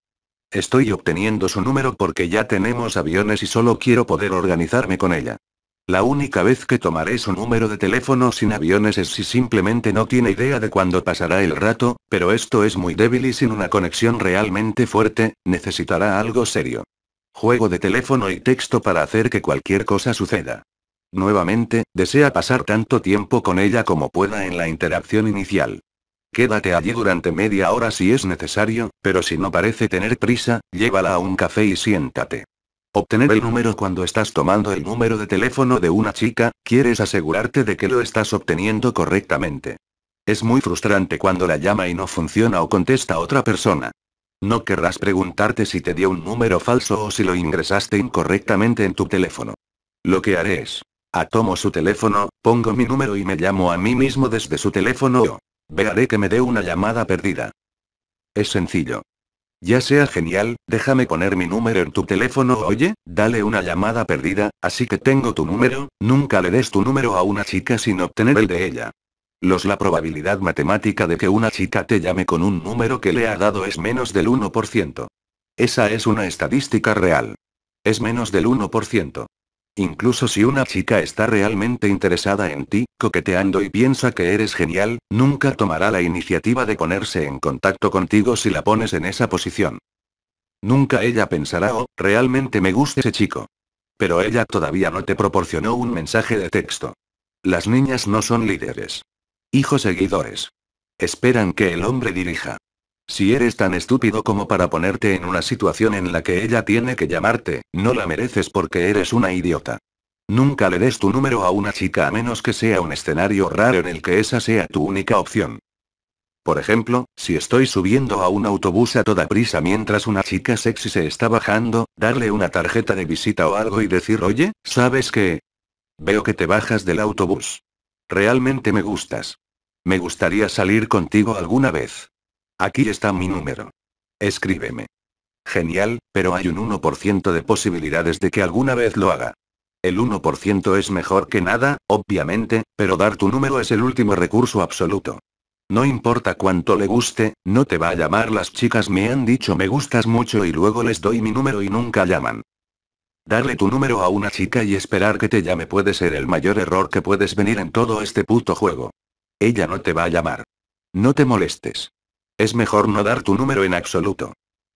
Estoy obteniendo su número porque ya tenemos aviones y solo quiero poder organizarme con ella. La única vez que tomaré su número de teléfono sin aviones es si simplemente no tiene idea de cuándo pasará el rato, pero esto es muy débil y sin una conexión realmente fuerte, necesitará algo serio. Juego de teléfono y texto para hacer que cualquier cosa suceda. Nuevamente, desea pasar tanto tiempo con ella como pueda en la interacción inicial. Quédate allí durante media hora si es necesario, pero si no parece tener prisa, llévala a un café y siéntate. Obtener el número cuando estás tomando el número de teléfono de una chica, quieres asegurarte de que lo estás obteniendo correctamente. Es muy frustrante cuando la llama y no funciona o contesta otra persona. No querrás preguntarte si te dio un número falso o si lo ingresaste incorrectamente en tu teléfono. Lo que haré es. Ah, tomo su teléfono, pongo mi número y me llamo a mí mismo desde su teléfono o. Veré que me dé una llamada perdida. Es sencillo. Ya sea genial, déjame poner mi número en tu teléfono, oye, dale una llamada perdida, así que tengo tu número, nunca le des tu número a una chica sin obtener el de ella. Los la probabilidad matemática de que una chica te llame con un número que le ha dado es menos del 1%. Esa es una estadística real. Es menos del 1%. Incluso si una chica está realmente interesada en ti, coqueteando y piensa que eres genial, nunca tomará la iniciativa de ponerse en contacto contigo si la pones en esa posición. Nunca ella pensará, oh, realmente me gusta ese chico. Pero ella todavía no te proporcionó un mensaje de texto. Las niñas no son líderes. Hijos seguidores. Esperan que el hombre dirija. Si eres tan estúpido como para ponerte en una situación en la que ella tiene que llamarte, no la mereces porque eres una idiota. Nunca le des tu número a una chica a menos que sea un escenario raro en el que esa sea tu única opción. Por ejemplo, si estoy subiendo a un autobús a toda prisa mientras una chica sexy se está bajando, darle una tarjeta de visita o algo y decir, oye, ¿sabes qué? Veo que te bajas del autobús. Realmente me gustas. Me gustaría salir contigo alguna vez. Aquí está mi número. Escríbeme. Genial, pero hay un 1% de posibilidades de que alguna vez lo haga. El 1% es mejor que nada, obviamente, pero dar tu número es el último recurso absoluto. No importa cuánto le guste, no te va a llamar las chicas me han dicho me gustas mucho y luego les doy mi número y nunca llaman. Darle tu número a una chica y esperar que te llame puede ser el mayor error que puedes venir en todo este puto juego. Ella no te va a llamar. No te molestes. Es mejor no dar tu número en absoluto.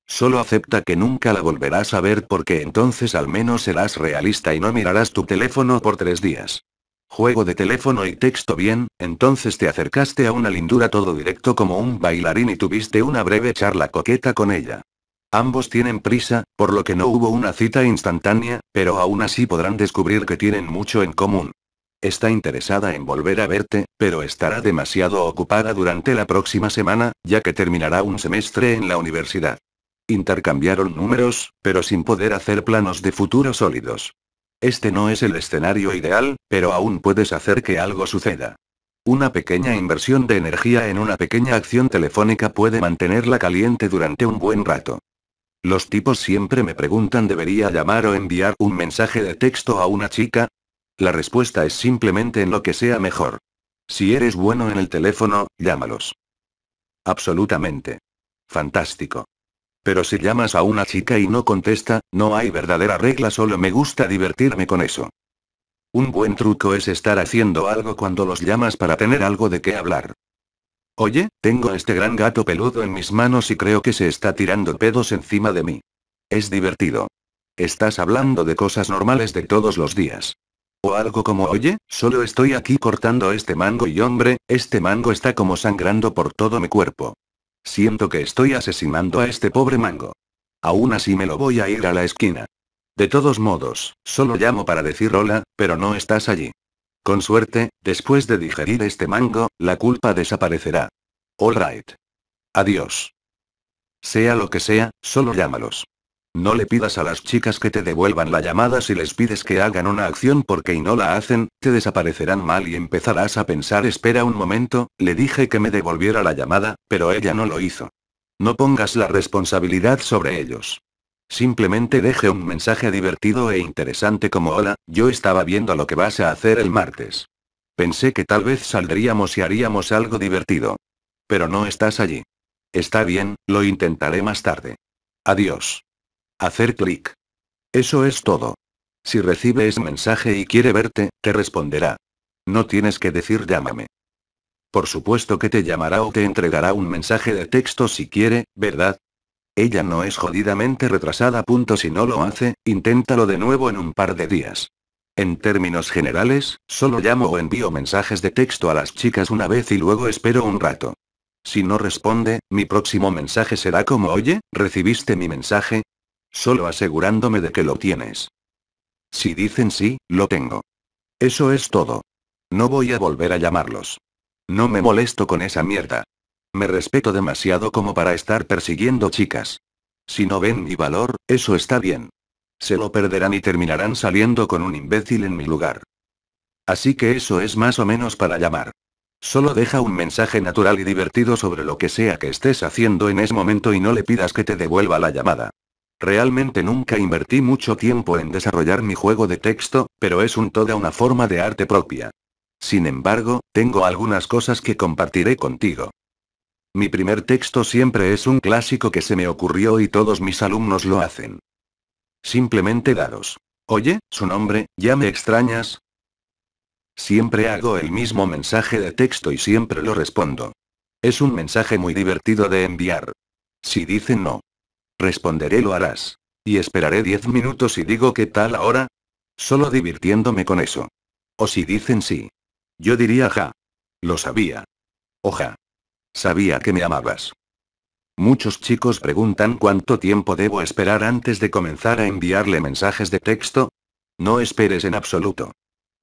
Solo acepta que nunca la volverás a ver porque entonces al menos serás realista y no mirarás tu teléfono por tres días. Juego de teléfono y texto bien, entonces te acercaste a una lindura todo directo como un bailarín y tuviste una breve charla coqueta con ella. Ambos tienen prisa, por lo que no hubo una cita instantánea, pero aún así podrán descubrir que tienen mucho en común. Está interesada en volver a verte, pero estará demasiado ocupada durante la próxima semana, ya que terminará un semestre en la universidad. Intercambiaron números, pero sin poder hacer planos de futuro sólidos. Este no es el escenario ideal, pero aún puedes hacer que algo suceda. Una pequeña inversión de energía en una pequeña acción telefónica puede mantenerla caliente durante un buen rato. Los tipos siempre me preguntan debería llamar o enviar un mensaje de texto a una chica, la respuesta es simplemente en lo que sea mejor. Si eres bueno en el teléfono, llámalos. Absolutamente. Fantástico. Pero si llamas a una chica y no contesta, no hay verdadera regla, solo me gusta divertirme con eso. Un buen truco es estar haciendo algo cuando los llamas para tener algo de qué hablar. Oye, tengo este gran gato peludo en mis manos y creo que se está tirando pedos encima de mí. Es divertido. Estás hablando de cosas normales de todos los días. O algo como oye, solo estoy aquí cortando este mango y hombre, este mango está como sangrando por todo mi cuerpo. Siento que estoy asesinando a este pobre mango. Aún así me lo voy a ir a la esquina. De todos modos, solo llamo para decir hola, pero no estás allí. Con suerte, después de digerir este mango, la culpa desaparecerá. All right. Adiós. Sea lo que sea, solo llámalos. No le pidas a las chicas que te devuelvan la llamada si les pides que hagan una acción porque y no la hacen, te desaparecerán mal y empezarás a pensar espera un momento, le dije que me devolviera la llamada, pero ella no lo hizo. No pongas la responsabilidad sobre ellos. Simplemente deje un mensaje divertido e interesante como hola, yo estaba viendo lo que vas a hacer el martes. Pensé que tal vez saldríamos y haríamos algo divertido. Pero no estás allí. Está bien, lo intentaré más tarde. Adiós. Hacer clic. Eso es todo. Si recibe ese mensaje y quiere verte, te responderá. No tienes que decir llámame. Por supuesto que te llamará o te entregará un mensaje de texto si quiere, ¿verdad? Ella no es jodidamente retrasada. Punto si no lo hace, inténtalo de nuevo en un par de días. En términos generales, solo llamo o envío mensajes de texto a las chicas una vez y luego espero un rato. Si no responde, mi próximo mensaje será como, oye, ¿recibiste mi mensaje? Solo asegurándome de que lo tienes. Si dicen sí, lo tengo. Eso es todo. No voy a volver a llamarlos. No me molesto con esa mierda. Me respeto demasiado como para estar persiguiendo chicas. Si no ven mi valor, eso está bien. Se lo perderán y terminarán saliendo con un imbécil en mi lugar. Así que eso es más o menos para llamar. Solo deja un mensaje natural y divertido sobre lo que sea que estés haciendo en ese momento y no le pidas que te devuelva la llamada. Realmente nunca invertí mucho tiempo en desarrollar mi juego de texto, pero es un toda una forma de arte propia. Sin embargo, tengo algunas cosas que compartiré contigo. Mi primer texto siempre es un clásico que se me ocurrió y todos mis alumnos lo hacen. Simplemente dados. Oye, su nombre, ya me extrañas. Siempre hago el mismo mensaje de texto y siempre lo respondo. Es un mensaje muy divertido de enviar. Si dicen no, Responderé lo harás. Y esperaré diez minutos y digo qué tal ahora. Solo divirtiéndome con eso. O si dicen sí. Yo diría ja. Lo sabía. Oja. Sabía que me amabas. Muchos chicos preguntan cuánto tiempo debo esperar antes de comenzar a enviarle mensajes de texto. No esperes en absoluto.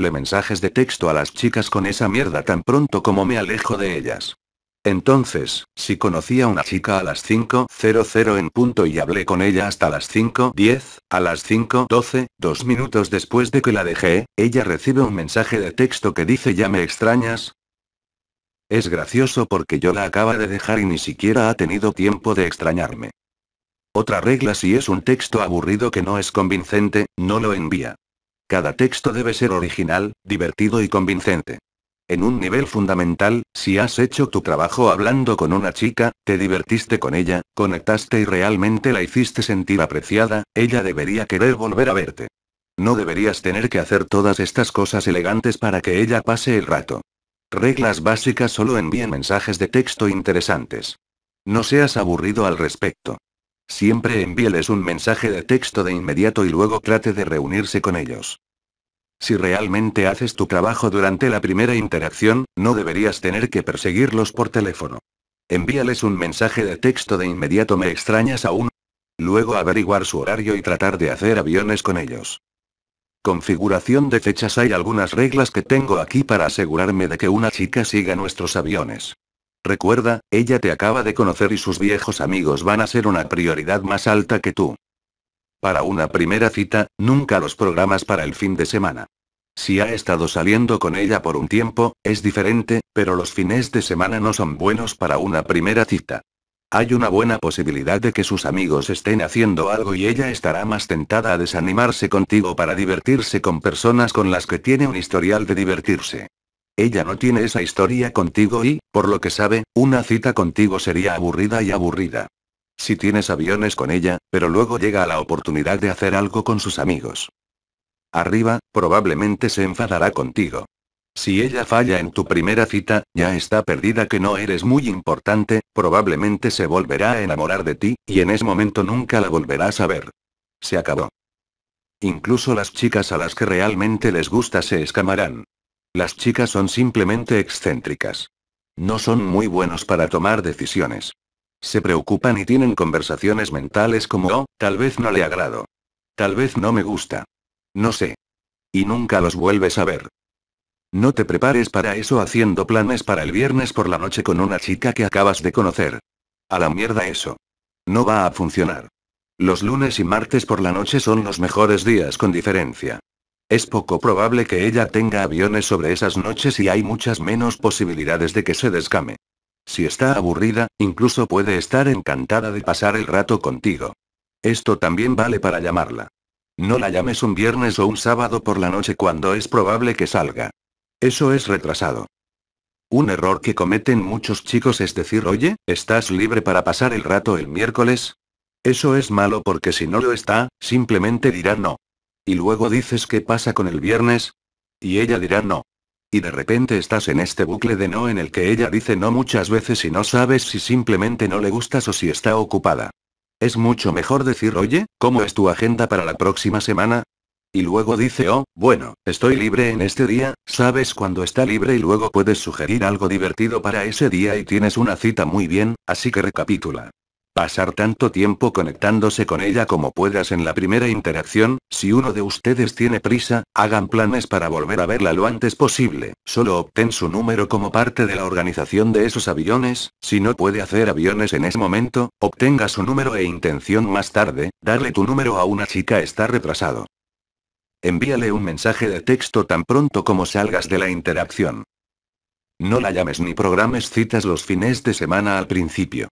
Le mensajes de texto a las chicas con esa mierda tan pronto como me alejo de ellas. Entonces, si conocí a una chica a las 5.00 en punto y hablé con ella hasta las 5.10, a las 5.12, dos minutos después de que la dejé, ella recibe un mensaje de texto que dice ya me extrañas. Es gracioso porque yo la acaba de dejar y ni siquiera ha tenido tiempo de extrañarme. Otra regla si es un texto aburrido que no es convincente, no lo envía. Cada texto debe ser original, divertido y convincente. En un nivel fundamental, si has hecho tu trabajo hablando con una chica, te divertiste con ella, conectaste y realmente la hiciste sentir apreciada, ella debería querer volver a verte. No deberías tener que hacer todas estas cosas elegantes para que ella pase el rato. Reglas básicas solo envíen mensajes de texto interesantes. No seas aburrido al respecto. Siempre envíeles un mensaje de texto de inmediato y luego trate de reunirse con ellos. Si realmente haces tu trabajo durante la primera interacción, no deberías tener que perseguirlos por teléfono. Envíales un mensaje de texto de inmediato me extrañas aún. Luego averiguar su horario y tratar de hacer aviones con ellos. Configuración de fechas Hay algunas reglas que tengo aquí para asegurarme de que una chica siga nuestros aviones. Recuerda, ella te acaba de conocer y sus viejos amigos van a ser una prioridad más alta que tú. Para una primera cita, nunca los programas para el fin de semana. Si ha estado saliendo con ella por un tiempo, es diferente, pero los fines de semana no son buenos para una primera cita. Hay una buena posibilidad de que sus amigos estén haciendo algo y ella estará más tentada a desanimarse contigo para divertirse con personas con las que tiene un historial de divertirse. Ella no tiene esa historia contigo y, por lo que sabe, una cita contigo sería aburrida y aburrida. Si tienes aviones con ella, pero luego llega la oportunidad de hacer algo con sus amigos. Arriba, probablemente se enfadará contigo. Si ella falla en tu primera cita, ya está perdida que no eres muy importante, probablemente se volverá a enamorar de ti, y en ese momento nunca la volverás a ver. Se acabó. Incluso las chicas a las que realmente les gusta se escamarán. Las chicas son simplemente excéntricas. No son muy buenos para tomar decisiones. Se preocupan y tienen conversaciones mentales como, oh, tal vez no le agrado. Tal vez no me gusta. No sé. Y nunca los vuelves a ver. No te prepares para eso haciendo planes para el viernes por la noche con una chica que acabas de conocer. A la mierda eso. No va a funcionar. Los lunes y martes por la noche son los mejores días con diferencia. Es poco probable que ella tenga aviones sobre esas noches y hay muchas menos posibilidades de que se descame. Si está aburrida, incluso puede estar encantada de pasar el rato contigo. Esto también vale para llamarla. No la llames un viernes o un sábado por la noche cuando es probable que salga. Eso es retrasado. Un error que cometen muchos chicos es decir, oye, ¿estás libre para pasar el rato el miércoles? Eso es malo porque si no lo está, simplemente dirá no. Y luego dices qué pasa con el viernes. Y ella dirá no. Y de repente estás en este bucle de no en el que ella dice no muchas veces y no sabes si simplemente no le gustas o si está ocupada. Es mucho mejor decir, oye, ¿cómo es tu agenda para la próxima semana? Y luego dice, oh, bueno, estoy libre en este día, sabes cuando está libre y luego puedes sugerir algo divertido para ese día y tienes una cita muy bien, así que recapitula. Pasar tanto tiempo conectándose con ella como puedas en la primera interacción, si uno de ustedes tiene prisa, hagan planes para volver a verla lo antes posible, solo obtén su número como parte de la organización de esos aviones, si no puede hacer aviones en ese momento, obtenga su número e intención más tarde, darle tu número a una chica está retrasado. Envíale un mensaje de texto tan pronto como salgas de la interacción. No la llames ni programes citas los fines de semana al principio.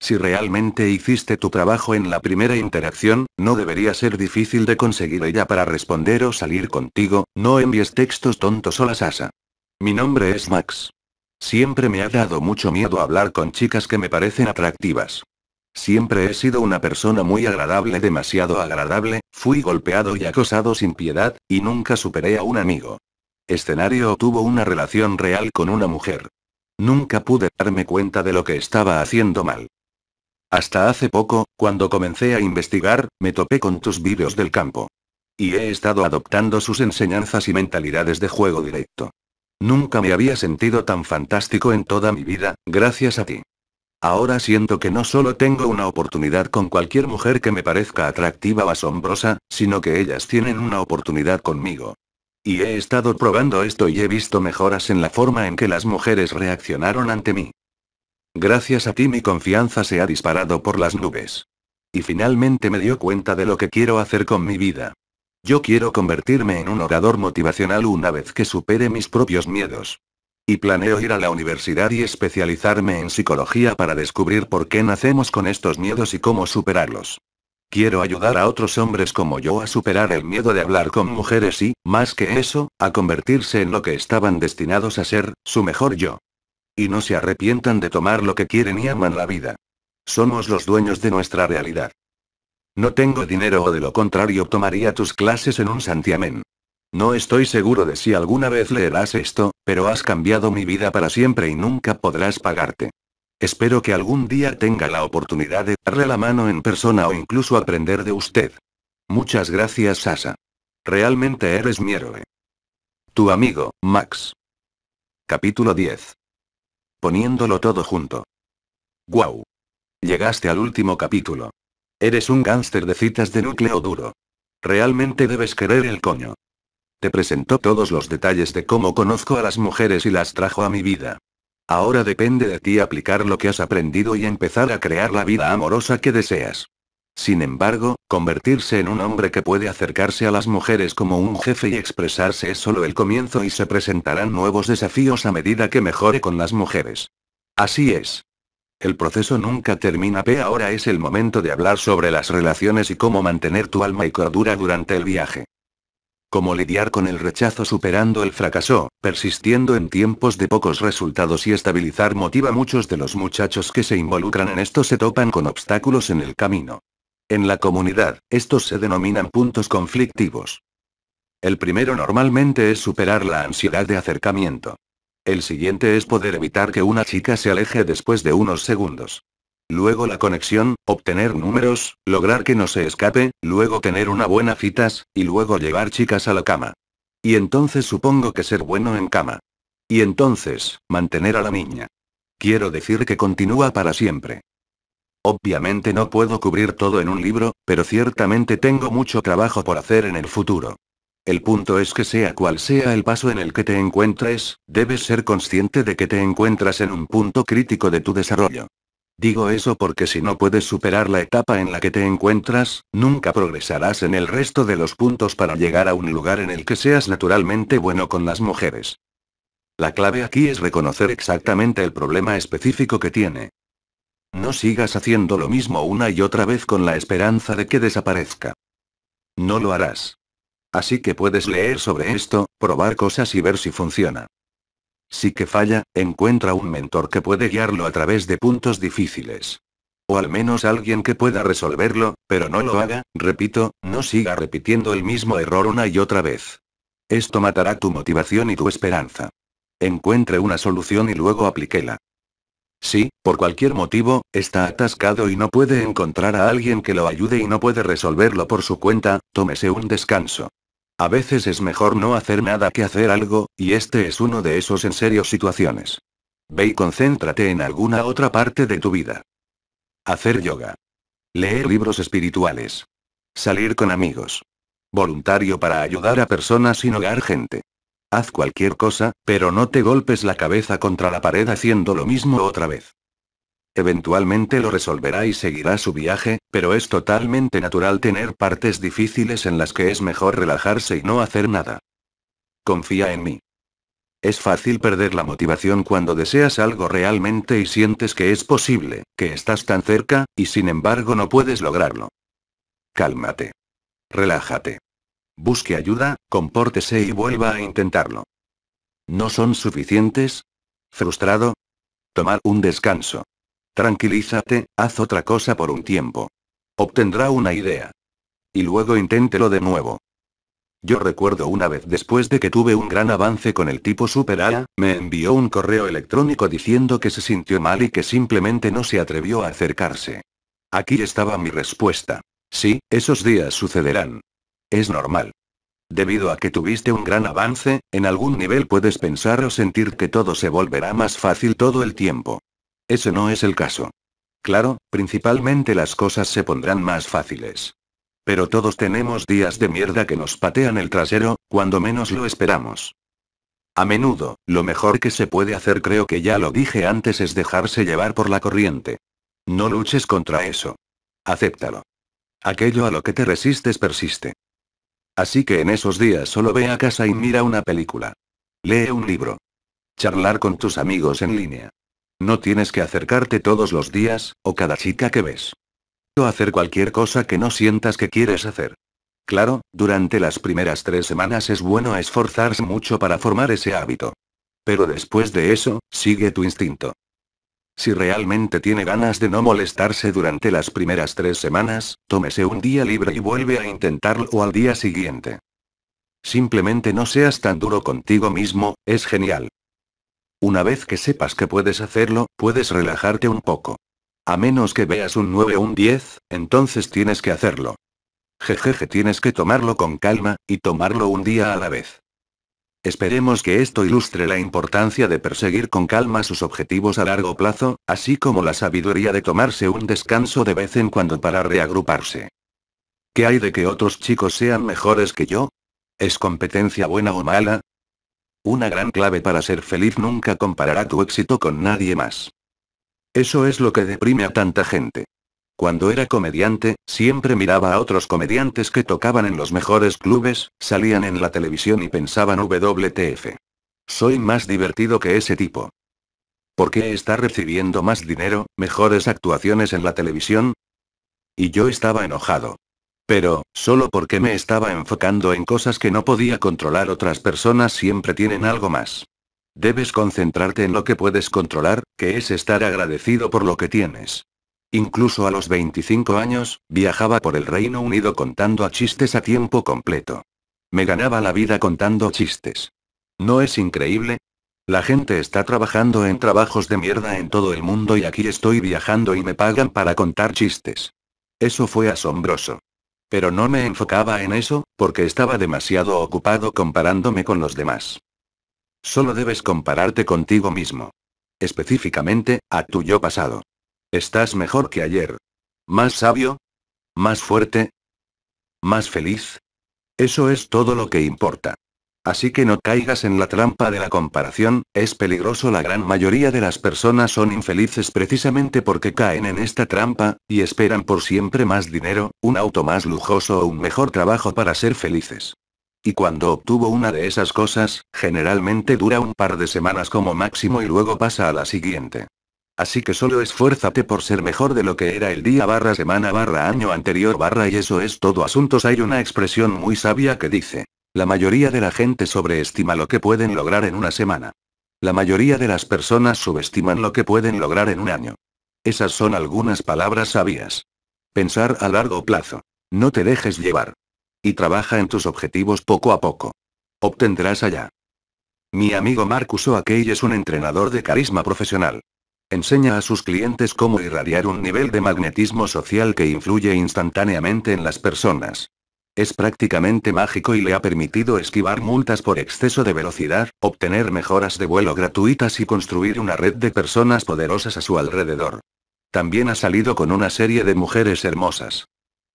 Si realmente hiciste tu trabajo en la primera interacción, no debería ser difícil de conseguir ella para responder o salir contigo, no envíes textos tontos o la sasa. Mi nombre es Max. Siempre me ha dado mucho miedo hablar con chicas que me parecen atractivas. Siempre he sido una persona muy agradable, demasiado agradable, fui golpeado y acosado sin piedad, y nunca superé a un amigo. Escenario tuvo una relación real con una mujer. Nunca pude darme cuenta de lo que estaba haciendo mal. Hasta hace poco, cuando comencé a investigar, me topé con tus vídeos del campo. Y he estado adoptando sus enseñanzas y mentalidades de juego directo. Nunca me había sentido tan fantástico en toda mi vida, gracias a ti. Ahora siento que no solo tengo una oportunidad con cualquier mujer que me parezca atractiva o asombrosa, sino que ellas tienen una oportunidad conmigo. Y he estado probando esto y he visto mejoras en la forma en que las mujeres reaccionaron ante mí. Gracias a ti mi confianza se ha disparado por las nubes. Y finalmente me dio cuenta de lo que quiero hacer con mi vida. Yo quiero convertirme en un orador motivacional una vez que supere mis propios miedos. Y planeo ir a la universidad y especializarme en psicología para descubrir por qué nacemos con estos miedos y cómo superarlos. Quiero ayudar a otros hombres como yo a superar el miedo de hablar con mujeres y, más que eso, a convertirse en lo que estaban destinados a ser, su mejor yo. Y no se arrepientan de tomar lo que quieren y aman la vida. Somos los dueños de nuestra realidad. No tengo dinero o de lo contrario tomaría tus clases en un santiamén. No estoy seguro de si alguna vez leerás esto, pero has cambiado mi vida para siempre y nunca podrás pagarte. Espero que algún día tenga la oportunidad de darle la mano en persona o incluso aprender de usted. Muchas gracias, Sasa. Realmente eres mi héroe. Tu amigo, Max. Capítulo 10 poniéndolo todo junto. ¡Guau! Llegaste al último capítulo. Eres un gángster de citas de núcleo duro. Realmente debes querer el coño. Te presentó todos los detalles de cómo conozco a las mujeres y las trajo a mi vida. Ahora depende de ti aplicar lo que has aprendido y empezar a crear la vida amorosa que deseas. Sin embargo, convertirse en un hombre que puede acercarse a las mujeres como un jefe y expresarse es solo el comienzo y se presentarán nuevos desafíos a medida que mejore con las mujeres. Así es. El proceso nunca termina, P. Ahora es el momento de hablar sobre las relaciones y cómo mantener tu alma y cordura durante el viaje. Cómo lidiar con el rechazo superando el fracaso, persistiendo en tiempos de pocos resultados y estabilizar motiva muchos de los muchachos que se involucran en esto se topan con obstáculos en el camino. En la comunidad, estos se denominan puntos conflictivos. El primero normalmente es superar la ansiedad de acercamiento. El siguiente es poder evitar que una chica se aleje después de unos segundos. Luego la conexión, obtener números, lograr que no se escape, luego tener una buena citas, y luego llevar chicas a la cama. Y entonces supongo que ser bueno en cama. Y entonces, mantener a la niña. Quiero decir que continúa para siempre. Obviamente no puedo cubrir todo en un libro, pero ciertamente tengo mucho trabajo por hacer en el futuro. El punto es que sea cual sea el paso en el que te encuentres, debes ser consciente de que te encuentras en un punto crítico de tu desarrollo. Digo eso porque si no puedes superar la etapa en la que te encuentras, nunca progresarás en el resto de los puntos para llegar a un lugar en el que seas naturalmente bueno con las mujeres. La clave aquí es reconocer exactamente el problema específico que tiene, no sigas haciendo lo mismo una y otra vez con la esperanza de que desaparezca. No lo harás. Así que puedes leer sobre esto, probar cosas y ver si funciona. Si que falla, encuentra un mentor que puede guiarlo a través de puntos difíciles. O al menos alguien que pueda resolverlo, pero no lo haga, repito, no siga repitiendo el mismo error una y otra vez. Esto matará tu motivación y tu esperanza. Encuentre una solución y luego aplíquela. Si, por cualquier motivo, está atascado y no puede encontrar a alguien que lo ayude y no puede resolverlo por su cuenta, tómese un descanso. A veces es mejor no hacer nada que hacer algo, y este es uno de esos en serio situaciones. Ve y concéntrate en alguna otra parte de tu vida. Hacer yoga. Leer libros espirituales. Salir con amigos. Voluntario para ayudar a personas sin hogar gente haz cualquier cosa, pero no te golpes la cabeza contra la pared haciendo lo mismo otra vez. Eventualmente lo resolverá y seguirá su viaje, pero es totalmente natural tener partes difíciles en las que es mejor relajarse y no hacer nada. Confía en mí. Es fácil perder la motivación cuando deseas algo realmente y sientes que es posible, que estás tan cerca, y sin embargo no puedes lograrlo. Cálmate. Relájate. Busque ayuda, compórtese y vuelva a intentarlo. ¿No son suficientes? ¿Frustrado? Tomar un descanso. Tranquilízate, haz otra cosa por un tiempo. Obtendrá una idea. Y luego inténtelo de nuevo. Yo recuerdo una vez después de que tuve un gran avance con el tipo Super me envió un correo electrónico diciendo que se sintió mal y que simplemente no se atrevió a acercarse. Aquí estaba mi respuesta. Sí, esos días sucederán. Es normal. Debido a que tuviste un gran avance, en algún nivel puedes pensar o sentir que todo se volverá más fácil todo el tiempo. Ese no es el caso. Claro, principalmente las cosas se pondrán más fáciles. Pero todos tenemos días de mierda que nos patean el trasero, cuando menos lo esperamos. A menudo, lo mejor que se puede hacer creo que ya lo dije antes es dejarse llevar por la corriente. No luches contra eso. Acéptalo. Aquello a lo que te resistes persiste. Así que en esos días solo ve a casa y mira una película. Lee un libro. Charlar con tus amigos en línea. No tienes que acercarte todos los días, o cada chica que ves. O hacer cualquier cosa que no sientas que quieres hacer. Claro, durante las primeras tres semanas es bueno esforzarse mucho para formar ese hábito. Pero después de eso, sigue tu instinto. Si realmente tiene ganas de no molestarse durante las primeras tres semanas, tómese un día libre y vuelve a intentarlo al día siguiente. Simplemente no seas tan duro contigo mismo, es genial. Una vez que sepas que puedes hacerlo, puedes relajarte un poco. A menos que veas un 9 o un 10, entonces tienes que hacerlo. Jejeje, tienes que tomarlo con calma, y tomarlo un día a la vez. Esperemos que esto ilustre la importancia de perseguir con calma sus objetivos a largo plazo, así como la sabiduría de tomarse un descanso de vez en cuando para reagruparse. ¿Qué hay de que otros chicos sean mejores que yo? ¿Es competencia buena o mala? Una gran clave para ser feliz nunca comparará tu éxito con nadie más. Eso es lo que deprime a tanta gente. Cuando era comediante, siempre miraba a otros comediantes que tocaban en los mejores clubes, salían en la televisión y pensaban WTF. Soy más divertido que ese tipo. ¿Por qué está recibiendo más dinero, mejores actuaciones en la televisión? Y yo estaba enojado. Pero, solo porque me estaba enfocando en cosas que no podía controlar otras personas siempre tienen algo más. Debes concentrarte en lo que puedes controlar, que es estar agradecido por lo que tienes. Incluso a los 25 años, viajaba por el Reino Unido contando a chistes a tiempo completo. Me ganaba la vida contando chistes. ¿No es increíble? La gente está trabajando en trabajos de mierda en todo el mundo y aquí estoy viajando y me pagan para contar chistes. Eso fue asombroso. Pero no me enfocaba en eso, porque estaba demasiado ocupado comparándome con los demás. Solo debes compararte contigo mismo. Específicamente, a tu yo pasado. Estás mejor que ayer. Más sabio. Más fuerte. Más feliz. Eso es todo lo que importa. Así que no caigas en la trampa de la comparación, es peligroso. La gran mayoría de las personas son infelices precisamente porque caen en esta trampa, y esperan por siempre más dinero, un auto más lujoso o un mejor trabajo para ser felices. Y cuando obtuvo una de esas cosas, generalmente dura un par de semanas como máximo y luego pasa a la siguiente. Así que solo esfuérzate por ser mejor de lo que era el día barra semana barra año anterior barra y eso es todo asuntos. Hay una expresión muy sabia que dice, la mayoría de la gente sobreestima lo que pueden lograr en una semana. La mayoría de las personas subestiman lo que pueden lograr en un año. Esas son algunas palabras sabias. Pensar a largo plazo. No te dejes llevar. Y trabaja en tus objetivos poco a poco. Obtendrás allá. Mi amigo Marcus O'Akey es un entrenador de carisma profesional enseña a sus clientes cómo irradiar un nivel de magnetismo social que influye instantáneamente en las personas. Es prácticamente mágico y le ha permitido esquivar multas por exceso de velocidad, obtener mejoras de vuelo gratuitas y construir una red de personas poderosas a su alrededor. También ha salido con una serie de mujeres hermosas.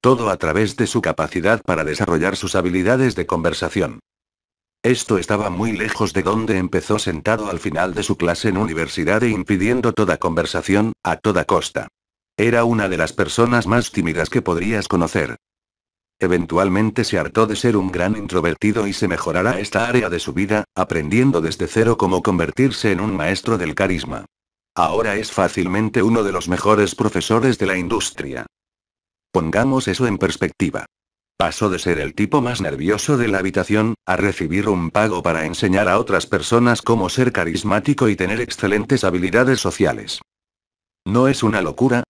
Todo a través de su capacidad para desarrollar sus habilidades de conversación. Esto estaba muy lejos de donde empezó sentado al final de su clase en universidad e impidiendo toda conversación, a toda costa. Era una de las personas más tímidas que podrías conocer. Eventualmente se hartó de ser un gran introvertido y se mejorará esta área de su vida, aprendiendo desde cero cómo convertirse en un maestro del carisma. Ahora es fácilmente uno de los mejores profesores de la industria. Pongamos eso en perspectiva. Pasó de ser el tipo más nervioso de la habitación, a recibir un pago para enseñar a otras personas cómo ser carismático y tener excelentes habilidades sociales. ¿No es una locura?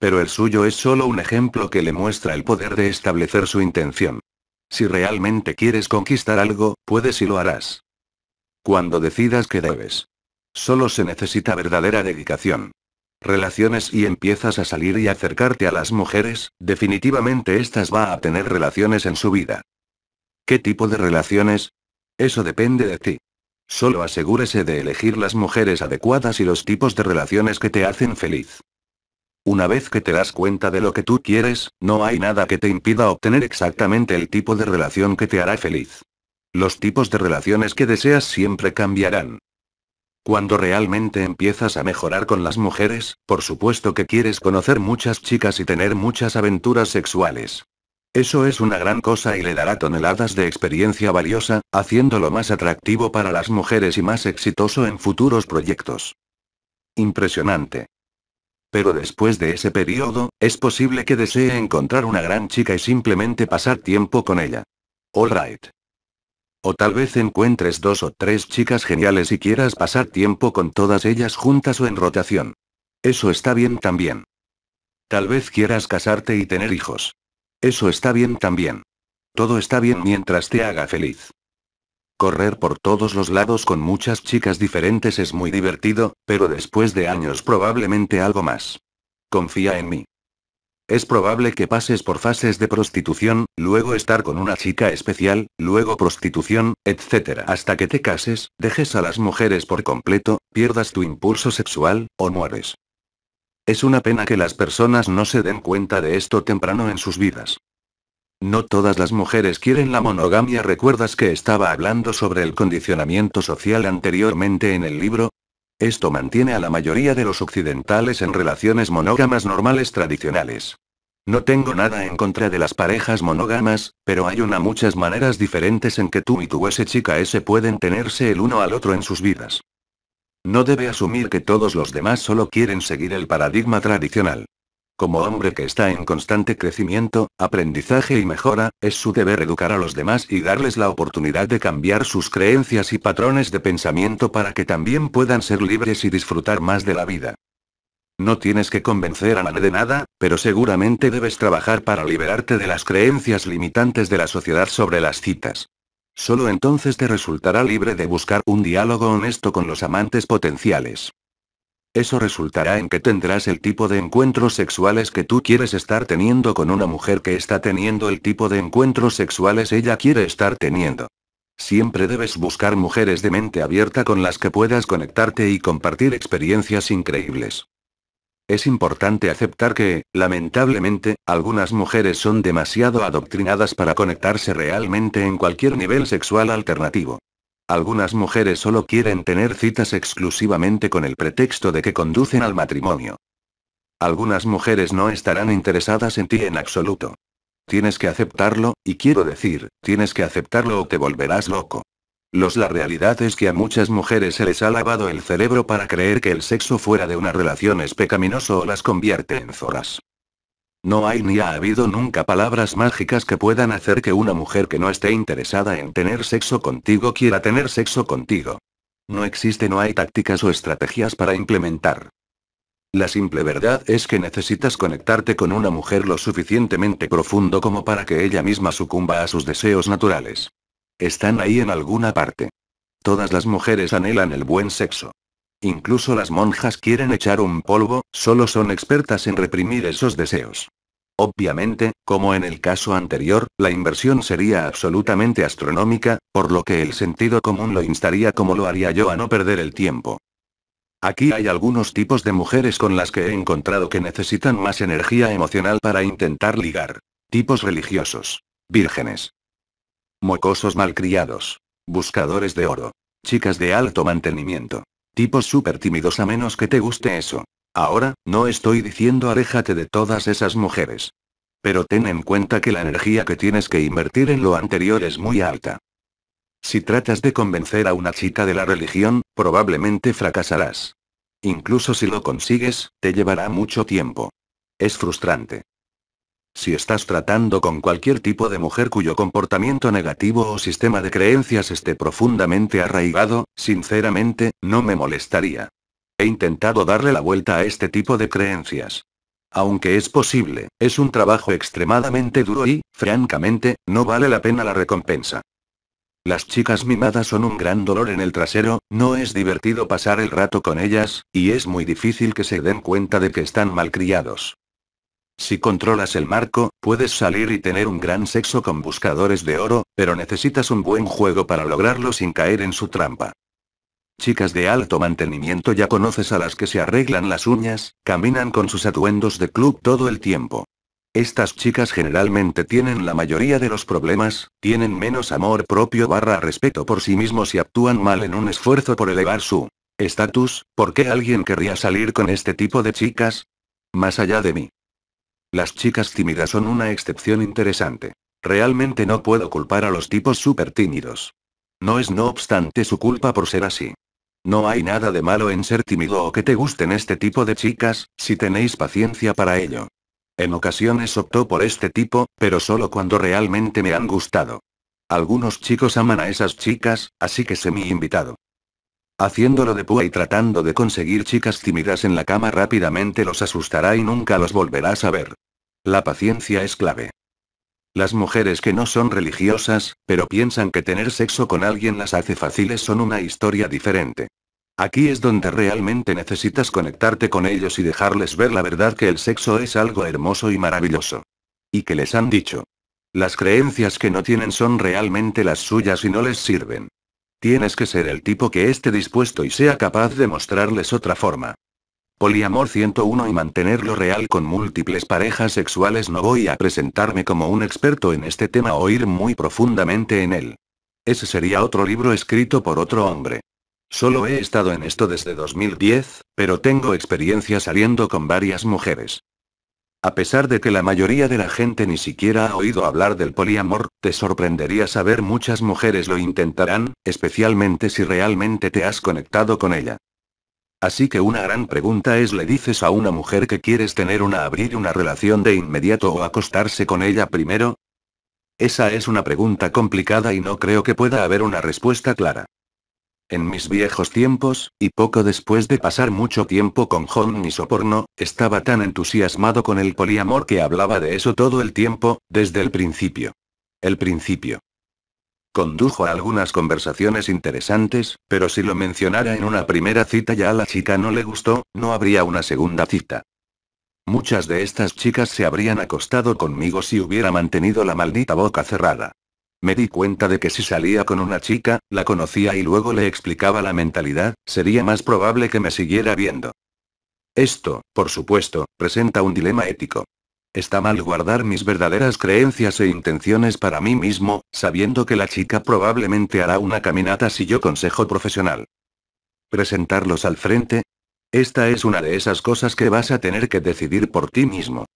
Pero el suyo es solo un ejemplo que le muestra el poder de establecer su intención. Si realmente quieres conquistar algo, puedes y lo harás. Cuando decidas que debes. Solo se necesita verdadera dedicación relaciones y empiezas a salir y acercarte a las mujeres, definitivamente estas va a tener relaciones en su vida. ¿Qué tipo de relaciones? Eso depende de ti. Solo asegúrese de elegir las mujeres adecuadas y los tipos de relaciones que te hacen feliz. Una vez que te das cuenta de lo que tú quieres, no hay nada que te impida obtener exactamente el tipo de relación que te hará feliz. Los tipos de relaciones que deseas siempre cambiarán. Cuando realmente empiezas a mejorar con las mujeres, por supuesto que quieres conocer muchas chicas y tener muchas aventuras sexuales. Eso es una gran cosa y le dará toneladas de experiencia valiosa, haciéndolo más atractivo para las mujeres y más exitoso en futuros proyectos. Impresionante. Pero después de ese periodo, es posible que desee encontrar una gran chica y simplemente pasar tiempo con ella. All right. O tal vez encuentres dos o tres chicas geniales y quieras pasar tiempo con todas ellas juntas o en rotación. Eso está bien también. Tal vez quieras casarte y tener hijos. Eso está bien también. Todo está bien mientras te haga feliz. Correr por todos los lados con muchas chicas diferentes es muy divertido, pero después de años probablemente algo más. Confía en mí. Es probable que pases por fases de prostitución, luego estar con una chica especial, luego prostitución, etc. Hasta que te cases, dejes a las mujeres por completo, pierdas tu impulso sexual, o mueres. Es una pena que las personas no se den cuenta de esto temprano en sus vidas. No todas las mujeres quieren la monogamia. ¿Recuerdas que estaba hablando sobre el condicionamiento social anteriormente en el libro? Esto mantiene a la mayoría de los occidentales en relaciones monógamas normales tradicionales. No tengo nada en contra de las parejas monógamas, pero hay una muchas maneras diferentes en que tú y tu ese chica ese pueden tenerse el uno al otro en sus vidas. No debe asumir que todos los demás solo quieren seguir el paradigma tradicional. Como hombre que está en constante crecimiento, aprendizaje y mejora, es su deber educar a los demás y darles la oportunidad de cambiar sus creencias y patrones de pensamiento para que también puedan ser libres y disfrutar más de la vida. No tienes que convencer a nadie de nada, pero seguramente debes trabajar para liberarte de las creencias limitantes de la sociedad sobre las citas. Solo entonces te resultará libre de buscar un diálogo honesto con los amantes potenciales. Eso resultará en que tendrás el tipo de encuentros sexuales que tú quieres estar teniendo con una mujer que está teniendo el tipo de encuentros sexuales ella quiere estar teniendo. Siempre debes buscar mujeres de mente abierta con las que puedas conectarte y compartir experiencias increíbles. Es importante aceptar que, lamentablemente, algunas mujeres son demasiado adoctrinadas para conectarse realmente en cualquier nivel sexual alternativo. Algunas mujeres solo quieren tener citas exclusivamente con el pretexto de que conducen al matrimonio. Algunas mujeres no estarán interesadas en ti en absoluto. Tienes que aceptarlo, y quiero decir, tienes que aceptarlo o te volverás loco. Los la realidad es que a muchas mujeres se les ha lavado el cerebro para creer que el sexo fuera de una relación es pecaminoso o las convierte en zorras. No hay ni ha habido nunca palabras mágicas que puedan hacer que una mujer que no esté interesada en tener sexo contigo quiera tener sexo contigo. No existe, no hay tácticas o estrategias para implementar. La simple verdad es que necesitas conectarte con una mujer lo suficientemente profundo como para que ella misma sucumba a sus deseos naturales. Están ahí en alguna parte. Todas las mujeres anhelan el buen sexo. Incluso las monjas quieren echar un polvo, solo son expertas en reprimir esos deseos. Obviamente, como en el caso anterior, la inversión sería absolutamente astronómica, por lo que el sentido común lo instaría como lo haría yo a no perder el tiempo. Aquí hay algunos tipos de mujeres con las que he encontrado que necesitan más energía emocional para intentar ligar. Tipos religiosos. Vírgenes. Mocosos malcriados. Buscadores de oro. Chicas de alto mantenimiento. Tipos súper tímidos a menos que te guste eso. Ahora, no estoy diciendo aléjate de todas esas mujeres. Pero ten en cuenta que la energía que tienes que invertir en lo anterior es muy alta. Si tratas de convencer a una chica de la religión, probablemente fracasarás. Incluso si lo consigues, te llevará mucho tiempo. Es frustrante. Si estás tratando con cualquier tipo de mujer cuyo comportamiento negativo o sistema de creencias esté profundamente arraigado, sinceramente, no me molestaría. He intentado darle la vuelta a este tipo de creencias. Aunque es posible, es un trabajo extremadamente duro y, francamente, no vale la pena la recompensa. Las chicas mimadas son un gran dolor en el trasero, no es divertido pasar el rato con ellas, y es muy difícil que se den cuenta de que están malcriados. Si controlas el marco, puedes salir y tener un gran sexo con buscadores de oro, pero necesitas un buen juego para lograrlo sin caer en su trampa. Chicas de alto mantenimiento ya conoces a las que se arreglan las uñas, caminan con sus atuendos de club todo el tiempo. Estas chicas generalmente tienen la mayoría de los problemas, tienen menos amor propio barra respeto por sí mismos y actúan mal en un esfuerzo por elevar su estatus, ¿por qué alguien querría salir con este tipo de chicas? Más allá de mí. Las chicas tímidas son una excepción interesante. Realmente no puedo culpar a los tipos súper tímidos. No es no obstante su culpa por ser así. No hay nada de malo en ser tímido o que te gusten este tipo de chicas, si tenéis paciencia para ello. En ocasiones optó por este tipo, pero solo cuando realmente me han gustado. Algunos chicos aman a esas chicas, así que mi invitado. Haciéndolo de púa y tratando de conseguir chicas tímidas en la cama rápidamente los asustará y nunca los volverás a ver. La paciencia es clave. Las mujeres que no son religiosas, pero piensan que tener sexo con alguien las hace fáciles son una historia diferente. Aquí es donde realmente necesitas conectarte con ellos y dejarles ver la verdad que el sexo es algo hermoso y maravilloso. Y que les han dicho. Las creencias que no tienen son realmente las suyas y no les sirven. Tienes que ser el tipo que esté dispuesto y sea capaz de mostrarles otra forma. Poliamor 101 y mantenerlo real con múltiples parejas sexuales no voy a presentarme como un experto en este tema o ir muy profundamente en él. Ese sería otro libro escrito por otro hombre. Solo he estado en esto desde 2010, pero tengo experiencia saliendo con varias mujeres. A pesar de que la mayoría de la gente ni siquiera ha oído hablar del poliamor, te sorprendería saber muchas mujeres lo intentarán, especialmente si realmente te has conectado con ella. Así que una gran pregunta es, ¿le dices a una mujer que quieres tener una abrir una relación de inmediato o acostarse con ella primero? Esa es una pregunta complicada y no creo que pueda haber una respuesta clara. En mis viejos tiempos, y poco después de pasar mucho tiempo con John y Soporno, estaba tan entusiasmado con el poliamor que hablaba de eso todo el tiempo, desde el principio. El principio. Condujo a algunas conversaciones interesantes, pero si lo mencionara en una primera cita ya a la chica no le gustó, no habría una segunda cita. Muchas de estas chicas se habrían acostado conmigo si hubiera mantenido la maldita boca cerrada. Me di cuenta de que si salía con una chica, la conocía y luego le explicaba la mentalidad, sería más probable que me siguiera viendo. Esto, por supuesto, presenta un dilema ético. Está mal guardar mis verdaderas creencias e intenciones para mí mismo, sabiendo que la chica probablemente hará una caminata si yo consejo profesional. Presentarlos al frente. Esta es una de esas cosas que vas a tener que decidir por ti mismo.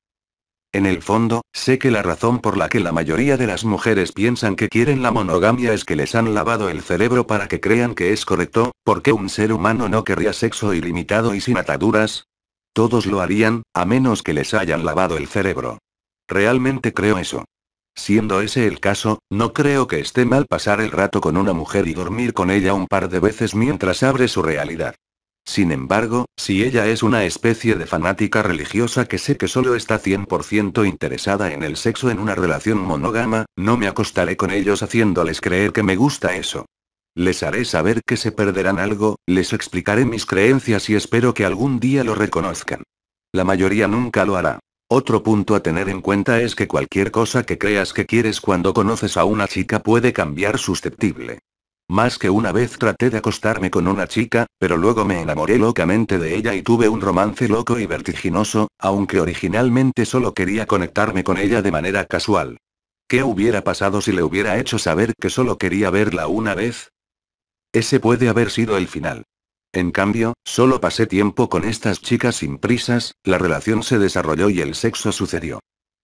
En el fondo, sé que la razón por la que la mayoría de las mujeres piensan que quieren la monogamia es que les han lavado el cerebro para que crean que es correcto, porque un ser humano no querría sexo ilimitado y sin ataduras. Todos lo harían, a menos que les hayan lavado el cerebro. Realmente creo eso. Siendo ese el caso, no creo que esté mal pasar el rato con una mujer y dormir con ella un par de veces mientras abre su realidad. Sin embargo, si ella es una especie de fanática religiosa que sé que solo está 100% interesada en el sexo en una relación monógama, no me acostaré con ellos haciéndoles creer que me gusta eso. Les haré saber que se perderán algo, les explicaré mis creencias y espero que algún día lo reconozcan. La mayoría nunca lo hará. Otro punto a tener en cuenta es que cualquier cosa que creas que quieres cuando conoces a una chica puede cambiar susceptible. Más que una vez traté de acostarme con una chica, pero luego me enamoré locamente de ella y tuve un romance loco y vertiginoso, aunque originalmente solo quería conectarme con ella de manera casual. ¿Qué hubiera pasado si le hubiera hecho saber que solo quería verla una vez? Ese puede haber sido el final. En cambio, solo pasé tiempo con estas chicas sin prisas, la relación se desarrolló y el sexo sucedió.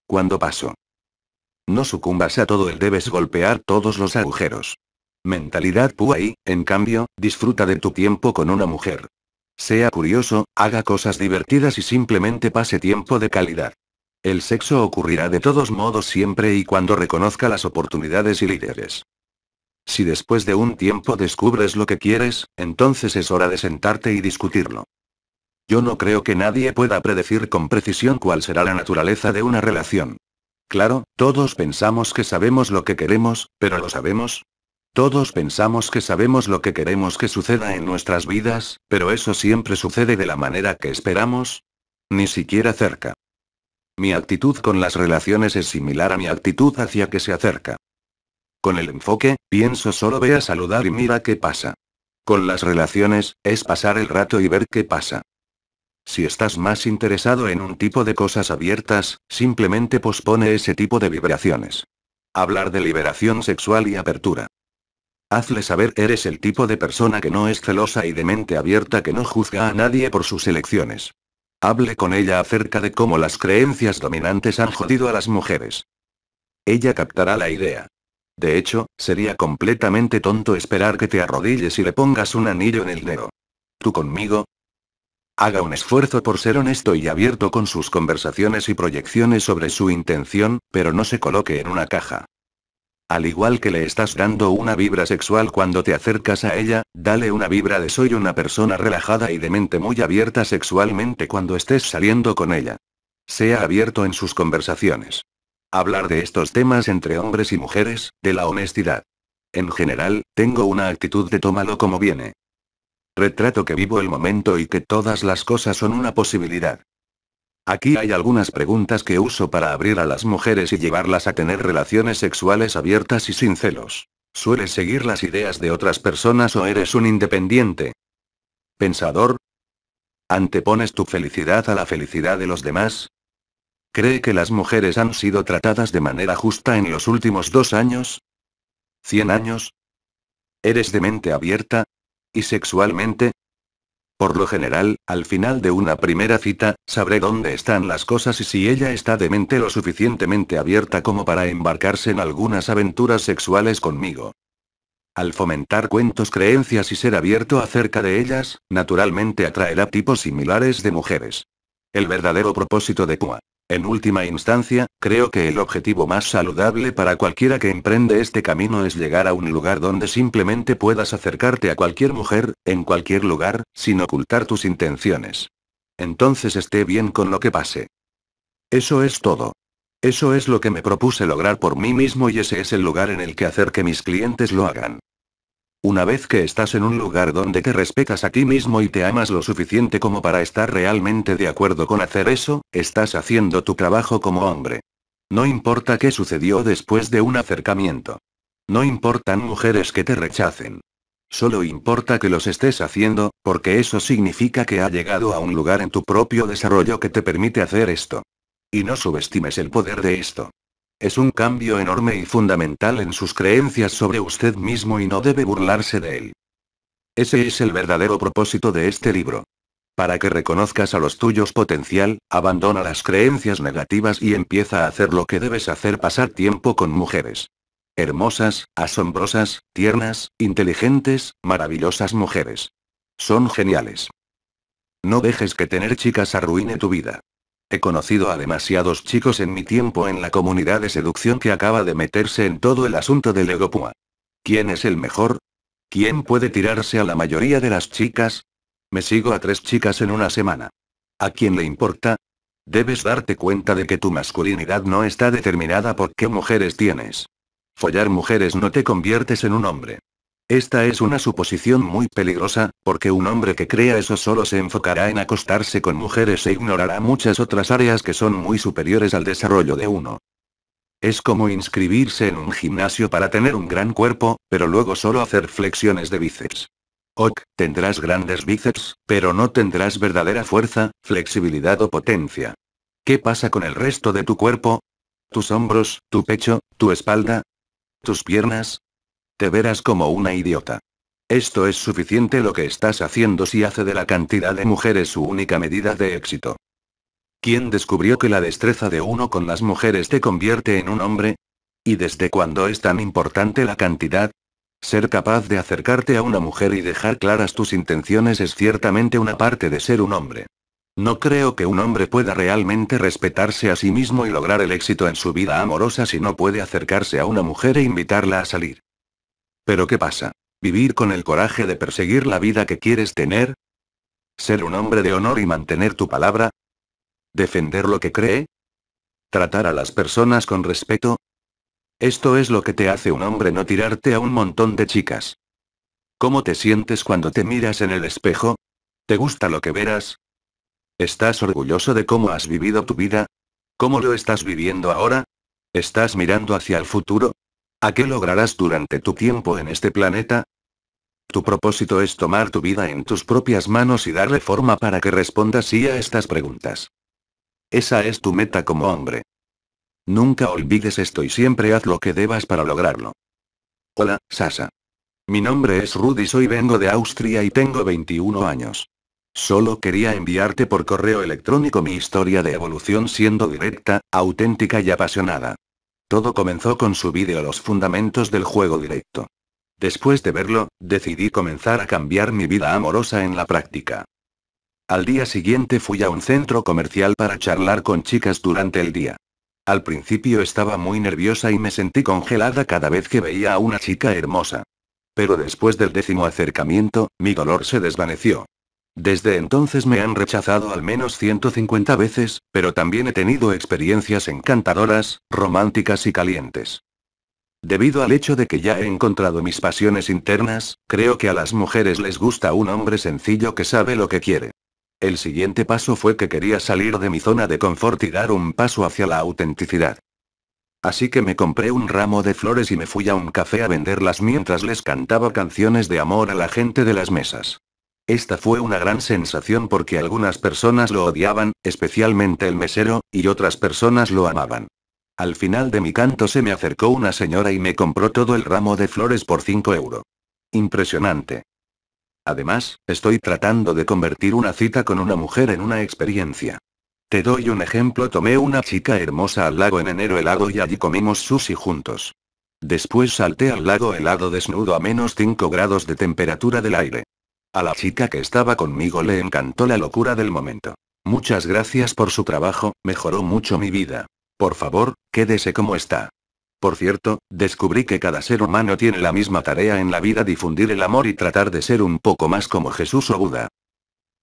¿Cuándo pasó? No sucumbas a todo el debes golpear todos los agujeros. Mentalidad Puai, en cambio, disfruta de tu tiempo con una mujer. Sea curioso, haga cosas divertidas y simplemente pase tiempo de calidad. El sexo ocurrirá de todos modos siempre y cuando reconozca las oportunidades y líderes. Si después de un tiempo descubres lo que quieres, entonces es hora de sentarte y discutirlo. Yo no creo que nadie pueda predecir con precisión cuál será la naturaleza de una relación. Claro, todos pensamos que sabemos lo que queremos, pero ¿lo sabemos? Todos pensamos que sabemos lo que queremos que suceda en nuestras vidas, pero eso siempre sucede de la manera que esperamos. Ni siquiera cerca. Mi actitud con las relaciones es similar a mi actitud hacia que se acerca. Con el enfoque, pienso solo ve a saludar y mira qué pasa. Con las relaciones, es pasar el rato y ver qué pasa. Si estás más interesado en un tipo de cosas abiertas, simplemente pospone ese tipo de vibraciones. Hablar de liberación sexual y apertura. Hazle saber eres el tipo de persona que no es celosa y de mente abierta que no juzga a nadie por sus elecciones. Hable con ella acerca de cómo las creencias dominantes han jodido a las mujeres. Ella captará la idea. De hecho, sería completamente tonto esperar que te arrodilles y le pongas un anillo en el dedo. ¿Tú conmigo? Haga un esfuerzo por ser honesto y abierto con sus conversaciones y proyecciones sobre su intención, pero no se coloque en una caja. Al igual que le estás dando una vibra sexual cuando te acercas a ella, dale una vibra de soy una persona relajada y de mente muy abierta sexualmente cuando estés saliendo con ella. Sea abierto en sus conversaciones. Hablar de estos temas entre hombres y mujeres, de la honestidad. En general, tengo una actitud de tómalo como viene. Retrato que vivo el momento y que todas las cosas son una posibilidad. Aquí hay algunas preguntas que uso para abrir a las mujeres y llevarlas a tener relaciones sexuales abiertas y sin celos. ¿Sueles seguir las ideas de otras personas o eres un independiente? Pensador. ¿Antepones tu felicidad a la felicidad de los demás? ¿Cree que las mujeres han sido tratadas de manera justa en los últimos dos años? ¿Cien años? ¿Eres de mente abierta? ¿Y sexualmente? Por lo general, al final de una primera cita, sabré dónde están las cosas y si ella está de mente lo suficientemente abierta como para embarcarse en algunas aventuras sexuales conmigo. Al fomentar cuentos, creencias y ser abierto acerca de ellas, naturalmente atraerá tipos similares de mujeres. El verdadero propósito de PUA. En última instancia, creo que el objetivo más saludable para cualquiera que emprende este camino es llegar a un lugar donde simplemente puedas acercarte a cualquier mujer, en cualquier lugar, sin ocultar tus intenciones. Entonces esté bien con lo que pase. Eso es todo. Eso es lo que me propuse lograr por mí mismo y ese es el lugar en el que hacer que mis clientes lo hagan. Una vez que estás en un lugar donde te respetas a ti mismo y te amas lo suficiente como para estar realmente de acuerdo con hacer eso, estás haciendo tu trabajo como hombre. No importa qué sucedió después de un acercamiento. No importan mujeres que te rechacen. Solo importa que los estés haciendo, porque eso significa que ha llegado a un lugar en tu propio desarrollo que te permite hacer esto. Y no subestimes el poder de esto. Es un cambio enorme y fundamental en sus creencias sobre usted mismo y no debe burlarse de él. Ese es el verdadero propósito de este libro. Para que reconozcas a los tuyos potencial, abandona las creencias negativas y empieza a hacer lo que debes hacer pasar tiempo con mujeres. Hermosas, asombrosas, tiernas, inteligentes, maravillosas mujeres. Son geniales. No dejes que tener chicas arruine tu vida. He conocido a demasiados chicos en mi tiempo en la comunidad de seducción que acaba de meterse en todo el asunto del egopúa. ¿Quién es el mejor? ¿Quién puede tirarse a la mayoría de las chicas? Me sigo a tres chicas en una semana. ¿A quién le importa? Debes darte cuenta de que tu masculinidad no está determinada por qué mujeres tienes. Follar mujeres no te conviertes en un hombre. Esta es una suposición muy peligrosa, porque un hombre que crea eso solo se enfocará en acostarse con mujeres e ignorará muchas otras áreas que son muy superiores al desarrollo de uno. Es como inscribirse en un gimnasio para tener un gran cuerpo, pero luego solo hacer flexiones de bíceps. Ok, tendrás grandes bíceps, pero no tendrás verdadera fuerza, flexibilidad o potencia. ¿Qué pasa con el resto de tu cuerpo? Tus hombros, tu pecho, tu espalda, tus piernas, te verás como una idiota. Esto es suficiente lo que estás haciendo si hace de la cantidad de mujeres su única medida de éxito. ¿Quién descubrió que la destreza de uno con las mujeres te convierte en un hombre? ¿Y desde cuándo es tan importante la cantidad? Ser capaz de acercarte a una mujer y dejar claras tus intenciones es ciertamente una parte de ser un hombre. No creo que un hombre pueda realmente respetarse a sí mismo y lograr el éxito en su vida amorosa si no puede acercarse a una mujer e invitarla a salir. Pero ¿qué pasa? ¿Vivir con el coraje de perseguir la vida que quieres tener? ¿Ser un hombre de honor y mantener tu palabra? ¿Defender lo que cree? ¿Tratar a las personas con respeto? Esto es lo que te hace un hombre no tirarte a un montón de chicas. ¿Cómo te sientes cuando te miras en el espejo? ¿Te gusta lo que verás? ¿Estás orgulloso de cómo has vivido tu vida? ¿Cómo lo estás viviendo ahora? ¿Estás mirando hacia el futuro? ¿A qué lograrás durante tu tiempo en este planeta? Tu propósito es tomar tu vida en tus propias manos y darle forma para que respondas sí a estas preguntas. Esa es tu meta como hombre. Nunca olvides esto y siempre haz lo que debas para lograrlo. Hola, Sasa. Mi nombre es Rudy, soy vengo de Austria y tengo 21 años. Solo quería enviarte por correo electrónico mi historia de evolución siendo directa, auténtica y apasionada. Todo comenzó con su vídeo Los Fundamentos del Juego Directo. Después de verlo, decidí comenzar a cambiar mi vida amorosa en la práctica. Al día siguiente fui a un centro comercial para charlar con chicas durante el día. Al principio estaba muy nerviosa y me sentí congelada cada vez que veía a una chica hermosa. Pero después del décimo acercamiento, mi dolor se desvaneció. Desde entonces me han rechazado al menos 150 veces, pero también he tenido experiencias encantadoras, románticas y calientes. Debido al hecho de que ya he encontrado mis pasiones internas, creo que a las mujeres les gusta un hombre sencillo que sabe lo que quiere. El siguiente paso fue que quería salir de mi zona de confort y dar un paso hacia la autenticidad. Así que me compré un ramo de flores y me fui a un café a venderlas mientras les cantaba canciones de amor a la gente de las mesas. Esta fue una gran sensación porque algunas personas lo odiaban, especialmente el mesero, y otras personas lo amaban. Al final de mi canto se me acercó una señora y me compró todo el ramo de flores por 5 euros. Impresionante. Además, estoy tratando de convertir una cita con una mujer en una experiencia. Te doy un ejemplo, tomé una chica hermosa al lago en enero helado y allí comimos sushi juntos. Después salté al lago helado desnudo a menos 5 grados de temperatura del aire. A la chica que estaba conmigo le encantó la locura del momento. Muchas gracias por su trabajo, mejoró mucho mi vida. Por favor, quédese como está. Por cierto, descubrí que cada ser humano tiene la misma tarea en la vida difundir el amor y tratar de ser un poco más como Jesús o Buda.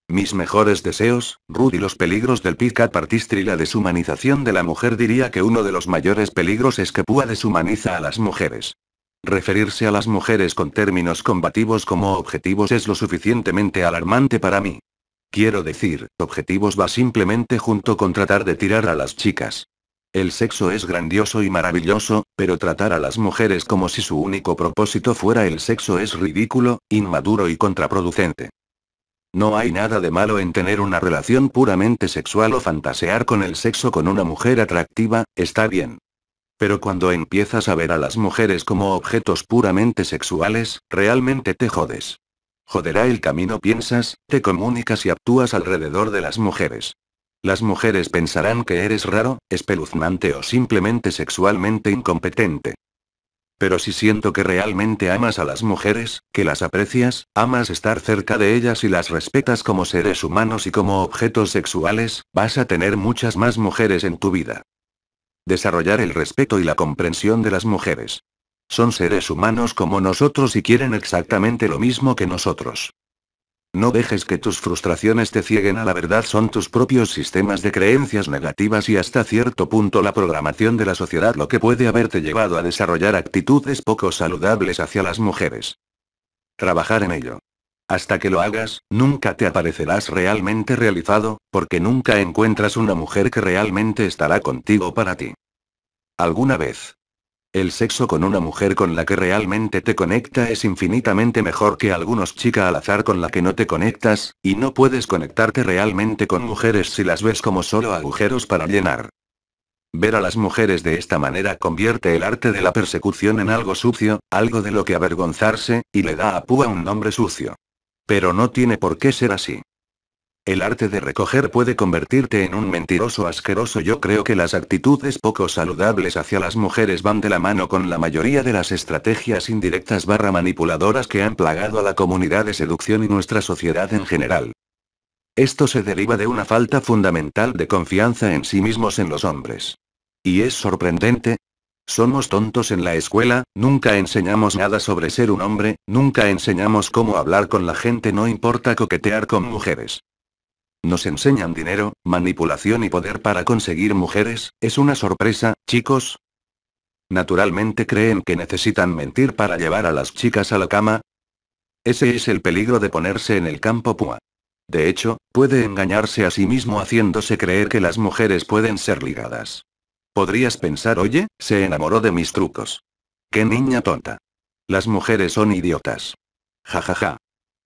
Mis mejores deseos, Rudy. Los peligros del Picat Partistri. La deshumanización de la mujer. Diría que uno de los mayores peligros es que Púa deshumaniza a las mujeres. Referirse a las mujeres con términos combativos como objetivos es lo suficientemente alarmante para mí. Quiero decir, objetivos va simplemente junto con tratar de tirar a las chicas. El sexo es grandioso y maravilloso, pero tratar a las mujeres como si su único propósito fuera el sexo es ridículo, inmaduro y contraproducente. No hay nada de malo en tener una relación puramente sexual o fantasear con el sexo con una mujer atractiva, está bien. Pero cuando empiezas a ver a las mujeres como objetos puramente sexuales, realmente te jodes. Joderá el camino piensas, te comunicas y actúas alrededor de las mujeres. Las mujeres pensarán que eres raro, espeluznante o simplemente sexualmente incompetente. Pero si siento que realmente amas a las mujeres, que las aprecias, amas estar cerca de ellas y las respetas como seres humanos y como objetos sexuales, vas a tener muchas más mujeres en tu vida desarrollar el respeto y la comprensión de las mujeres. Son seres humanos como nosotros y quieren exactamente lo mismo que nosotros. No dejes que tus frustraciones te cieguen a la verdad, son tus propios sistemas de creencias negativas y hasta cierto punto la programación de la sociedad lo que puede haberte llevado a desarrollar actitudes poco saludables hacia las mujeres. Trabajar en ello. Hasta que lo hagas, nunca te aparecerás realmente realizado, porque nunca encuentras una mujer que realmente estará contigo para ti. ¿Alguna vez? El sexo con una mujer con la que realmente te conecta es infinitamente mejor que algunos chica al azar con la que no te conectas, y no puedes conectarte realmente con mujeres si las ves como solo agujeros para llenar. Ver a las mujeres de esta manera convierte el arte de la persecución en algo sucio, algo de lo que avergonzarse, y le da a Púa un nombre sucio. Pero no tiene por qué ser así. El arte de recoger puede convertirte en un mentiroso asqueroso. Yo creo que las actitudes poco saludables hacia las mujeres van de la mano con la mayoría de las estrategias indirectas barra manipuladoras que han plagado a la comunidad de seducción y nuestra sociedad en general. Esto se deriva de una falta fundamental de confianza en sí mismos en los hombres. Y es sorprendente, somos tontos en la escuela, nunca enseñamos nada sobre ser un hombre, nunca enseñamos cómo hablar con la gente, no importa coquetear con mujeres. Nos enseñan dinero, manipulación y poder para conseguir mujeres, es una sorpresa, chicos. Naturalmente creen que necesitan mentir para llevar a las chicas a la cama. Ese es el peligro de ponerse en el campo púa. De hecho, puede engañarse a sí mismo haciéndose creer que las mujeres pueden ser ligadas. Podrías pensar, oye, se enamoró de mis trucos. ¡Qué niña tonta! Las mujeres son idiotas. Ja ja ja.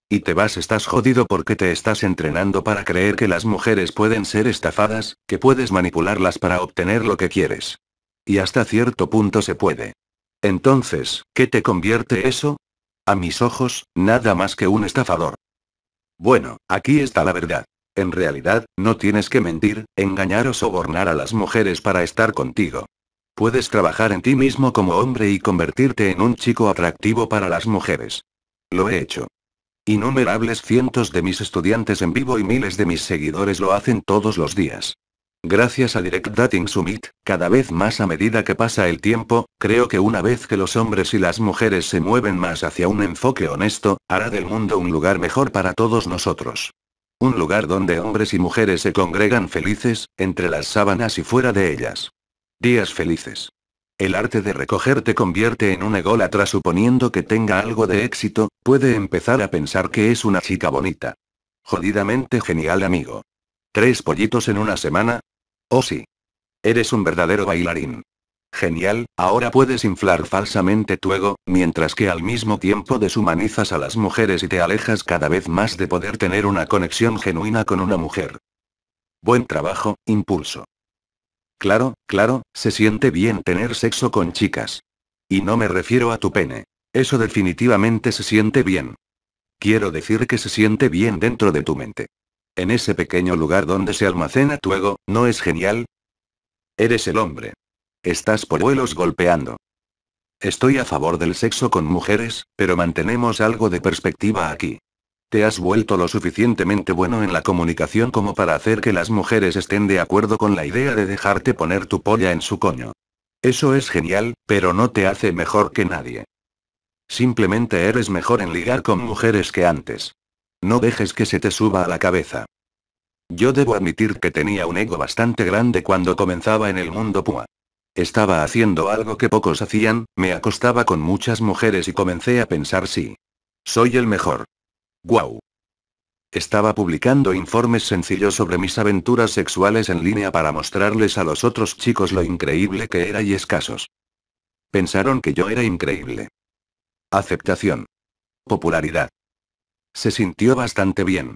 Y te vas, estás jodido porque te estás entrenando para creer que las mujeres pueden ser estafadas, que puedes manipularlas para obtener lo que quieres. Y hasta cierto punto se puede. Entonces, ¿qué te convierte eso? A mis ojos, nada más que un estafador. Bueno, aquí está la verdad. En realidad, no tienes que mentir, engañar o sobornar a las mujeres para estar contigo. Puedes trabajar en ti mismo como hombre y convertirte en un chico atractivo para las mujeres. Lo he hecho. Innumerables cientos de mis estudiantes en vivo y miles de mis seguidores lo hacen todos los días. Gracias a Direct Dating Summit, cada vez más a medida que pasa el tiempo, creo que una vez que los hombres y las mujeres se mueven más hacia un enfoque honesto, hará del mundo un lugar mejor para todos nosotros. Un lugar donde hombres y mujeres se congregan felices, entre las sábanas y fuera de ellas. Días felices. El arte de recoger te convierte en un ególatra suponiendo que tenga algo de éxito, puede empezar a pensar que es una chica bonita. Jodidamente genial amigo. ¿Tres pollitos en una semana? Oh sí. Eres un verdadero bailarín. Genial, ahora puedes inflar falsamente tu ego, mientras que al mismo tiempo deshumanizas a las mujeres y te alejas cada vez más de poder tener una conexión genuina con una mujer. Buen trabajo, impulso. Claro, claro, se siente bien tener sexo con chicas. Y no me refiero a tu pene. Eso definitivamente se siente bien. Quiero decir que se siente bien dentro de tu mente. En ese pequeño lugar donde se almacena tu ego, ¿no es genial? Eres el hombre, Estás por vuelos golpeando. Estoy a favor del sexo con mujeres, pero mantenemos algo de perspectiva aquí. Te has vuelto lo suficientemente bueno en la comunicación como para hacer que las mujeres estén de acuerdo con la idea de dejarte poner tu polla en su coño. Eso es genial, pero no te hace mejor que nadie. Simplemente eres mejor en ligar con mujeres que antes. No dejes que se te suba a la cabeza. Yo debo admitir que tenía un ego bastante grande cuando comenzaba en el mundo PUA. Estaba haciendo algo que pocos hacían, me acostaba con muchas mujeres y comencé a pensar sí. Soy el mejor. ¡Guau! Estaba publicando informes sencillos sobre mis aventuras sexuales en línea para mostrarles a los otros chicos lo increíble que era y escasos. Pensaron que yo era increíble. Aceptación. Popularidad. Se sintió bastante bien.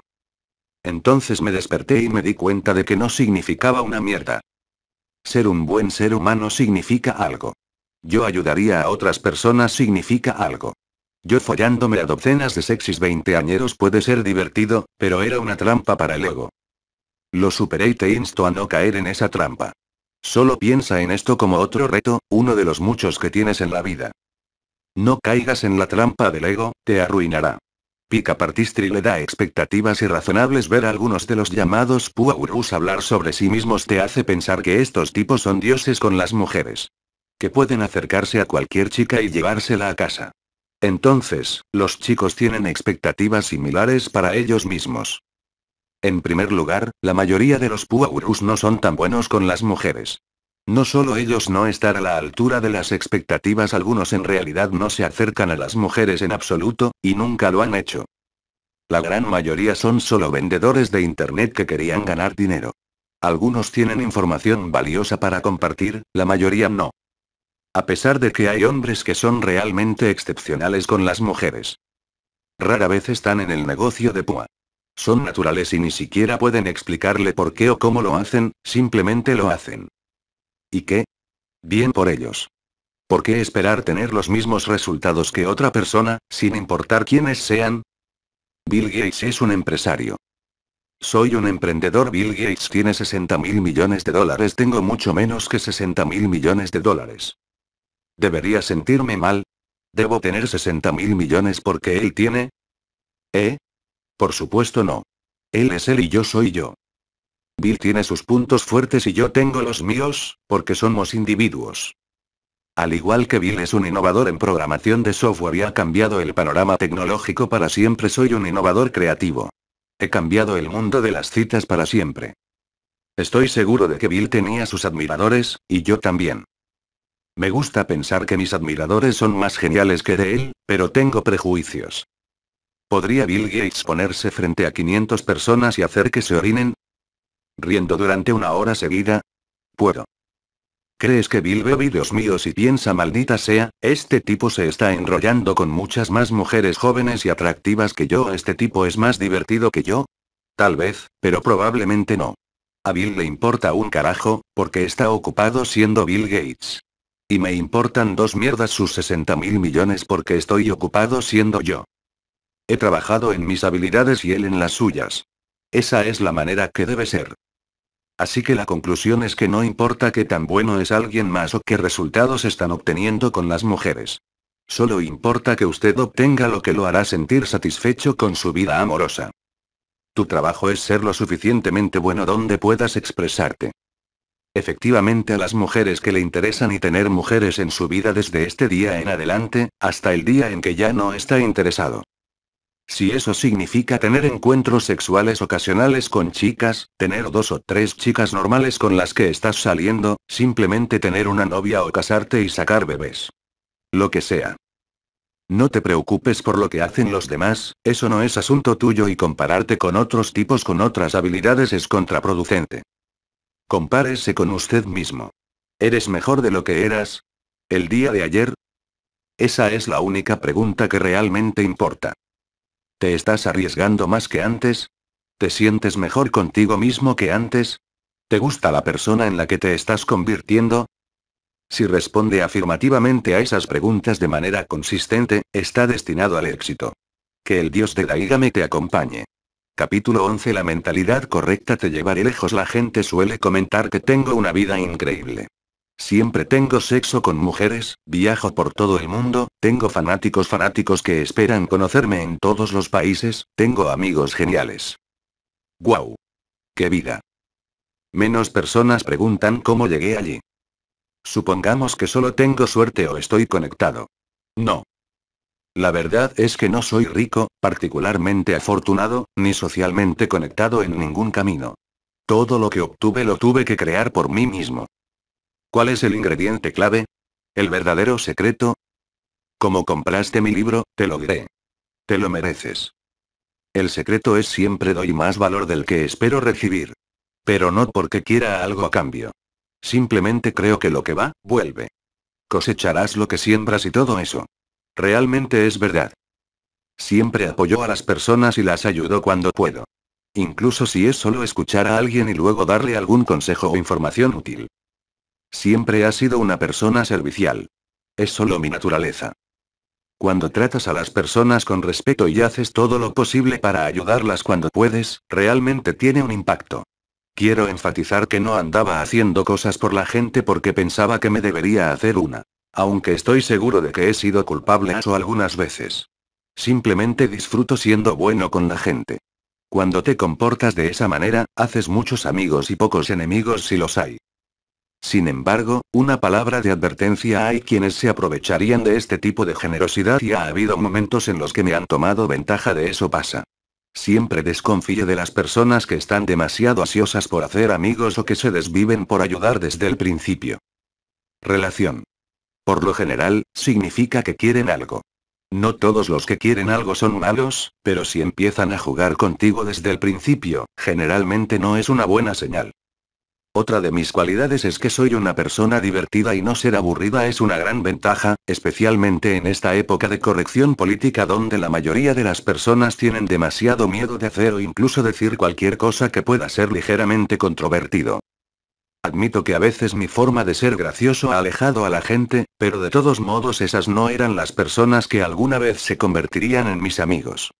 Entonces me desperté y me di cuenta de que no significaba una mierda. Ser un buen ser humano significa algo. Yo ayudaría a otras personas significa algo. Yo follándome a docenas de sexys veinteañeros puede ser divertido, pero era una trampa para el ego. Lo superé y te insto a no caer en esa trampa. Solo piensa en esto como otro reto, uno de los muchos que tienes en la vida. No caigas en la trampa del ego, te arruinará. Pica Partistri le da expectativas irrazonables ver a algunos de los llamados Puaurus hablar sobre sí mismos te hace pensar que estos tipos son dioses con las mujeres. Que pueden acercarse a cualquier chica y llevársela a casa. Entonces, los chicos tienen expectativas similares para ellos mismos. En primer lugar, la mayoría de los Puaurus no son tan buenos con las mujeres. No solo ellos no estar a la altura de las expectativas, algunos en realidad no se acercan a las mujeres en absoluto, y nunca lo han hecho. La gran mayoría son solo vendedores de Internet que querían ganar dinero. Algunos tienen información valiosa para compartir, la mayoría no. A pesar de que hay hombres que son realmente excepcionales con las mujeres. Rara vez están en el negocio de Pua. Son naturales y ni siquiera pueden explicarle por qué o cómo lo hacen, simplemente lo hacen. ¿Y qué? Bien por ellos. ¿Por qué esperar tener los mismos resultados que otra persona, sin importar quiénes sean? Bill Gates es un empresario. Soy un emprendedor. Bill Gates tiene 60 mil millones de dólares. Tengo mucho menos que 60 mil millones de dólares. ¿Debería sentirme mal? ¿Debo tener 60 mil millones porque él tiene? ¿Eh? Por supuesto no. Él es él y yo soy yo. Bill tiene sus puntos fuertes y yo tengo los míos, porque somos individuos. Al igual que Bill es un innovador en programación de software y ha cambiado el panorama tecnológico para siempre, soy un innovador creativo. He cambiado el mundo de las citas para siempre. Estoy seguro de que Bill tenía sus admiradores, y yo también. Me gusta pensar que mis admiradores son más geniales que de él, pero tengo prejuicios. ¿Podría Bill Gates ponerse frente a 500 personas y hacer que se orinen? riendo durante una hora seguida. Puedo. ¿Crees que Bill ve vídeos míos y piensa maldita sea, este tipo se está enrollando con muchas más mujeres jóvenes y atractivas que yo, este tipo es más divertido que yo? Tal vez, pero probablemente no. A Bill le importa un carajo, porque está ocupado siendo Bill Gates. Y me importan dos mierdas sus 60 mil millones porque estoy ocupado siendo yo. He trabajado en mis habilidades y él en las suyas. Esa es la manera que debe ser. Así que la conclusión es que no importa qué tan bueno es alguien más o qué resultados están obteniendo con las mujeres. Solo importa que usted obtenga lo que lo hará sentir satisfecho con su vida amorosa. Tu trabajo es ser lo suficientemente bueno donde puedas expresarte. Efectivamente a las mujeres que le interesan y tener mujeres en su vida desde este día en adelante, hasta el día en que ya no está interesado. Si eso significa tener encuentros sexuales ocasionales con chicas, tener dos o tres chicas normales con las que estás saliendo, simplemente tener una novia o casarte y sacar bebés. Lo que sea. No te preocupes por lo que hacen los demás, eso no es asunto tuyo y compararte con otros tipos con otras habilidades es contraproducente. Compárese con usted mismo. ¿Eres mejor de lo que eras? ¿El día de ayer? Esa es la única pregunta que realmente importa. ¿Te estás arriesgando más que antes? ¿Te sientes mejor contigo mismo que antes? ¿Te gusta la persona en la que te estás convirtiendo? Si responde afirmativamente a esas preguntas de manera consistente, está destinado al éxito. Que el dios de la me te acompañe. Capítulo 11 La mentalidad correcta te llevaré lejos La gente suele comentar que tengo una vida increíble. Siempre tengo sexo con mujeres, viajo por todo el mundo, tengo fanáticos fanáticos que esperan conocerme en todos los países, tengo amigos geniales. ¡Guau! ¡Qué vida! Menos personas preguntan cómo llegué allí. Supongamos que solo tengo suerte o estoy conectado. No. La verdad es que no soy rico, particularmente afortunado, ni socialmente conectado en ningún camino. Todo lo que obtuve lo tuve que crear por mí mismo. ¿Cuál es el ingrediente clave? ¿El verdadero secreto? Como compraste mi libro, te lo diré. Te lo mereces. El secreto es siempre doy más valor del que espero recibir. Pero no porque quiera algo a cambio. Simplemente creo que lo que va, vuelve. Cosecharás lo que siembras y todo eso. Realmente es verdad. Siempre apoyo a las personas y las ayudo cuando puedo. Incluso si es solo escuchar a alguien y luego darle algún consejo o información útil. Siempre ha sido una persona servicial. Es solo mi naturaleza. Cuando tratas a las personas con respeto y haces todo lo posible para ayudarlas cuando puedes, realmente tiene un impacto. Quiero enfatizar que no andaba haciendo cosas por la gente porque pensaba que me debería hacer una. Aunque estoy seguro de que he sido culpable a eso algunas veces. Simplemente disfruto siendo bueno con la gente. Cuando te comportas de esa manera, haces muchos amigos y pocos enemigos si los hay. Sin embargo, una palabra de advertencia hay quienes se aprovecharían de este tipo de generosidad y ha habido momentos en los que me han tomado ventaja de eso pasa. Siempre desconfío de las personas que están demasiado ansiosas por hacer amigos o que se desviven por ayudar desde el principio. Relación. Por lo general, significa que quieren algo. No todos los que quieren algo son malos, pero si empiezan a jugar contigo desde el principio, generalmente no es una buena señal. Otra de mis cualidades es que soy una persona divertida y no ser aburrida es una gran ventaja, especialmente en esta época de corrección política donde la mayoría de las personas tienen demasiado miedo de hacer o incluso decir cualquier cosa que pueda ser ligeramente controvertido. Admito que a veces mi forma de ser gracioso ha alejado a la gente, pero de todos modos esas no eran las personas que alguna vez se convertirían en mis amigos.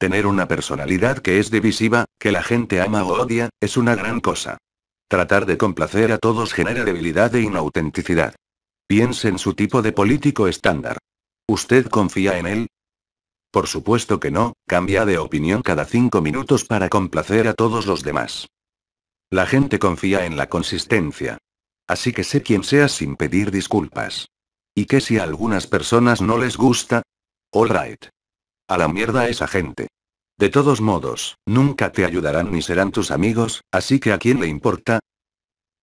Tener una personalidad que es divisiva, que la gente ama o odia, es una gran cosa. Tratar de complacer a todos genera debilidad e inautenticidad. Piense en su tipo de político estándar. ¿Usted confía en él? Por supuesto que no, cambia de opinión cada cinco minutos para complacer a todos los demás. La gente confía en la consistencia. Así que sé quién sea sin pedir disculpas. ¿Y qué si a algunas personas no les gusta? All right. A la mierda esa gente. De todos modos, nunca te ayudarán ni serán tus amigos, así que ¿a quién le importa?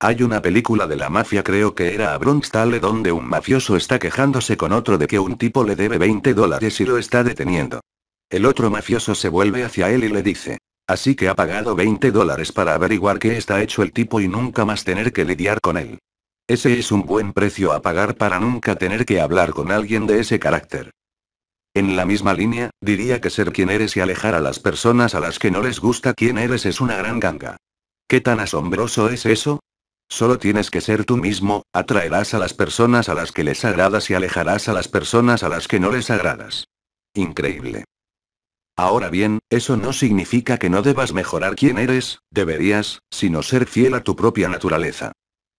Hay una película de la mafia creo que era a Bronx donde un mafioso está quejándose con otro de que un tipo le debe 20 dólares y lo está deteniendo. El otro mafioso se vuelve hacia él y le dice, así que ha pagado 20 dólares para averiguar qué está hecho el tipo y nunca más tener que lidiar con él. Ese es un buen precio a pagar para nunca tener que hablar con alguien de ese carácter. En la misma línea, diría que ser quien eres y alejar a las personas a las que no les gusta quien eres es una gran ganga. ¿Qué tan asombroso es eso? Solo tienes que ser tú mismo, atraerás a las personas a las que les agradas y alejarás a las personas a las que no les agradas. Increíble. Ahora bien, eso no significa que no debas mejorar quién eres, deberías, sino ser fiel a tu propia naturaleza.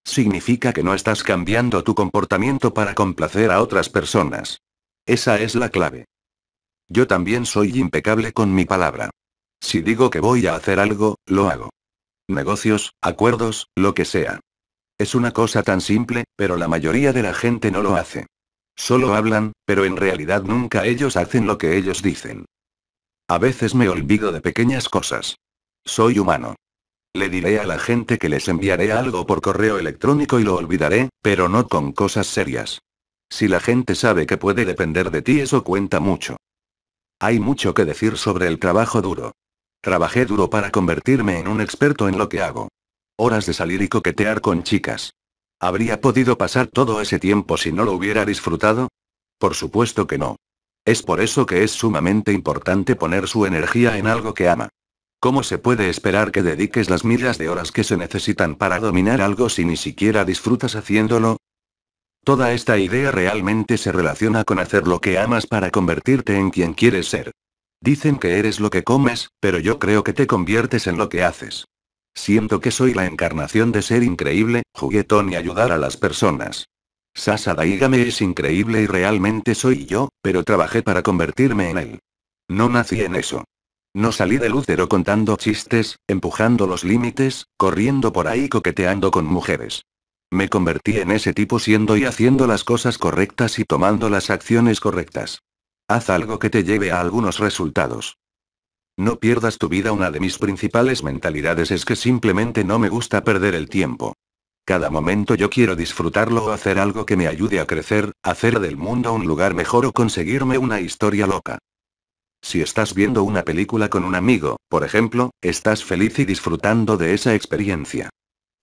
Significa que no estás cambiando tu comportamiento para complacer a otras personas. Esa es la clave. Yo también soy impecable con mi palabra. Si digo que voy a hacer algo, lo hago. Negocios, acuerdos, lo que sea. Es una cosa tan simple, pero la mayoría de la gente no lo hace. Solo hablan, pero en realidad nunca ellos hacen lo que ellos dicen. A veces me olvido de pequeñas cosas. Soy humano. Le diré a la gente que les enviaré algo por correo electrónico y lo olvidaré, pero no con cosas serias. Si la gente sabe que puede depender de ti, eso cuenta mucho. Hay mucho que decir sobre el trabajo duro. Trabajé duro para convertirme en un experto en lo que hago. Horas de salir y coquetear con chicas. ¿Habría podido pasar todo ese tiempo si no lo hubiera disfrutado? Por supuesto que no. Es por eso que es sumamente importante poner su energía en algo que ama. ¿Cómo se puede esperar que dediques las millas de horas que se necesitan para dominar algo si ni siquiera disfrutas haciéndolo? Toda esta idea realmente se relaciona con hacer lo que amas para convertirte en quien quieres ser. Dicen que eres lo que comes, pero yo creo que te conviertes en lo que haces. Siento que soy la encarnación de ser increíble, juguetón y ayudar a las personas. Sasa Daigame es increíble y realmente soy yo, pero trabajé para convertirme en él. No nací en eso. No salí de útero contando chistes, empujando los límites, corriendo por ahí coqueteando con mujeres. Me convertí en ese tipo siendo y haciendo las cosas correctas y tomando las acciones correctas. Haz algo que te lleve a algunos resultados. No pierdas tu vida. Una de mis principales mentalidades es que simplemente no me gusta perder el tiempo. Cada momento yo quiero disfrutarlo o hacer algo que me ayude a crecer, hacer del mundo un lugar mejor o conseguirme una historia loca. Si estás viendo una película con un amigo, por ejemplo, estás feliz y disfrutando de esa experiencia.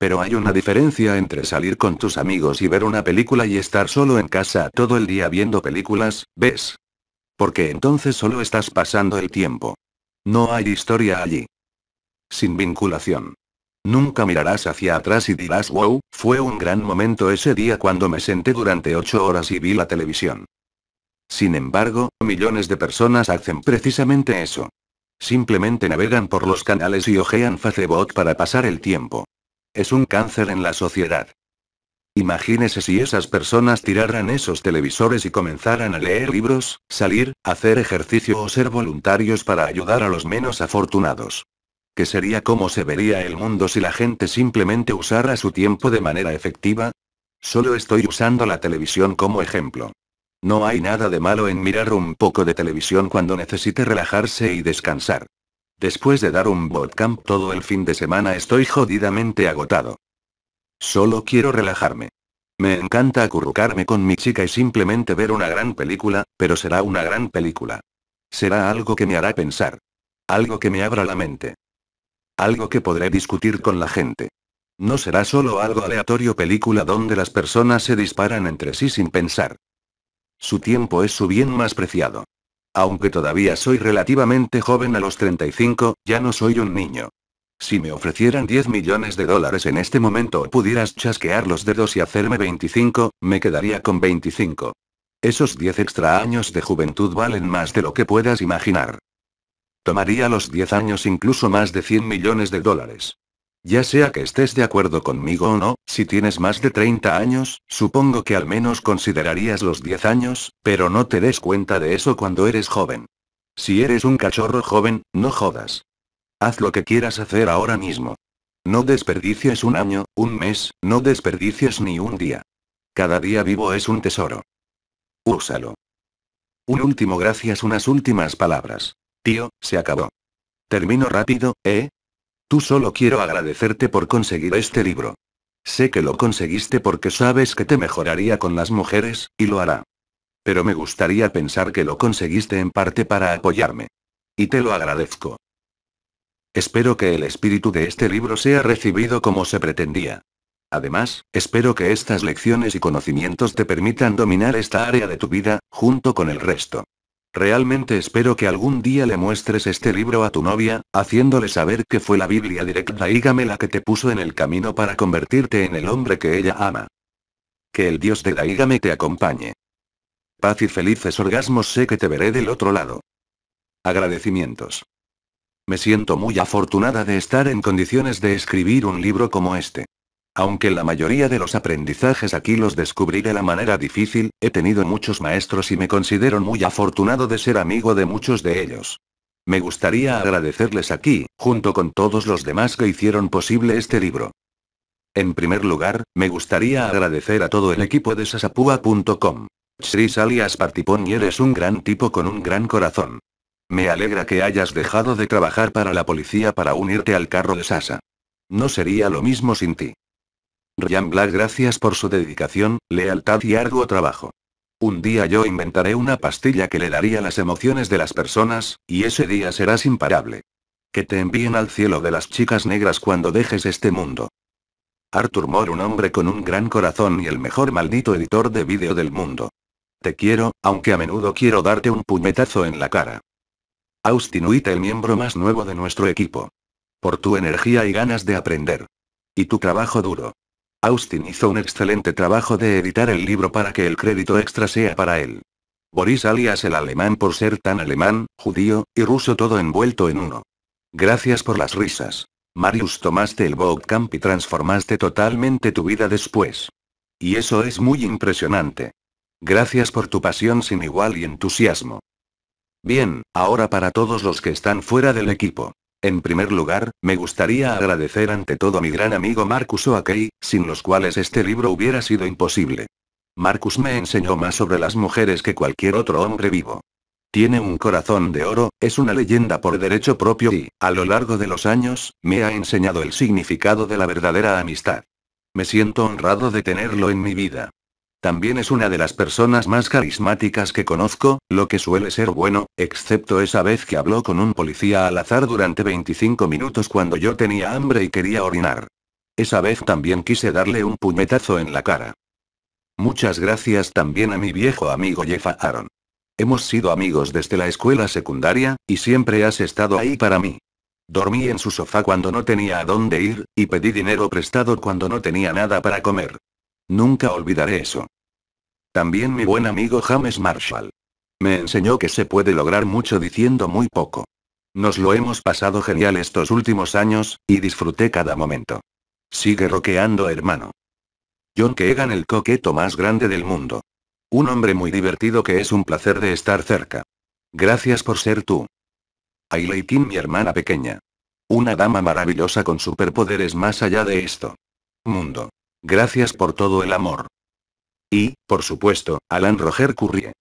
Pero hay una diferencia entre salir con tus amigos y ver una película y estar solo en casa todo el día viendo películas, ¿ves? Porque entonces solo estás pasando el tiempo. No hay historia allí. Sin vinculación. Nunca mirarás hacia atrás y dirás, wow, fue un gran momento ese día cuando me senté durante ocho horas y vi la televisión. Sin embargo, millones de personas hacen precisamente eso. Simplemente navegan por los canales y ojean Facebook para pasar el tiempo. Es un cáncer en la sociedad. Imagínese si esas personas tiraran esos televisores y comenzaran a leer libros, salir, hacer ejercicio o ser voluntarios para ayudar a los menos afortunados. ¿Qué sería como se vería el mundo si la gente simplemente usara su tiempo de manera efectiva? Solo estoy usando la televisión como ejemplo. No hay nada de malo en mirar un poco de televisión cuando necesite relajarse y descansar. Después de dar un bootcamp todo el fin de semana estoy jodidamente agotado. Solo quiero relajarme. Me encanta acurrucarme con mi chica y simplemente ver una gran película, pero será una gran película. Será algo que me hará pensar. Algo que me abra la mente. Algo que podré discutir con la gente. No será solo algo aleatorio película donde las personas se disparan entre sí sin pensar. Su tiempo es su bien más preciado. Aunque todavía soy relativamente joven a los 35, ya no soy un niño. Si me ofrecieran 10 millones de dólares en este momento o pudieras chasquear los dedos y hacerme 25, me quedaría con 25. Esos 10 extra años de juventud valen más de lo que puedas imaginar. Tomaría los 10 años incluso más de 100 millones de dólares. Ya sea que estés de acuerdo conmigo o no, si tienes más de 30 años, supongo que al menos considerarías los 10 años, pero no te des cuenta de eso cuando eres joven. Si eres un cachorro joven, no jodas. Haz lo que quieras hacer ahora mismo. No desperdicies un año, un mes, no desperdicies ni un día. Cada día vivo es un tesoro. Úsalo. Un último gracias, unas últimas palabras. Tío, se acabó. Termino rápido, ¿eh? Tú solo quiero agradecerte por conseguir este libro. Sé que lo conseguiste porque sabes que te mejoraría con las mujeres, y lo hará. Pero me gustaría pensar que lo conseguiste en parte para apoyarme. Y te lo agradezco. Espero que el espíritu de este libro sea recibido como se pretendía. Además, espero que estas lecciones y conocimientos te permitan dominar esta área de tu vida, junto con el resto. Realmente espero que algún día le muestres este libro a tu novia, haciéndole saber que fue la Biblia directa y la que te puso en el camino para convertirte en el hombre que ella ama. Que el dios de la me te acompañe. Paz y felices orgasmos sé que te veré del otro lado. Agradecimientos. Me siento muy afortunada de estar en condiciones de escribir un libro como este. Aunque la mayoría de los aprendizajes aquí los descubrí de la manera difícil, he tenido muchos maestros y me considero muy afortunado de ser amigo de muchos de ellos. Me gustaría agradecerles aquí, junto con todos los demás que hicieron posible este libro. En primer lugar, me gustaría agradecer a todo el equipo de sasapua.com. Chris alias Partipon y eres un gran tipo con un gran corazón. Me alegra que hayas dejado de trabajar para la policía para unirte al carro de Sasa. No sería lo mismo sin ti. Ryan Black, gracias por su dedicación, lealtad y arduo trabajo. Un día yo inventaré una pastilla que le daría las emociones de las personas, y ese día serás imparable. Que te envíen al cielo de las chicas negras cuando dejes este mundo. Arthur Moore, un hombre con un gran corazón y el mejor maldito editor de vídeo del mundo. Te quiero, aunque a menudo quiero darte un puñetazo en la cara. Austin White, el miembro más nuevo de nuestro equipo. Por tu energía y ganas de aprender. Y tu trabajo duro. Austin hizo un excelente trabajo de editar el libro para que el crédito extra sea para él. Boris alias el alemán por ser tan alemán, judío, y ruso todo envuelto en uno. Gracias por las risas. Marius tomaste el Camp y transformaste totalmente tu vida después. Y eso es muy impresionante. Gracias por tu pasión sin igual y entusiasmo. Bien, ahora para todos los que están fuera del equipo. En primer lugar, me gustaría agradecer ante todo a mi gran amigo Marcus Oakey, sin los cuales este libro hubiera sido imposible. Marcus me enseñó más sobre las mujeres que cualquier otro hombre vivo. Tiene un corazón de oro, es una leyenda por derecho propio y, a lo largo de los años, me ha enseñado el significado de la verdadera amistad. Me siento honrado de tenerlo en mi vida. También es una de las personas más carismáticas que conozco, lo que suele ser bueno, excepto esa vez que habló con un policía al azar durante 25 minutos cuando yo tenía hambre y quería orinar. Esa vez también quise darle un puñetazo en la cara. Muchas gracias también a mi viejo amigo Jeff Aaron. Hemos sido amigos desde la escuela secundaria, y siempre has estado ahí para mí. Dormí en su sofá cuando no tenía a dónde ir, y pedí dinero prestado cuando no tenía nada para comer. Nunca olvidaré eso. También mi buen amigo James Marshall. Me enseñó que se puede lograr mucho diciendo muy poco. Nos lo hemos pasado genial estos últimos años, y disfruté cada momento. Sigue roqueando, hermano. John Keegan, el coqueto más grande del mundo. Un hombre muy divertido que es un placer de estar cerca. Gracias por ser tú. Ailey Kim, mi hermana pequeña. Una dama maravillosa con superpoderes más allá de esto. Mundo. Gracias por todo el amor. Y, por supuesto, Alan Roger Currie.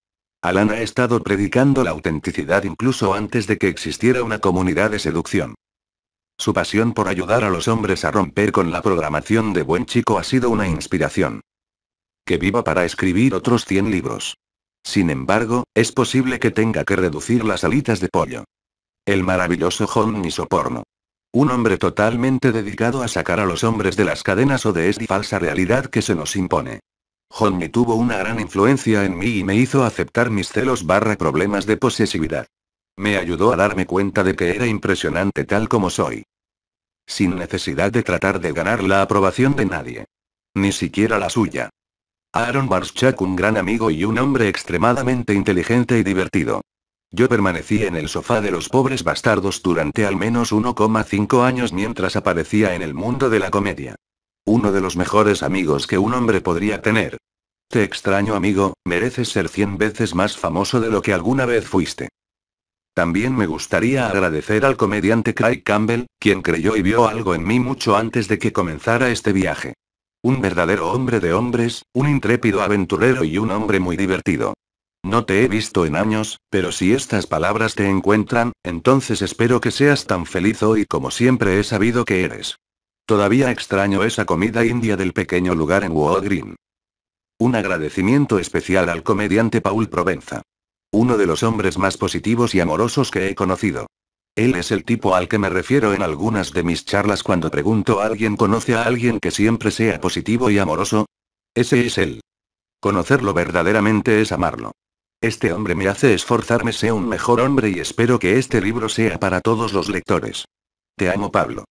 Alan ha estado predicando la autenticidad incluso antes de que existiera una comunidad de seducción. Su pasión por ayudar a los hombres a romper con la programación de buen chico ha sido una inspiración. Que viva para escribir otros 100 libros. Sin embargo, es posible que tenga que reducir las alitas de pollo. El maravilloso John Misoporno. Un hombre totalmente dedicado a sacar a los hombres de las cadenas o de esta falsa realidad que se nos impone. Johnny tuvo una gran influencia en mí y me hizo aceptar mis celos barra problemas de posesividad. Me ayudó a darme cuenta de que era impresionante tal como soy. Sin necesidad de tratar de ganar la aprobación de nadie. Ni siquiera la suya. Aaron Barschak un gran amigo y un hombre extremadamente inteligente y divertido. Yo permanecí en el sofá de los pobres bastardos durante al menos 1,5 años mientras aparecía en el mundo de la comedia. Uno de los mejores amigos que un hombre podría tener. Te extraño amigo, mereces ser 100 veces más famoso de lo que alguna vez fuiste. También me gustaría agradecer al comediante Craig Campbell, quien creyó y vio algo en mí mucho antes de que comenzara este viaje. Un verdadero hombre de hombres, un intrépido aventurero y un hombre muy divertido. No te he visto en años, pero si estas palabras te encuentran, entonces espero que seas tan feliz hoy como siempre he sabido que eres. Todavía extraño esa comida india del pequeño lugar en Wall Un agradecimiento especial al comediante Paul Provenza. Uno de los hombres más positivos y amorosos que he conocido. Él es el tipo al que me refiero en algunas de mis charlas cuando pregunto a alguien conoce a alguien que siempre sea positivo y amoroso. Ese es él. Conocerlo verdaderamente es amarlo. Este hombre me hace esforzarme, sé un mejor hombre y espero que este libro sea para todos los lectores. Te amo, Pablo.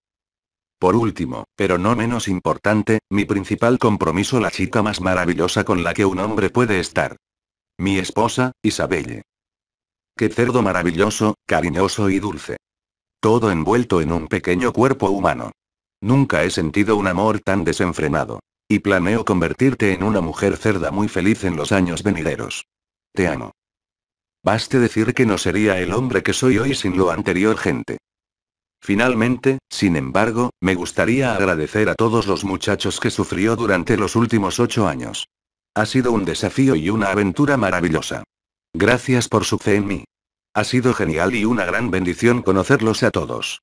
Por último, pero no menos importante, mi principal compromiso, la chica más maravillosa con la que un hombre puede estar. Mi esposa, Isabelle. Qué cerdo maravilloso, cariñoso y dulce. Todo envuelto en un pequeño cuerpo humano. Nunca he sentido un amor tan desenfrenado. Y planeo convertirte en una mujer cerda muy feliz en los años venideros. Te amo. Baste decir que no sería el hombre que soy hoy sin lo anterior, gente. Finalmente, sin embargo, me gustaría agradecer a todos los muchachos que sufrió durante los últimos ocho años. Ha sido un desafío y una aventura maravillosa. Gracias por su fe en mí. Ha sido genial y una gran bendición conocerlos a todos.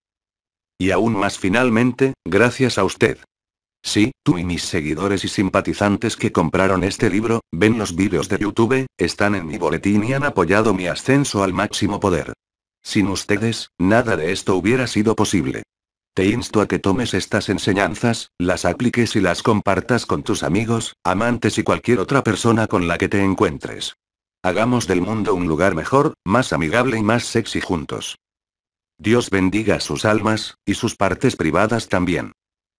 Y aún más finalmente, gracias a usted, Sí, tú y mis seguidores y simpatizantes que compraron este libro, ven los vídeos de YouTube, están en mi boletín y han apoyado mi ascenso al máximo poder. Sin ustedes, nada de esto hubiera sido posible. Te insto a que tomes estas enseñanzas, las apliques y las compartas con tus amigos, amantes y cualquier otra persona con la que te encuentres. Hagamos del mundo un lugar mejor, más amigable y más sexy juntos. Dios bendiga sus almas, y sus partes privadas también.